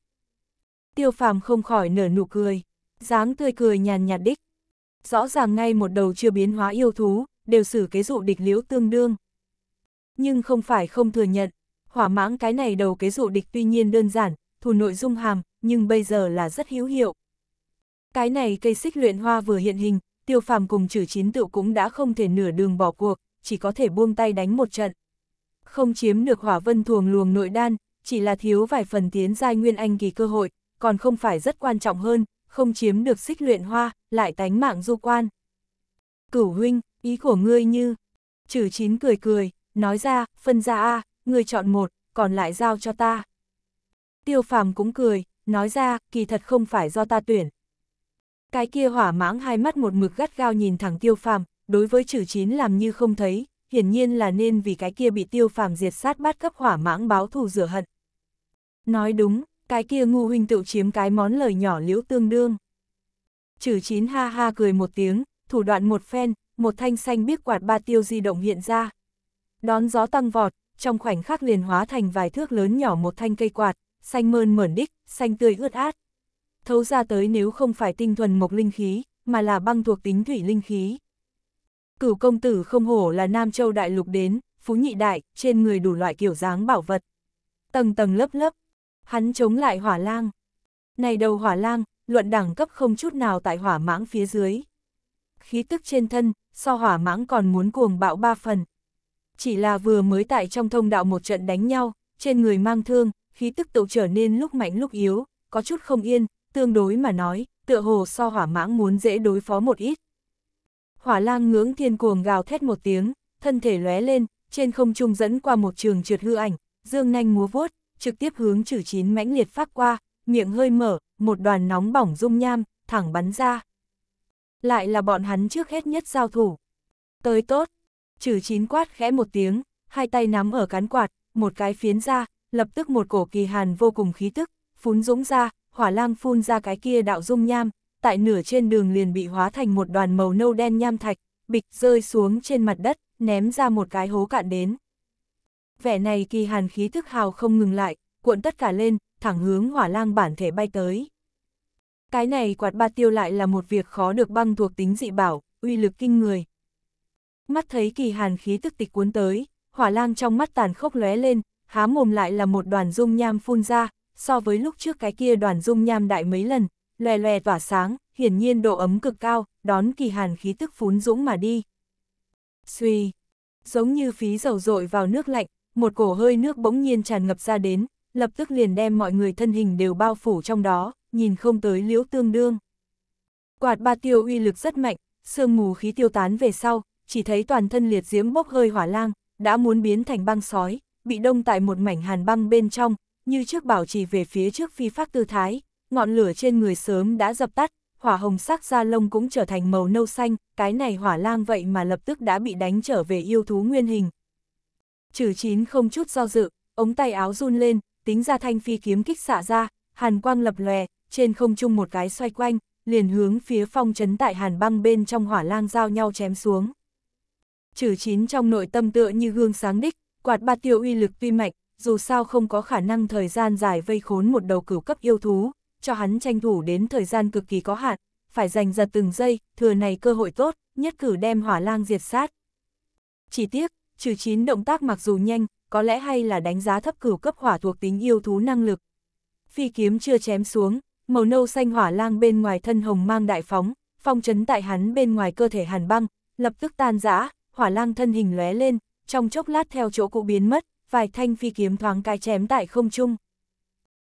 Tiêu phàm không khỏi nở nụ cười, dáng tươi cười nhàn nhạt đích. Rõ ràng ngay một đầu chưa biến hóa yêu thú, đều xử kế dụ địch liễu tương đương. Nhưng không phải không thừa nhận, hỏa mãng cái này đầu kế dụ địch tuy nhiên đơn giản, thủ nội dung hàm, nhưng bây giờ là rất hữu hiệu. Cái này cây xích luyện hoa vừa hiện hình, tiêu phàm cùng chử chín tựu cũng đã không thể nửa đường bỏ cuộc, chỉ có thể buông tay đánh một trận. Không chiếm được hỏa vân thuồng luồng nội đan, chỉ là thiếu vài phần tiến giai nguyên anh kỳ cơ hội, còn không phải rất quan trọng hơn, không chiếm được xích luyện hoa, lại tánh mạng du quan. Cửu huynh, ý của ngươi như... Trừ chín cười cười, nói ra, phân ra A, ngươi chọn một, còn lại giao cho ta. Tiêu phàm cũng cười, nói ra, kỳ thật không phải do ta tuyển. Cái kia hỏa mãng hai mắt một mực gắt gao nhìn thẳng tiêu phàm, đối với trừ chín làm như không thấy, hiển nhiên là nên vì cái kia bị tiêu phàm diệt sát bắt cấp hỏa mãng báo thù rửa hận. Nói đúng, cái kia ngu huynh tự chiếm cái món lời nhỏ liễu tương đương. Chử chín ha ha cười một tiếng, thủ đoạn một phen, một thanh xanh biếc quạt ba tiêu di động hiện ra. Đón gió tăng vọt, trong khoảnh khắc liền hóa thành vài thước lớn nhỏ một thanh cây quạt, xanh mơn mởn đích, xanh tươi ướt át. Thấu ra tới nếu không phải tinh thuần mộc linh khí, mà là băng thuộc tính thủy linh khí. Cửu công tử không hổ là Nam Châu Đại Lục đến, phú nhị đại, trên người đủ loại kiểu dáng bảo vật. Tầng tầng lớp lớp, Hắn chống lại hỏa lang. Này đầu hỏa lang, luận đẳng cấp không chút nào tại hỏa mãng phía dưới. Khí tức trên thân, so hỏa mãng còn muốn cuồng bạo ba phần. Chỉ là vừa mới tại trong thông đạo một trận đánh nhau, trên người mang thương, khí tức tụ trở nên lúc mạnh lúc yếu, có chút không yên, tương đối mà nói, tựa hồ so hỏa mãng muốn dễ đối phó một ít. Hỏa lang ngưỡng thiên cuồng gào thét một tiếng, thân thể lóe lên, trên không trung dẫn qua một trường trượt hư ảnh, dương nanh múa vuốt, trực tiếp hướng chử chín mãnh liệt phát qua, miệng hơi mở, một đoàn nóng bỏng dung nham, thẳng bắn ra. Lại là bọn hắn trước hết nhất giao thủ. Tới tốt, chử chín quát khẽ một tiếng, hai tay nắm ở cán quạt, một cái phiến ra, lập tức một cổ kỳ hàn vô cùng khí tức, phún dũng ra, hỏa lang phun ra cái kia đạo dung nham, tại nửa trên đường liền bị hóa thành một đoàn màu nâu đen nham thạch, bịch rơi xuống trên mặt đất, ném ra một cái hố cạn đến vẻ này kỳ hàn khí thức hào không ngừng lại, cuộn tất cả lên, thẳng hướng hỏa lang bản thể bay tới. Cái này quạt ba tiêu lại là một việc khó được băng thuộc tính dị bảo, uy lực kinh người. Mắt thấy kỳ hàn khí tức tịch cuốn tới, hỏa lang trong mắt tàn khốc lóe lên, há mồm lại là một đoàn dung nham phun ra, so với lúc trước cái kia đoàn dung nham đại mấy lần, lòe lòe tỏa sáng, hiển nhiên độ ấm cực cao, đón kỳ hàn khí tức phún dũng mà đi. Xuy, giống như phí dầu dội vào nước lạnh, một cổ hơi nước bỗng nhiên tràn ngập ra đến, lập tức liền đem mọi người thân hình đều bao phủ trong đó, nhìn không tới liễu tương đương. Quạt ba tiêu uy lực rất mạnh, sương mù khí tiêu tán về sau, chỉ thấy toàn thân liệt diễm bốc hơi hỏa lang, đã muốn biến thành băng sói, bị đông tại một mảnh hàn băng bên trong, như trước bảo trì về phía trước phi pháp tư thái, ngọn lửa trên người sớm đã dập tắt, hỏa hồng sắc da lông cũng trở thành màu nâu xanh, cái này hỏa lang vậy mà lập tức đã bị đánh trở về yêu thú nguyên hình, Trừ chín không chút do dự, ống tay áo run lên, tính ra thanh phi kiếm kích xả ra, hàn quang lập lòe, trên không trung một cái xoay quanh, liền hướng phía phong trấn tại hàn băng bên trong hỏa lang giao nhau chém xuống. Trừ chín trong nội tâm tựa như gương sáng đích, quạt ba tiêu uy lực tuy mạnh, dù sao không có khả năng thời gian dài vây khốn một đầu cửu cấp yêu thú, cho hắn tranh thủ đến thời gian cực kỳ có hạn, phải dành giật từng giây, thừa này cơ hội tốt, nhất cử đem hỏa lang diệt sát. Chỉ tiếc, trừ chín động tác mặc dù nhanh, có lẽ hay là đánh giá thấp cửu cấp hỏa thuộc tính yêu thú năng lực. Phi kiếm chưa chém xuống, màu nâu xanh hỏa lang bên ngoài thân hồng mang đại phóng, phong chấn tại hắn bên ngoài cơ thể hàn băng, lập tức tan rã, hỏa lang thân hình lóe lên, trong chốc lát theo chỗ cũ biến mất, vài thanh phi kiếm thoáng cái chém tại không trung.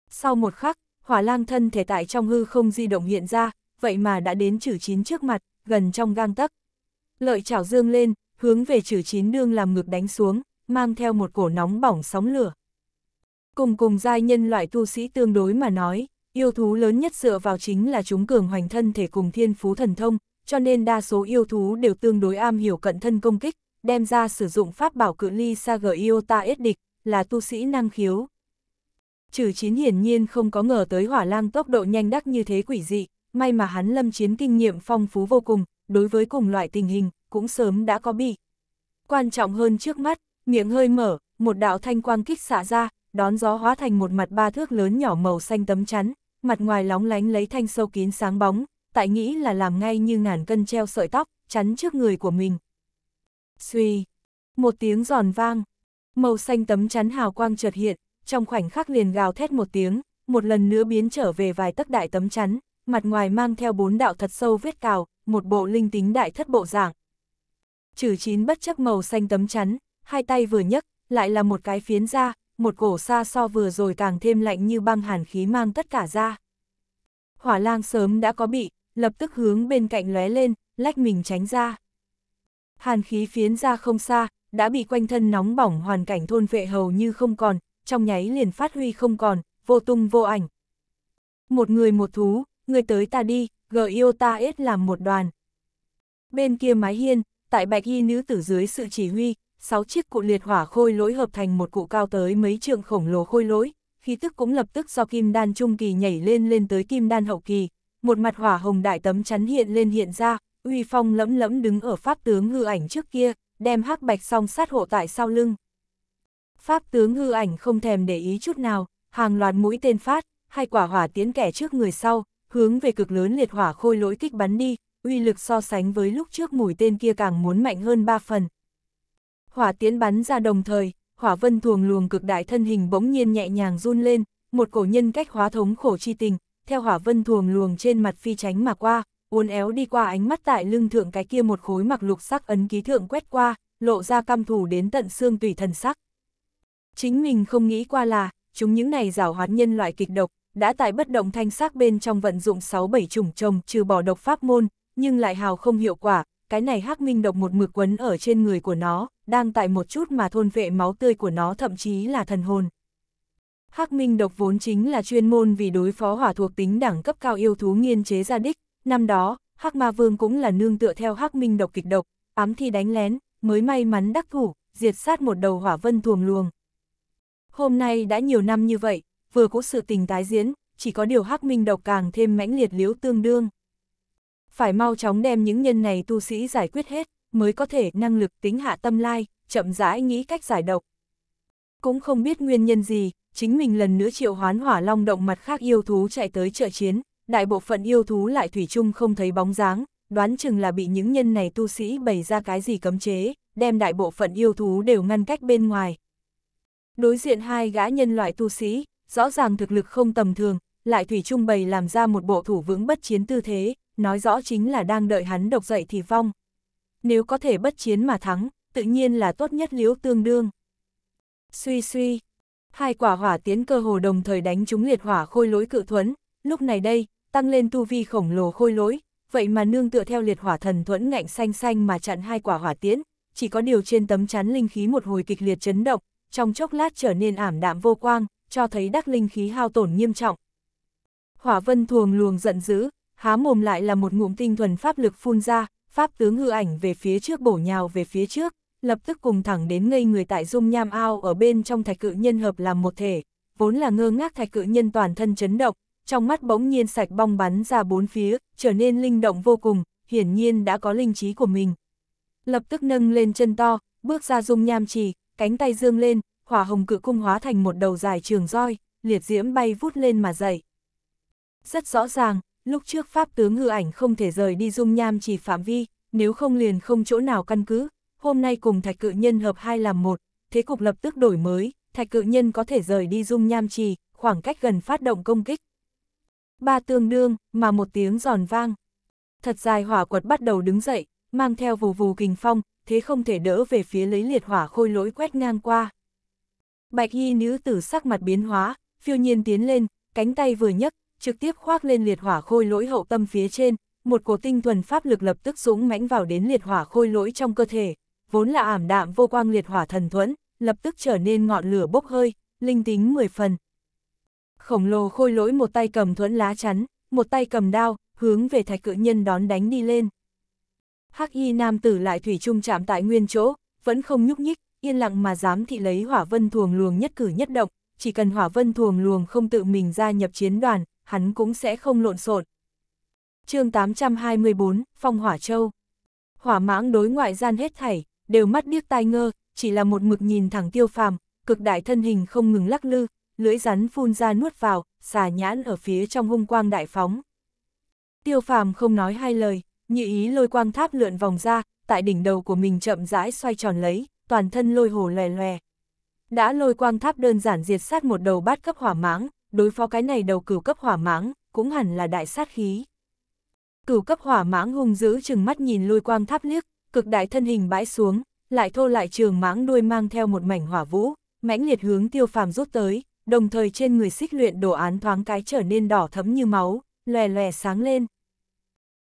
Sau một khắc, hỏa lang thân thể tại trong hư không di động hiện ra, vậy mà đã đến chữ chín trước mặt, gần trong gang tấc. Lợi chảo dương lên, hướng về trừ chín nương làm ngược đánh xuống, mang theo một cổ nóng bỏng sóng lửa. Cùng cùng giai nhân loại tu sĩ tương đối mà nói, yêu thú lớn nhất dựa vào chính là chúng cường hoành thân thể cùng thiên phú thần thông, cho nên đa số yêu thú đều tương đối am hiểu cận thân công kích, đem ra sử dụng pháp bảo cự ly xa gờ yêu ta ết địch, là tu sĩ năng khiếu. Trừ chín hiển nhiên không có ngờ tới hỏa lang tốc độ nhanh đắc như thế quỷ dị, may mà hắn lâm chiến kinh nghiệm phong phú vô cùng, đối với cùng loại tình hình, cũng sớm đã có bị. Quan trọng hơn trước mắt, miệng hơi mở, một đạo thanh quang kích xả ra, đón gió hóa thành một mặt ba thước lớn nhỏ màu xanh tấm chắn, mặt ngoài lóng lánh lấy thanh sâu kín sáng bóng, tại nghĩ là làm ngay như ngàn cân treo sợi tóc, chắn trước người của mình. Xuy, một tiếng giòn vang, màu xanh tấm chắn hào quang chợt hiện, trong khoảnh khắc liền gào thét một tiếng, một lần nữa biến trở về vài tấc đại tấm chắn, mặt ngoài mang theo bốn đạo thật sâu vết cào, một bộ linh tính đại thất bộ dạng, trừ chín bất chấp màu xanh tấm chắn, hai tay vừa nhấc, lại là một cái phiến ra, một cổ xa so vừa rồi càng thêm lạnh như băng hàn khí mang tất cả ra. Hỏa lang sớm đã có bị, lập tức hướng bên cạnh lóe lên, lách mình tránh ra. Hàn khí phiến ra không xa, đã bị quanh thân nóng bỏng hoàn cảnh thôn vệ hầu như không còn, trong nháy liền phát huy không còn, vô tung vô ảnh. Một người một thú, người tới ta đi, gợi yêu ta ết làm một đoàn. Bên kia mái hiên, tại bạch y nữ tử dưới sự chỉ huy, 6 chiếc cụ liệt hỏa khôi lỗi hợp thành một cụ cao tới mấy trường khổng lồ khôi lỗi, khí tức cũng lập tức do kim đan trung kỳ nhảy lên lên tới kim đan hậu kỳ, một mặt hỏa hồng đại tấm chắn hiện lên hiện ra, uy phong lẫm lẫm đứng ở pháp tướng hư ảnh trước kia, đem hắc bạch song sát hộ tại sau lưng. Pháp tướng hư ảnh không thèm để ý chút nào, hàng loạt mũi tên phát, hai quả hỏa tiến kẻ trước người sau, hướng về cực lớn liệt hỏa khôi lỗi kích bắn đi, uy lực so sánh với lúc trước mùi tên kia càng muốn mạnh hơn ba phần. Hỏa tiễn bắn ra đồng thời, hỏa vân thuồng luồng cực đại thân hình bỗng nhiên nhẹ nhàng run lên, một cổ nhân cách hóa thống khổ chi tình, theo hỏa vân thuồng luồng trên mặt phi tránh mà qua, uốn éo đi qua ánh mắt tại lưng thượng cái kia một khối mặc lục sắc ấn ký thượng quét qua, lộ ra cam thủ đến tận xương tùy thần sắc. Chính mình không nghĩ qua là, chúng những này giảo hoạt nhân loại kịch độc, đã tại bất động thanh sắc bên trong vận dụng 6-7 chủng trồng trừ bỏ độc pháp môn, nhưng lại hào không hiệu quả, cái này hắc minh độc một mực quấn ở trên người của nó, đang tại một chút mà thôn vệ máu tươi của nó thậm chí là thần hồn. Hắc minh độc vốn chính là chuyên môn vì đối phó hỏa thuộc tính đẳng cấp cao yêu thú nghiên chế ra đích, năm đó, hắc ma vương cũng là nương tựa theo hắc minh độc kịch độc, ám thi đánh lén, mới may mắn đắc thủ, diệt sát một đầu hỏa vân thuồng luồng. Hôm nay đã nhiều năm như vậy, vừa có sự tình tái diễn, chỉ có điều hắc minh độc càng thêm mãnh liệt liếu tương đương phải mau chóng đem những nhân này tu sĩ giải quyết hết, mới có thể năng lực tính hạ tâm lai, chậm rãi nghĩ cách giải độc. Cũng không biết nguyên nhân gì, chính mình lần nữa triệu hoán hỏa long động mặt khác yêu thú chạy tới trợ chiến, đại bộ phận yêu thú lại thủy chung không thấy bóng dáng, đoán chừng là bị những nhân này tu sĩ bày ra cái gì cấm chế, đem đại bộ phận yêu thú đều ngăn cách bên ngoài. Đối diện hai gã nhân loại tu sĩ, rõ ràng thực lực không tầm thường, lại Thủy Trung bày làm ra một bộ thủ vững bất chiến tư thế, nói rõ chính là đang đợi hắn độc dậy thì vong. Nếu có thể bất chiến mà thắng, tự nhiên là tốt nhất liễu tương đương. Suy suy, hai quả hỏa tiến cơ hồ đồng thời đánh trúng liệt hỏa khôi lỗi cự thuẫn, lúc này đây, tăng lên tu vi khổng lồ khôi lỗi, vậy mà nương tựa theo liệt hỏa thần thuẫn ngạnh xanh xanh mà chặn hai quả hỏa tiến, chỉ có điều trên tấm chắn linh khí một hồi kịch liệt chấn động, trong chốc lát trở nên ảm đạm vô quang, cho thấy đắc linh khí hao tổn nghiêm trọng. Hỏa vân thuồng luồng giận dữ, há mồm lại là một ngụm tinh thuần pháp lực phun ra, pháp tướng hư ảnh về phía trước bổ nhào về phía trước, lập tức cùng thẳng đến ngây người tại dung nham ao ở bên trong thạch cự nhân hợp làm một thể, vốn là ngơ ngác thạch cự nhân toàn thân chấn động, trong mắt bỗng nhiên sạch bong bắn ra bốn phía, trở nên linh động vô cùng, hiển nhiên đã có linh trí của mình. Lập tức nâng lên chân to, bước ra dung nham trì, cánh tay dương lên, hỏa hồng cự cung hóa thành một đầu dài trường roi, liệt diễm bay vút lên mà dậy. Rất rõ ràng, lúc trước Pháp tướng hư ảnh không thể rời đi dung nham chỉ phạm vi, nếu không liền không chỗ nào căn cứ, hôm nay cùng thạch cự nhân hợp hai làm một, thế cục lập tức đổi mới, thạch cự nhân có thể rời đi dung nham trì, khoảng cách gần phát động công kích. Ba tương đương, mà một tiếng giòn vang. Thật dài hỏa quật bắt đầu đứng dậy, mang theo vù vù kình phong, thế không thể đỡ về phía lấy liệt hỏa khôi lỗi quét ngang qua. Bạch y nữ tử sắc mặt biến hóa, phiêu nhiên tiến lên, cánh tay vừa nhấc, trực tiếp khoác lên liệt hỏa khôi lỗi hậu tâm phía trên, một cổ tinh thuần pháp lực lập tức dũng mãnh vào đến liệt hỏa khôi lỗi trong cơ thể, vốn là ảm đạm vô quang liệt hỏa thần thuẫn, lập tức trở nên ngọn lửa bốc hơi, linh tính 10 phần. Khổng lồ khôi lỗi một tay cầm thuẫn lá chắn, một tay cầm đao, hướng về thạch cự nhân đón đánh đi lên. Hắc y nam tử lại thủy trung chạm tại nguyên chỗ, vẫn không nhúc nhích, yên lặng mà dám thị lấy hỏa vân thuồng luồng nhất cử nhất động, chỉ cần hỏa vân thuồng luồng không tự mình gia nhập chiến đoàn, hắn cũng sẽ không lộn xộn. chương 824, Phong Hỏa Châu Hỏa mãng đối ngoại gian hết thảy, đều mắt điếc tai ngơ, chỉ là một mực nhìn thẳng tiêu phàm, cực đại thân hình không ngừng lắc lư, lưỡi rắn phun ra nuốt vào, xà nhãn ở phía trong hung quang đại phóng. Tiêu phàm không nói hai lời, nhị ý lôi quang tháp lượn vòng ra, tại đỉnh đầu của mình chậm rãi xoay tròn lấy, toàn thân lôi hồ lè lè. Đã lôi quang tháp đơn giản diệt sát một đầu bát cấp hỏa mãng, đối phó cái này đầu cửu cấp hỏa mãng, cũng hẳn là đại sát khí. Cửu cấp hỏa mãng hung dữ chừng mắt nhìn lôi quang tháp liếc, cực đại thân hình bãi xuống, lại thô lại trường mãng đuôi mang theo một mảnh hỏa vũ, mãnh liệt hướng tiêu phàm rút tới, đồng thời trên người xích luyện đồ án thoáng cái trở nên đỏ thấm như máu, lòe lòe sáng lên.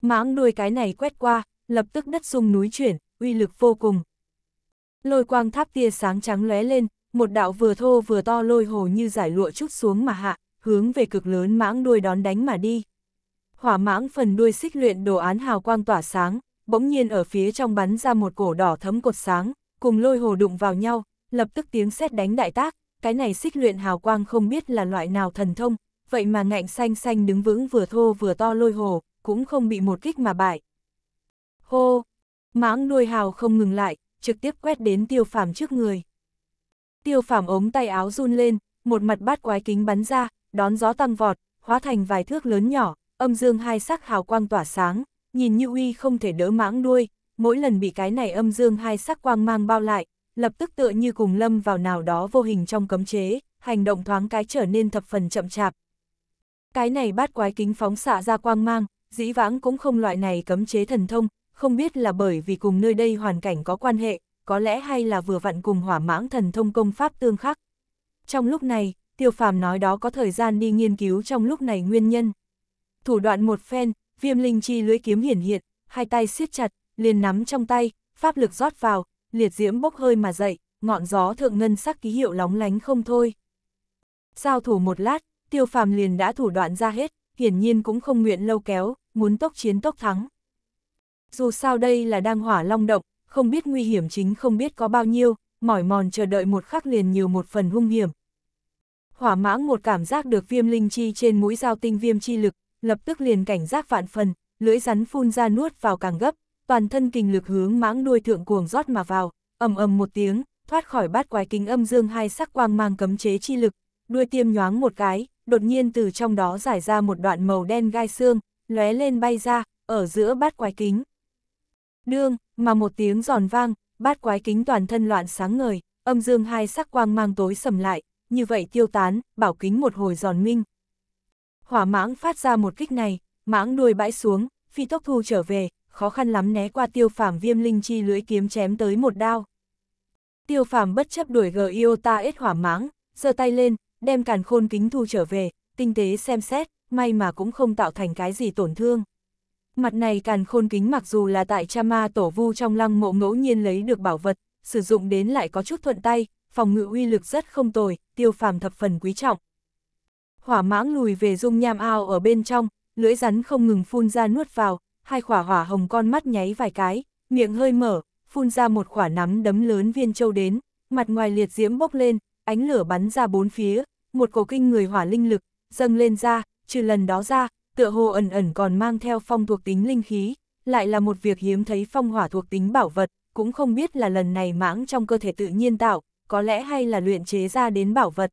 Mãng đuôi cái này quét qua, lập tức đất sung núi chuyển, uy lực vô cùng. Lôi quang tháp tia sáng trắng lóe lên, một đạo vừa thô vừa to lôi hồ như giải lụa chút xuống mà hạ, hướng về cực lớn mãng đuôi đón đánh mà đi. Hỏa mãng phần đuôi xích luyện đồ án hào quang tỏa sáng, bỗng nhiên ở phía trong bắn ra một cổ đỏ thấm cột sáng, cùng lôi hồ đụng vào nhau, lập tức tiếng sét đánh đại tác, cái này xích luyện hào quang không biết là loại nào thần thông, vậy mà ngạnh xanh xanh đứng vững vừa thô vừa to lôi hồ, cũng không bị một kích mà bại. Hô! Mãng đuôi hào không ngừng lại, trực tiếp quét đến tiêu phàm trước người. Tiêu phàm ống tay áo run lên, một mặt bát quái kính bắn ra, đón gió tăng vọt, hóa thành vài thước lớn nhỏ, âm dương hai sắc hào quang tỏa sáng, nhìn như uy không thể đỡ mãng đuôi, mỗi lần bị cái này âm dương hai sắc quang mang bao lại, lập tức tựa như cùng lâm vào nào đó vô hình trong cấm chế, hành động thoáng cái trở nên thập phần chậm chạp. Cái này bát quái kính phóng xạ ra quang mang, dĩ vãng cũng không loại này cấm chế thần thông, không biết là bởi vì cùng nơi đây hoàn cảnh có quan hệ, có lẽ hay là vừa vặn cùng hỏa mãng thần thông công pháp tương khắc. Trong lúc này, tiêu phàm nói đó có thời gian đi nghiên cứu trong lúc này nguyên nhân. Thủ đoạn một phen, viêm linh chi lưới kiếm hiển hiện, hai tay siết chặt, liền nắm trong tay, pháp lực rót vào, liệt diễm bốc hơi mà dậy, ngọn gió thượng ngân sắc ký hiệu lóng lánh không thôi. Giao thủ một lát, tiêu phàm liền đã thủ đoạn ra hết, hiển nhiên cũng không nguyện lâu kéo, muốn tốc chiến tốc thắng. Dù sao đây là đang hỏa long động, không biết nguy hiểm chính không biết có bao nhiêu, mỏi mòn chờ đợi một khắc liền nhiều một phần hung hiểm. Hỏa mãng một cảm giác được viêm linh chi trên mũi dao tinh viêm chi lực, lập tức liền cảnh giác vạn phần, lưỡi rắn phun ra nuốt vào càng gấp, toàn thân kinh lực hướng mãng đuôi thượng cuồng rót mà vào, ầm ầm một tiếng, thoát khỏi bát quái kính âm dương hai sắc quang mang cấm chế chi lực, đuôi tiêm nhoáng một cái, đột nhiên từ trong đó giải ra một đoạn màu đen gai xương, lóe lên bay ra, ở giữa bát quái kính. Đương, mà một tiếng giòn vang, bát quái kính toàn thân loạn sáng ngời, âm dương hai sắc quang mang tối sầm lại, như vậy tiêu tán, bảo kính một hồi giòn minh. Hỏa mãng phát ra một kích này, mãng đuôi bãi xuống, phi tốc thu trở về, khó khăn lắm né qua tiêu phàm viêm linh chi lưỡi kiếm chém tới một đao. Tiêu phàm bất chấp đuổi gờ Iota ết hỏa mãng, giơ tay lên, đem càn khôn kính thu trở về, tinh tế xem xét, may mà cũng không tạo thành cái gì tổn thương. Mặt này càn khôn kính mặc dù là tại cha ma tổ vu trong lăng mộ ngẫu nhiên lấy được bảo vật, sử dụng đến lại có chút thuận tay, phòng ngự uy lực rất không tồi, tiêu phàm thập phần quý trọng. Hỏa mãng lùi về dung nham ao ở bên trong, lưỡi rắn không ngừng phun ra nuốt vào, hai khỏa hỏa hồng con mắt nháy vài cái, miệng hơi mở, phun ra một khỏa nắm đấm lớn viên châu đến, mặt ngoài liệt diễm bốc lên, ánh lửa bắn ra bốn phía, một cổ kinh người hỏa linh lực, dâng lên ra, trừ lần đó ra, tựa hồ ẩn ẩn còn mang theo phong thuộc tính linh khí, lại là một việc hiếm thấy phong hỏa thuộc tính bảo vật, cũng không biết là lần này mãng trong cơ thể tự nhiên tạo, có lẽ hay là luyện chế ra đến bảo vật.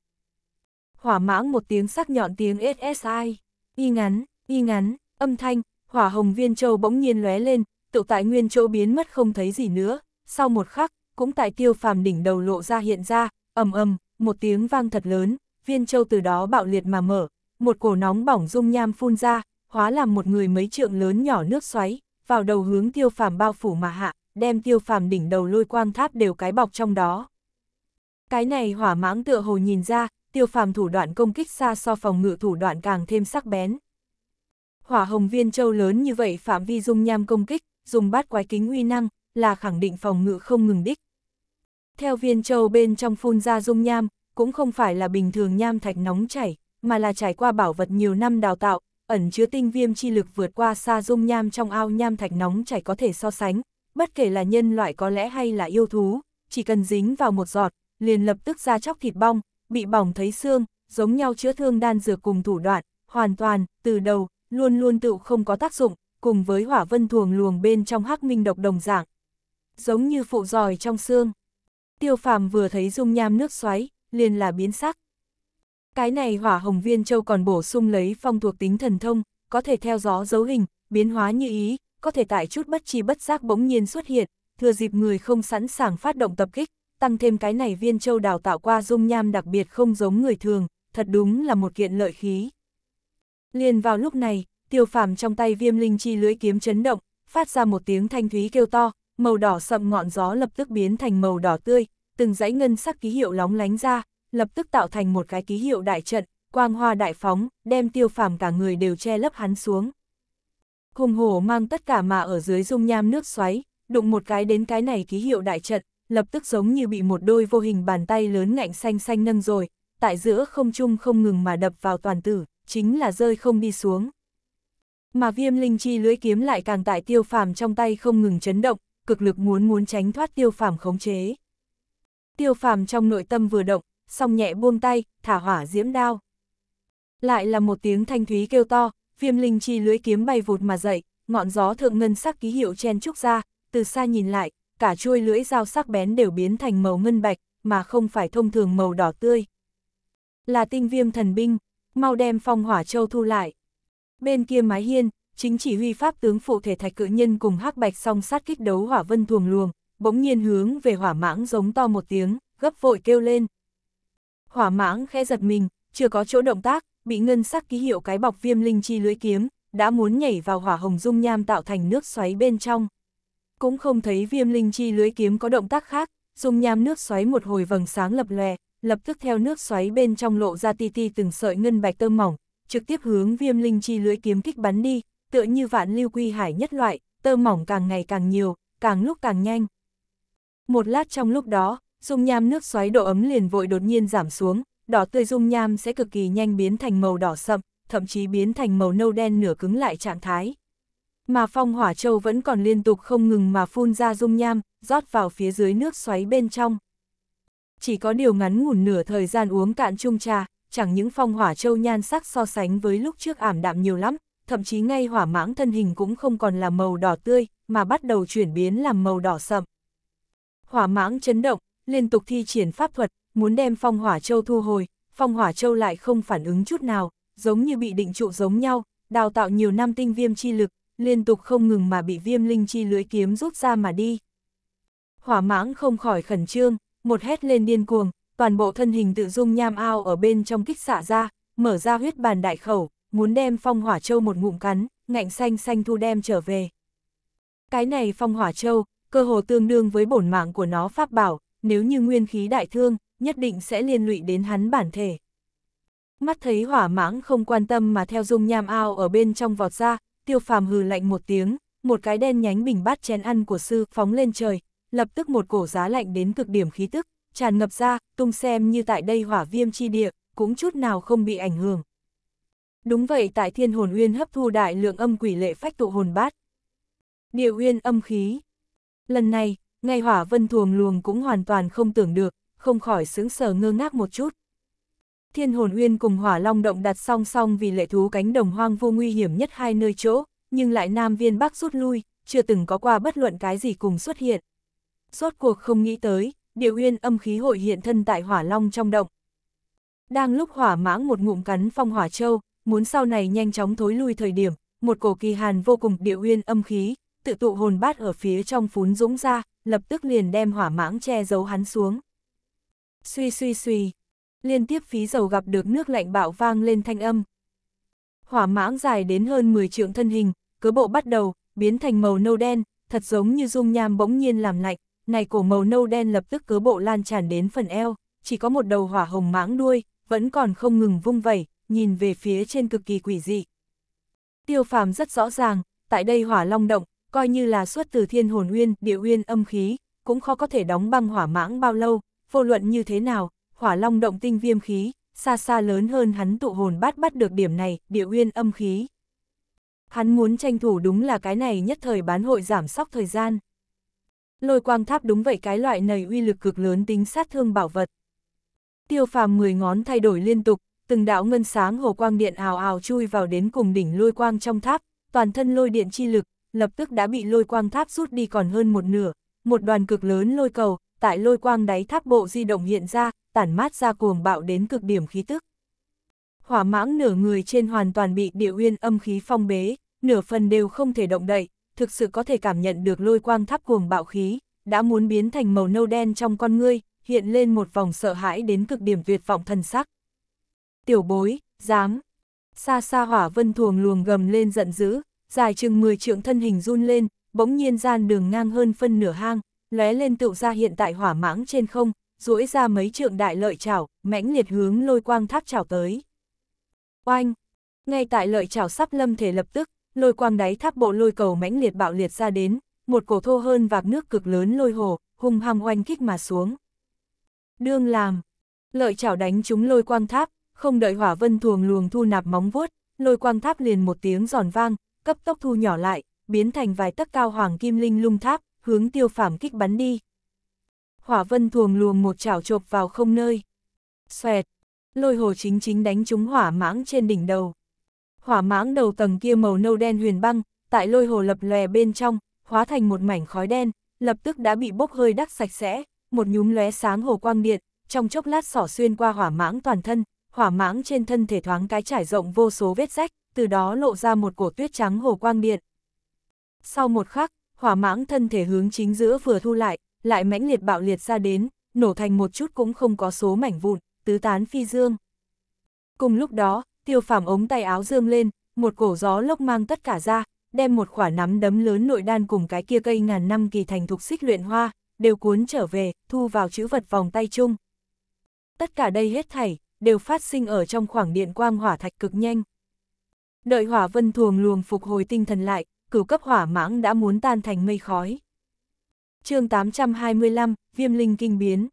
Hỏa mãng một tiếng sắc nhọn tiếng SSI, y ngắn, y ngắn, âm thanh, hỏa hồng viên châu bỗng nhiên lóe lên, tự tại nguyên chỗ biến mất không thấy gì nữa, sau một khắc, cũng tại tiêu phàm đỉnh đầu lộ ra hiện ra, ầm ầm, một tiếng vang thật lớn, viên châu từ đó bạo liệt mà mở, một cổ nóng bỏng dung nham phun ra, hóa làm một người mấy trượng lớn nhỏ nước xoáy, vào đầu hướng tiêu phàm bao phủ mà hạ, đem tiêu phàm đỉnh đầu lôi quang tháp đều cái bọc trong đó. Cái này hỏa mãng tựa hồ nhìn ra, tiêu phàm thủ đoạn công kích xa so phòng ngự thủ đoạn càng thêm sắc bén. Hỏa hồng viên châu lớn như vậy phạm vi dung nham công kích, dùng bát quái kính uy năng, là khẳng định phòng ngự không ngừng đích. Theo viên châu bên trong phun ra dung nham, cũng không phải là bình thường nham thạch nóng chảy, mà là trải qua bảo vật nhiều năm đào tạo, ẩn chứa tinh viêm chi lực vượt qua xa dung nham trong ao nham thạch nóng chảy có thể so sánh, bất kể là nhân loại có lẽ hay là yêu thú, chỉ cần dính vào một giọt, liền lập tức ra chóc thịt bong, bị bỏng thấy xương, giống nhau chữa thương đan dược cùng thủ đoạn, hoàn toàn, từ đầu, luôn luôn tựu không có tác dụng, cùng với hỏa vân thuồng luồng bên trong hắc minh độc đồng dạng. Giống như phụ giòi trong xương. Tiêu phàm vừa thấy dung nham nước xoáy, liền là biến sắc, cái này hỏa hồng viên châu còn bổ sung lấy phong thuộc tính thần thông, có thể theo gió dấu hình, biến hóa như ý, có thể tại chút bất chi bất giác bỗng nhiên xuất hiện, thừa dịp người không sẵn sàng phát động tập kích, tăng thêm cái này viên châu đào tạo qua dung nham đặc biệt không giống người thường, thật đúng là một kiện lợi khí. Liền vào lúc này, tiêu phàm trong tay viêm linh chi lưỡi kiếm chấn động, phát ra một tiếng thanh thúy kêu to, màu đỏ sậm ngọn gió lập tức biến thành màu đỏ tươi, từng dãy ngân sắc ký hiệu lóng lánh ra, lập tức tạo thành một cái ký hiệu đại trận, quang hoa đại phóng, đem tiêu phàm cả người đều che lấp hắn xuống. Hùng hổ mang tất cả mà ở dưới dung nham nước xoáy, đụng một cái đến cái này ký hiệu đại trận, lập tức giống như bị một đôi vô hình bàn tay lớn ngạnh xanh xanh nâng rồi, tại giữa không trung không ngừng mà đập vào toàn tử, chính là rơi không đi xuống. Mà viêm linh chi lưỡi kiếm lại càng tại tiêu phàm trong tay không ngừng chấn động, cực lực muốn muốn tránh thoát tiêu phàm khống chế. Tiêu phàm trong nội tâm vừa động, song nhẹ buông tay, thả hỏa diễm đao. Lại là một tiếng thanh thúy kêu to, viêm linh chi lưới kiếm bay vụt mà dậy, ngọn gió thượng ngân sắc ký hiệu chen trúc ra, từ xa nhìn lại, cả chuôi lưỡi dao sắc bén đều biến thành màu ngân bạch, mà không phải thông thường màu đỏ tươi. Là tinh viêm thần binh, mau đem phong hỏa châu thu lại. Bên kia mái hiên, chính chỉ huy pháp tướng phụ thể thạch cự nhân cùng hắc bạch song sát kích đấu hỏa vân thuồng luồng, bỗng nhiên hướng về hỏa mãng giống to một tiếng, gấp vội kêu lên. Hỏa mãng khẽ giật mình, chưa có chỗ động tác, bị ngân sắc ký hiệu cái bọc viêm linh chi lưới kiếm, đã muốn nhảy vào hỏa hồng dung nham tạo thành nước xoáy bên trong. Cũng không thấy viêm linh chi lưới kiếm có động tác khác, dung nham nước xoáy một hồi vầng sáng lập lòe, lập tức theo nước xoáy bên trong lộ ra ti ti từng sợi ngân bạch tơ mỏng, trực tiếp hướng viêm linh chi lưới kiếm kích bắn đi, tựa như vạn lưu quy hải nhất loại, tơ mỏng càng ngày càng nhiều, càng lúc càng nhanh. Một lát trong lúc đó, dung nham nước xoáy độ ấm liền vội đột nhiên giảm xuống, đỏ tươi dung nham sẽ cực kỳ nhanh biến thành màu đỏ sậm, thậm chí biến thành màu nâu đen nửa cứng lại trạng thái. Mà phong hỏa châu vẫn còn liên tục không ngừng mà phun ra dung nham, rót vào phía dưới nước xoáy bên trong. Chỉ có điều ngắn ngủn nửa thời gian uống cạn chung trà, chẳng những phong hỏa châu nhan sắc so sánh với lúc trước ảm đạm nhiều lắm, thậm chí ngay hỏa mãng thân hình cũng không còn là màu đỏ tươi, mà bắt đầu chuyển biến làm màu đỏ sậm. Hỏa mãng chấn động, liên tục thi triển pháp thuật, muốn đem phong hỏa châu thu hồi, phong hỏa châu lại không phản ứng chút nào, giống như bị định trụ giống nhau, đào tạo nhiều năm tinh viêm chi lực, liên tục không ngừng mà bị viêm linh chi lưới kiếm rút ra mà đi. Hỏa mãng không khỏi khẩn trương, một hét lên điên cuồng, toàn bộ thân hình tự dung nham ao ở bên trong kích xạ ra, mở ra huyết bàn đại khẩu, muốn đem phong hỏa châu một ngụm cắn, ngạnh xanh xanh thu đem trở về. Cái này phong hỏa châu, cơ hồ tương đương với bổn mạng của nó pháp bảo, nếu như nguyên khí đại thương, nhất định sẽ liên lụy đến hắn bản thể. Mắt thấy hỏa mãng không quan tâm mà theo dung nham ao ở bên trong vọt ra, tiêu phàm hừ lạnh một tiếng, một cái đen nhánh bình bát chén ăn của sư phóng lên trời, lập tức một cổ giá lạnh đến cực điểm khí tức, tràn ngập ra, tung xem như tại đây hỏa viêm chi địa, cũng chút nào không bị ảnh hưởng. Đúng vậy tại thiên hồn uyên hấp thu đại lượng âm quỷ lệ phách tụ hồn bát. Địa uyên âm khí. Lần này, ngay hỏa vân thuồng luồng cũng hoàn toàn không tưởng được, không khỏi sững sờ ngơ ngác một chút. Thiên hồn uyên cùng hỏa long động đặt song song vì lệ thú cánh đồng hoang vô nguy hiểm nhất hai nơi chỗ, nhưng lại nam viên bắc rút lui, chưa từng có qua bất luận cái gì cùng xuất hiện. Rốt cuộc không nghĩ tới, địa uyên âm khí hội hiện thân tại hỏa long trong động. Đang lúc hỏa mãng một ngụm cắn phong hỏa châu, muốn sau này nhanh chóng thối lui thời điểm, một cổ kỳ hàn vô cùng địa uyên âm khí, tự tụ hồn bát ở phía trong phún dũng ra, lập tức liền đem hỏa mãng che giấu hắn xuống. Suy suy suy, liên tiếp phí dầu gặp được nước lạnh bạo vang lên thanh âm. Hỏa mãng dài đến hơn 10 trượng thân hình, cứ bộ bắt đầu, biến thành màu nâu đen, thật giống như dung nham bỗng nhiên làm lạnh, này cổ màu nâu đen lập tức cứ bộ lan tràn đến phần eo, chỉ có một đầu hỏa hồng mãng đuôi, vẫn còn không ngừng vung vẩy, nhìn về phía trên cực kỳ quỷ dị. Tiêu phàm rất rõ ràng, tại đây hỏa long động, coi như là xuất từ thiên hồn uyên, địa uyên âm khí, cũng khó có thể đóng băng hỏa mãng bao lâu, vô luận như thế nào, hỏa long động tinh viêm khí, xa xa lớn hơn hắn tụ hồn bát bắt được điểm này, địa uyên âm khí. Hắn muốn tranh thủ đúng là cái này nhất thời bán hội giảm sóc thời gian. Lôi quang tháp đúng vậy cái loại này uy lực cực lớn tính sát thương bảo vật. Tiêu phàm 10 ngón thay đổi liên tục, từng đạo ngân sáng hồ quang điện ào ào chui vào đến cùng đỉnh lôi quang trong tháp, toàn thân lôi điện chi lực, lập tức đã bị lôi quang tháp rút đi còn hơn một nửa, một đoàn cực lớn lôi cầu, tại lôi quang đáy tháp bộ di động hiện ra, tản mát ra cuồng bạo đến cực điểm khí tức. Hỏa mãng nửa người trên hoàn toàn bị địa uyên âm khí phong bế, nửa phần đều không thể động đậy, thực sự có thể cảm nhận được lôi quang tháp cuồng bạo khí, đã muốn biến thành màu nâu đen trong con ngươi, hiện lên một vòng sợ hãi đến cực điểm tuyệt vọng thần sắc. Tiểu bối, dám. Xa xa hỏa vân thuồng luồng gầm lên giận dữ, dài chừng 10 trượng thân hình run lên, bỗng nhiên gian đường ngang hơn phân nửa hang, lóe lên tựu ra hiện tại hỏa mãng trên không, duỗi ra mấy trượng đại lợi chảo, mãnh liệt hướng lôi quang tháp chảo tới. Oanh! Ngay tại lợi chảo sắp lâm thể lập tức, lôi quang đáy tháp bộ lôi cầu mãnh liệt bạo liệt ra đến, một cổ thô hơn vạc nước cực lớn lôi hồ, hung hăng oanh kích mà xuống. Đương làm! Lợi chảo đánh chúng lôi quang tháp, không đợi hỏa vân thuồng luồng thu nạp móng vuốt, lôi quang tháp liền một tiếng giòn vang, cấp tốc thu nhỏ lại, biến thành vài tấc cao hoàng kim linh lung tháp, hướng tiêu phàm kích bắn đi. Hỏa vân thuồng luồng một chảo chộp vào không nơi. Xoẹt, lôi hồ chính chính đánh trúng hỏa mãng trên đỉnh đầu. Hỏa mãng đầu tầng kia màu nâu đen huyền băng, tại lôi hồ lập lòe bên trong, hóa thành một mảnh khói đen, lập tức đã bị bốc hơi đắc sạch sẽ, một nhúm lóe sáng hồ quang điện, trong chốc lát xỏ xuyên qua hỏa mãng toàn thân, hỏa mãng trên thân thể thoáng cái trải rộng vô số vết rách, từ đó lộ ra một cổ tuyết trắng hồ quang điện. Sau một khắc, hỏa mãng thân thể hướng chính giữa vừa thu lại, lại mãnh liệt bạo liệt ra đến, nổ thành một chút cũng không có số mảnh vụn, tứ tán phi dương. Cùng lúc đó, tiêu phàm ống tay áo dương lên, một cổ gió lốc mang tất cả ra, đem một khỏa nắm đấm lớn nội đan cùng cái kia cây ngàn năm kỳ thành thục xích luyện hoa, đều cuốn trở về, thu vào chữ vật vòng tay chung. Tất cả đây hết thảy, đều phát sinh ở trong khoảng điện quang hỏa thạch cực nhanh. Đợi hỏa vân thuồng luồng phục hồi tinh thần lại, cửu cấp hỏa mãng đã muốn tan thành mây khói. chương 825, Viêm Linh Kinh Biến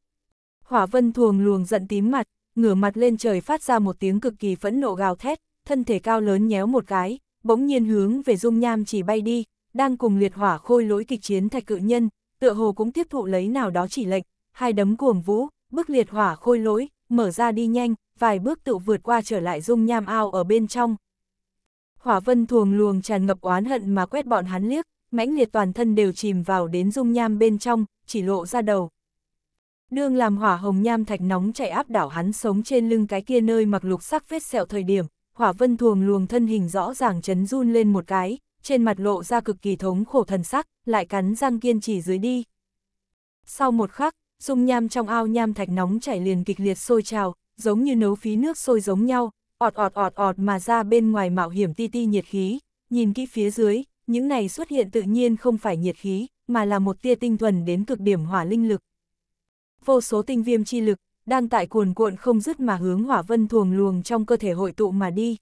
Hỏa vân thuồng luồng giận tím mặt, ngửa mặt lên trời phát ra một tiếng cực kỳ phẫn nộ gào thét, thân thể cao lớn nhéo một cái, bỗng nhiên hướng về dung nham chỉ bay đi, đang cùng liệt hỏa khôi lỗi kịch chiến thạch cự nhân, tựa hồ cũng tiếp thụ lấy nào đó chỉ lệnh, hai đấm cuồng vũ, bức liệt hỏa khôi lỗi, mở ra đi nhanh, vài bước tự vượt qua trở lại dung nham ao ở bên trong hỏa vân thuồng luồng tràn ngập oán hận mà quét bọn hắn liếc, mãnh liệt toàn thân đều chìm vào đến dung nham bên trong, chỉ lộ ra đầu. Đương làm hỏa hồng nham thạch nóng chảy áp đảo hắn sống trên lưng cái kia nơi mặc lục sắc vết sẹo thời điểm, hỏa vân thuồng luồng thân hình rõ ràng chấn run lên một cái, trên mặt lộ ra cực kỳ thống khổ thần sắc, lại cắn răng kiên trì dưới đi. Sau một khắc, dung nham trong ao nham thạch nóng chảy liền kịch liệt sôi trào, giống như nấu phí nước sôi giống nhau, ọt ọt ọt ọt mà ra bên ngoài mạo hiểm ti ti nhiệt khí, nhìn kỹ phía dưới, những này xuất hiện tự nhiên không phải nhiệt khí, mà là một tia tinh thuần đến cực điểm hỏa linh lực. Vô số tinh viêm chi lực, đang tại cuồn cuộn không dứt mà hướng hỏa vân thuồng luồng trong cơ thể hội tụ mà đi.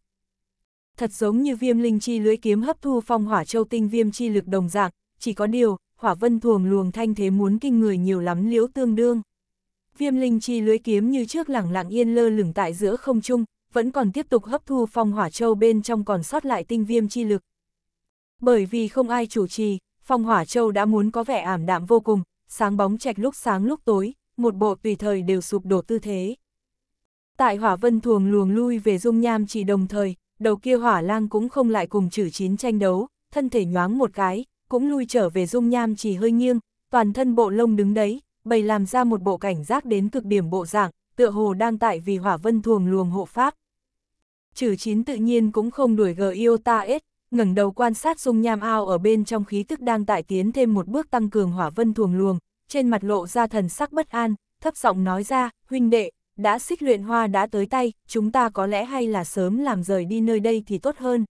Thật giống như viêm linh chi lưới kiếm hấp thu phong hỏa châu tinh viêm chi lực đồng dạng, chỉ có điều, hỏa vân thuồng luồng thanh thế muốn kinh người nhiều lắm liễu tương đương. Viêm linh chi lưới kiếm như trước lẳng lặng yên lơ lửng tại giữa không trung, vẫn còn tiếp tục hấp thu phong hỏa châu bên trong còn sót lại tinh viêm chi lực. Bởi vì không ai chủ trì, phong hỏa châu đã muốn có vẻ ảm đạm vô cùng, sáng bóng trạch lúc sáng lúc tối, một bộ tùy thời đều sụp đổ tư thế. Tại hỏa vân thường luồng lui về dung nham chỉ đồng thời, đầu kia hỏa lang cũng không lại cùng chử chín tranh đấu, thân thể nhoáng một cái, cũng lui trở về dung nham chỉ hơi nghiêng, toàn thân bộ lông đứng đấy, bày làm ra một bộ cảnh giác đến cực điểm bộ dạng, tựa hồ đang tại vì hỏa vân thường luồng hộ pháp. Trừ chín tự nhiên cũng không đuổi gờ yêu ta hết, ngẩng đầu quan sát dung nham ao ở bên trong khí tức đang tại tiến thêm một bước tăng cường hỏa vân thuồng luồng, trên mặt lộ ra thần sắc bất an, thấp giọng nói ra, huynh đệ, đã xích luyện hoa đã tới tay, chúng ta có lẽ hay là sớm làm rời đi nơi đây thì tốt hơn.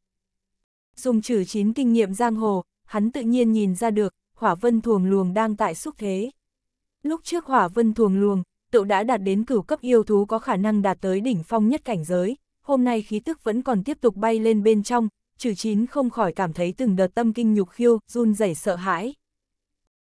Dùng trừ chín kinh nghiệm giang hồ, hắn tự nhiên nhìn ra được, hỏa vân thuồng luồng đang tại xúc thế. Lúc trước hỏa vân thuồng luồng, tựu đã đạt đến cửu cấp yêu thú có khả năng đạt tới đỉnh phong nhất cảnh giới, hôm nay khí tức vẫn còn tiếp tục bay lên bên trong, trừ chín không khỏi cảm thấy từng đợt tâm kinh nhục khiêu, run rẩy sợ hãi.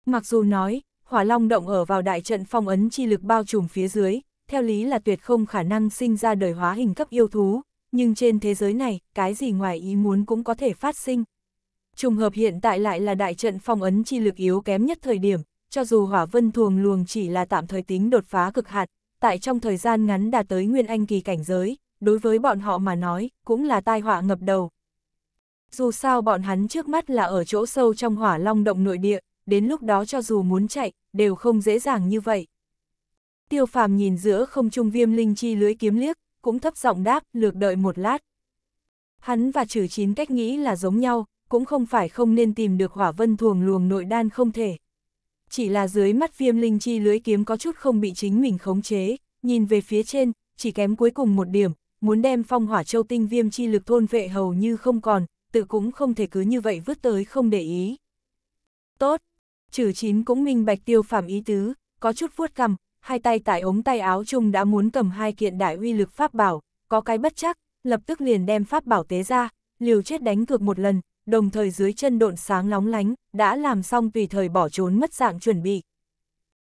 Mặc dù nói, hỏa long động ở vào đại trận phong ấn chi lực bao trùm phía dưới, theo lý là tuyệt không khả năng sinh ra đời hóa hình cấp yêu thú, nhưng trên thế giới này, cái gì ngoài ý muốn cũng có thể phát sinh. Trùng hợp hiện tại lại là đại trận phong ấn chi lực yếu kém nhất thời điểm, cho dù hỏa vân thuồng luồng chỉ là tạm thời tính đột phá cực hạt, tại trong thời gian ngắn đạt tới nguyên anh kỳ cảnh giới, đối với bọn họ mà nói, cũng là tai họa ngập đầu. Dù sao bọn hắn trước mắt là ở chỗ sâu trong hỏa long động nội địa, đến lúc đó cho dù muốn chạy, đều không dễ dàng như vậy. Tiêu phàm nhìn giữa không trung viêm linh chi lưới kiếm liếc, cũng thấp giọng đáp, lược đợi một lát. Hắn và trừ chín cách nghĩ là giống nhau, cũng không phải không nên tìm được hỏa vân thuồng luồng nội đan không thể. Chỉ là dưới mắt viêm linh chi lưới kiếm có chút không bị chính mình khống chế, nhìn về phía trên, chỉ kém cuối cùng một điểm, muốn đem phong hỏa châu tinh viêm chi lực thôn vệ hầu như không còn, tự cũng không thể cứ như vậy vứt tới không để ý. Tốt, trừ chín cũng minh bạch tiêu phạm ý tứ, có chút vuốt cằm, hai tay tại ống tay áo chung đã muốn cầm hai kiện đại uy lực pháp bảo, có cái bất chắc, lập tức liền đem pháp bảo tế ra, liều chết đánh cược một lần, đồng thời dưới chân độn sáng lóng lánh, đã làm xong tùy thời bỏ trốn mất dạng chuẩn bị.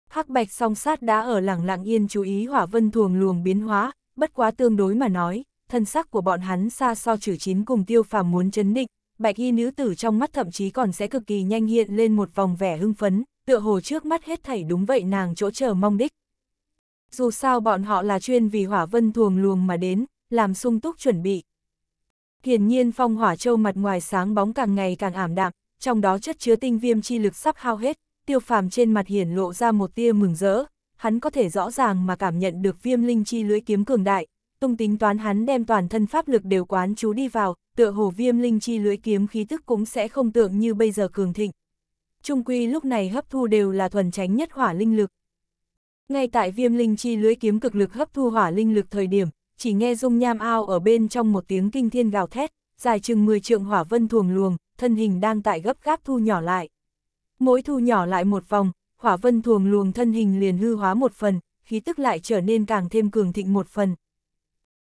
Hắc bạch song sát đã ở lẳng lặng yên chú ý hỏa vân thường luồng biến hóa, bất quá tương đối mà nói, thân sắc của bọn hắn xa so trừ chín cùng tiêu phàm muốn chấn định, bạch y nữ tử trong mắt thậm chí còn sẽ cực kỳ nhanh hiện lên một vòng vẻ hưng phấn, tựa hồ trước mắt hết thảy đúng vậy nàng chỗ chờ mong đích. Dù sao bọn họ là chuyên vì hỏa vân thuồng luồng mà đến, làm sung túc chuẩn bị. Hiển nhiên phong hỏa châu mặt ngoài sáng bóng càng ngày càng ảm đạm, trong đó chất chứa tinh viêm chi lực sắp hao hết, tiêu phàm trên mặt hiển lộ ra một tia mừng rỡ, hắn có thể rõ ràng mà cảm nhận được viêm linh chi lưỡi kiếm cường đại, tung tính toán hắn đem toàn thân pháp lực đều quán chú đi vào, tựa hồ viêm linh chi lưỡi kiếm khí tức cũng sẽ không tượng như bây giờ cường thịnh. Trung quy lúc này hấp thu đều là thuần tránh nhất hỏa linh lực. Ngay tại viêm linh chi lưỡi kiếm cực lực hấp thu hỏa linh lực thời điểm, chỉ nghe dung nham ao ở bên trong một tiếng kinh thiên gào thét, dài chừng 10 trượng hỏa vân thuồng luồng, thân hình đang tại gấp gáp thu nhỏ lại. Mỗi thu nhỏ lại một vòng, hỏa vân thuồng luồng thân hình liền hư hóa một phần, khí tức lại trở nên càng thêm cường thịnh một phần.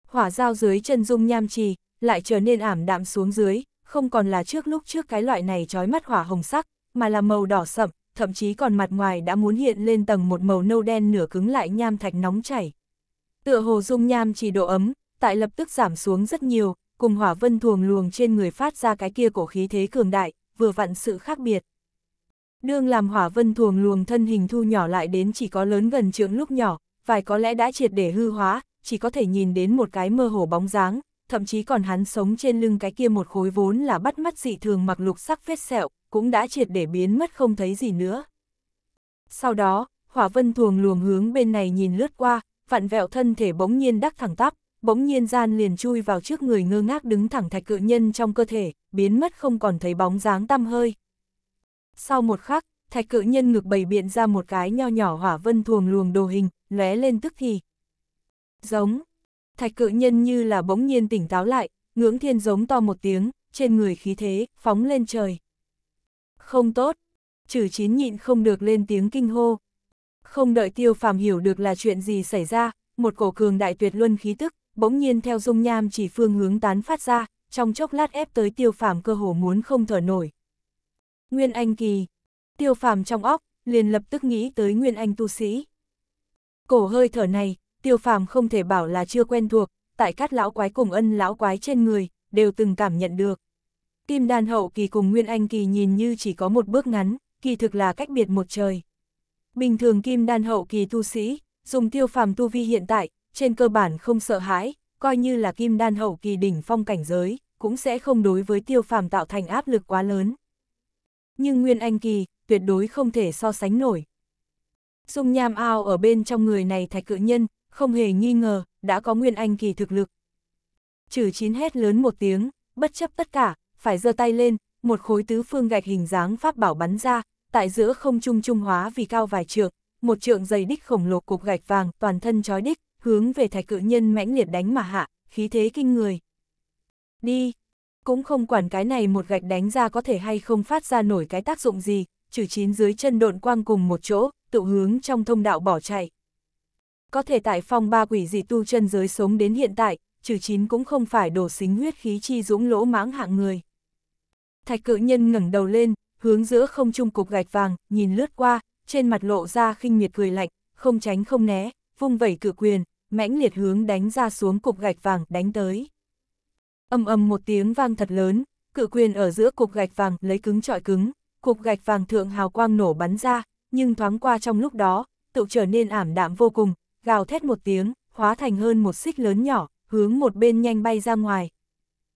Hỏa giao dưới chân dung nham trì, lại trở nên ảm đạm xuống dưới, không còn là trước lúc trước cái loại này trói mắt hỏa hồng sắc, mà là màu đỏ sậm, thậm chí còn mặt ngoài đã muốn hiện lên tầng một màu nâu đen nửa cứng lại nham thạch nóng chảy. Tựa hồ dung nham trì độ ấm, tại lập tức giảm xuống rất nhiều, cùng hỏa vân thuồng luồng trên người phát ra cái kia cổ khí thế cường đại, vừa vặn sự khác biệt. Đương làm hỏa vân thuồng luồng thân hình thu nhỏ lại đến chỉ có lớn gần trượng lúc nhỏ, vài có lẽ đã triệt để hư hóa, chỉ có thể nhìn đến một cái mơ hồ bóng dáng, thậm chí còn hắn sống trên lưng cái kia một khối vốn là bắt mắt dị thường mặc lục sắc vết sẹo, cũng đã triệt để biến mất không thấy gì nữa. Sau đó, hỏa vân thuồng luồng hướng bên này nhìn lướt qua, vặn vẹo thân thể bỗng nhiên đắc thẳng tắp, bỗng nhiên gian liền chui vào trước người ngơ ngác đứng thẳng thạch cự nhân trong cơ thể, biến mất không còn thấy bóng dáng tăm hơi. Sau một khắc, thạch cự nhân ngực bày biện ra một cái nho nhỏ hỏa vân thuồng luồng đồ hình, lóe lên tức thì. Giống. Thạch cự nhân như là bỗng nhiên tỉnh táo lại, ngưỡng thiên giống to một tiếng, trên người khí thế, phóng lên trời. Không tốt. Chử chín nhịn không được lên tiếng kinh hô. Không đợi tiêu phàm hiểu được là chuyện gì xảy ra, một cổ cường đại tuyệt luân khí tức, bỗng nhiên theo dung nham chỉ phương hướng tán phát ra, trong chốc lát ép tới tiêu phàm cơ hồ muốn không thở nổi. Nguyên Anh Kỳ. Tiêu phàm trong óc, liền lập tức nghĩ tới Nguyên Anh tu sĩ. Cổ hơi thở này, tiêu phàm không thể bảo là chưa quen thuộc, tại các lão quái cùng ân lão quái trên người, đều từng cảm nhận được. Kim đan hậu kỳ cùng Nguyên Anh kỳ nhìn như chỉ có một bước ngắn, kỳ thực là cách biệt một trời. Bình thường kim đan hậu kỳ tu sĩ, dùng tiêu phàm tu vi hiện tại, trên cơ bản không sợ hãi, coi như là kim đan hậu kỳ đỉnh phong cảnh giới, cũng sẽ không đối với tiêu phàm tạo thành áp lực quá lớn nhưng Nguyên Anh Kỳ tuyệt đối không thể so sánh nổi. Dung nham ao ở bên trong người này thạch cự nhân, không hề nghi ngờ, đã có Nguyên Anh Kỳ thực lực. Chử chín hét lớn một tiếng, bất chấp tất cả, phải giơ tay lên, một khối tứ phương gạch hình dáng pháp bảo bắn ra, tại giữa không trung trung hóa vì cao vài trượng, một trượng dày đích khổng lồ cục gạch vàng toàn thân chói đích, hướng về thạch cự nhân mãnh liệt đánh mà hạ, khí thế kinh người. Đi! cũng không quản cái này một gạch đánh ra có thể hay không phát ra nổi cái tác dụng gì, trừ chín dưới chân độn quang cùng một chỗ, tự hướng trong thông đạo bỏ chạy. Có thể tại phong ba quỷ dị tu chân giới sống đến hiện tại, trừ chín cũng không phải đổ xính huyết khí chi dũng lỗ mãng hạng người. Thạch cự nhân ngẩng đầu lên, hướng giữa không trung cục gạch vàng, nhìn lướt qua, trên mặt lộ ra khinh miệt cười lạnh, không tránh không né, vung vẩy cự quyền, mãnh liệt hướng đánh ra xuống cục gạch vàng đánh tới ầm ầm một tiếng vang thật lớn, cự quyền ở giữa cục gạch vàng lấy cứng trọi cứng, cục gạch vàng thượng hào quang nổ bắn ra, nhưng thoáng qua trong lúc đó, tựu trở nên ảm đạm vô cùng, gào thét một tiếng, hóa thành hơn một xích lớn nhỏ, hướng một bên nhanh bay ra ngoài.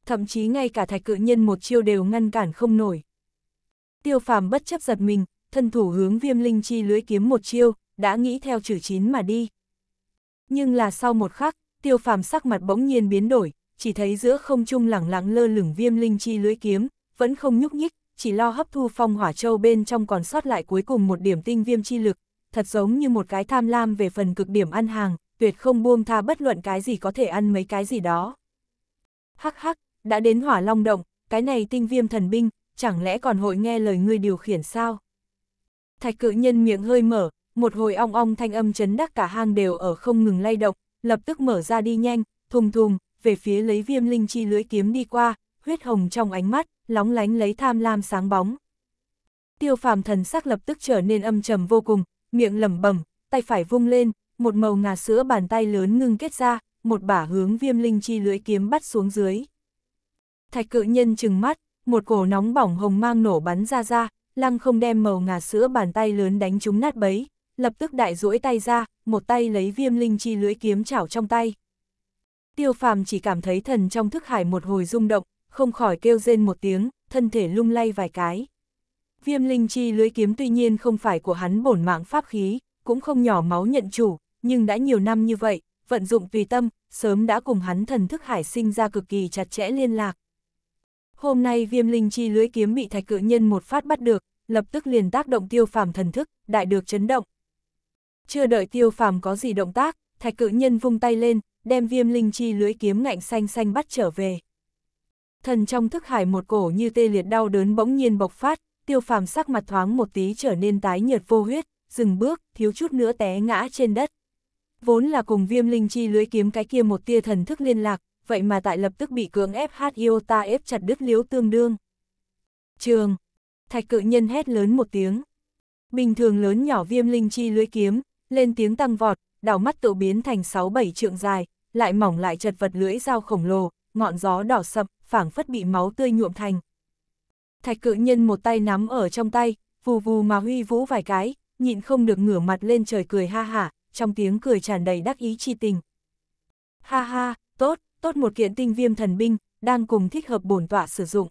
Thậm chí ngay cả thạch cự nhân một chiêu đều ngăn cản không nổi. Tiêu phàm bất chấp giật mình, thân thủ hướng viêm linh chi lưới kiếm một chiêu, đã nghĩ theo chữ chín mà đi. Nhưng là sau một khắc, tiêu phàm sắc mặt bỗng nhiên biến đổi, chỉ thấy giữa không trung lẳng lặng lơ lửng viêm linh chi lưỡi kiếm, vẫn không nhúc nhích, chỉ lo hấp thu phong hỏa châu bên trong còn sót lại cuối cùng một điểm tinh viêm chi lực, thật giống như một cái tham lam về phần cực điểm ăn hàng, tuyệt không buông tha bất luận cái gì có thể ăn mấy cái gì đó. Hắc hắc, đã đến hỏa long động, cái này tinh viêm thần binh, chẳng lẽ còn hội nghe lời ngươi điều khiển sao? Thạch cự nhân miệng hơi mở, một hồi ong ong thanh âm chấn đắc cả hang đều ở không ngừng lay động, lập tức mở ra đi nhanh, thùng thùng, về phía lấy viêm linh chi lưỡi kiếm đi qua, huyết hồng trong ánh mắt, lóng lánh lấy tham lam sáng bóng. Tiêu phàm thần sắc lập tức trở nên âm trầm vô cùng, miệng lẩm bẩm, tay phải vung lên, một màu ngà sữa bàn tay lớn ngưng kết ra, một bả hướng viêm linh chi lưỡi kiếm bắt xuống dưới. Thạch cự nhân trừng mắt, một cổ nóng bỏng hồng mang nổ bắn ra ra, lăng không đem màu ngà sữa bàn tay lớn đánh chúng nát bấy, lập tức đại duỗi tay ra, một tay lấy viêm linh chi lưỡi kiếm chảo trong tay tiêu phàm chỉ cảm thấy thần trong thức hải một hồi rung động, không khỏi kêu rên một tiếng, thân thể lung lay vài cái. Viêm linh chi lưới kiếm tuy nhiên không phải của hắn bổn mạng pháp khí, cũng không nhỏ máu nhận chủ, nhưng đã nhiều năm như vậy, vận dụng tùy tâm, sớm đã cùng hắn thần thức hải sinh ra cực kỳ chặt chẽ liên lạc. Hôm nay viêm linh chi lưới kiếm bị thạch cự nhân một phát bắt được, lập tức liền tác động tiêu phàm thần thức, đại được chấn động. Chưa đợi tiêu phàm có gì động tác, thạch cự nhân vung tay lên, đem viêm linh chi lưới kiếm ngạnh xanh xanh bắt trở về. Thần trong thức hải một cổ như tê liệt đau đớn bỗng nhiên bộc phát, tiêu phàm sắc mặt thoáng một tí trở nên tái nhợt vô huyết, dừng bước, thiếu chút nữa té ngã trên đất. Vốn là cùng viêm linh chi lưới kiếm cái kia một tia thần thức liên lạc, vậy mà tại lập tức bị cưỡng ép hát yêu ta ép chặt đứt liếu tương đương. Trường, thạch cự nhân hét lớn một tiếng. Bình thường lớn nhỏ viêm linh chi lưới kiếm, lên tiếng tăng vọt, đảo mắt tự biến thành 6-7 trượng dài, lại mỏng lại chật vật lưỡi dao khổng lồ, ngọn gió đỏ sậm, phảng phất bị máu tươi nhuộm thành. Thạch cự nhân một tay nắm ở trong tay, vù vù mà huy vũ vài cái, nhịn không được ngửa mặt lên trời cười ha hả, trong tiếng cười tràn đầy đắc ý chi tình. Ha ha, tốt, tốt một kiện tinh viêm thần binh, đang cùng thích hợp bổn tọa sử dụng.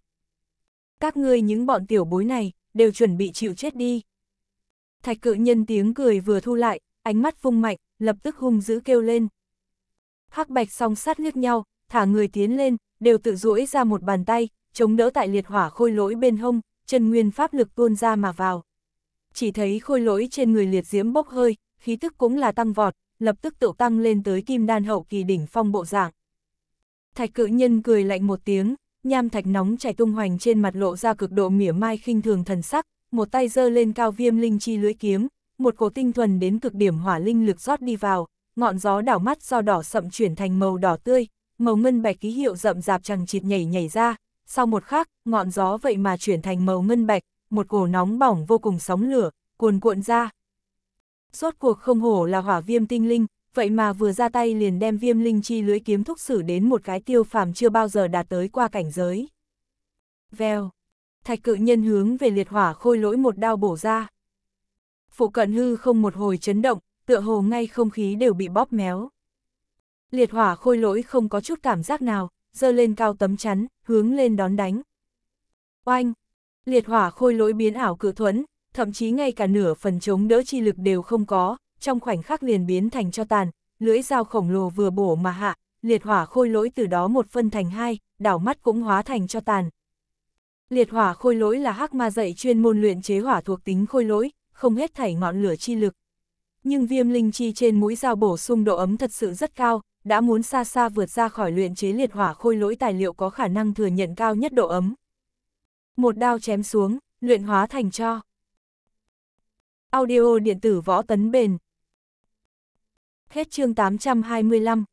Các ngươi những bọn tiểu bối này, đều chuẩn bị chịu chết đi. Thạch cự nhân tiếng cười vừa thu lại, ánh mắt vung mạnh, lập tức hung dữ kêu lên. Hắc bạch song sát liếc nhau, thả người tiến lên, đều tự duỗi ra một bàn tay, chống đỡ tại liệt hỏa khôi lỗi bên hông, chân nguyên pháp lực tuôn ra mà vào. Chỉ thấy khôi lỗi trên người liệt diễm bốc hơi, khí tức cũng là tăng vọt, lập tức tự tăng lên tới kim đan hậu kỳ đỉnh phong bộ dạng. Thạch cự nhân cười lạnh một tiếng, nham thạch nóng chảy tung hoành trên mặt lộ ra cực độ mỉa mai khinh thường thần sắc, một tay giơ lên cao viêm linh chi lưới kiếm, một cổ tinh thuần đến cực điểm hỏa linh lực rót đi vào, ngọn gió đảo mắt do đỏ sậm chuyển thành màu đỏ tươi, màu ngân bạch ký hiệu rậm rạp chẳng chịt nhảy nhảy ra, sau một khắc, ngọn gió vậy mà chuyển thành màu ngân bạch, một cổ nóng bỏng vô cùng sóng lửa, cuồn cuộn ra. Rốt cuộc không hổ là hỏa viêm tinh linh, vậy mà vừa ra tay liền đem viêm linh chi lưới kiếm thúc xử đến một cái tiêu phàm chưa bao giờ đạt tới qua cảnh giới. Vèo, thạch cự nhân hướng về liệt hỏa khôi lỗi một đao bổ ra. Phụ cận hư không một hồi chấn động, tựa hồ ngay không khí đều bị bóp méo. Liệt hỏa khôi lỗi không có chút cảm giác nào, dơ lên cao tấm chắn, hướng lên đón đánh. Oanh! Liệt hỏa khôi lỗi biến ảo cự thuẫn, thậm chí ngay cả nửa phần chống đỡ chi lực đều không có, trong khoảnh khắc liền biến thành cho tàn, lưỡi dao khổng lồ vừa bổ mà hạ, liệt hỏa khôi lỗi từ đó một phân thành hai, đảo mắt cũng hóa thành cho tàn. Liệt hỏa khôi lỗi là hắc ma dạy chuyên môn luyện chế hỏa thuộc tính khôi lỗi, không hết thảy ngọn lửa chi lực nhưng viêm linh chi trên mũi dao bổ sung độ ấm thật sự rất cao, đã muốn xa xa vượt ra khỏi luyện chế liệt hỏa khôi lỗi tài liệu có khả năng thừa nhận cao nhất độ ấm. Một đao chém xuống, luyện hóa thành cho. Audio điện tử võ tấn bền. Hết chương 825